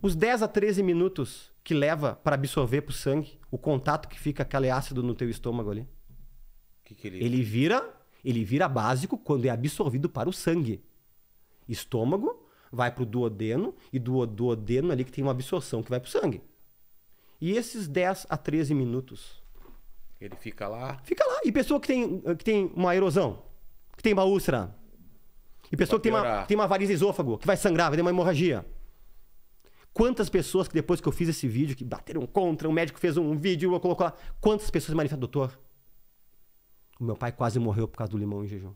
os 10 a 13 minutos que leva para absorver para o sangue, o contato que fica aquele ácido no teu estômago ali, que que ele... ele vira, ele vira básico quando é absorvido para o sangue. Estômago vai para o duodeno e do duodeno ali que tem uma absorção que vai para o sangue. E esses 10 a 13 minutos ele fica lá. Fica lá. E pessoa que tem, que tem uma erosão, que tem uma úlcera, e pessoa que tem, uma, que tem uma variz esôfago, que vai sangrar, vai ter uma hemorragia. Quantas pessoas que depois que eu fiz esse vídeo, que bateram contra, um médico fez um vídeo, colocou lá. Quantas pessoas manifestaram, doutor? O meu pai quase morreu por causa do limão em jejum.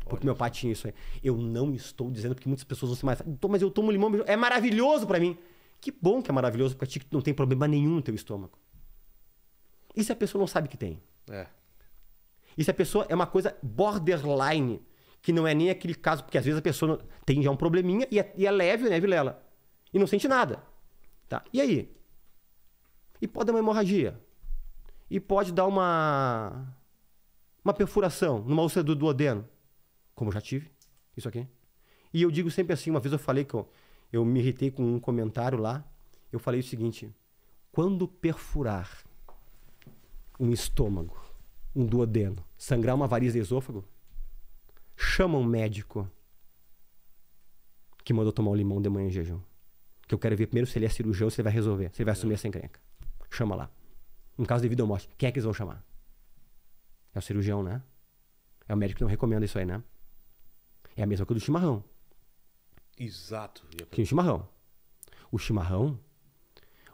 Porque Olha meu pai isso. tinha isso aí. Eu não estou dizendo porque muitas pessoas vão se mais. Então, mas eu tomo limão, é maravilhoso para mim. Que bom que é maravilhoso, ti que não tem problema nenhum no teu estômago. E se a pessoa não sabe que tem? É. E se a pessoa é uma coisa borderline, que não é nem aquele caso, porque às vezes a pessoa tem já um probleminha e é, e é leve, né, Vilela? E não sente nada. Tá? E aí? E pode dar uma hemorragia. E pode dar uma uma perfuração numa úlcera do duodeno, como já tive, isso aqui. E eu digo sempre assim, uma vez eu falei que eu, eu me irritei com um comentário lá, eu falei o seguinte: quando perfurar um estômago, um duodeno, sangrar uma variz de esôfago, chama um médico que mandou tomar um limão de manhã em jejum. Que eu quero ver primeiro se ele é cirurgião, se ele vai resolver, se ele vai assumir é. essa encrenca. Chama lá. Em caso de vida ou morte, quem é que eles vão chamar? É o cirurgião, né? É o médico que não recomenda isso aí, né? É a mesma coisa do chimarrão. Exato. Que o chimarrão. O chimarrão,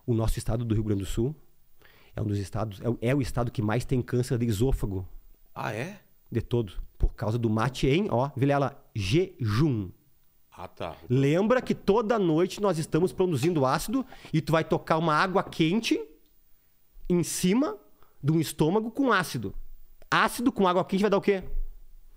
o nosso estado do Rio Grande do Sul, é um dos estados, é, é o estado que mais tem câncer de esôfago. Ah, é? De todo. Por causa do mate em, ó, Vilela, jejum. Ah, tá. Lembra que toda noite nós estamos produzindo ácido e tu vai tocar uma água quente em cima de um estômago com ácido ácido com água quente vai dar o quê?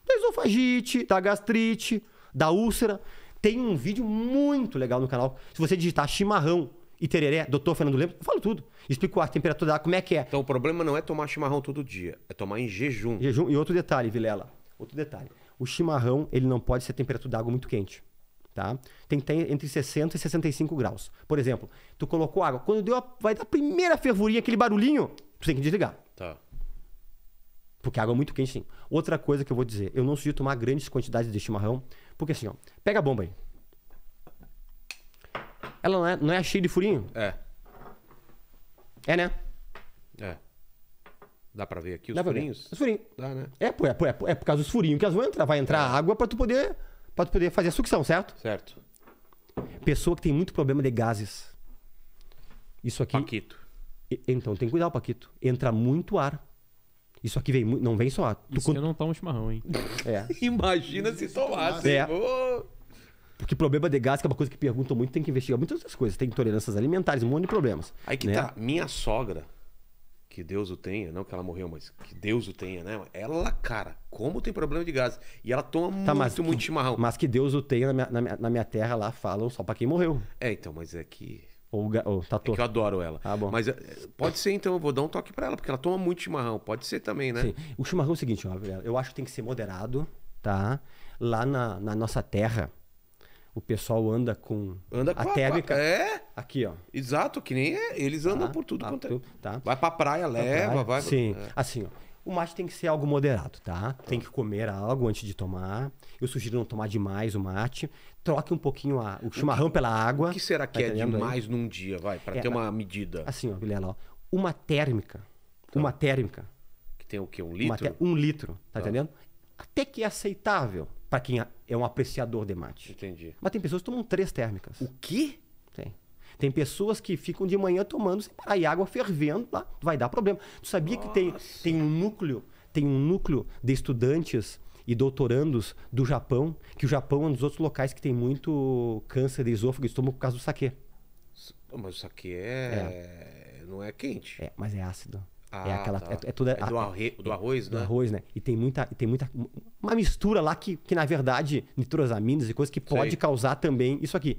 Da esofagite, da tá, gastrite, da úlcera. Tem um vídeo muito legal no canal. Se você digitar chimarrão e tereré, doutor Fernando Lemos, eu falo tudo. Explico a temperatura da água, como é que é. Então o problema não é tomar chimarrão todo dia, é tomar em jejum. Jejum. E outro detalhe, Vilela. Outro detalhe. O chimarrão, ele não pode ser temperatura da água muito quente. Tá? Tem que ter entre 60 e 65 graus. Por exemplo, tu colocou água, quando deu a, vai dar a primeira fervurinha, aquele barulhinho, tu tem que desligar. Tá. Porque a água é muito quente, sim. Outra coisa que eu vou dizer, eu não sugiro tomar grandes quantidades de chimarrão, porque assim, ó, pega a bomba aí. Ela não é, não é cheia de furinho? É. É, né? É. Dá pra ver aqui os Dá furinhos? Os furinhos. Dá, né? É, pô, é, pô, é, é por causa dos furinhos que elas vão entrar. Vai entrar é. água pra tu poder pra tu poder fazer a sucção, certo? Certo. Pessoa que tem muito problema de gases. Isso aqui. Paquito. Então, tem que cuidar, Paquito. Entra muito ar. Isso aqui vem, não vem só. Tu Isso eu não tomo chimarrão, hein? É. Imagina se tomasse. É. Porque problema de gás, que é uma coisa que perguntam muito, tem que investigar muitas outras coisas. Tem intolerâncias alimentares, um monte de problemas. Aí que né? tá. Minha sogra, que Deus o tenha, não que ela morreu, mas que Deus o tenha, né? Ela, cara, como tem problema de gás. E ela toma tá, muito, mas, muito chimarrão. Mas que Deus o tenha na minha, na minha, na minha terra lá, falam só pra quem morreu. É, então, mas é que. Ou, ou tá É que eu adoro ela. Ah, bom. Mas eh, pode ser, então, eu vou dar um toque para ela, porque ela toma muito chimarrão. Pode ser também, né? Sim. O chimarrão é o seguinte, eu acho que tem que ser moderado, tá? Lá na, na nossa terra, o pessoal anda com, anda com a, a térmica. É? Aqui, ó. Exato, que nem é. Eles andam tá, por tudo tá, quanto é. Tá. Vai pra praia, leva, pra praia. vai. Sim. É. Assim, ó. O mate tem que ser algo moderado, tá? Tem que comer algo antes de tomar. Eu sugiro não tomar demais o mate. Troque um pouquinho a, o chimarrão o que, pela água. O que será tá que tá é demais aí? num dia, vai? Para é, ter uma medida. Assim, ó, Vilela, ó, uma térmica. Tá. Uma térmica. Que tem o quê? Um litro? um litro, tá, tá, entendendo? Até que é aceitável para quem é, é um apreciador de mate. Entendi. Mas tem pessoas que tomam três térmicas. O quê? Tem pessoas que ficam de manhã tomando sem parar, e água fervendo lá, vai dar problema. Tu sabia Nossa. que tem, tem um núcleo, tem um núcleo de estudantes e doutorandos do Japão, que o Japão é um dos outros locais que tem muito câncer de esôfago e estômago por causa do saquê. Mas o saquê é... é. não é quente. É, mas é ácido. Ah, é aquela. Tá. É, é, toda, é do, arre, do arroz, é, né? Do arroz, né? E tem muita. Tem muita uma mistura lá que, que na verdade, nitrosaminas e coisas que pode Sei. causar também isso aqui.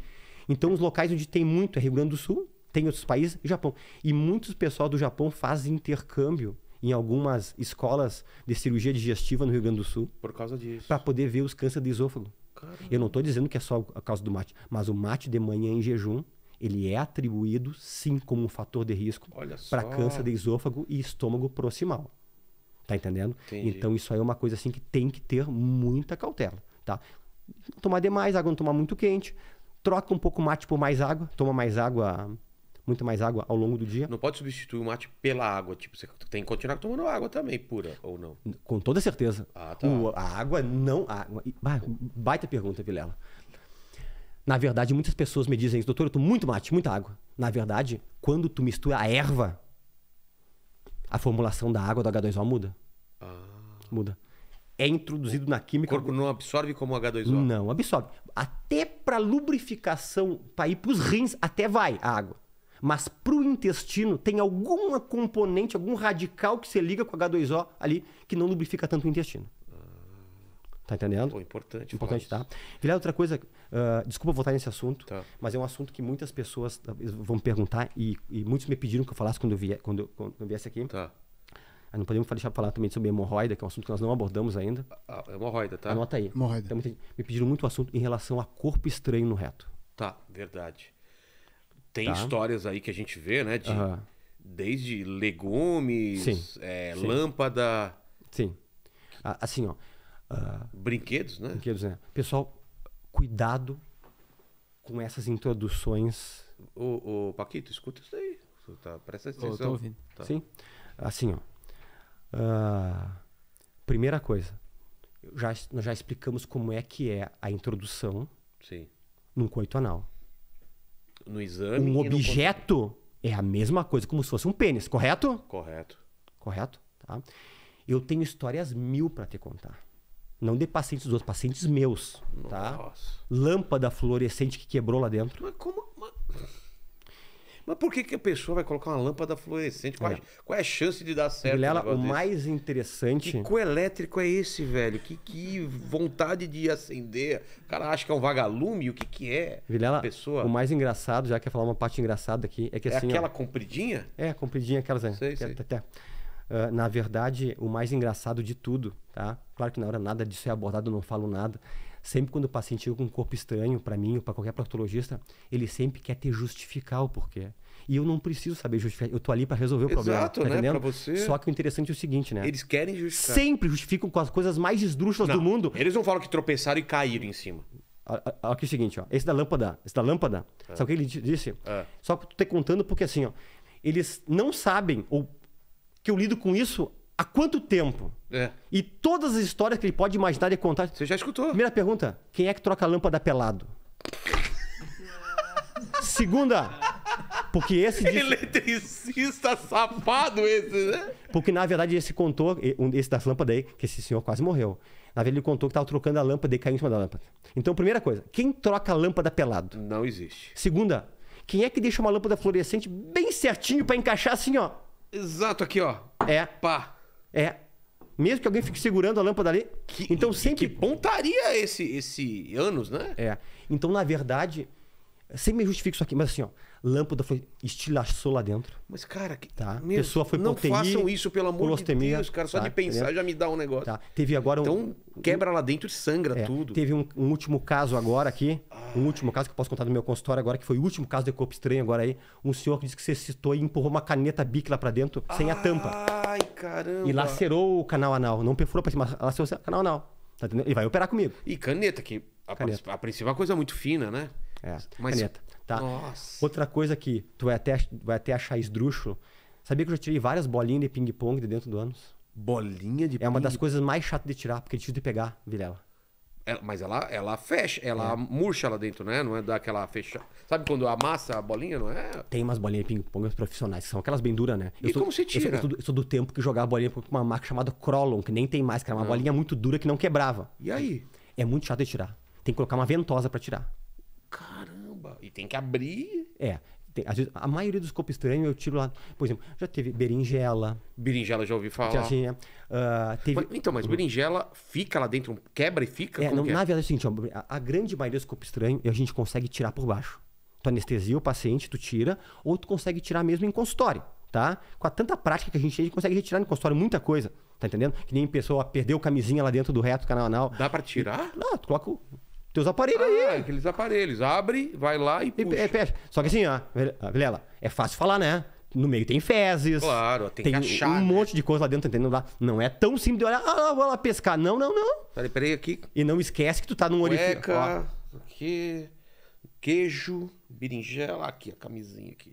Então, os locais onde tem muito é Rio Grande do Sul, tem outros países e Japão. E muitos pessoal do Japão faz intercâmbio em algumas escolas de cirurgia digestiva no Rio Grande do Sul. Por causa disso. Para poder ver os cânceres de esôfago. Caramba. Eu não estou dizendo que é só a causa do mate, mas o mate de manhã em jejum, ele é atribuído sim como um fator de risco para câncer de esôfago e estômago proximal. Tá entendendo? Entendi. Então isso aí é uma coisa assim que tem que ter muita cautela, tá? Não tomar demais, água não tomar muito quente, troca um pouco o mate por mais água, toma mais água, muito mais água ao longo do dia. Não pode substituir o mate pela água, tipo, você tem que continuar tomando água também, pura, ou não? Com toda certeza. Ah, tá. O, a água não. A água. Baita pergunta, Vilela. Na verdade, muitas pessoas me dizem isso, doutor, eu tomo muito mate, muita água. Na verdade, quando tu mistura a erva, a formulação da água do H2O muda. Ah. Muda é introduzido na química. O corpo não absorve como H2O? Não, absorve. Até para lubrificação, para ir para os rins, até vai a água. Mas para o intestino tem alguma componente, algum radical que se liga com H2O ali que não lubrifica tanto o intestino. Tá entendendo? Pô, importante. Importante, tá? Virar outra coisa, uh, desculpa voltar nesse assunto, tá. mas é um assunto que muitas pessoas ah, vão perguntar e, e, muitos me pediram que eu falasse quando eu, vier, quando, eu, quando eu viesse aqui. Tá. Ah, não podemos deixar de falar também sobre hemorroida, que é um assunto que nós não abordamos ainda. Ah, ah hemorroida, tá? Anota aí. Hemorroida. Então, me pediram muito assunto em relação a corpo estranho no reto. Tá, verdade. Tem tá. histórias aí que a gente vê, né? De, uh -huh. Desde legumes, Sim. É, Sim. lâmpada. Sim. Ah, assim, ó. Uh, brinquedos, né? Brinquedos, né? Pessoal, cuidado com essas introduções. Ô, o Paquito, escuta isso aí. Tá, presta atenção. Eu tô ouvindo. Tá. Sim? Assim, ó. Ah, primeira coisa, já, nós já explicamos como é que é a introdução Sim. num coito anal. No exame. Um objeto é a mesma coisa como se fosse um pênis, correto? Correto. Correto? Tá? Eu tenho histórias mil para te contar. Não de pacientes dos outros, pacientes meus. Tá? Nossa. Tá? Lâmpada fluorescente que quebrou lá dentro. Mas como. Mas... Mas por que, que a pessoa vai colocar uma lâmpada fluorescente? Qual, é, qual é a chance de dar certo? Vilela, o desse? mais interessante. Que coelétrico é esse, velho? Que, que vontade de acender. O cara acha que é um vagalume? O que, que é? Vilela, pessoa? o mais engraçado, já que eu falar uma parte engraçada aqui, é que é assim. Aquela ó, compridinha? É, compridinha, aquelas. Né? Sei, aquela, é sei. Até, Uh, na verdade, o mais engraçado de tudo, tá? Claro que na hora nada disso é abordado, eu não falo nada. Sempre quando o paciente chega com um corpo estranho para mim ou para qualquer proctologista, ele sempre quer te justificar o porquê. E eu não preciso saber justificar. Eu tô ali para resolver o Exato, problema. Exato, tá né? Entendendo? Pra você. Só que o interessante é o seguinte, né? Eles querem justificar. Sempre justificam com as coisas mais esdrúxulas não, do mundo. Eles não falam que tropeçaram e caíram em cima. Aqui é o seguinte, ó. Esse da lâmpada, esse da lâmpada, é. sabe o que ele disse? É. Só que eu tô te contando porque assim, ó. Eles não sabem ou que eu lido com isso Há quanto tempo? É. E todas as histórias que ele pode imaginar e contar. Você já escutou? Primeira pergunta: quem é que troca a lâmpada pelado? Segunda, porque esse. É Diz... Eletricista safado esse, né? Porque na verdade esse contou, esse das lâmpadas aí, que esse senhor quase morreu. Na verdade ele contou que estava trocando a lâmpada e caiu em cima da lâmpada. Então, primeira coisa, quem troca a lâmpada pelado? Não existe. Segunda, quem é que deixa uma lâmpada fluorescente bem certinho para encaixar assim, ó? Exato, aqui, ó. É. Pá. É. Mesmo que alguém fique segurando a lâmpada ali. Que, então sempre. Que pontaria esse, esse anos, né? É. Então, na verdade, sempre me justifico isso aqui, mas assim, ó. Lâmpada foi estilhaçou lá dentro. Mas, cara, que... tá? Meu, pessoa foi não UTI, façam isso, pelo amor de Deus, cara. Só tá, de pensar já me dá um negócio. Tá. Teve agora um... Então, quebra lá dentro e sangra é, tudo. Teve um, um, último caso agora aqui. Ai. Um último caso que eu posso contar do meu consultório agora, que foi o último caso de corpo estranho agora aí. Um senhor que disse que você citou e empurrou uma caneta bic lá pra dentro, Ai, sem a tampa. Ai, caramba. E lacerou o canal anal. Não perfurou pra cima, lacerou o canal anal. Tá entendendo? E vai operar comigo. E caneta, que a, caneta. a principal é coisa muito fina, né? É, Mas... caneta tá? Nossa. Outra coisa que tu vai até, vai até achar esdrúxulo. Sabia que eu já tirei várias bolinhas de ping-pong de dentro do ânus? Bolinha de É uma das coisas mais chatas de tirar, porque é difícil de pegar, Vilela. Ela, é, mas ela, ela fecha, ela é. murcha lá dentro, né? Não é daquela fecha. Sabe quando amassa a bolinha, não é? Tem umas bolinhas de ping-pong profissionais, que são aquelas bem duras, né? Eu e sou, como se tira? Eu sou, eu sou, do tempo que jogava bolinha com uma marca chamada Crollon, que nem tem mais, que era uma ah. bolinha muito dura que não quebrava. E aí? É muito chato de tirar. Tem que colocar uma ventosa para tirar caramba. E tem que abrir. É. Tem, vezes, a maioria dos copos estranhos eu tiro lá. Por exemplo, já teve berinjela. Berinjela já ouvi falar. Já, assim, uh, teve... Mas, então, mas berinjela fica lá dentro, quebra e fica? É, não, é? Na verdade é o seguinte: ó, a, a, grande maioria dos copos estranhos a gente consegue tirar por baixo. Tu anestesia o paciente, tu tira, ou tu consegue tirar mesmo em consultório tá? Com a tanta prática que a gente tem, a gente consegue retirar em consultório muita coisa, tá entendendo? Que nem pessoa perdeu camisinha lá dentro do reto canal. anal Dá para tirar? E, não, tu coloca o, tem os aparelhos ah, aí. aqueles aparelhos. Abre, vai lá e, e É, fecha. Só que assim, ó, ah, Vilela, é fácil falar, né? No meio tem fezes. Claro, tem, tem achar, um né? monte de coisa lá dentro, entendendo lá. Não é tão simples de olhar, ah, vou lá pescar. Não, não, não. Peraí, peraí aqui. E não esquece que tu tá num orifício. Aqui, queijo, berinjela, aqui, a camisinha aqui.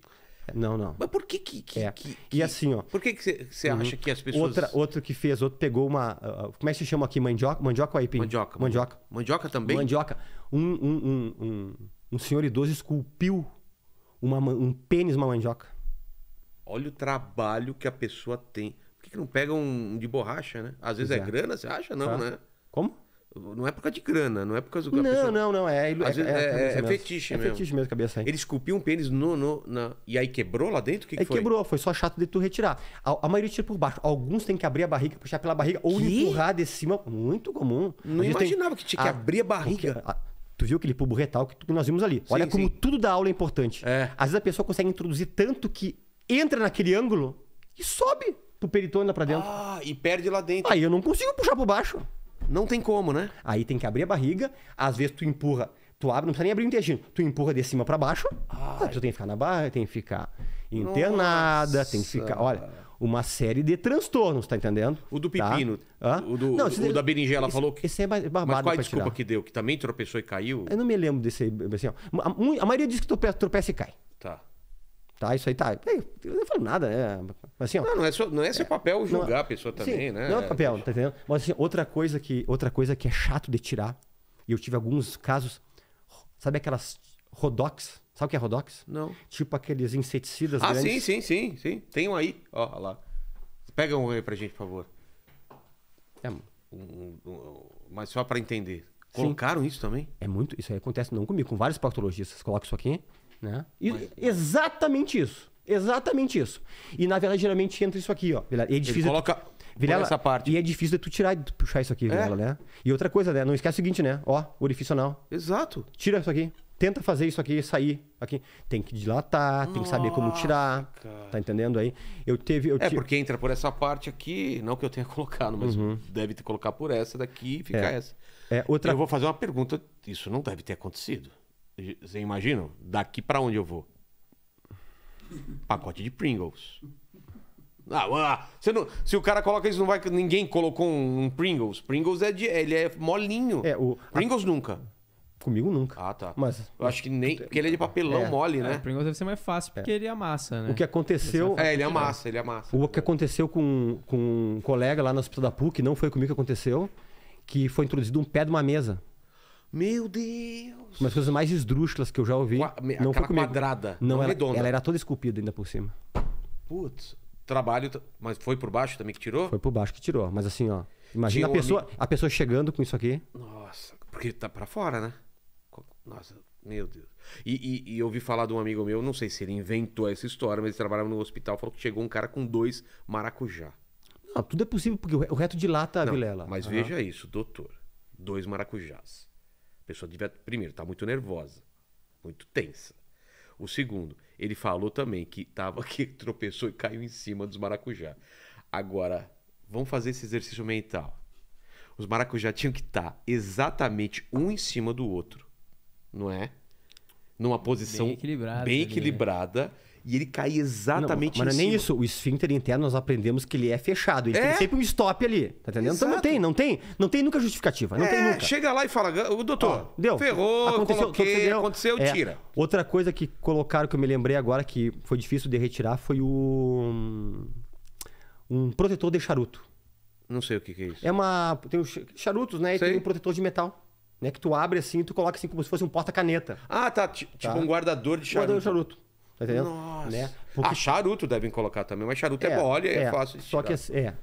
Não, não. Mas por que que... que, é. que, que e assim, ó... Por que que você uhum. acha que as pessoas... Outra, outro que fez, outro pegou uma... Uh, como é que se chama aqui? Mandioca? Mandioca ou aipim? Mandioca. Mandioca. Mandioca também? Mandioca. Um, um, um, um, um senhor idoso esculpiu uma, um pênis, uma mandioca. Olha o trabalho que a pessoa tem. Por que, que não pega um de borracha, né? Às vezes é. é. grana, você acha? Não, tá. né? Como? Não é por causa de grana, não é por causa do. Não, pessoa... não, não. É, é, vezes, é, é, é fetiche mesmo. É fetiche mesmo, cabeça aí. Ele esculpiu um pênis no, no, na... e aí quebrou lá dentro? O que, que foi? quebrou, foi só chato de tu retirar. A, a, maioria tira por baixo. Alguns tem que abrir a barriga, puxar pela barriga ou empurrar de cima. Muito comum. Não imaginava tem... que tinha que a... abrir a barriga. Tu viu aquele pubo retal que nós vimos ali. Sim, Olha como sim. tudo da aula é importante. Às vezes a pessoa consegue introduzir tanto que entra naquele ângulo e sobe pro peritônio lá pra dentro. Ah, e perde lá dentro. Aí eu não consigo puxar por baixo. Não tem como, né? Aí tem que abrir a barriga, às vezes tu empurra, tu abre, não precisa nem abrir o intestino, tu empurra de cima para baixo, Ai. tu tem que ficar na barra, tem que ficar internada, Nossa. tem que ficar. Olha. Uma série de transtornos, tá entendendo? O do tá? pepino. Tá? O, do, não, o, o é- da berinjela esse, falou que. Esse é babado Mas qual a desculpa tirar? que deu? Que também tropeçou e caiu? Eu não me lembro desse. Assim, a, a maioria diz que tropeça, tropeça e cai. Tá. Tá, isso aí tá. É, eu não falo nada, né? Assim, ó, não, não é, seu, não é seu é, papel é- julgar não, a pessoa também, sim, né? Não é, é papel, tá entendendo? Mas assim, outra coisa que, outra coisa que é chato de tirar, e eu tive alguns casos, sabe aquelas Rodox? Sabe o que é Rodox? Não. Tipo aqueles inseticidas ah, grandes. Ah, sim, sim, sim, sim. Tem um aí. Ó, lá. Pega um aí pra gente, por favor. É. Um, um, um, mas só pra entender. Colocaram sim. isso também? É muito. Isso aí acontece não comigo, com vários proctologistas. Coloca isso aqui. Né? E, mas, exatamente isso. Exatamente isso. E na verdade geralmente entra isso aqui, ó. e é difícil. Ele coloca Vilela, essa parte. E é difícil de tu tirar e puxar isso aqui, é. Vilela, né? E outra coisa, né? Não esquece o seguinte, né? Ó, orifício anal. Exato. Tira isso aqui. Tenta fazer isso aqui sair aqui. Tem que dilatar, Nossa, tem que saber como tirar. Cara. Tá entendendo aí? Eu teve. Eu é, porque entra por essa parte aqui, não que eu tenha colocado, mas uhum. deve ter colocado por essa daqui e ficar é. essa. É, outra... Eu vou fazer uma pergunta. Isso não deve ter acontecido. Você imagina? Daqui para onde eu vou? Pacote de Pringles. Ah, você ah, não, se o cara coloca isso, não vai. Ninguém colocou um, Pringles. Pringles é de, ele é molinho. É, o, Pringles a... nunca. Comigo nunca. Ah, tá. Mas. Eu acho que nem. Porque ele é de papelão é, mole, né? É, o Pringles deve ser mais fácil porque é. ele amassa, né? O que aconteceu. É, ele amassa, ele amassa. O que aconteceu com, com um colega lá no hospital da PUC, não foi comigo que aconteceu, que foi introduzido um pé de uma mesa. Meu Deus! Uma das coisas mais esdrúxulas que eu já ouvi. Qua, não foi quadrada. Não, não ela, redonda. ela era toda esculpida ainda por cima. Putz, trabalho. Mas foi por baixo também que tirou? Foi por baixo que tirou. Mas assim, ó. Imagina a pessoa, amigo... a pessoa chegando com isso aqui. Nossa, porque tá para fora, né? Nossa, meu Deus. E, e, e, eu ouvi falar de um amigo meu, não sei se ele inventou essa história, mas ele trabalhava no hospital, falou que chegou um cara com dois maracujá. Não, tudo é possível, porque o reto dilata a não, vilela. Mas uhum. veja isso, doutor. Dois maracujás. A pessoa devia, primeiro, tá muito nervosa, muito tensa. O segundo, ele falou também que tava que tropeçou e caiu em cima dos maracujá. Agora, vamos fazer esse exercício mental. Os maracujá tinham que estar tá exatamente um em cima do outro, não é? Numa posição bem equilibrada, bem né? equilibrada e ele cai exatamente não, mas não é nem isso. O esfíncter interno nós aprendemos que ele é fechado. Ele é? tem sempre um stop ali. Tá entendendo? Exato. Então não tem, não tem. Não tem nunca justificativa. Não é, tem nunca. Chega lá e fala, o doutor, oh, deu. ferrou, aconteceu, coloquei, aconteceu, é, tira. Outra coisa que colocaram que eu me lembrei agora que foi difícil de retirar foi o. Um protetor de charuto. Não sei o que, que é isso. É uma. Tem os charutos, né? E tem um protetor de metal. Né, que tu abre assim, tu coloca assim como se fosse um porta-caneta. Ah, tá. Tipo tá. um guardador de charuto. Guardador de charuto. Tá entendendo? Nossa. Né? Porque... Ah, charuto devem colocar também, mas charuto é, é mole, é, é fácil de só tirar. Só que é.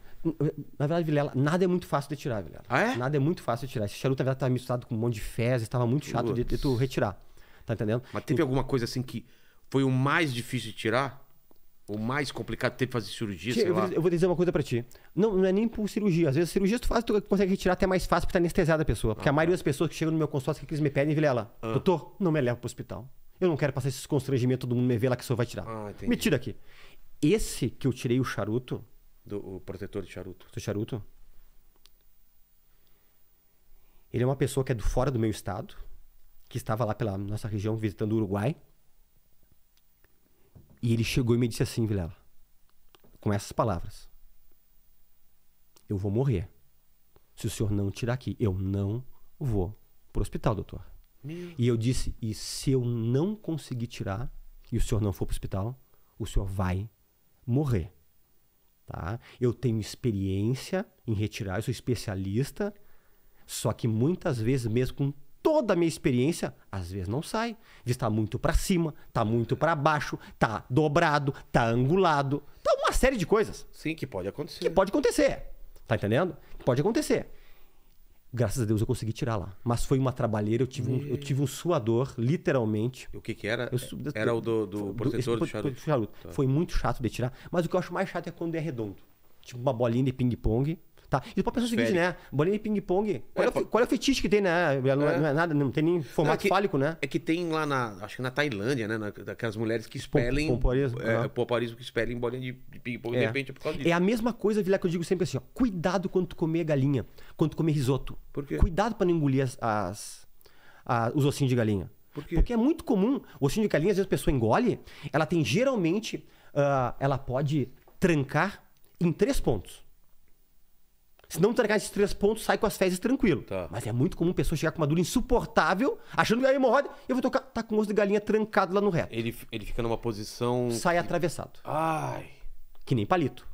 Na verdade, Vilela, nada é muito fácil de tirar, Vilela. Ah, é? Nada é muito fácil de tirar. Esse charuto, na verdade, estava tá misturado com um monte de fezes, estava muito chato de, de tu retirar. Tá entendendo? Mas teve então alguma coisa assim que foi o mais difícil de tirar? O mais complicado ter que fazer cirurgia, sei eu, lá. Vou, eu vou dizer uma coisa para ti. Não, não é nem por cirurgia. Às vezes, cirurgia tu faz, tu consegue retirar até mais fácil porque tá anestesiada a pessoa. Porque ah, a maioria das pessoas que chegam no meu consultório, que eles me pedem, Vilela, ah. doutor, não me leva pro hospital. Eu não quero passar esse constrangimento do mundo me ver lá que o senhor vai tirar. Ah, me tira aqui. Esse que eu tirei o charuto. Do, o protetor de charuto. Do charuto. Ele é uma pessoa que é do fora do meu estado, que estava lá pela nossa região visitando o Uruguai. E ele chegou e me disse assim, Vilela, com essas palavras: Eu vou morrer. Se o senhor não tirar aqui, eu não vou pro hospital, doutor. E eu disse: e se eu não conseguir tirar e o senhor não for para o hospital, o senhor vai morrer. Tá? Eu tenho experiência em retirar, eu sou especialista, só que muitas vezes, mesmo com toda a minha experiência, às vezes não sai. Está muito para cima, está muito para baixo, está dobrado, está angulado. Está uma série de coisas. Sim, que pode acontecer. Que pode acontecer. Tá entendendo? Pode acontecer. Graças a Deus eu consegui tirar lá. Mas foi uma trabalheira, eu tive, e... um, eu tive um suador, literalmente. O que que era? Eu, era o do, do protetor do, do charuto? charuto. Tá. Foi muito chato de tirar. Mas o que eu acho mais chato é quando é redondo. Tipo uma bolinha de ping-pong Tá. E o próprio é o seguinte, né? Bolinha de ping-pong. É, qual, é, é, qual é o fetiche que tem, né? Não é, é, não é nada, não tem nem formato não, é que, fálico, né? É que tem lá na. Acho que na Tailândia, né? Na, daquelas mulheres que expelem. Pompoarismo. É, que expelem bolinha de, de ping-pong, é. de repente é por causa é disso. É a mesma coisa, Vila, que eu digo sempre assim, ó. Cuidado quando tu comer galinha, quando tu comer risoto. Por quê? Cuidado pra não engolir as, as, as os ossinhos de galinha. Por quê? Porque é muito comum. O ossinho de galinha, às vezes a pessoa engole, ela tem geralmente. Uh, ela pode trancar em três pontos. Se não entregar esses três pontos, sai com as fezes tranquilo. Tá. Mas é muito comum pessoa chegar com uma dor insuportável, achando que é hemorroida, eu vou tocar, tá com o osso de galinha trancado lá no reto. Ele, ele fica numa posição. Sai atravessado. Ai. Que nem palito.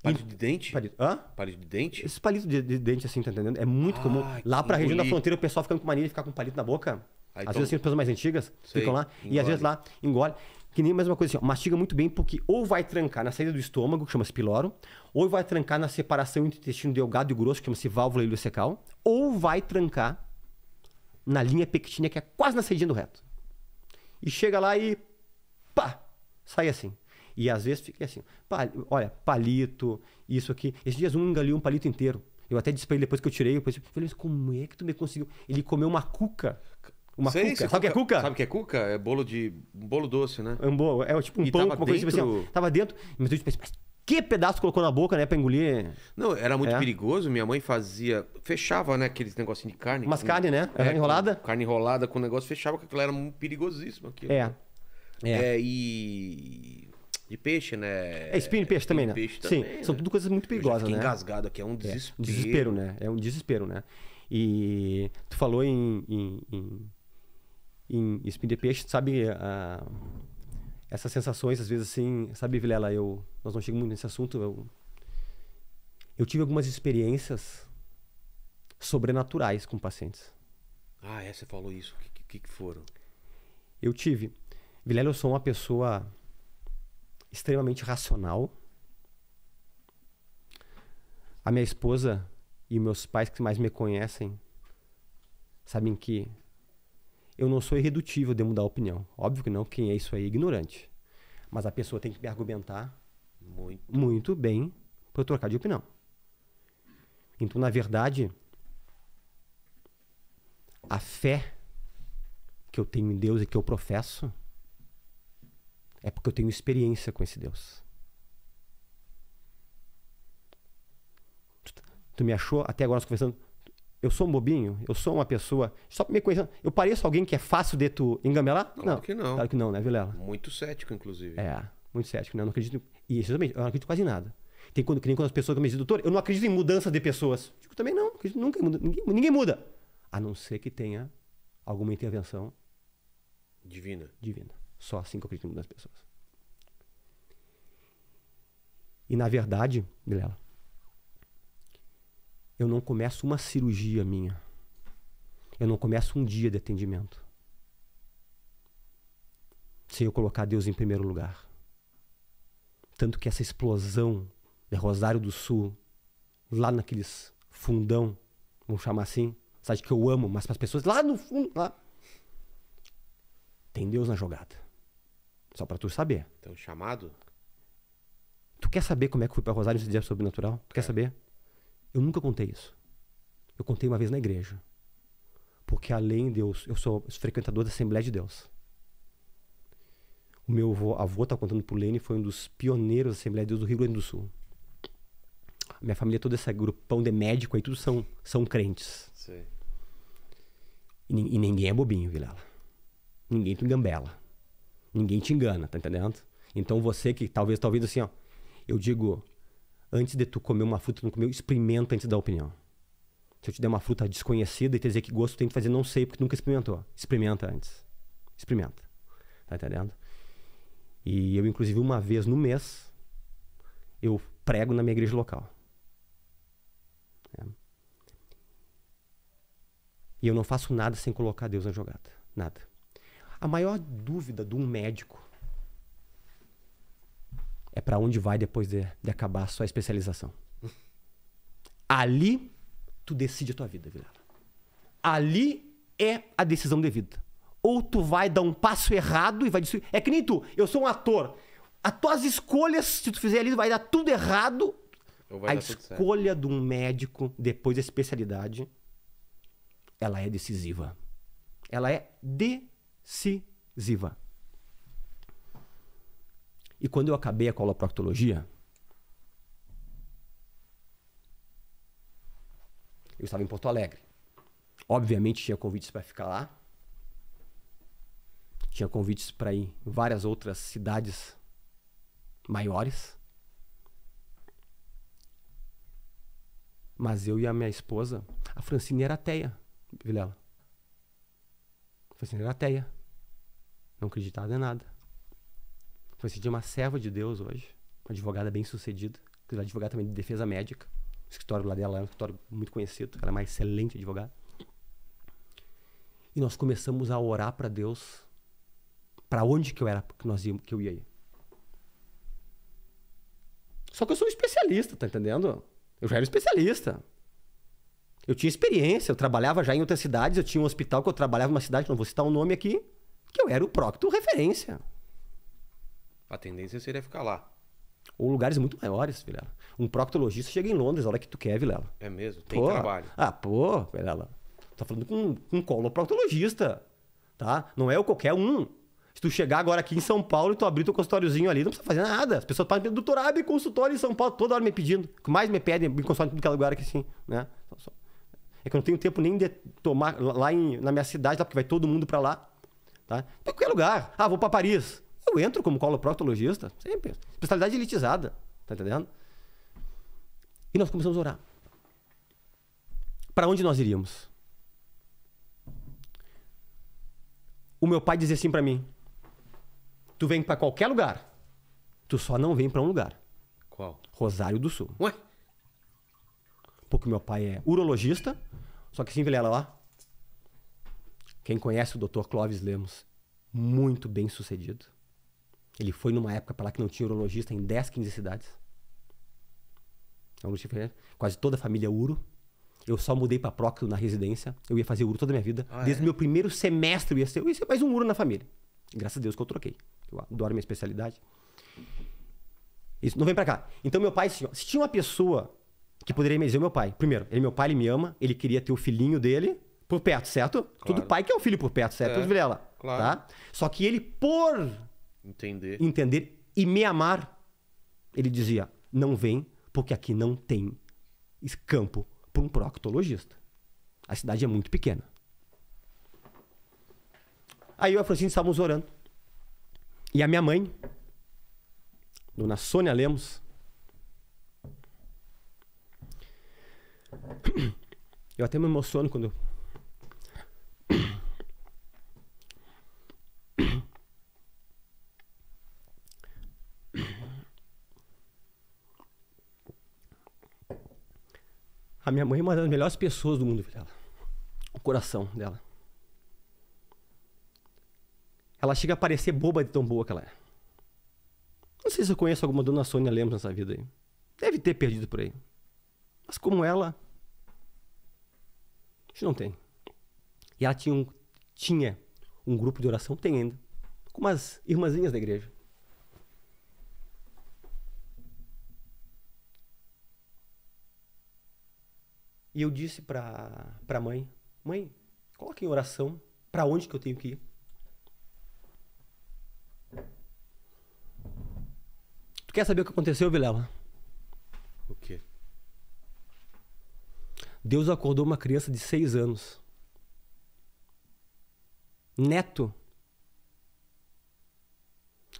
Palito de dente? Palito. Hã? Palito de dente? Esses palitos de, de, dente, assim, tá entendendo? É muito ah, comum. Lá pra região da fronteira, o pessoal ficando com mania de ficar com palito na boca. Aí ah, às então... vezes, assim, as pessoas mais antigas Sei, ficam lá. Engole. E às vezes lá, engole que nem a mesma coisa assim, ó, mastiga muito bem, porque ou vai trancar na saída do estômago, que chama-se piloro, ou vai trancar na separação entre o intestino delgado e grosso, que chama-se válvula ileocecal, ou vai trancar na linha pectínea, que é quase na saída do reto. E chega lá e pá, sai assim. E às vezes fica assim, olha, palito, isso aqui. Esses dias um engoliu um palito inteiro. Eu até disse pra ele depois que eu tirei, eu falei, assim, como é que tu me conseguiu? Ele comeu uma cuca uma Sei, cuca. Sabe o é que é cuca? Sabe o que é cuca? É bolo de. Um bolo doce, né? É, um bolo, é tipo um e pão, uma coisa tipo assim, dentro... assim. Tava dentro. Mas eu pensei, mas que pedaço colocou na boca, né? Pra engolir. Não, era muito é. perigoso. Minha mãe fazia. Fechava, né? Aqueles negocinho de carne. Umas carne, né? É, carne enrolada? Carne enrolada com o negócio, fechava, que aquilo era perigosíssimo aquilo. É. Né? É. é. E. De peixe, né? É espinho de peixe também, né? Peixe também, Sim, né? são tudo coisas muito perigosas, né? engasgado aqui, é um é, desespero. É, desespero, né? É um desespero, né? E tu falou em, em, em em espinha de peixe, sabe, ah, essas sensações, às vezes assim, sabe, Vilela, eu, nós não chegamos muito nesse assunto, eu, eu tive algumas experiências sobrenaturais com pacientes. Ah, é, você falou isso. O que, que, que foram? Eu tive. Vilela, eu sou uma pessoa extremamente racional. A minha esposa e meus pais que mais me conhecem sabem que eu não sou irredutível de mudar a opinião. Óbvio que não, quem é isso aí é ignorante. Mas a pessoa tem que me argumentar muito, muito bem para eu trocar de opinião. Então, na verdade, a fé que eu tenho em Deus e que eu professo é porque eu tenho experiência com esse Deus. Tu me achou até agora nós conversando eu sou um bobinho? Eu sou uma pessoa. Só me conhecendo. Eu pareço alguém que é fácil de tu engamelar? não. Claro que não. Claro que não, né, Vilela? Muito cético, inclusive. É, muito cético, né? Eu não acredito. E também. eu não acredito quase em nada. Tem quando, que nem quando as pessoas me dizem, doutor, eu não acredito em mudança de pessoas. Eu digo, também não, nunca muda, ninguém, ninguém muda. A não ser que tenha alguma intervenção divina. Divina. Só assim que eu acredito em mudança de pessoas. E na verdade, Vilela, eu não começo uma cirurgia minha. Eu não começo um dia de atendimento. Sem eu colocar Deus em primeiro lugar. Tanto que essa explosão de Rosário do Sul, lá naqueles fundão, vamos chamar assim, sabe que eu amo, mas para as pessoas lá no fundo, lá. Tem Deus na jogada. Só para tu saber. Então, chamado? Tu quer saber como é que fui para Rosário antes dia sobrenatural? Tu quer é. saber? Eu nunca contei isso. Eu contei uma vez na igreja. Porque além de eu, eu sou frequentador da Assembleia de Deus. O meu avô, avô tá contando pro Lene, foi um dos pioneiros da Assembleia de Deus do Rio Grande do Sul. Minha família é toda esse grupão de médico aí, tudo são, são crentes. Sim. E, e ninguém é bobinho, Vilela. Ninguém te engambela. Ninguém te engana, tá entendendo? Então você que talvez tá ouvindo assim, ó. Eu digo, antes de tu comer uma fruta, não comer, experimenta antes da opinião. Se eu te der uma fruta desconhecida e te dizer que gosto tem que fazer, não sei, porque nunca experimentou. Experimenta antes. Experimenta. Tá entendendo? E eu, inclusive, uma vez no mês, eu prego na minha igreja local. É. E eu não faço nada sem colocar Deus na jogada. Nada. A maior dúvida de um médico é para onde vai depois de, de acabar a sua especialização. Ali, tu decide a tua vida, Vilela. Ali é a decisão de vida. Ou tu vai dar um passo errado e vai destruir. É que nem tu, eu sou um ator. As tuas escolhas, se tu fizer ali, vai dar tudo errado. A escolha de um médico depois da especialidade, ela é decisiva. Ela é decisiva. E quando eu acabei a coloproctologia, eu estava em Porto Alegre. Obviamente tinha convites para ficar lá. Tinha convites para ir em várias outras cidades maiores. Mas eu e a minha esposa, a Francine era ateia, Vilela. A Francine era ateia. Não acreditava em nada. Conheci dia uma serva de Deus hoje, uma advogada bem sucedida, que era é advogada também de defesa médica. O escritório lá dela era é um escritório muito conhecido, ela é uma excelente advogada. E nós começamos a orar para Deus para onde que eu era que nós íamos, que eu ia ir. Só que eu sou um especialista, tá entendendo? Eu já era um especialista. Eu tinha experiência, eu trabalhava já em outras cidades, eu tinha um hospital que eu trabalhava em uma cidade, não vou citar o um nome aqui, que eu era o prócto referência a tendência seria ficar lá. Ou lugares muito maiores, Vilela. Um proctologista chega em Londres, olha que tu quer, Vilela. É mesmo, tem pô, trabalho. Ah, pô, Vilela. Tá falando com, com um coloproctologista, tá? Não é o qualquer um. Se tu chegar agora aqui em São Paulo e tu abrir teu consultóriozinho ali, não precisa fazer nada. As pessoas param doutor, abre consultório em São Paulo, toda hora me pedindo. O que mais me pedem, é me consultório em tudo que é lugar aqui, sim, né? É que eu não tenho tempo nem de tomar lá em, na minha cidade, lá, porque vai todo mundo para lá. Tá? Qualquer lugar. Ah, vou para Paris eu entro como coloproctologista, sempre. Especialidade elitizada, tá entendendo? E nós começamos a orar. Para onde nós iríamos? O meu pai dizia assim para mim: Tu vem para qualquer lugar, tu só não vem para um lugar. Qual? Rosário do Sul. Ué? Porque meu pai é urologista, só que assim, Vilela, lá. Quem conhece o Dr. Clóvis Lemos, muito bem sucedido. Ele foi numa época para lá que não tinha urologista em 10, 15 cidades. É Quase toda a família é uro. Eu só mudei para prócto na residência. Eu ia fazer uro toda a minha vida. Ah, é? Desde é? meu primeiro semestre eu ia, ser, eu ia ser mais um uro na família. Graças a Deus que eu troquei. Eu adoro minha especialidade. Isso, não vem para cá. Então meu pai, assim, se tinha uma pessoa que poderia me dizer, meu pai, primeiro, ele meu pai, ele me ama, ele queria ter o filhinho dele por perto, certo? Claro. Todo pai quer o filho por perto, certo? É, Virela, claro. tá? Só que ele, por Entender. Entender e me amar. Ele dizia: não vem, porque aqui não tem campo para um proctologista. A cidade é muito pequena. Aí eu e a Francine estávamos orando. E a minha mãe, dona Sônia Lemos, eu até me emociono quando A minha mãe é uma das melhores pessoas do mundo, dela. O coração dela. Ela chega a parecer boba de tão boa que ela é. Não sei se eu conheço alguma dona Sônia Lemos nessa vida aí. Deve ter perdido por aí. Mas como ela. A gente não tem. E ela tinha um, tinha um grupo de oração, tem ainda. Com umas irmãzinhas da igreja. E eu disse pra, pra mãe: Mãe, coloque em oração para onde que eu tenho que ir. Tu quer saber o que aconteceu, Vilela? O quê? Deus acordou uma criança de seis anos. Neto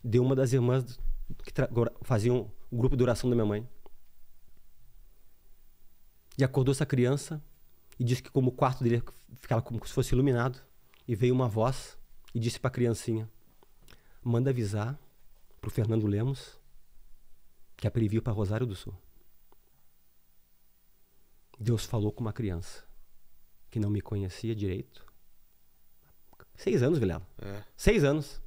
de uma das irmãs que faziam o grupo de oração da minha mãe. E acordou essa criança e disse que como o quarto dele ficava como se fosse iluminado e veio uma voz e disse para a criancinha: "Manda avisar pro Fernando Lemos que é para para Rosário do Sul". Deus falou com uma criança que não me conhecia direito. Seis anos, Vilela. É. Seis anos.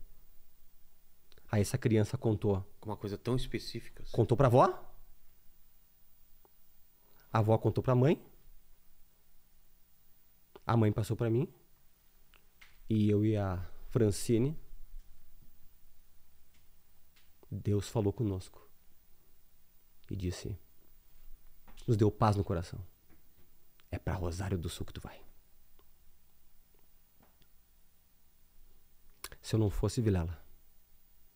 Aí essa criança contou. Uma coisa tão específica. Assim. Contou pra avó? A avó contou pra mãe. A mãe passou para mim. E eu e a Francine. Deus falou conosco. E disse: Nos deu paz no coração. É para Rosário do Sul que tu vai. Se eu não fosse Vilela,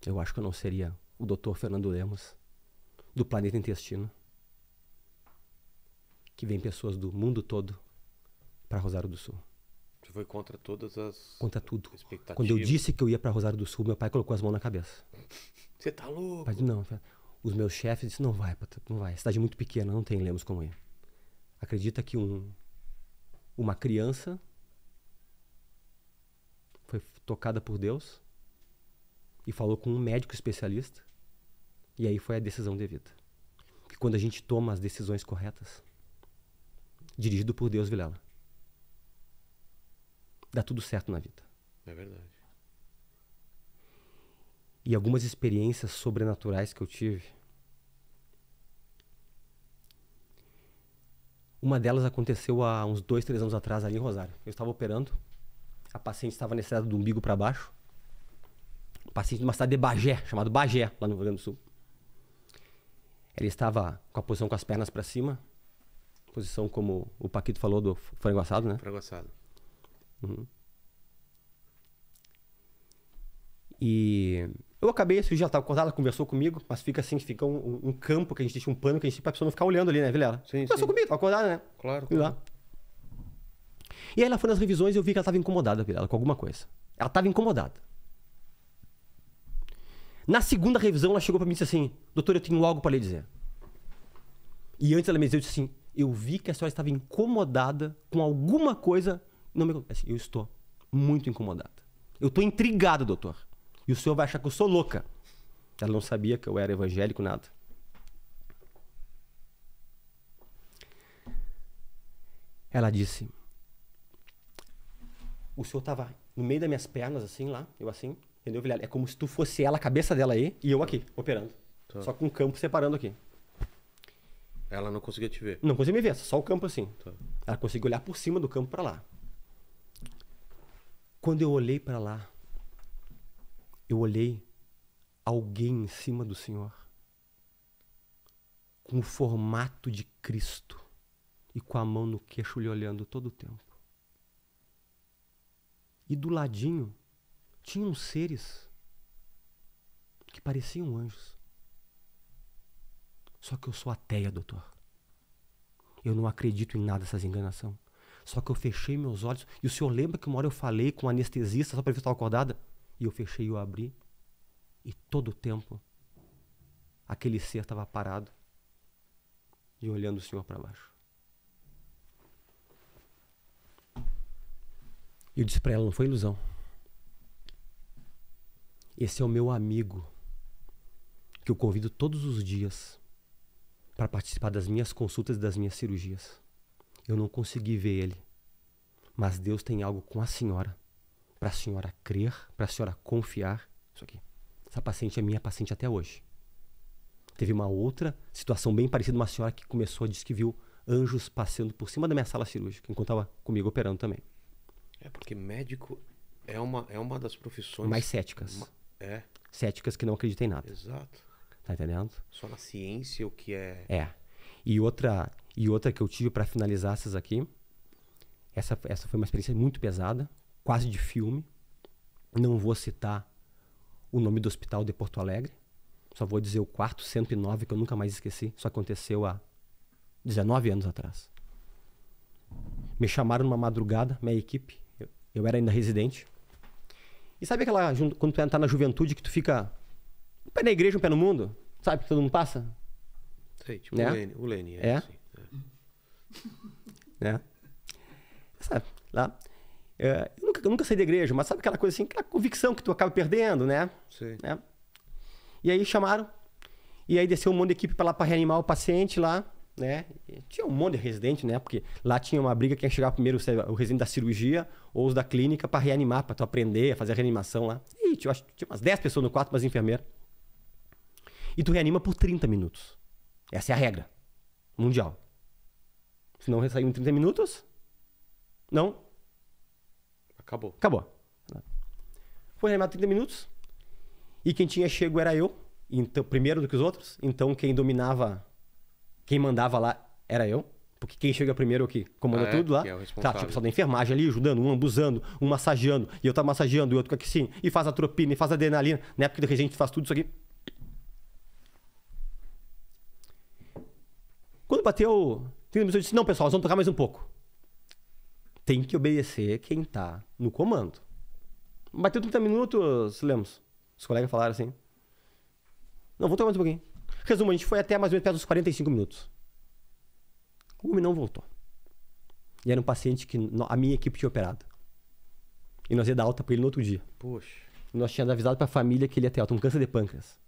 eu acho que eu não seria o Dr. Fernando Lemos do planeta intestino que vem pessoas do mundo todo para Rosário do Sul. Você foi contra todas as. Contra tudo. Quando eu disse que eu ia para Rosário do Sul, meu pai colocou as mãos na cabeça. Você tá louco? Pai, não. Os meus chefes disseram: não vai, não vai. Cidade muito pequena, não tem Lemos como ir. Acredita que um, uma criança foi tocada por Deus e falou com um médico especialista, e aí foi a decisão devida. Porque quando a gente toma as decisões corretas, dirigido por Deus Vilela. Dá tudo certo na vida. É verdade. E algumas experiências sobrenaturais que eu tive. Uma delas aconteceu há uns dois, três anos atrás, ali em Rosário. Eu estava operando, a paciente estava anestesiada do umbigo para baixo. Um paciente de uma cidade de Bagé, chamado Bagé, lá no Rio Grande do Sul. Ela estava com a posição com as pernas para cima, posição como o Paquito falou do frango assado, né? Frango assado. Uhum. E eu acabei esse já estava acordado, ela conversou comigo, mas fica assim, fica um, um, campo que a gente deixa um pano que a gente para a pessoa não ficar olhando ali, né, Vilela? Sim, conversou sim. comigo, acordada, né? Claro. claro. Lá. E aí ela foi nas revisões e eu vi que ela estava incomodada, Vilela, com alguma coisa. Ela estava incomodada. Na segunda revisão, ela chegou para mim e disse assim: Doutor, eu tenho algo para lhe dizer. E antes ela me disse assim: eu vi que a senhora estava incomodada com alguma coisa. Não me assim, Eu estou muito incomodada. Eu estou intrigada, doutor. E o senhor vai achar que eu sou louca. Ela não sabia que eu era evangélico, nada. Ela disse: O senhor estava no meio das minhas pernas, assim, lá, eu assim, entendeu, Vilhar? É como se tu fosse ela, a cabeça dela aí, e eu aqui, operando. Tá. Só com o campo separando aqui. Ela não conseguia te ver? Não conseguia me ver, só o campo assim. Tá. Ela conseguia olhar por cima do campo para lá. Quando eu olhei para lá, eu olhei alguém em cima do Senhor com o formato de Cristo e com a mão no queixo lhe olhando todo o tempo. E do ladinho tinham seres que pareciam anjos. Só que eu sou ateia, doutor. Eu não acredito em nada dessas enganação. Só que eu fechei meus olhos. E o senhor lembra que uma hora eu falei com um anestesista só para ver se estava acordada? E eu fechei e eu abri. E todo o tempo, aquele ser estava parado e olhando o senhor para baixo. E eu disse para ela: não foi ilusão. Esse é o meu amigo que eu convido todos os dias para participar das minhas consultas e das minhas cirurgias. Eu não consegui ver ele. Mas Deus tem algo com a senhora. Para a senhora crer, para a senhora confiar. Isso aqui. Essa paciente é minha paciente até hoje. Teve uma outra situação bem parecida, uma senhora que começou a dizer que viu anjos passando por cima da minha sala cirúrgica, enquanto estava comigo operando também. É porque médico é uma, é uma das profissões. Mais céticas. Uma, é. Céticas que não acreditam em nada. Exato. Tá entendendo? Só na ciência o que é. É. E outra, e outra que eu tive para finalizar essas aqui. Essa, essa foi uma experiência muito pesada, quase de filme. Não vou citar o nome do hospital de Porto Alegre. Só vou dizer o quarto 109 que eu nunca mais esqueci. Isso aconteceu há 19 anos atrás. Me chamaram numa madrugada, minha equipe. Eu, eu era ainda residente. E sabe aquela. Quando tu entrar na juventude que tu fica um pé na igreja, um pé no mundo. Sabe que todo mundo passa? Sei, tipo né? o Lênin. O é, é? Assim, é. Né? Sabe, lá. É, eu, nunca, eu nunca saí da igreja, mas sabe aquela coisa assim, aquela convicção que tu acaba perdendo, né? Sim. Né? E aí chamaram. E aí desceu um monte de equipe para lá para reanimar o paciente lá, né? E tinha um monte de residente, né? Porque lá tinha uma briga ia chegar primeiro, o residente da cirurgia ou os da clínica para reanimar, para tu aprender a fazer a reanimação lá. E tinha, acho, tinha umas 10 pessoas no quarto, mas enfermeira. E tu reanima por 30 minutos. Essa é a regra mundial. Se não saiu em 30 minutos, não. Acabou. Acabou. Foi reanimado 30 minutos. E quem tinha chego era eu, então, primeiro do que os outros. Então quem dominava, quem mandava lá era eu. Porque quem chega primeiro é o que comanda ah, é? tudo lá. É tá, tipo, só da enfermagem ali, ajudando, um abusando, um massageando, e eu tava massageando, e outro com aqui sim, e faz a tropina, e faz a adrenalina. Na época do regente faz tudo isso aqui. bateu 30 minutos, eu disse, não, pessoal, nós vamos tocar mais um pouco. Tem que obedecer quem tá no comando. Bateu 30 minutos, Lemos. Os colegas falaram assim. Não, vou tocar mais um pouquinho. Resumo, a gente foi até mais ou menos perto dos 45 minutos. O homem não voltou. E era um paciente que a minha equipe tinha operado. E nós ia dar alta pra ele no outro dia. Poxa. E nós tínhamos avisado pra família que ele ia ter alta, um câncer de pâncreas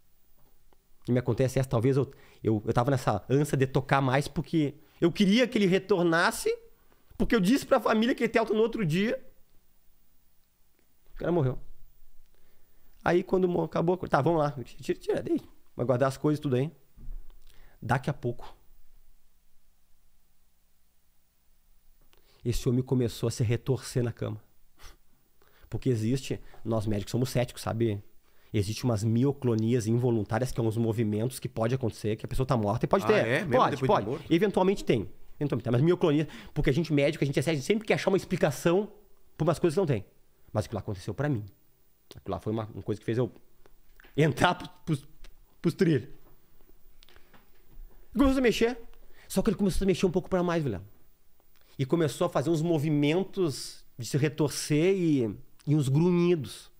que me acontece é essa. Talvez eu, eu, eu tava nessa ânsia de tocar mais porque eu queria que ele retornasse, porque eu disse pra família que ele telta no outro dia. O cara morreu. Aí quando acabou, tá, vamos lá. Tira, tira, daí. Vai guardar as coisas tudo aí. Daqui a pouco. Esse homem começou a se retorcer na cama. Porque existe, nós médicos somos céticos, sabe? Existem umas mioclonias involuntárias, que são é os movimentos que pode acontecer, que a pessoa tá morta e pode ah, ter. É? Mesmo pode, pode. De Eventualmente tem. Eventualmente tem. Mas mioclonia, porque a gente médico, a gente excede, sempre quer achar uma explicação por umas coisas que não tem. Mas aquilo lá aconteceu para mim. Aquilo lá foi uma, uma, coisa que fez eu entrar pros, pros trilhos. Começou a mexer. Só que ele começou a mexer um pouco para mais, velho. E começou a fazer uns movimentos de se retorcer e, e uns grunhidos.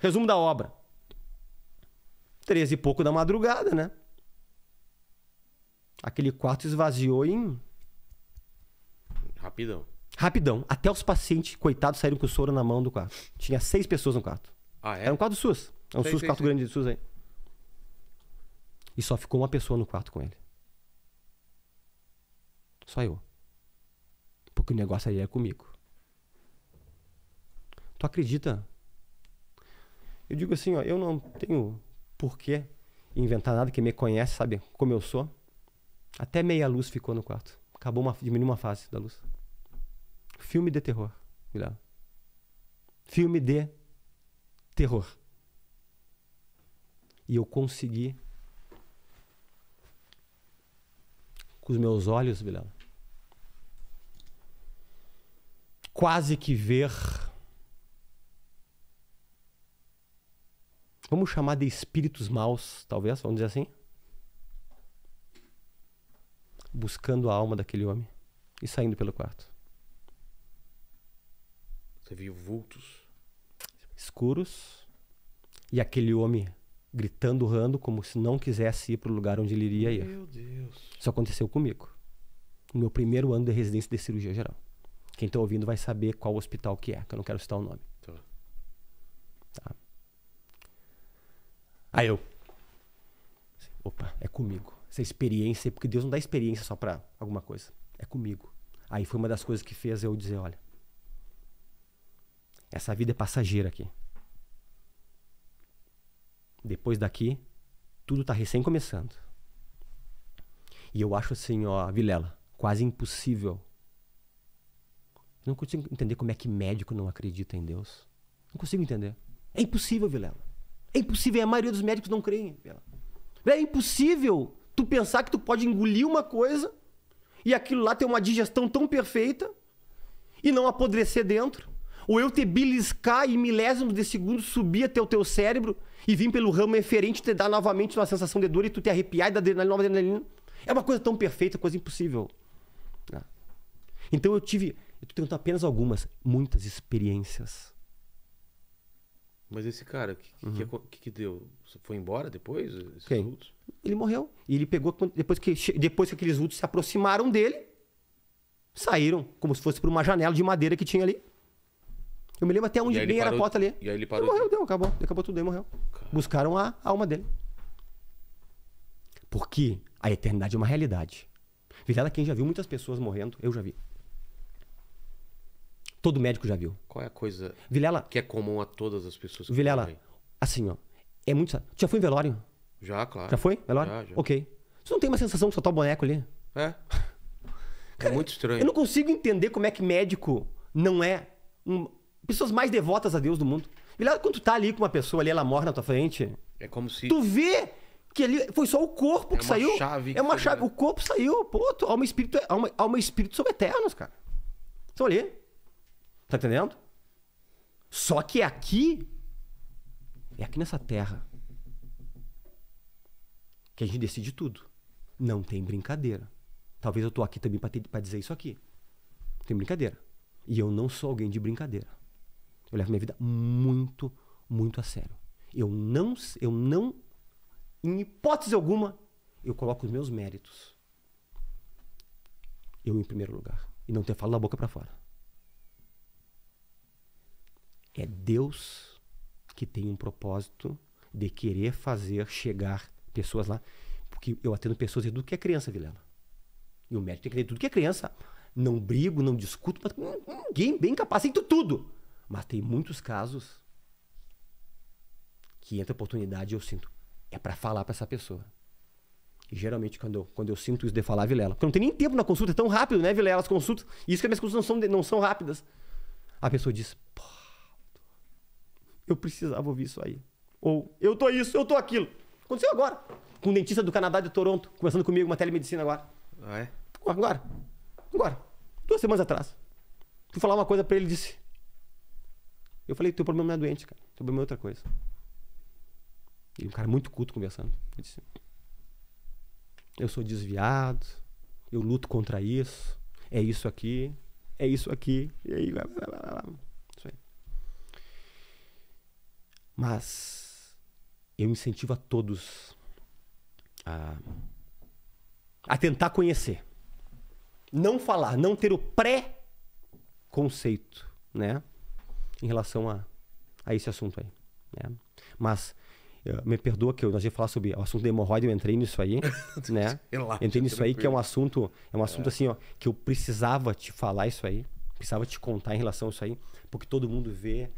Resumo da obra treze e pouco da madrugada, né? Aquele quarto esvaziou em. Rapidão. Rapidão. Até os pacientes, coitados, saíram com o soro na mão do quarto. Tinha seis pessoas no quarto. Ah, é? Era um quarto do SUS. É um sei, SUS, sei, quarto sei. grande do SUS aí. E só ficou uma pessoa no quarto com ele. Só eu. Porque o negócio aí é comigo. Tu acredita? Eu digo assim, ó, eu não tenho por que inventar nada? Quem me conhece sabe como eu sou. Até meia luz ficou no quarto. Acabou uma, diminuiu uma fase da luz. Filme de terror, Guilherme. Filme de terror. E eu consegui, com os meus olhos, Vilela, quase que ver vamos chamar de espíritos maus, talvez, vamos dizer assim, buscando a alma daquele homem e saindo pelo quarto. Você viu vultos escuros e aquele homem gritando, rando como se não quisesse ir para o lugar onde ele iria ir. Meu Deus. Isso aconteceu comigo. No meu primeiro ano de residência de cirurgia geral. Quem está ouvindo vai saber qual hospital que é, que eu não quero citar o nome. Tá. tá. Aí eu. Opa, é comigo. Essa experiência, porque Deus não dá experiência só para alguma coisa. É comigo. Aí foi uma das coisas que fez eu dizer: olha, essa vida é passageira aqui. Depois daqui, tudo está recém começando. E eu acho assim, ó, Vilela, quase impossível. não consigo entender como é que médico não acredita em Deus. Não consigo entender. É impossível, Vilela. É impossível, a maioria dos médicos não creem. É impossível tu pensar que tu pode engolir uma coisa e aquilo lá ter uma digestão tão perfeita e não apodrecer dentro. Ou eu te beliscar e milésimos de segundo subir até o teu cérebro e vir pelo ramo eferente te dar novamente uma sensação de dor e tu te arrepiar e dar adrenalina, nova adrenalina. É uma coisa tão perfeita, coisa impossível. Ah. Então eu tive, eu tenho apenas algumas, muitas experiências mas esse cara, o que, uhum. que, que, deu? Foi embora depois? Quem? Vultos? Ele morreu. E ele pegou, depois que, depois que aqueles vultos se aproximaram dele, saíram, como se fosse por uma janela de madeira que tinha ali. Eu me lembro até onde bem era a porta ali. E aí ele parou. Ele morreu, deu, acabou. Acabou tudo, aí morreu. Buscaram a, a alma dele. Porque a eternidade é uma realidade. Vilela, quem já viu muitas pessoas morrendo, eu já vi. Todo médico já viu. Qual é a coisa Vilela, que é comum a todas as pessoas? Que Vilela, assim, ó. É muito. Tu já foi em velório? Já, claro. Já foi? Velório? Já, já. Ok. Você não tem uma sensação que só tá o boneco ali? É. Cara, é muito estranho. Eu não consigo entender como é que médico não é. Um... Pessoas mais devotas a Deus do mundo. Vilela, quando tu tá ali com uma pessoa ali, ela morre na tua frente. É como se. Tu vê que ali foi só o corpo é que saiu. é uma Chave é uma chave. O corpo saiu. Pô, tu, alma e espírito, é, alma, alma espírito são eternos, cara. São ali. Tá entendendo? Só que aqui é aqui nessa terra que a gente decide tudo. Não tem brincadeira. Talvez eu tô aqui também para dizer isso aqui. Não tem brincadeira. E eu não sou alguém de brincadeira. Eu levo minha vida muito, muito a sério. Eu não, eu não, em hipótese alguma, eu coloco os meus méritos. Eu em primeiro lugar. E não ter falo da boca para fora. É Deus que tem um propósito de querer fazer chegar pessoas lá. Porque eu atendo pessoas e é tudo que é criança, Vilela. E o médico tem que ler tudo que é criança. Não brigo, não discuto, mas ninguém hum, hum, bem capacito tudo. Mas tem muitos casos que entra oportunidade eu sinto. É para falar para essa pessoa. E geralmente, quando eu, quando eu sinto isso de falar, Vilela. Porque não tem nem tempo na consulta, é tão rápido, né, Vilela? As consultas. Isso que as minhas consultas não são, não são rápidas. A pessoa diz: eu precisava ouvir isso aí. Ou eu tô isso, eu tô aquilo. Aconteceu agora. Com um dentista do Canadá de Toronto, conversando comigo, uma telemedicina agora. Ah, é? Agora. Agora. Duas semanas atrás. Fui falar uma coisa para ele disse. Eu falei, teu problema não é doente, cara. Teu problema é outra coisa. E um cara muito culto conversando. Ele disse, eu sou desviado, eu luto contra isso, é isso aqui, é isso aqui. E aí, blá, blá, blá, blá. Mas eu incentivo a todos a, a tentar conhecer. Não falar, não ter o pré-conceito, né? Em relação a, a esse assunto aí. Né? Mas eh, me perdoa que eu, nós ia falar sobre o assunto da hemorroida, eu entrei nisso aí, né? Relaxa, entrei nisso tranquilo. aí que é um assunto, é um assunto é. assim, ó, que eu precisava te falar isso aí, precisava te contar em relação a isso aí, porque todo mundo vê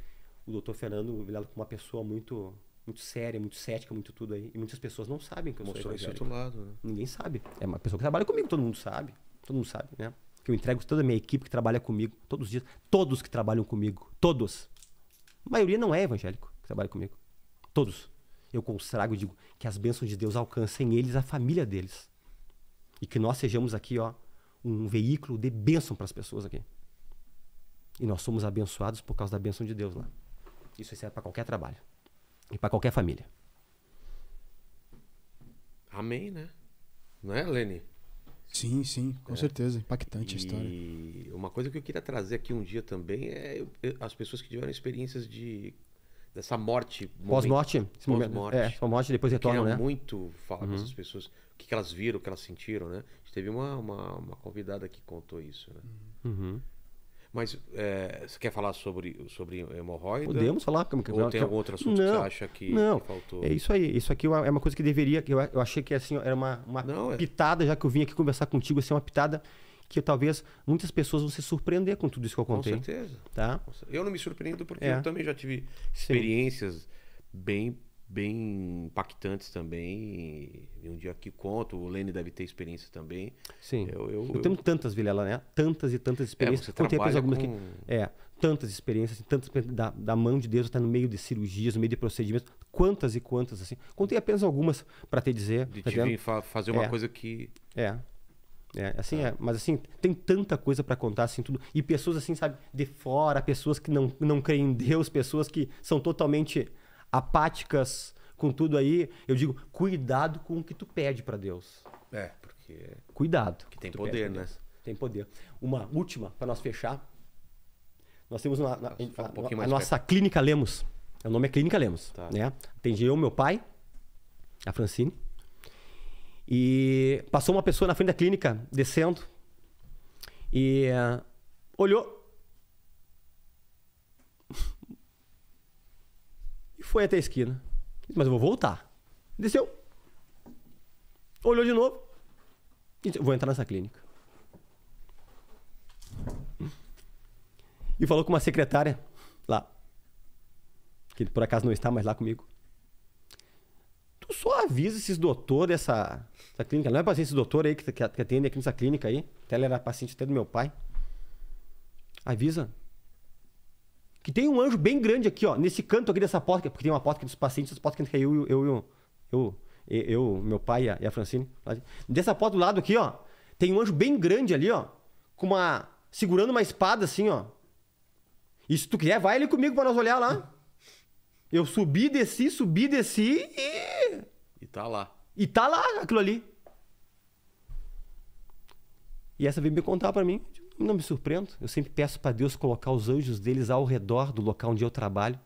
o doutor Fernando ele é uma pessoa muito muito séria, muito cética, muito tudo aí. E muitas pessoas não sabem que eu Mostrou sou esse outro lado, né? Ninguém sabe. É uma pessoa que trabalha comigo, todo mundo sabe. Todo mundo sabe, né? Que eu entrego toda a minha equipe que trabalha comigo todos os dias. Todos que trabalham comigo. Todos. A maioria não é evangélico que trabalha comigo. Todos. Eu constrago e digo que as bênçãos de Deus alcancem eles, a família deles. E que nós sejamos aqui, ó, um veículo de bênção para as pessoas aqui. E nós somos abençoados por causa da bênção de Deus lá. Isso serve para qualquer trabalho e para qualquer família. Amém, né? Não é, Leni? Sim, sim, com é. certeza. Impactante e a história. E uma coisa que eu queria trazer aqui um dia também é as pessoas que tiveram experiências de dessa morte. Pós-morte? Pós-morte. Né? É, pós-morte depois retorna, né? muito falar uhum. com essas pessoas. O que, que, elas viram, o que elas sentiram, né? A gente teve uma, uma, uma convidada que contou isso, né? Uhum. Mas é, você quer falar sobre, sobre hemorroida? Podemos falar. Como que, Ou tem algum outro assunto não, que você acha que, não. Que faltou? É isso aí. Isso aqui é, é uma coisa que deveria. Que eu, eu achei que assim, era uma, uma não, é. pitada, é... já que eu vim aqui conversar contigo, assim, é uma pitada que talvez muitas pessoas vão se surpreender com tudo isso que eu contei. Com certeza. Tá? Eu não me surpreendo porque é. eu também já tive experiências Sim. bem bem impactantes também. E um dia aqui conto, o Lene deve ter experiência também. Sim. Eu, eu, eu tenho eu... tantas, Vilela, né? Tantas e tantas é, experiências. É, você algumas com... que. É, tantas experiências, tantas da, da mão de Deus está no meio de cirurgias, no meio de procedimentos, quantas e quantas assim. Contei apenas algumas para te dizer. De tá te fa fazer uma é. coisa que. É. É, assim, é. é. mas assim, tem tanta coisa para contar, assim, tudo. E pessoas, assim, sabe, de fora, pessoas que não, não creem em Deus, pessoas que são totalmente apáticas com tudo aí, eu digo, cuidado com o que tu pede para Deus. É, porque. Cuidado. Que tem poder, né? Tem poder. Uma última, para nós fechar. Nós temos uma, na, um a, a, a nossa Clínica Lemos. O nome é Clínica Lemos. Tá. Né? Atendi eu, meu pai, a Francine. E passou uma pessoa na frente da clínica, descendo. E uh, olhou, foi até a esquina. Mas eu vou voltar. Desceu. Olhou de novo. Disse, vou entrar nessa clínica. E falou com uma secretária lá. Que por acaso não está mais lá comigo. Tu só avisa esses doutores dessa, dessa clínica. Não é paciente esse doutor aí que, que, que atende aqui nessa clínica aí. Até ela era paciente até do meu pai. Avisa que tem um anjo bem grande aqui, ó, nesse canto aqui dessa porta, é porque tem uma porta dos pacientes, essa porta que caiu eu, eu, eu, eu, eu meu pai e a, Francine. Dessa porta do lado aqui, ó, tem um anjo bem grande ali, ó, com uma segurando uma espada assim, ó. E se tu quiser, vai ali comigo para nós olhar lá. Eu subi, desci, subi, desci e e tá lá. E tá lá aquilo ali. E essa veio me contar para mim. Não me surpreendo, eu sempre peço para Deus colocar os anjos deles ao redor do local onde eu trabalho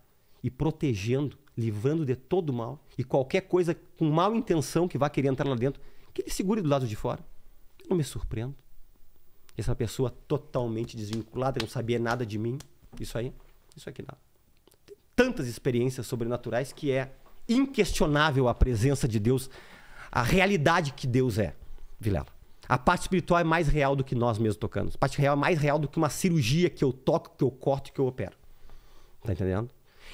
e protegendo, livrando de todo mal e qualquer coisa com mal intenção que vá querer entrar lá dentro, que ele segure do lado de fora. Eu não me surpreendo. Essa pessoa totalmente desvinculada, não sabia nada de mim. Isso aí, isso aqui não. Tem tantas experiências sobrenaturais que é inquestionável a presença de Deus, a realidade que Deus é, Vilela. A parte espiritual é mais real do que nós mesmos tocamos. A parte real é mais real do que uma cirurgia que eu toco, que eu corto, que eu opero. Tá entendendo?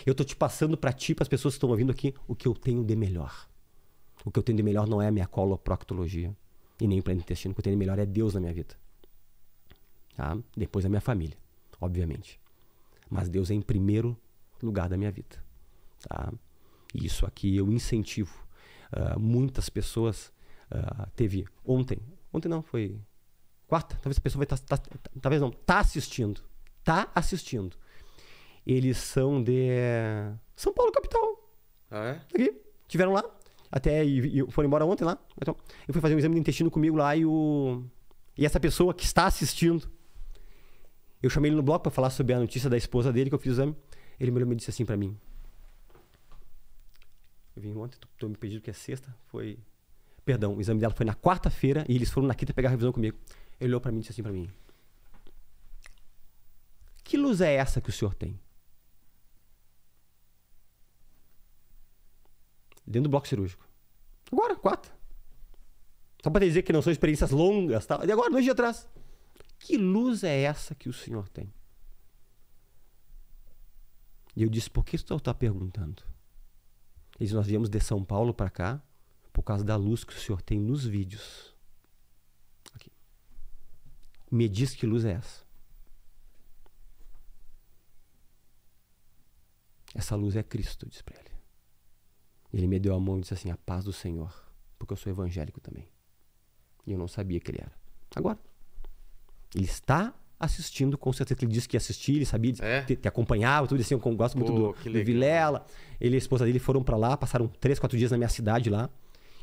Eu tô te passando para ti, para as pessoas que estão ouvindo aqui, o que eu tenho de melhor. O que eu tenho de melhor não é a minha coloproctologia e nem o plano intestino. O que eu tenho de melhor é Deus na minha vida. Tá? Depois a minha família, obviamente. Mas Deus é em primeiro lugar da minha vida. Tá? E isso aqui eu incentivo. Uh, muitas pessoas. Uh, teve ontem Ontem não, foi quarta. Talvez a pessoa vai estar. Tá, tá, talvez não, tá assistindo. Tá assistindo. Eles são de São Paulo, capital. Ah, é? Aqui. Tiveram lá. Até e, e foram embora ontem lá. Então, eu fui fazer um exame de intestino comigo lá e o. E essa pessoa que está assistindo. Eu chamei ele no bloco para falar sobre a notícia da esposa dele que eu fiz o exame. Ele me disse assim para mim. Eu vim ontem, tu, tu me pediu que é sexta, foi Perdão, o exame dela foi na quarta-feira e eles foram na quinta pegar a revisão comigo. Ele olhou para mim e disse assim para mim: Que luz é essa que o senhor tem? Dentro do bloco cirúrgico. Agora, quatro. Só para dizer que não são experiências longas, tá? E agora, dois dias atrás. Que luz é essa que o senhor tem? E eu disse: Por que o senhor está perguntando? Eles, nós viemos de São Paulo para cá por causa da luz que o senhor tem nos vídeos. Aqui. Me diz que luz é essa. Essa luz é Cristo, diz para ele. Ele me deu a mão e disse assim: A paz do Senhor, porque eu sou evangélico também. E eu não sabia que ele era. Agora, ele está assistindo, com certeza. Ele disse que ia assistir, ele sabia, é? te, te acompanhava, tudo assim. Eu gosto muito Pô, do, do Vilela. Ele e a esposa dele foram para lá, passaram três, quatro dias na minha cidade lá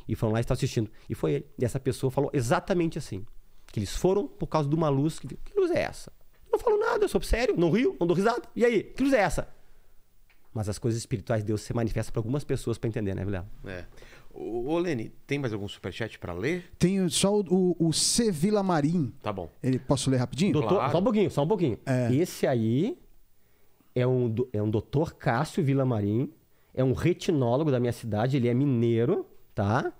e foram lá e estavam assistindo. E foi ele. E essa pessoa falou exatamente assim. Que eles foram por causa de uma luz. Que, que luz é essa? Não falo nada, eu sou sério, não rio, não dou risada. E aí, que luz é essa? Mas as coisas espirituais de Deus se manifestam para algumas pessoas para entender, né, Vilela? É. Ô, Leni, tem mais algum superchat para ler? Tenho só o, o C. Vila Marim. Tá bom. Ele, posso ler rapidinho? Doutor, claro. Só um pouquinho, só um pouquinho. É. Esse aí é um, é um doutor Cássio Vila Marim, é um retinólogo da minha cidade, ele é mineiro tá?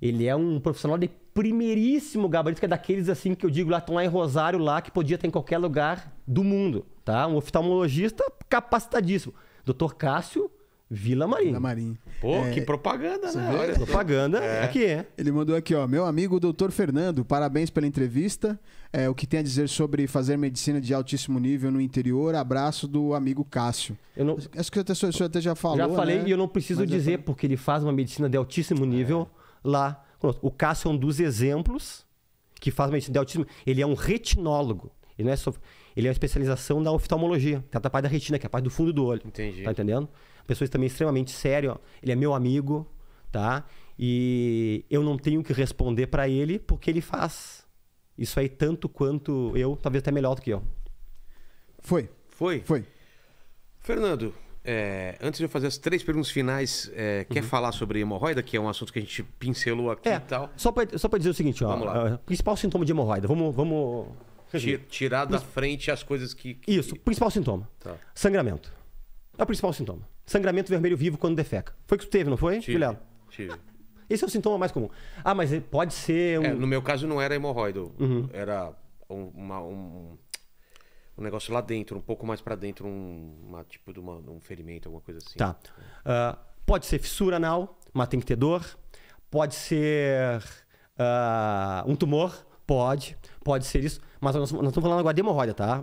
Ele é um profissional de primeiríssimo gabarito, que é daqueles assim que eu digo lá, estão lá em Rosário, lá, que podia estar em qualquer lugar do mundo, tá? Um oftalmologista capacitadíssimo. Dr. Cássio Vila Marim. Vila Marim. Pô, é, que propaganda, né? Olha, propaganda é. aqui é. Ele mandou aqui, ó. Meu amigo doutor Fernando, parabéns pela entrevista. É, o que tem a dizer sobre fazer medicina de altíssimo nível no interior? Abraço do amigo Cássio. Eu não... Acho que o senhor até já falou. Já falei né? e eu não preciso Mas dizer, porque ele faz uma medicina de altíssimo nível é. lá. O Cássio é um dos exemplos que faz medicina de altíssimo Ele é um retinólogo. Ele não é só. Ele é uma especialização da oftalmologia, trata tá, tá, a parte da retina, que é a parte do fundo do olho. Entendi. Tá entendendo? pessoas também extremamente sério. Ele é meu amigo, tá? E eu não tenho que responder para ele porque ele faz. Isso aí tanto quanto eu, talvez até melhor do que eu. Foi. Foi? Foi. Fernando, é, antes de eu fazer as três perguntas finais, é, uhum. quer falar sobre hemorroida, que é um assunto que a gente pincelou aqui é, e tal? Só para só pra dizer o seguinte, ó. Vamos lá. Uh, principal sintoma de hemorroida, vamos... vamos... tirar da frente as coisas que, que... Isso, principal sintoma. Tá. Sangramento. É o principal sintoma sangramento vermelho vivo quando defeca. Foi que tu teve, não foi, Juliano? Tive. Esse é o sintoma mais comum. Ah, mas pode ser. Um... É, no meu caso não era hemorroido. Uhum. Era uma, um, um negócio lá dentro, um pouco mais para dentro, um, uma, tipo de uma, um ferimento, alguma coisa assim. Tá. Uh, pode ser fissura anal, mas tem que ter dor. Pode ser uh, um tumor, pode. Pode ser isso. Mas nós, nós estamos falando agora de hemorroida, tá?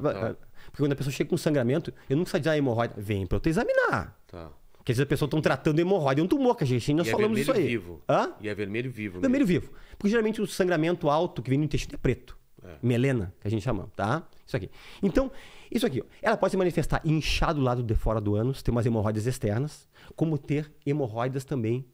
Porque quando a pessoa chega com sangramento, eu nunca sei dizer a hemorroida. Vem pra eu te examinar. Tá. Porque às vezes a pessoa estão tratando hemorroida, é um tumor que a gente nós e é falamos é isso aí. Vivo. Hã? E é vermelho vivo. Mesmo. Vermelho vivo. Porque geralmente o sangramento alto que vem no intestino é preto. É. Melena, que a gente chama, tá? Isso aqui. Então, isso aqui, ó. ela pode se manifestar inchado do lado de fora do ânus, ter umas hemorroidas externas, como ter hemorroidas também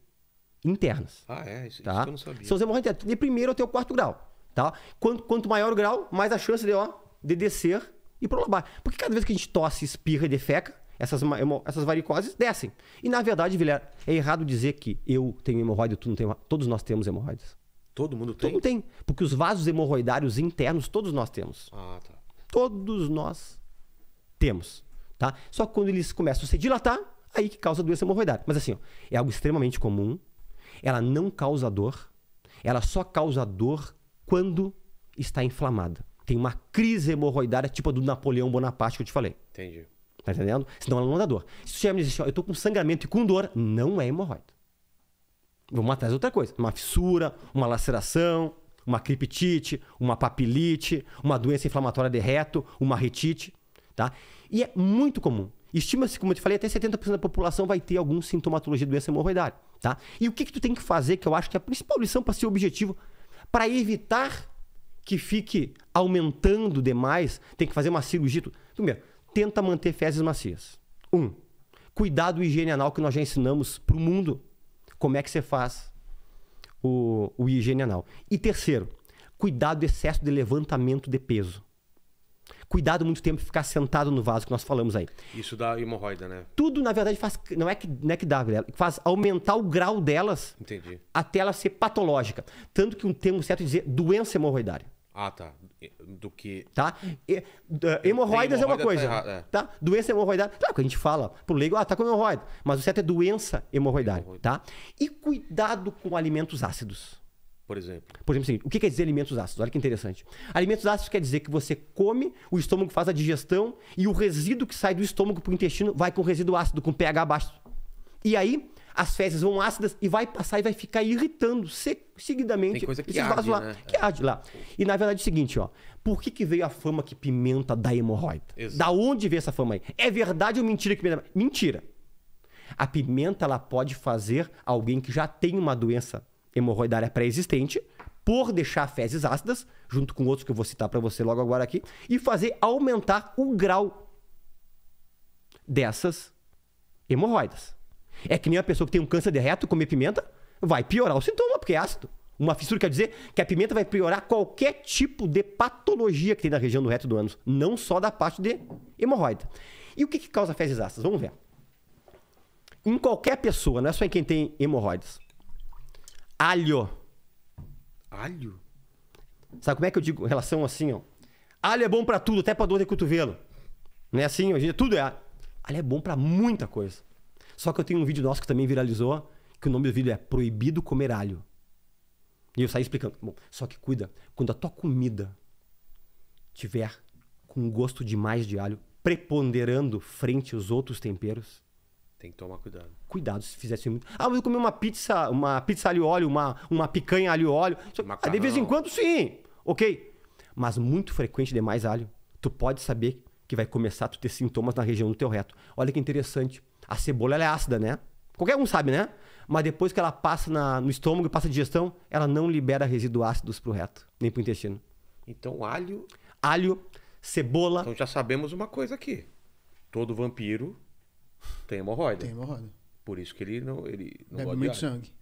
internas. Ah, é? Isso, tá? Isso eu não sabia. São as hemorroidas de primeiro até o quarto grau, tá? Quanto, quanto maior o grau, mais a chance de, ó, de descer e prolabar. Porque cada vez que a gente tosse, espirra e defeca, essas, essas varicoses descem. E na verdade, Vilher, é errado dizer que eu tenho e tu não tem, todos nós temos hemorroides Todo mundo tem? Todo mundo tem. Porque os vasos hemorroidários internos, todos nós temos. Ah, tá. Todos nós temos. Tá? Só que quando eles começam a se dilatar, aí que causa doença hemorroidária. Mas assim, ó, é algo extremamente comum. Ela não causa dor. Ela só causa dor quando está inflamada tem uma crise hemorroidária tipo a do Napoleão Bonaparte que eu te falei. Entendi. Tá entendendo? Senão ela não dá dor. Se você me diz assim, eu tô com sangramento e com dor, não é hemorroida. Vamos atrás de outra coisa. Uma fissura, uma laceração, uma criptite, uma papilite, uma doença inflamatória de reto, uma retite, tá? E é muito comum. Estima-se, como eu te falei, até 70% da população vai ter algum sintomatologia de doença hemorroidária, tá? E o que, que tu tem que fazer, que eu acho que é a principal lição para ser objetivo, para evitar que fique aumentando demais, tem que fazer uma cirurgia. Primeiro, tenta manter fezes macias. Um, cuidado do higiene anal que nós já ensinamos para o mundo como é que você faz o, o higiene anal. E terceiro, cuidado do excesso de levantamento de peso. Cuidado muito tempo de ficar sentado no vaso que nós falamos aí. Isso dá hemorroida, né? Tudo, na verdade, faz. Não é que, não é que dá, galera. Faz aumentar o grau delas Entendi. até ela ser patológica. Tanto que um termo certo dizer doença hemorroidária. Ah, tá. Do que. Tá? E, da, hemorroidas é uma tá coisa. Tá, errado, é. tá? Doença é hemorroidária. Claro que a gente fala pro leigo, ah, tá com hemorroida. Mas o certo é doença é hemorroidária, tá? E cuidado com alimentos ácidos. Por exemplo. Por exemplo, assim, o que quer dizer alimentos ácidos? Olha que interessante. Alimentos ácidos quer dizer que você come, o estômago faz a digestão e o resíduo que sai do estômago pro intestino vai com resíduo ácido, com pH baixo. E aí, as fezes vão ácidas e vai passar e vai ficar irritando seguidamente Tem coisa que esses arde, vasos lá, né? que arde lá. E na verdade é o seguinte, ó, por que, que veio a fama que pimenta da hemorroida? Da onde veio essa fama aí? É verdade ou mentira que pimenta? Mentira. A pimenta ela pode fazer alguém que já tem uma doença hemorroidária pré-existente por deixar fezes ácidas, junto com outros que eu vou citar para você logo agora aqui, e fazer aumentar o grau dessas hemorroidas. É que nem uma pessoa que tem um câncer de reto comer pimenta, vai piorar o sintoma, porque é ácido. Uma fissura quer dizer que a pimenta vai piorar qualquer tipo de patologia que tem na região do reto do ânus, não só da parte de hemorroida. E o que, que causa fezes ácidas? Vamos ver. Em qualquer pessoa, não é só em quem tem hemorroidas. Alho. Alho? Sabe como é que eu digo em relação assim, ó? Alho é bom para tudo, até para dor de cotovelo. Não é assim, hoje em dia tudo é alho. Alho é bom para muita coisa. Só que eu tenho um vídeo nosso que também viralizou, que o nome do vídeo é Proibido Comer Alho. E eu saí explicando. Bom, só que cuida, quando a tua comida tiver com gosto demais de alho, preponderando frente aos outros temperos. Tem que tomar cuidado. Cuidado se fizesse assim muito. Ah, mas eu comi uma pizza, uma pizza alho óleo, uma, uma picanha alho óleo. Ah, de vez em quando, sim. Ok. Mas muito frequente demais alho. Tu pode saber que vai começar a tu ter sintomas na região do teu reto. Olha que interessante. A cebola é ácida, né? Qualquer um sabe, né? Mas depois que ela passa na, no estômago, passa a digestão, ela não libera resíduos ácidos pro reto, nem pro intestino. Então, alho. Alho, cebola. Então já sabemos uma coisa aqui. Todo vampiro tem hemorroida. Tem hemorroida. Por isso que ele não. Ele não Bebe muito sangue.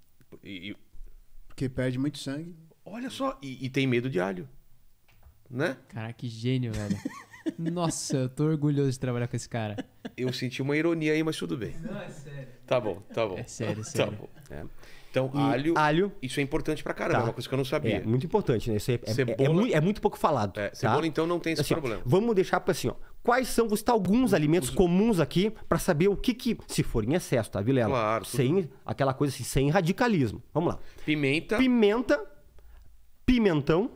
E, e... Porque perde muito sangue. Olha só, e, e tem medo de alho. Né? Cara, que gênio, velho. Nossa, eu tô orgulhoso de trabalhar com esse cara. Eu senti uma ironia aí, mas tudo bem. Não, é sério. Tá bom, tá bom. É sério, é tá sério. Tá bom. É. Então, e alho, alho. Isso é importante pra caramba, tá. é uma coisa que eu não sabia. É muito importante, né? Isso é, cebola, é, é, muito, é muito pouco falado. É, tá? cebola, tá? então, não tem esse assim, problema. vamos deixar para assim, ó. Quais são, alguns os, alimentos os... comuns aqui para saber o que que, se for em excesso, tá, Vilela? Claro. Sem tudo. aquela coisa assim, sem radicalismo. Vamos lá. Pimenta. Pimenta. Pimentão.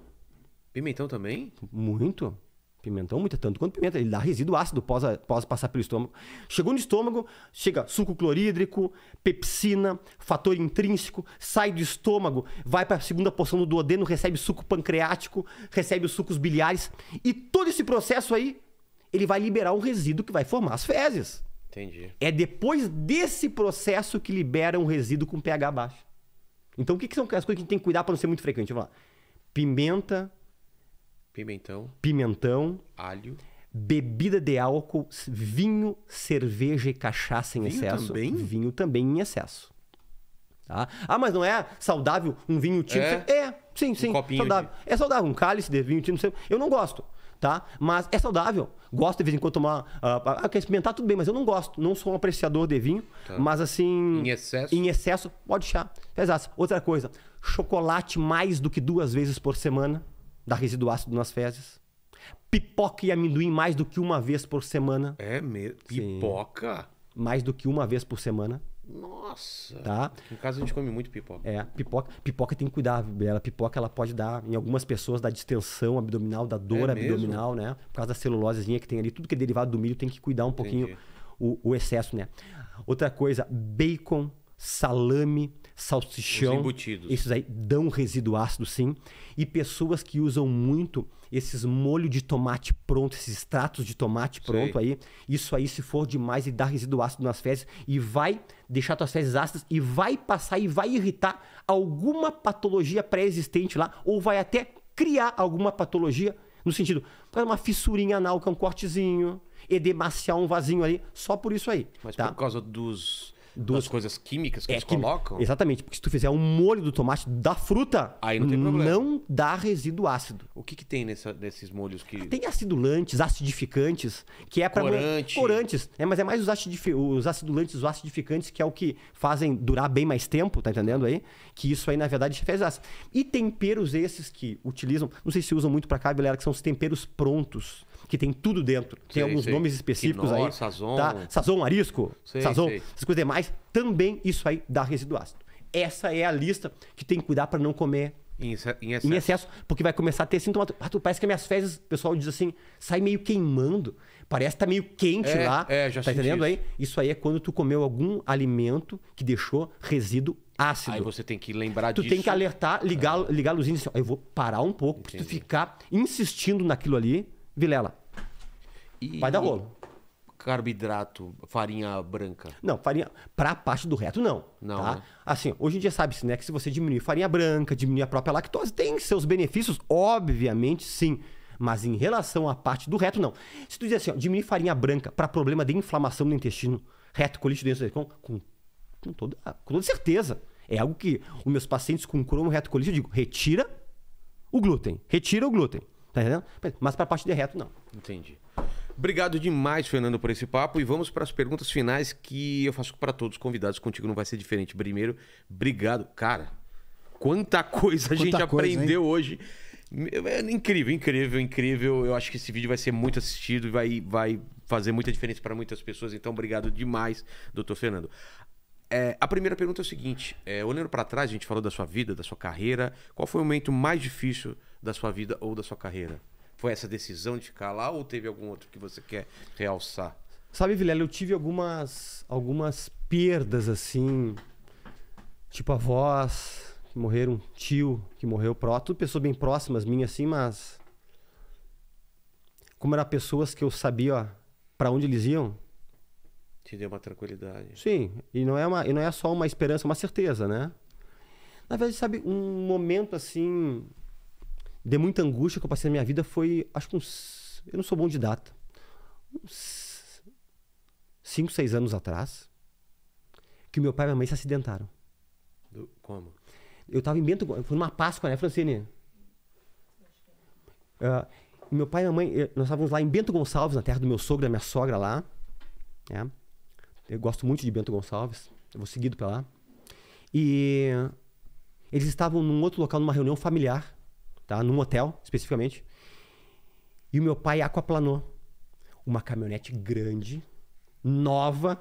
Pimentão também? Muito. Pimentão, muito tanto quanto pimenta, ele dá resíduo ácido após, após passar pelo estômago. Chegou no estômago, chega suco clorídrico, pepsina, fator intrínseco, sai do estômago, vai para a segunda porção do duodeno, recebe suco pancreático, recebe os sucos biliares. E todo esse processo aí, ele vai liberar um resíduo que vai formar as fezes. Entendi. É depois desse processo que libera um resíduo com pH baixo. Então, o que, que são as coisas que a gente tem que cuidar para não ser muito frequente? Vamos lá. Pimenta, Pimentão. Pimentão. Alho. Bebida de álcool, vinho, cerveja e cachaça em vinho excesso. Também? Vinho também em excesso. Tá? Ah, mas não é saudável um vinho tinto? É, é sim, sim. Um saudável. De... É saudável, um cálice de vinho tinto. Eu não gosto tá? Mas é saudável. Gosto de vez em quando tomar. Ah, ah, ah, quer experimentar, tudo bem, mas eu não gosto. Não sou um apreciador de vinho. Tá. Mas assim. Em excesso? Em excesso, pode chá. Exato. Outra coisa, chocolate mais do que duas vezes por semana da resíduo ácido nas fezes. Pipoca e amendoim mais do que uma vez por semana. É mesmo? Pipoca? Sim. Mais do que uma vez por semana. Nossa! Tá? Em casa a gente come muito pipoca. É, pipoca, pipoca tem que cuidar, ela pipoca ela pode dar em algumas pessoas da distensão abdominal, da dor é abdominal, mesmo? né? Por causa da celulosezinha que tem ali, tudo que é derivado do milho tem que cuidar um pouquinho o, o, excesso, né? Outra coisa, bacon, salame, salsichão. Esses aí dão resíduo ácido, sim. E pessoas que usam muito esses molho de tomate pronto, esses extratos de tomate pronto Sei. aí. Isso aí, se for demais e dá resíduo ácido nas fezes, e vai deixar tuas fezes ácidas e vai passar e vai irritar alguma patologia pré-existente lá, ou vai até criar alguma patologia no sentido, uma fissurinha anal, que é um cortezinho, edemaciar um vasinho ali, só por isso aí. Mas tá? por causa dos duas coisas químicas que é, eles colocam? Exatamente, porque se tu fizer um molho do tomate da fruta, aí não tem problema. Não dá resíduo ácido. O que, que tem nessa, nesses molhos que Tem acidulantes, acidificantes, que é para Corante. corantes, é, mas é mais os, acidif... os acidulantes, os acidificantes que é o que fazem durar bem mais tempo, tá entendendo aí? Que isso aí na verdade faz ácido. E temperos esses que utilizam, não sei se usam muito para cá, galera, que são os temperos prontos que tem tudo dentro. Tem alguns sei. nomes específicos aí. Sazon. Tá? Sazon, arisco, sei, sazon, sei. essas coisas demais. Também isso aí dá resíduo ácido. Essa é a lista que tem que cuidar para não comer em, em, excesso. em, excesso. porque vai começar a ter sintomas. Ah, parece que minhas fezes, o pessoal diz assim, sai meio queimando, parece que tá meio quente é, lá. É, já tá entendendo isso. aí? Isso aí é quando tu comeu algum alimento que deixou resíduo ácido. Aí você tem que lembrar tu disso. Tu tem que alertar, ligar, é. ligar a luzinha e assim, ah, eu vou parar um pouco, Entendi. porque tu ficar insistindo naquilo ali, Vilela. E... Vai dar rolo. Carboidrato, farinha branca. Não, farinha. Pra parte do reto, não. Não. Tá? Né? Assim, hoje em dia sabe-se, né? Que se você diminuir farinha branca, diminuir a própria lactose, tem seus benefícios? Obviamente, sim. Mas em relação à parte do reto, não. Se tu diz assim, ó, diminuir farinha branca para problema de inflamação no intestino, reto, colite do com, com, toda, com toda certeza. É algo que os meus pacientes com cromo reto colite, eu digo, retira o glúten. Retira o glúten. Tá entendendo? Mas para a parte de reto, não. Entendi. Obrigado demais, Fernando, por esse papo. E vamos para as perguntas finais que eu faço para todos os convidados. Contigo não vai ser diferente. Primeiro, obrigado. Cara, quanta coisa quanta a gente coisa, aprendeu hein? hoje. É incrível, incrível, incrível. Eu acho que esse vídeo vai ser muito assistido e vai, vai fazer muita diferença para muitas pessoas. Então, obrigado demais, doutor Fernando. É, a primeira pergunta é o seguinte: é, olhando para trás, a gente falou da sua vida, da sua carreira. Qual foi o momento mais difícil da sua vida ou da sua carreira? Foi essa decisão de ficar lá ou teve algum outro que você quer realçar? Sabe, Vilela, eu tive algumas, algumas perdas assim, tipo avós, que morreram, um tio que morreu próximo, tudo pessoas bem próximas minhas assim, mas como eram pessoas que eu sabia, ó, para onde eles iam, te deu uma tranquilidade. Sim, e não é uma, e não é só uma esperança, uma certeza, né? Na verdade, sabe, um momento assim de muita angústia que eu passei na minha vida foi, acho que uns. Eu não sou bom de data. Uns 5, 6 anos atrás, que meu pai e minha mãe se acidentaram. Do, como? Eu tava em Bento Foi numa Páscoa, né, Francine? Uh, meu pai e minha mãe, eh, nós estávamos lá em Bento Gonçalves, na terra do meu sogro, da minha sogra lá. Né? Eu gosto muito de Bento Gonçalves. Eu vou seguido pra lá. E eles estavam num outro local, numa reunião familiar tá? Num hotel, especificamente. E o meu pai aquaplanou. Uma caminhonete grande, nova,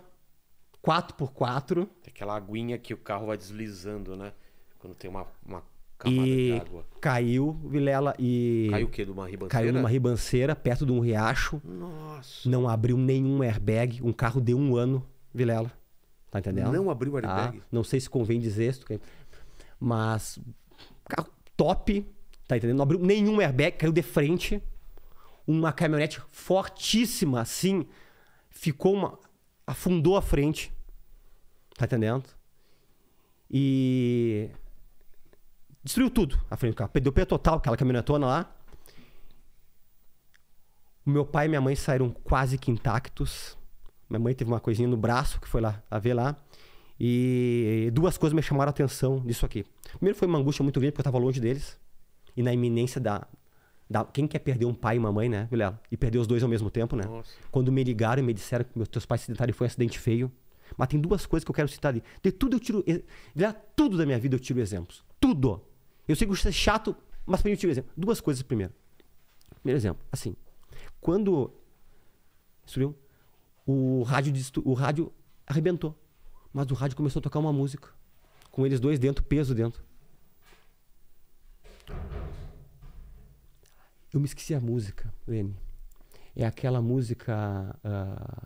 4x4. Tem aquela aguinha que o carro vai deslizando, né? Quando tem uma, uma camada e de água. Caiu, Vilela, e. Caiu o quê? De uma ribanceira? Caiu numa ribanceira, perto de um riacho. Nossa. Não abriu nenhum airbag. Um carro de um ano, Vilela. Tá entendendo? Não abriu tá? airbag. não sei se convém dizer isso. Mas. Carro top Tá entendendo? Não abriu nenhum airbag, caiu de frente. Uma caminhonete fortíssima, assim. Ficou uma. Afundou a frente. Tá entendendo? E. Destruiu tudo a frente do carro. Perdeu o pé total, aquela caminhonetona lá. O meu pai e minha mãe saíram quase que intactos. Minha mãe teve uma coisinha no braço que foi lá a ver lá. E duas coisas me chamaram a atenção disso aqui. Primeiro foi uma angústia muito grande porque eu estava longe deles e na iminência da, da. Quem quer perder um pai e uma mãe, né, Vilela? E perder os dois ao mesmo tempo, né? Nossa. Quando me ligaram e me disseram que meus teus pais se sentaram e foi um acidente feio. Mas tem duas coisas que eu quero citar ali. De tudo eu tiro. Vilela, tudo da minha vida eu tiro exemplos. Tudo. Eu sei que isso é chato, mas para mim eu tiro exemplos. Duas coisas primeiro. Primeiro exemplo, assim. Quando. Subiu, o rádio, o rádio arrebentou. Mas o rádio começou a tocar uma música. Com eles dois dentro, peso dentro. Eu me esqueci a música, Lene. É aquela música. Uh,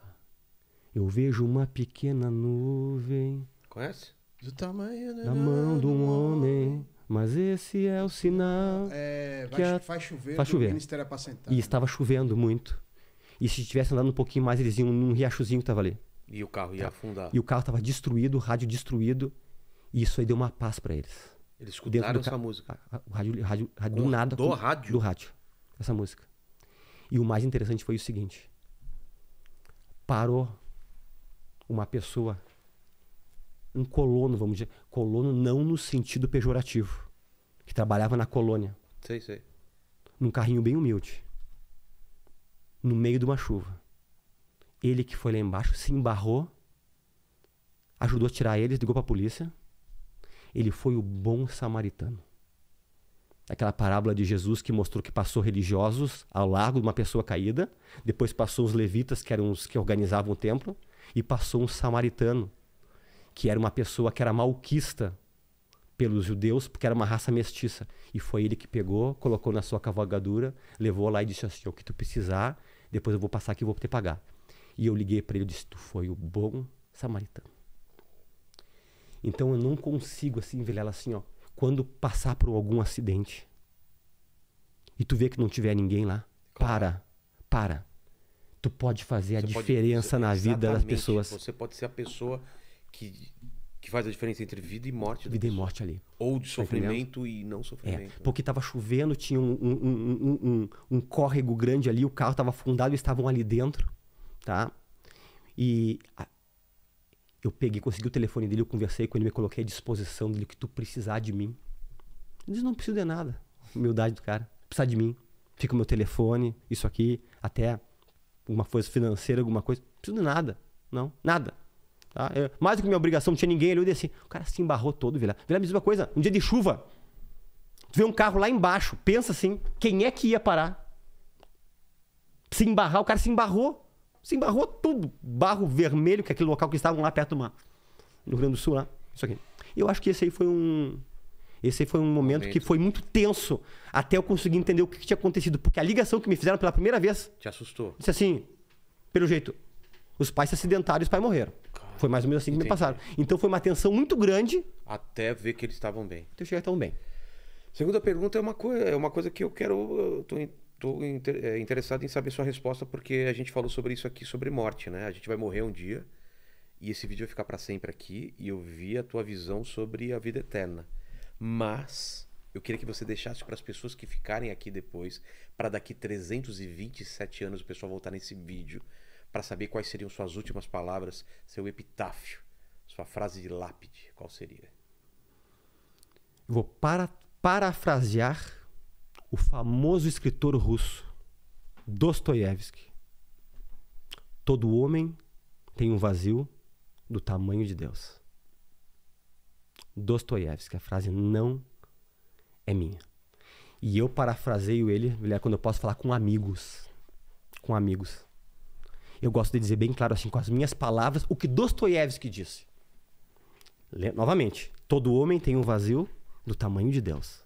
eu vejo uma pequena nuvem. Conhece? Do tamanho da, na mão de um homem. Mas esse é o sinal. É, que vai, a... faz chover. Faz chover. Ministério é sentar, E estava chovendo muito. E se tivesse andando um pouquinho mais, eles iam num riachozinho que estava ali. E o carro ia tá. afundar. E o carro estava destruído, o rádio destruído. E isso aí deu uma paz para eles. Eles escutaram essa ca... música. o rádio, rádio, rádio do nada. Do rádio? Do rádio essa música. E o mais interessante foi o seguinte: parou uma pessoa, um colono, vamos dizer, colono não no sentido pejorativo, que trabalhava na colônia. Sei, sei. Num carrinho bem humilde, no meio de uma chuva. Ele que foi lá embaixo se embarrou, ajudou a tirar eles, ligou para a polícia. Ele foi o bom samaritano. Aquela parábola de Jesus que mostrou que passou religiosos ao largo de uma pessoa caída, depois passou os levitas, que eram os que organizavam o templo, e passou um samaritano, que era uma pessoa que era malquista pelos judeus, porque era uma raça mestiça. E foi ele que pegou, colocou na sua cavalgadura, levou lá e disse assim: o que tu precisar, depois eu vou passar aqui e vou te pagar. E eu liguei para ele e disse: tu foi o bom samaritano. Então eu não consigo assim ver ela assim, ó, quando passar por algum acidente e tu vê que não tiver ninguém lá, claro. para, para. Tu pode fazer você a diferença pode, na vida das pessoas. Você pode ser a pessoa que, que faz a diferença entre vida e morte. Vida e morte ali. Ou de tá sofrimento e não sofrimento. É, né? porque estava chovendo, tinha um, um, um, um, córrego grande ali, o carro estava afundado, estavam ali dentro, tá? E eu peguei, consegui o telefone dele, eu conversei com ele, me coloquei à disposição dele, que tu precisar de mim. Ele disse, não preciso de nada. Humildade do cara. precisa de mim. Fica o meu telefone, isso aqui, até alguma coisa financeira, alguma coisa. Não preciso de nada. Não, nada. Tá? Eu, mais do que minha obrigação, não tinha ninguém ali. Eu disse assim, o cara se embarrou todo, Vila. Vila me diz uma coisa, um dia de chuva, tu vê um carro lá embaixo, pensa assim, quem é que ia parar? Se embarrar, o cara se embarrou. Se embarrou tudo. Barro vermelho, que é aquele local que estavam lá perto do mar. No Rio Grande do Sul, lá. Isso aqui. Eu acho que esse aí foi um. Esse aí foi um momento, momento. que foi muito tenso até eu conseguir entender o que, que tinha acontecido. Porque a ligação que me fizeram pela primeira vez. Te assustou. Disse assim: pelo jeito, os pais se acidentaram e os pais morreram. Caramba, foi mais ou menos assim que entendi. me passaram. Então foi uma tensão muito grande. Até ver que eles estavam bem. Até chegar tão bem. Segunda pergunta é uma, co é uma coisa que eu quero. Eu tô estou inter eh, interessado em saber sua resposta porque a gente falou sobre isso aqui, sobre morte, né? A gente vai morrer um dia e esse vídeo vai ficar para sempre aqui e eu vi a tua visão sobre a vida eterna. Mas eu queria que você deixasse para as pessoas que ficarem aqui depois, para daqui 327 anos o pessoal voltar nesse vídeo para saber quais seriam suas últimas palavras, seu epitáfio, sua frase de lápide, qual seria? vou para, parafrasear o famoso escritor russo Dostoiévski. Todo homem tem um vazio do tamanho de Deus. Dostoiévski, a frase não é minha. E eu parafraseio ele, é quando eu posso falar com amigos. Com amigos. Eu gosto de dizer bem claro assim, com as minhas palavras, o que Dostoiévski disse. novamente, todo homem tem um vazio do tamanho de Deus.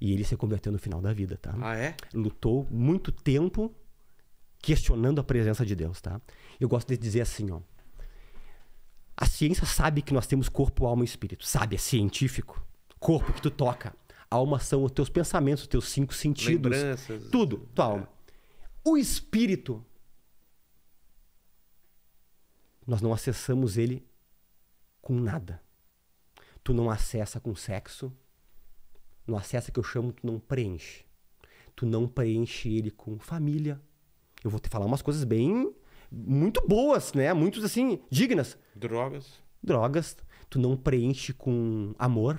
E ele se converteu no final da vida, tá? Ah, é? Lutou muito tempo questionando a presença de Deus, tá? Eu gosto de dizer assim, ó. A ciência sabe que nós temos corpo, alma e espírito. Sabe, é científico. Corpo que tu toca. Alma são os teus pensamentos, os teus cinco sentidos. Lembranças. Tudo, é. tua é. alma. O espírito, nós não acessamos ele com nada. Tu não acessa com sexo, no acesso que eu chamo, tu não preenche. Tu não preenche ele com família. Eu vou te falar umas coisas bem. muito boas, né? Muitos assim, dignas. Drogas. Drogas. Tu não preenche com amor.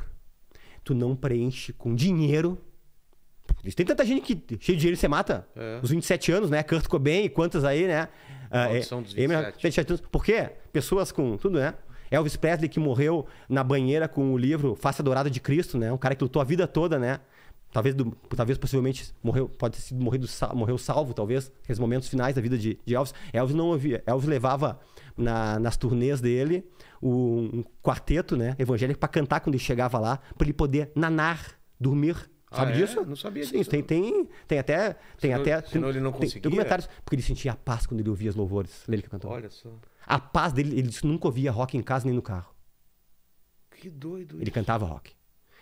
Tu não preenche com dinheiro. Tem tanta gente que cheio de dinheiro você mata. É. Os 27 anos, né? Kurt bem e quantas aí, né? Ah, é, são dos 27. Por quê? Pessoas com tudo, né? Elvis Presley, que morreu na banheira com o livro Faça Dourada de Cristo, né? Um cara que lutou a vida toda, né? Talvez, do, talvez possivelmente, morreu, pode ter sido morrido, morreu salvo, talvez, nesses momentos finais da vida de, de Elvis. Elvis não ouvia. Elvis levava na, nas turnês dele um, um quarteto né, evangélico para cantar quando ele chegava lá, para ele poder nanar, dormir. Ah, Sabe ah, é? disso? Não sabia Sim, disso. Tem, tem, tem até. Tem senão, até senão tem, ele não conseguia. Tem, tem comentários, porque ele sentia a paz quando ele ouvia os louvores. dele ele que cantou. Olha só. A paz dele, ele disse, nunca ouvia rock em casa nem no carro. Que doido. Ele isso. cantava rock.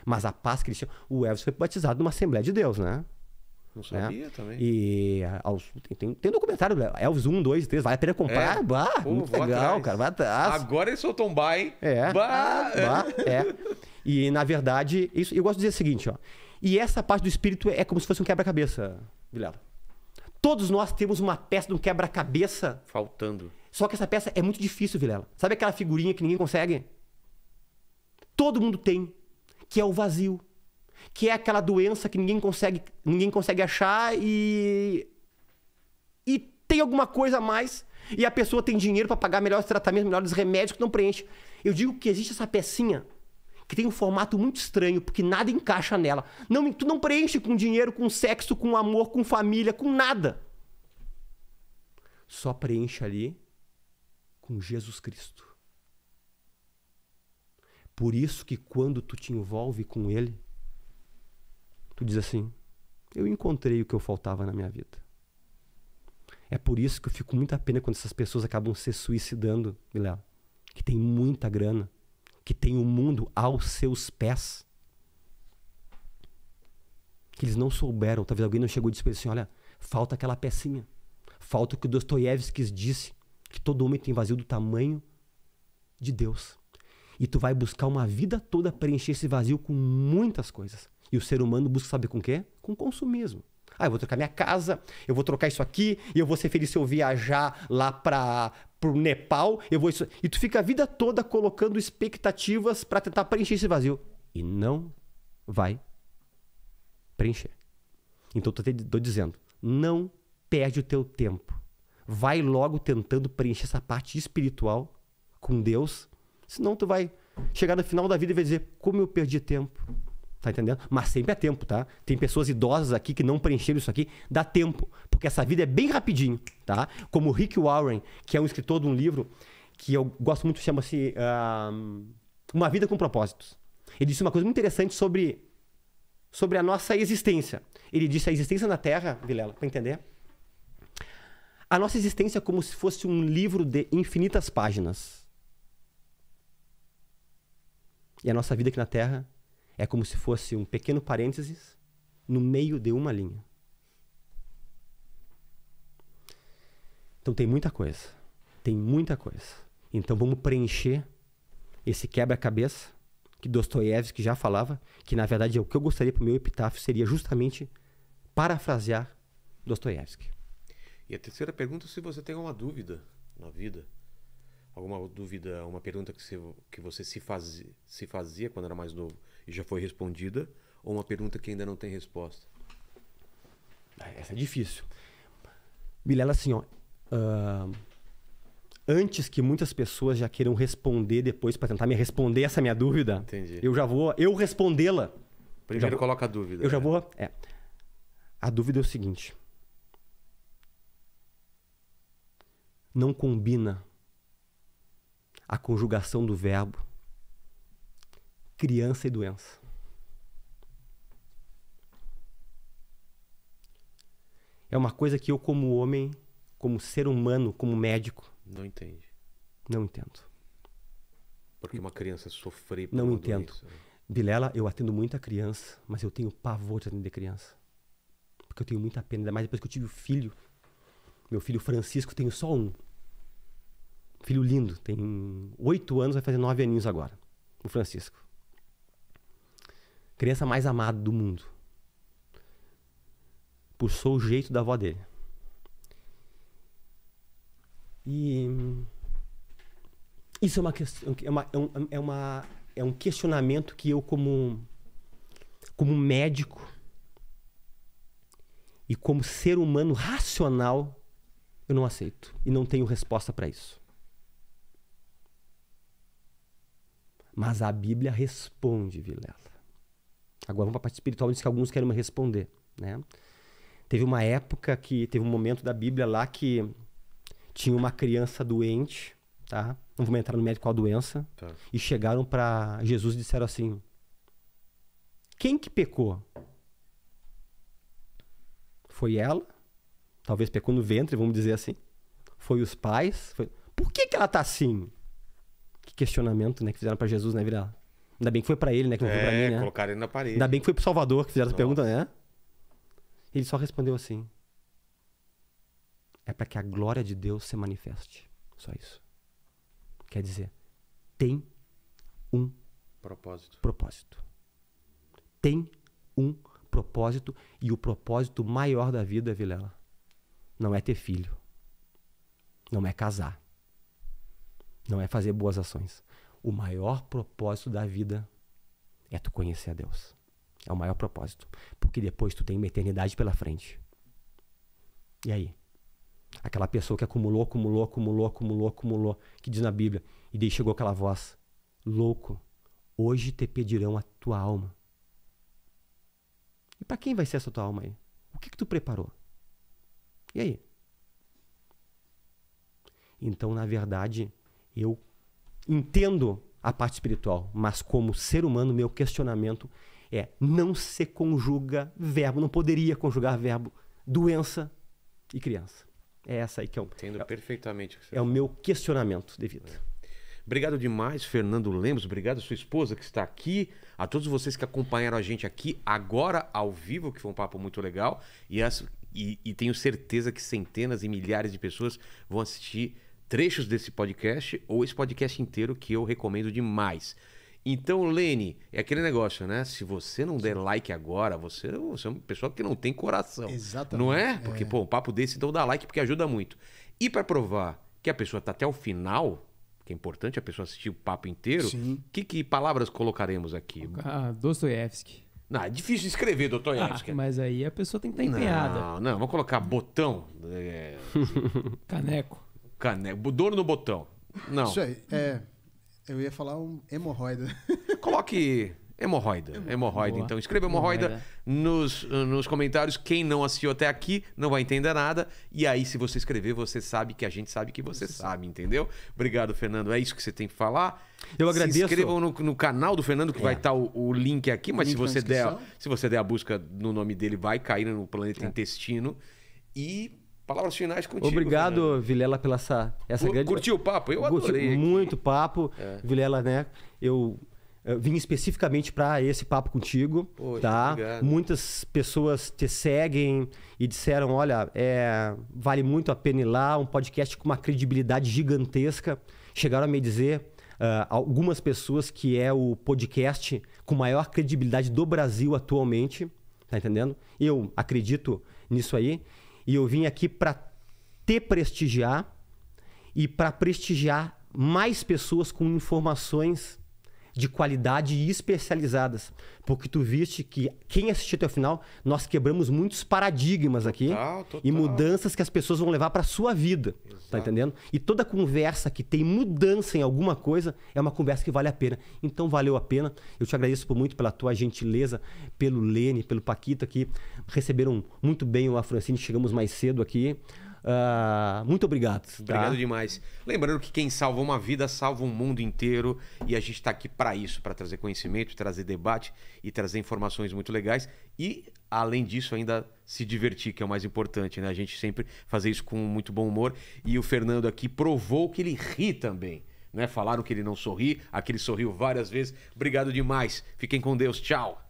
Mas a paz que ele tinha. O Elvis foi batizado numa Assembleia de Deus, né? Não né? sabia né? também. E tem, tem, tem, documentário, né? Elvis 1, 2, 3, vale a pena comprar. É. Bah, Pô, muito legal, atrás. cara. atrás. Agora ele soltou um bye. É. Bah. bah é. E, na verdade, isso, eu gosto de dizer o seguinte, ó. E essa parte do espírito é como se fosse um quebra-cabeça, Vilela. Todos nós temos uma peça de um quebra-cabeça. Faltando. Só que essa peça é muito difícil, Vilela. Sabe aquela figurinha que ninguém consegue? Todo mundo tem, que é o vazio, que é aquela doença que ninguém consegue, ninguém consegue achar e e tem alguma coisa a mais e a pessoa tem dinheiro para pagar melhores tratamentos, melhores remédios que não preenche. Eu digo que existe essa pecinha que tem um formato muito estranho, porque nada encaixa nela. Não, tu não preenche com dinheiro, com sexo, com amor, com família, com nada. Só preenche ali com Jesus Cristo. Por isso que quando tu te envolve com ele, tu diz assim: eu encontrei o que eu faltava na minha vida. É por isso que eu fico muito a pena quando essas pessoas acabam se suicidando, Guilherme, que tem muita grana, que tem o mundo aos seus pés. Que eles não souberam, talvez alguém não chegou e disse para eles assim: olha, falta aquela pecinha, falta o que o Dostoiévski disse, que todo homem tem vazio do tamanho de Deus. E tu vai buscar uma vida toda preencher esse vazio com muitas coisas. E o ser humano busca saber com o quê? Com consumismo. Ah, eu vou trocar minha casa, eu vou trocar isso aqui, e eu vou ser feliz se eu viajar lá para o Nepal, eu vou isso. E tu fica a vida toda colocando expectativas para tentar preencher esse vazio e não vai preencher. Então eu estou dizendo, não perde o teu tempo vai logo tentando preencher essa parte espiritual com Deus, senão tu vai chegar no final da vida e vai dizer como eu perdi tempo. Tá entendendo? Mas sempre é tempo, tá? Tem pessoas idosas aqui que não preencheram isso aqui. Dá tempo, porque essa vida é bem rapidinho, tá? Como Rick Warren, que é um escritor de um livro que eu gosto muito, chama-se uh, Uma Vida com Propósitos. Ele disse uma coisa muito interessante sobre, sobre a nossa existência. Ele disse a existência na Terra, Vilela, para entender, a nossa existência é como se fosse um livro de infinitas páginas. E a nossa vida aqui na Terra é como se fosse um pequeno parênteses no meio de uma linha. Então tem muita coisa. Tem muita coisa. Então vamos preencher esse quebra-cabeça que Dostoiévski já falava, que na verdade é o que eu gostaria para o meu epitáfio seria justamente parafrasear Dostoiévski. E a terceira pergunta é se você tem alguma dúvida na vida. Alguma dúvida, uma pergunta que você, que você se, fazia, se fazia quando era mais novo e já foi respondida, ou uma pergunta que ainda não tem resposta? Ah, essa é difícil. Vilela, assim, ó. Uh, antes que muitas pessoas já queiram responder depois para tentar me responder essa minha dúvida, Entendi. eu já vou eu respondê-la. Primeiro já, coloca a dúvida. Eu já né? vou. É. A dúvida é o seguinte: não combina a conjugação do verbo criança e doença. É uma coisa que eu, como homem, como ser humano, como médico. Não entende. Não entendo. Porque uma criança sofre. por Não uma entendo. Doença. Né? Bilela, eu atendo muita criança, mas eu tenho pavor de atender criança. Porque eu tenho muita pena, ainda mais depois que eu tive o filho. Meu filho Francisco, tenho só um filho lindo, tem oito anos, vai fazer nove aninhos agora, o Francisco. Criança mais amada do mundo. Puxou o jeito da avó dele. E isso é uma, é uma, é, é uma, é um questionamento que eu como como médico e como ser humano racional eu não aceito e não tenho resposta para isso. Mas a Bíblia responde, Vilela. Agora vamos para a parte espiritual, diz que alguns querem me responder, né? Teve uma época que teve um momento da Bíblia lá que tinha uma criança doente, tá? Não vou entrar no médico qual doença. Tá. E chegaram para Jesus e disseram assim: Quem que pecou? Foi ela? Talvez pecou no ventre, vamos dizer assim. Foi os pais? Foi... Por que, que ela tá assim? Que questionamento, né? Que fizeram para Jesus, né? Vira... Ainda bem que foi para ele, né? Que não é, foi mim, né? colocaram ele na parede. Ainda bem que foi para Salvador que fizeram Nossa. essa pergunta, né? Ele só respondeu assim: É para que a glória de Deus se manifeste. Só isso. Quer dizer, tem um propósito. propósito. Tem um propósito e o propósito maior da vida, Vilela, não é ter filho. Não é casar. Não é fazer boas ações. O maior propósito da vida é tu conhecer a Deus. É o maior propósito. Porque depois tu tem uma eternidade pela frente. E aí? Aquela pessoa que acumulou, acumulou, acumulou, acumulou, acumulou, que diz na Bíblia, e daí chegou aquela voz: Louco, hoje te pedirão a tua alma. E para quem vai ser essa tua alma aí? O que, que tu preparou? E aí? Então, na verdade, eu entendo a parte espiritual, mas como ser humano, meu questionamento é: não se conjuga verbo, não poderia conjugar verbo doença e criança. É essa aí que é o. Entendo é, perfeitamente. O que você é o meu questionamento de vida. É. Obrigado demais, Fernando Lemos. Obrigado à sua esposa que está aqui, a todos vocês que acompanharam a gente aqui agora ao vivo, que foi um papo muito legal. E, as, e, e tenho certeza que centenas e milhares de pessoas vão assistir trechos desse podcast ou esse podcast inteiro que eu recomendo demais. Então, Lene, é aquele negócio, né? Se você não der like agora, você, você é uma pessoa que não tem coração. Exatamente. Não é? Porque, é. pô, um papo desse, então dá like porque ajuda muito. E para provar que a pessoa tá até o final, que é importante a pessoa assistir o papo inteiro, Sim. que, que palavras colocaremos aqui? Ah, Dostoiévski. Não, é difícil escrever, doutor Ah, mas aí a pessoa tem que estar empenhada. Não, não, vamos colocar botão. É... Caneco. Caneco. Dono no botão. Não. Isso aí. É, eu ia falar um hemorroida. Coloque hemorroida. Hemorroida. Então. Boa. Então escreva hemorroida, hemorroida. Nos, nos comentários. Quem não assistiu até aqui não vai entender nada. E aí, se você escrever, você sabe que a gente sabe que você sabe, entendeu? Obrigado, Fernando. É isso que você tem que falar. Eu agradeço. Se inscrevam no, no canal do Fernando, que é. vai estar tá o, o, link aqui. Mas link se, você der, se você der a busca no nome dele, vai cair no planeta é. intestino. E Palavras finais contigo. Obrigado, Fernando. Vilela, pela essa, essa grande. Curtiu o papo? Eu adorei. Muito papo, é. Vilela, né? Eu, eu vim especificamente para esse papo contigo, Poxa, tá? Obrigado. Muitas pessoas te seguem e disseram, olha, é, vale muito a pena ir lá, um podcast com uma credibilidade gigantesca. Chegaram a me dizer Uh, algumas pessoas que é o podcast com maior credibilidade do Brasil atualmente, tá entendendo? Eu acredito nisso aí. E eu vim aqui para te prestigiar e para prestigiar mais pessoas com informações de qualidade e especializadas. Porque tu viste que quem assistiu até o final, nós quebramos muitos paradigmas aqui total, total. e mudanças que as pessoas vão levar para sua vida. Tá Exato. Tá entendendo? E toda conversa que tem mudança em alguma coisa é uma conversa que vale a pena. Então valeu a pena. Eu te agradeço muito pela tua gentileza, pelo Lene, pelo Paquito aqui. Receberam muito bem o Afrancine, chegamos mais cedo aqui. Uh, muito obrigado. Tá? Obrigado demais. Lembrando que quem salva uma vida salva um mundo inteiro e a gente está aqui para isso, para trazer conhecimento, trazer debate e trazer informações muito legais e além disso ainda se divertir, que é o mais importante, né? A gente sempre fazer isso com muito bom humor e o Fernando aqui provou que ele ri também. Né? Falaram que ele não sorri, aqui ele sorriu várias vezes. Obrigado demais. Fiquem com Deus. Tchau.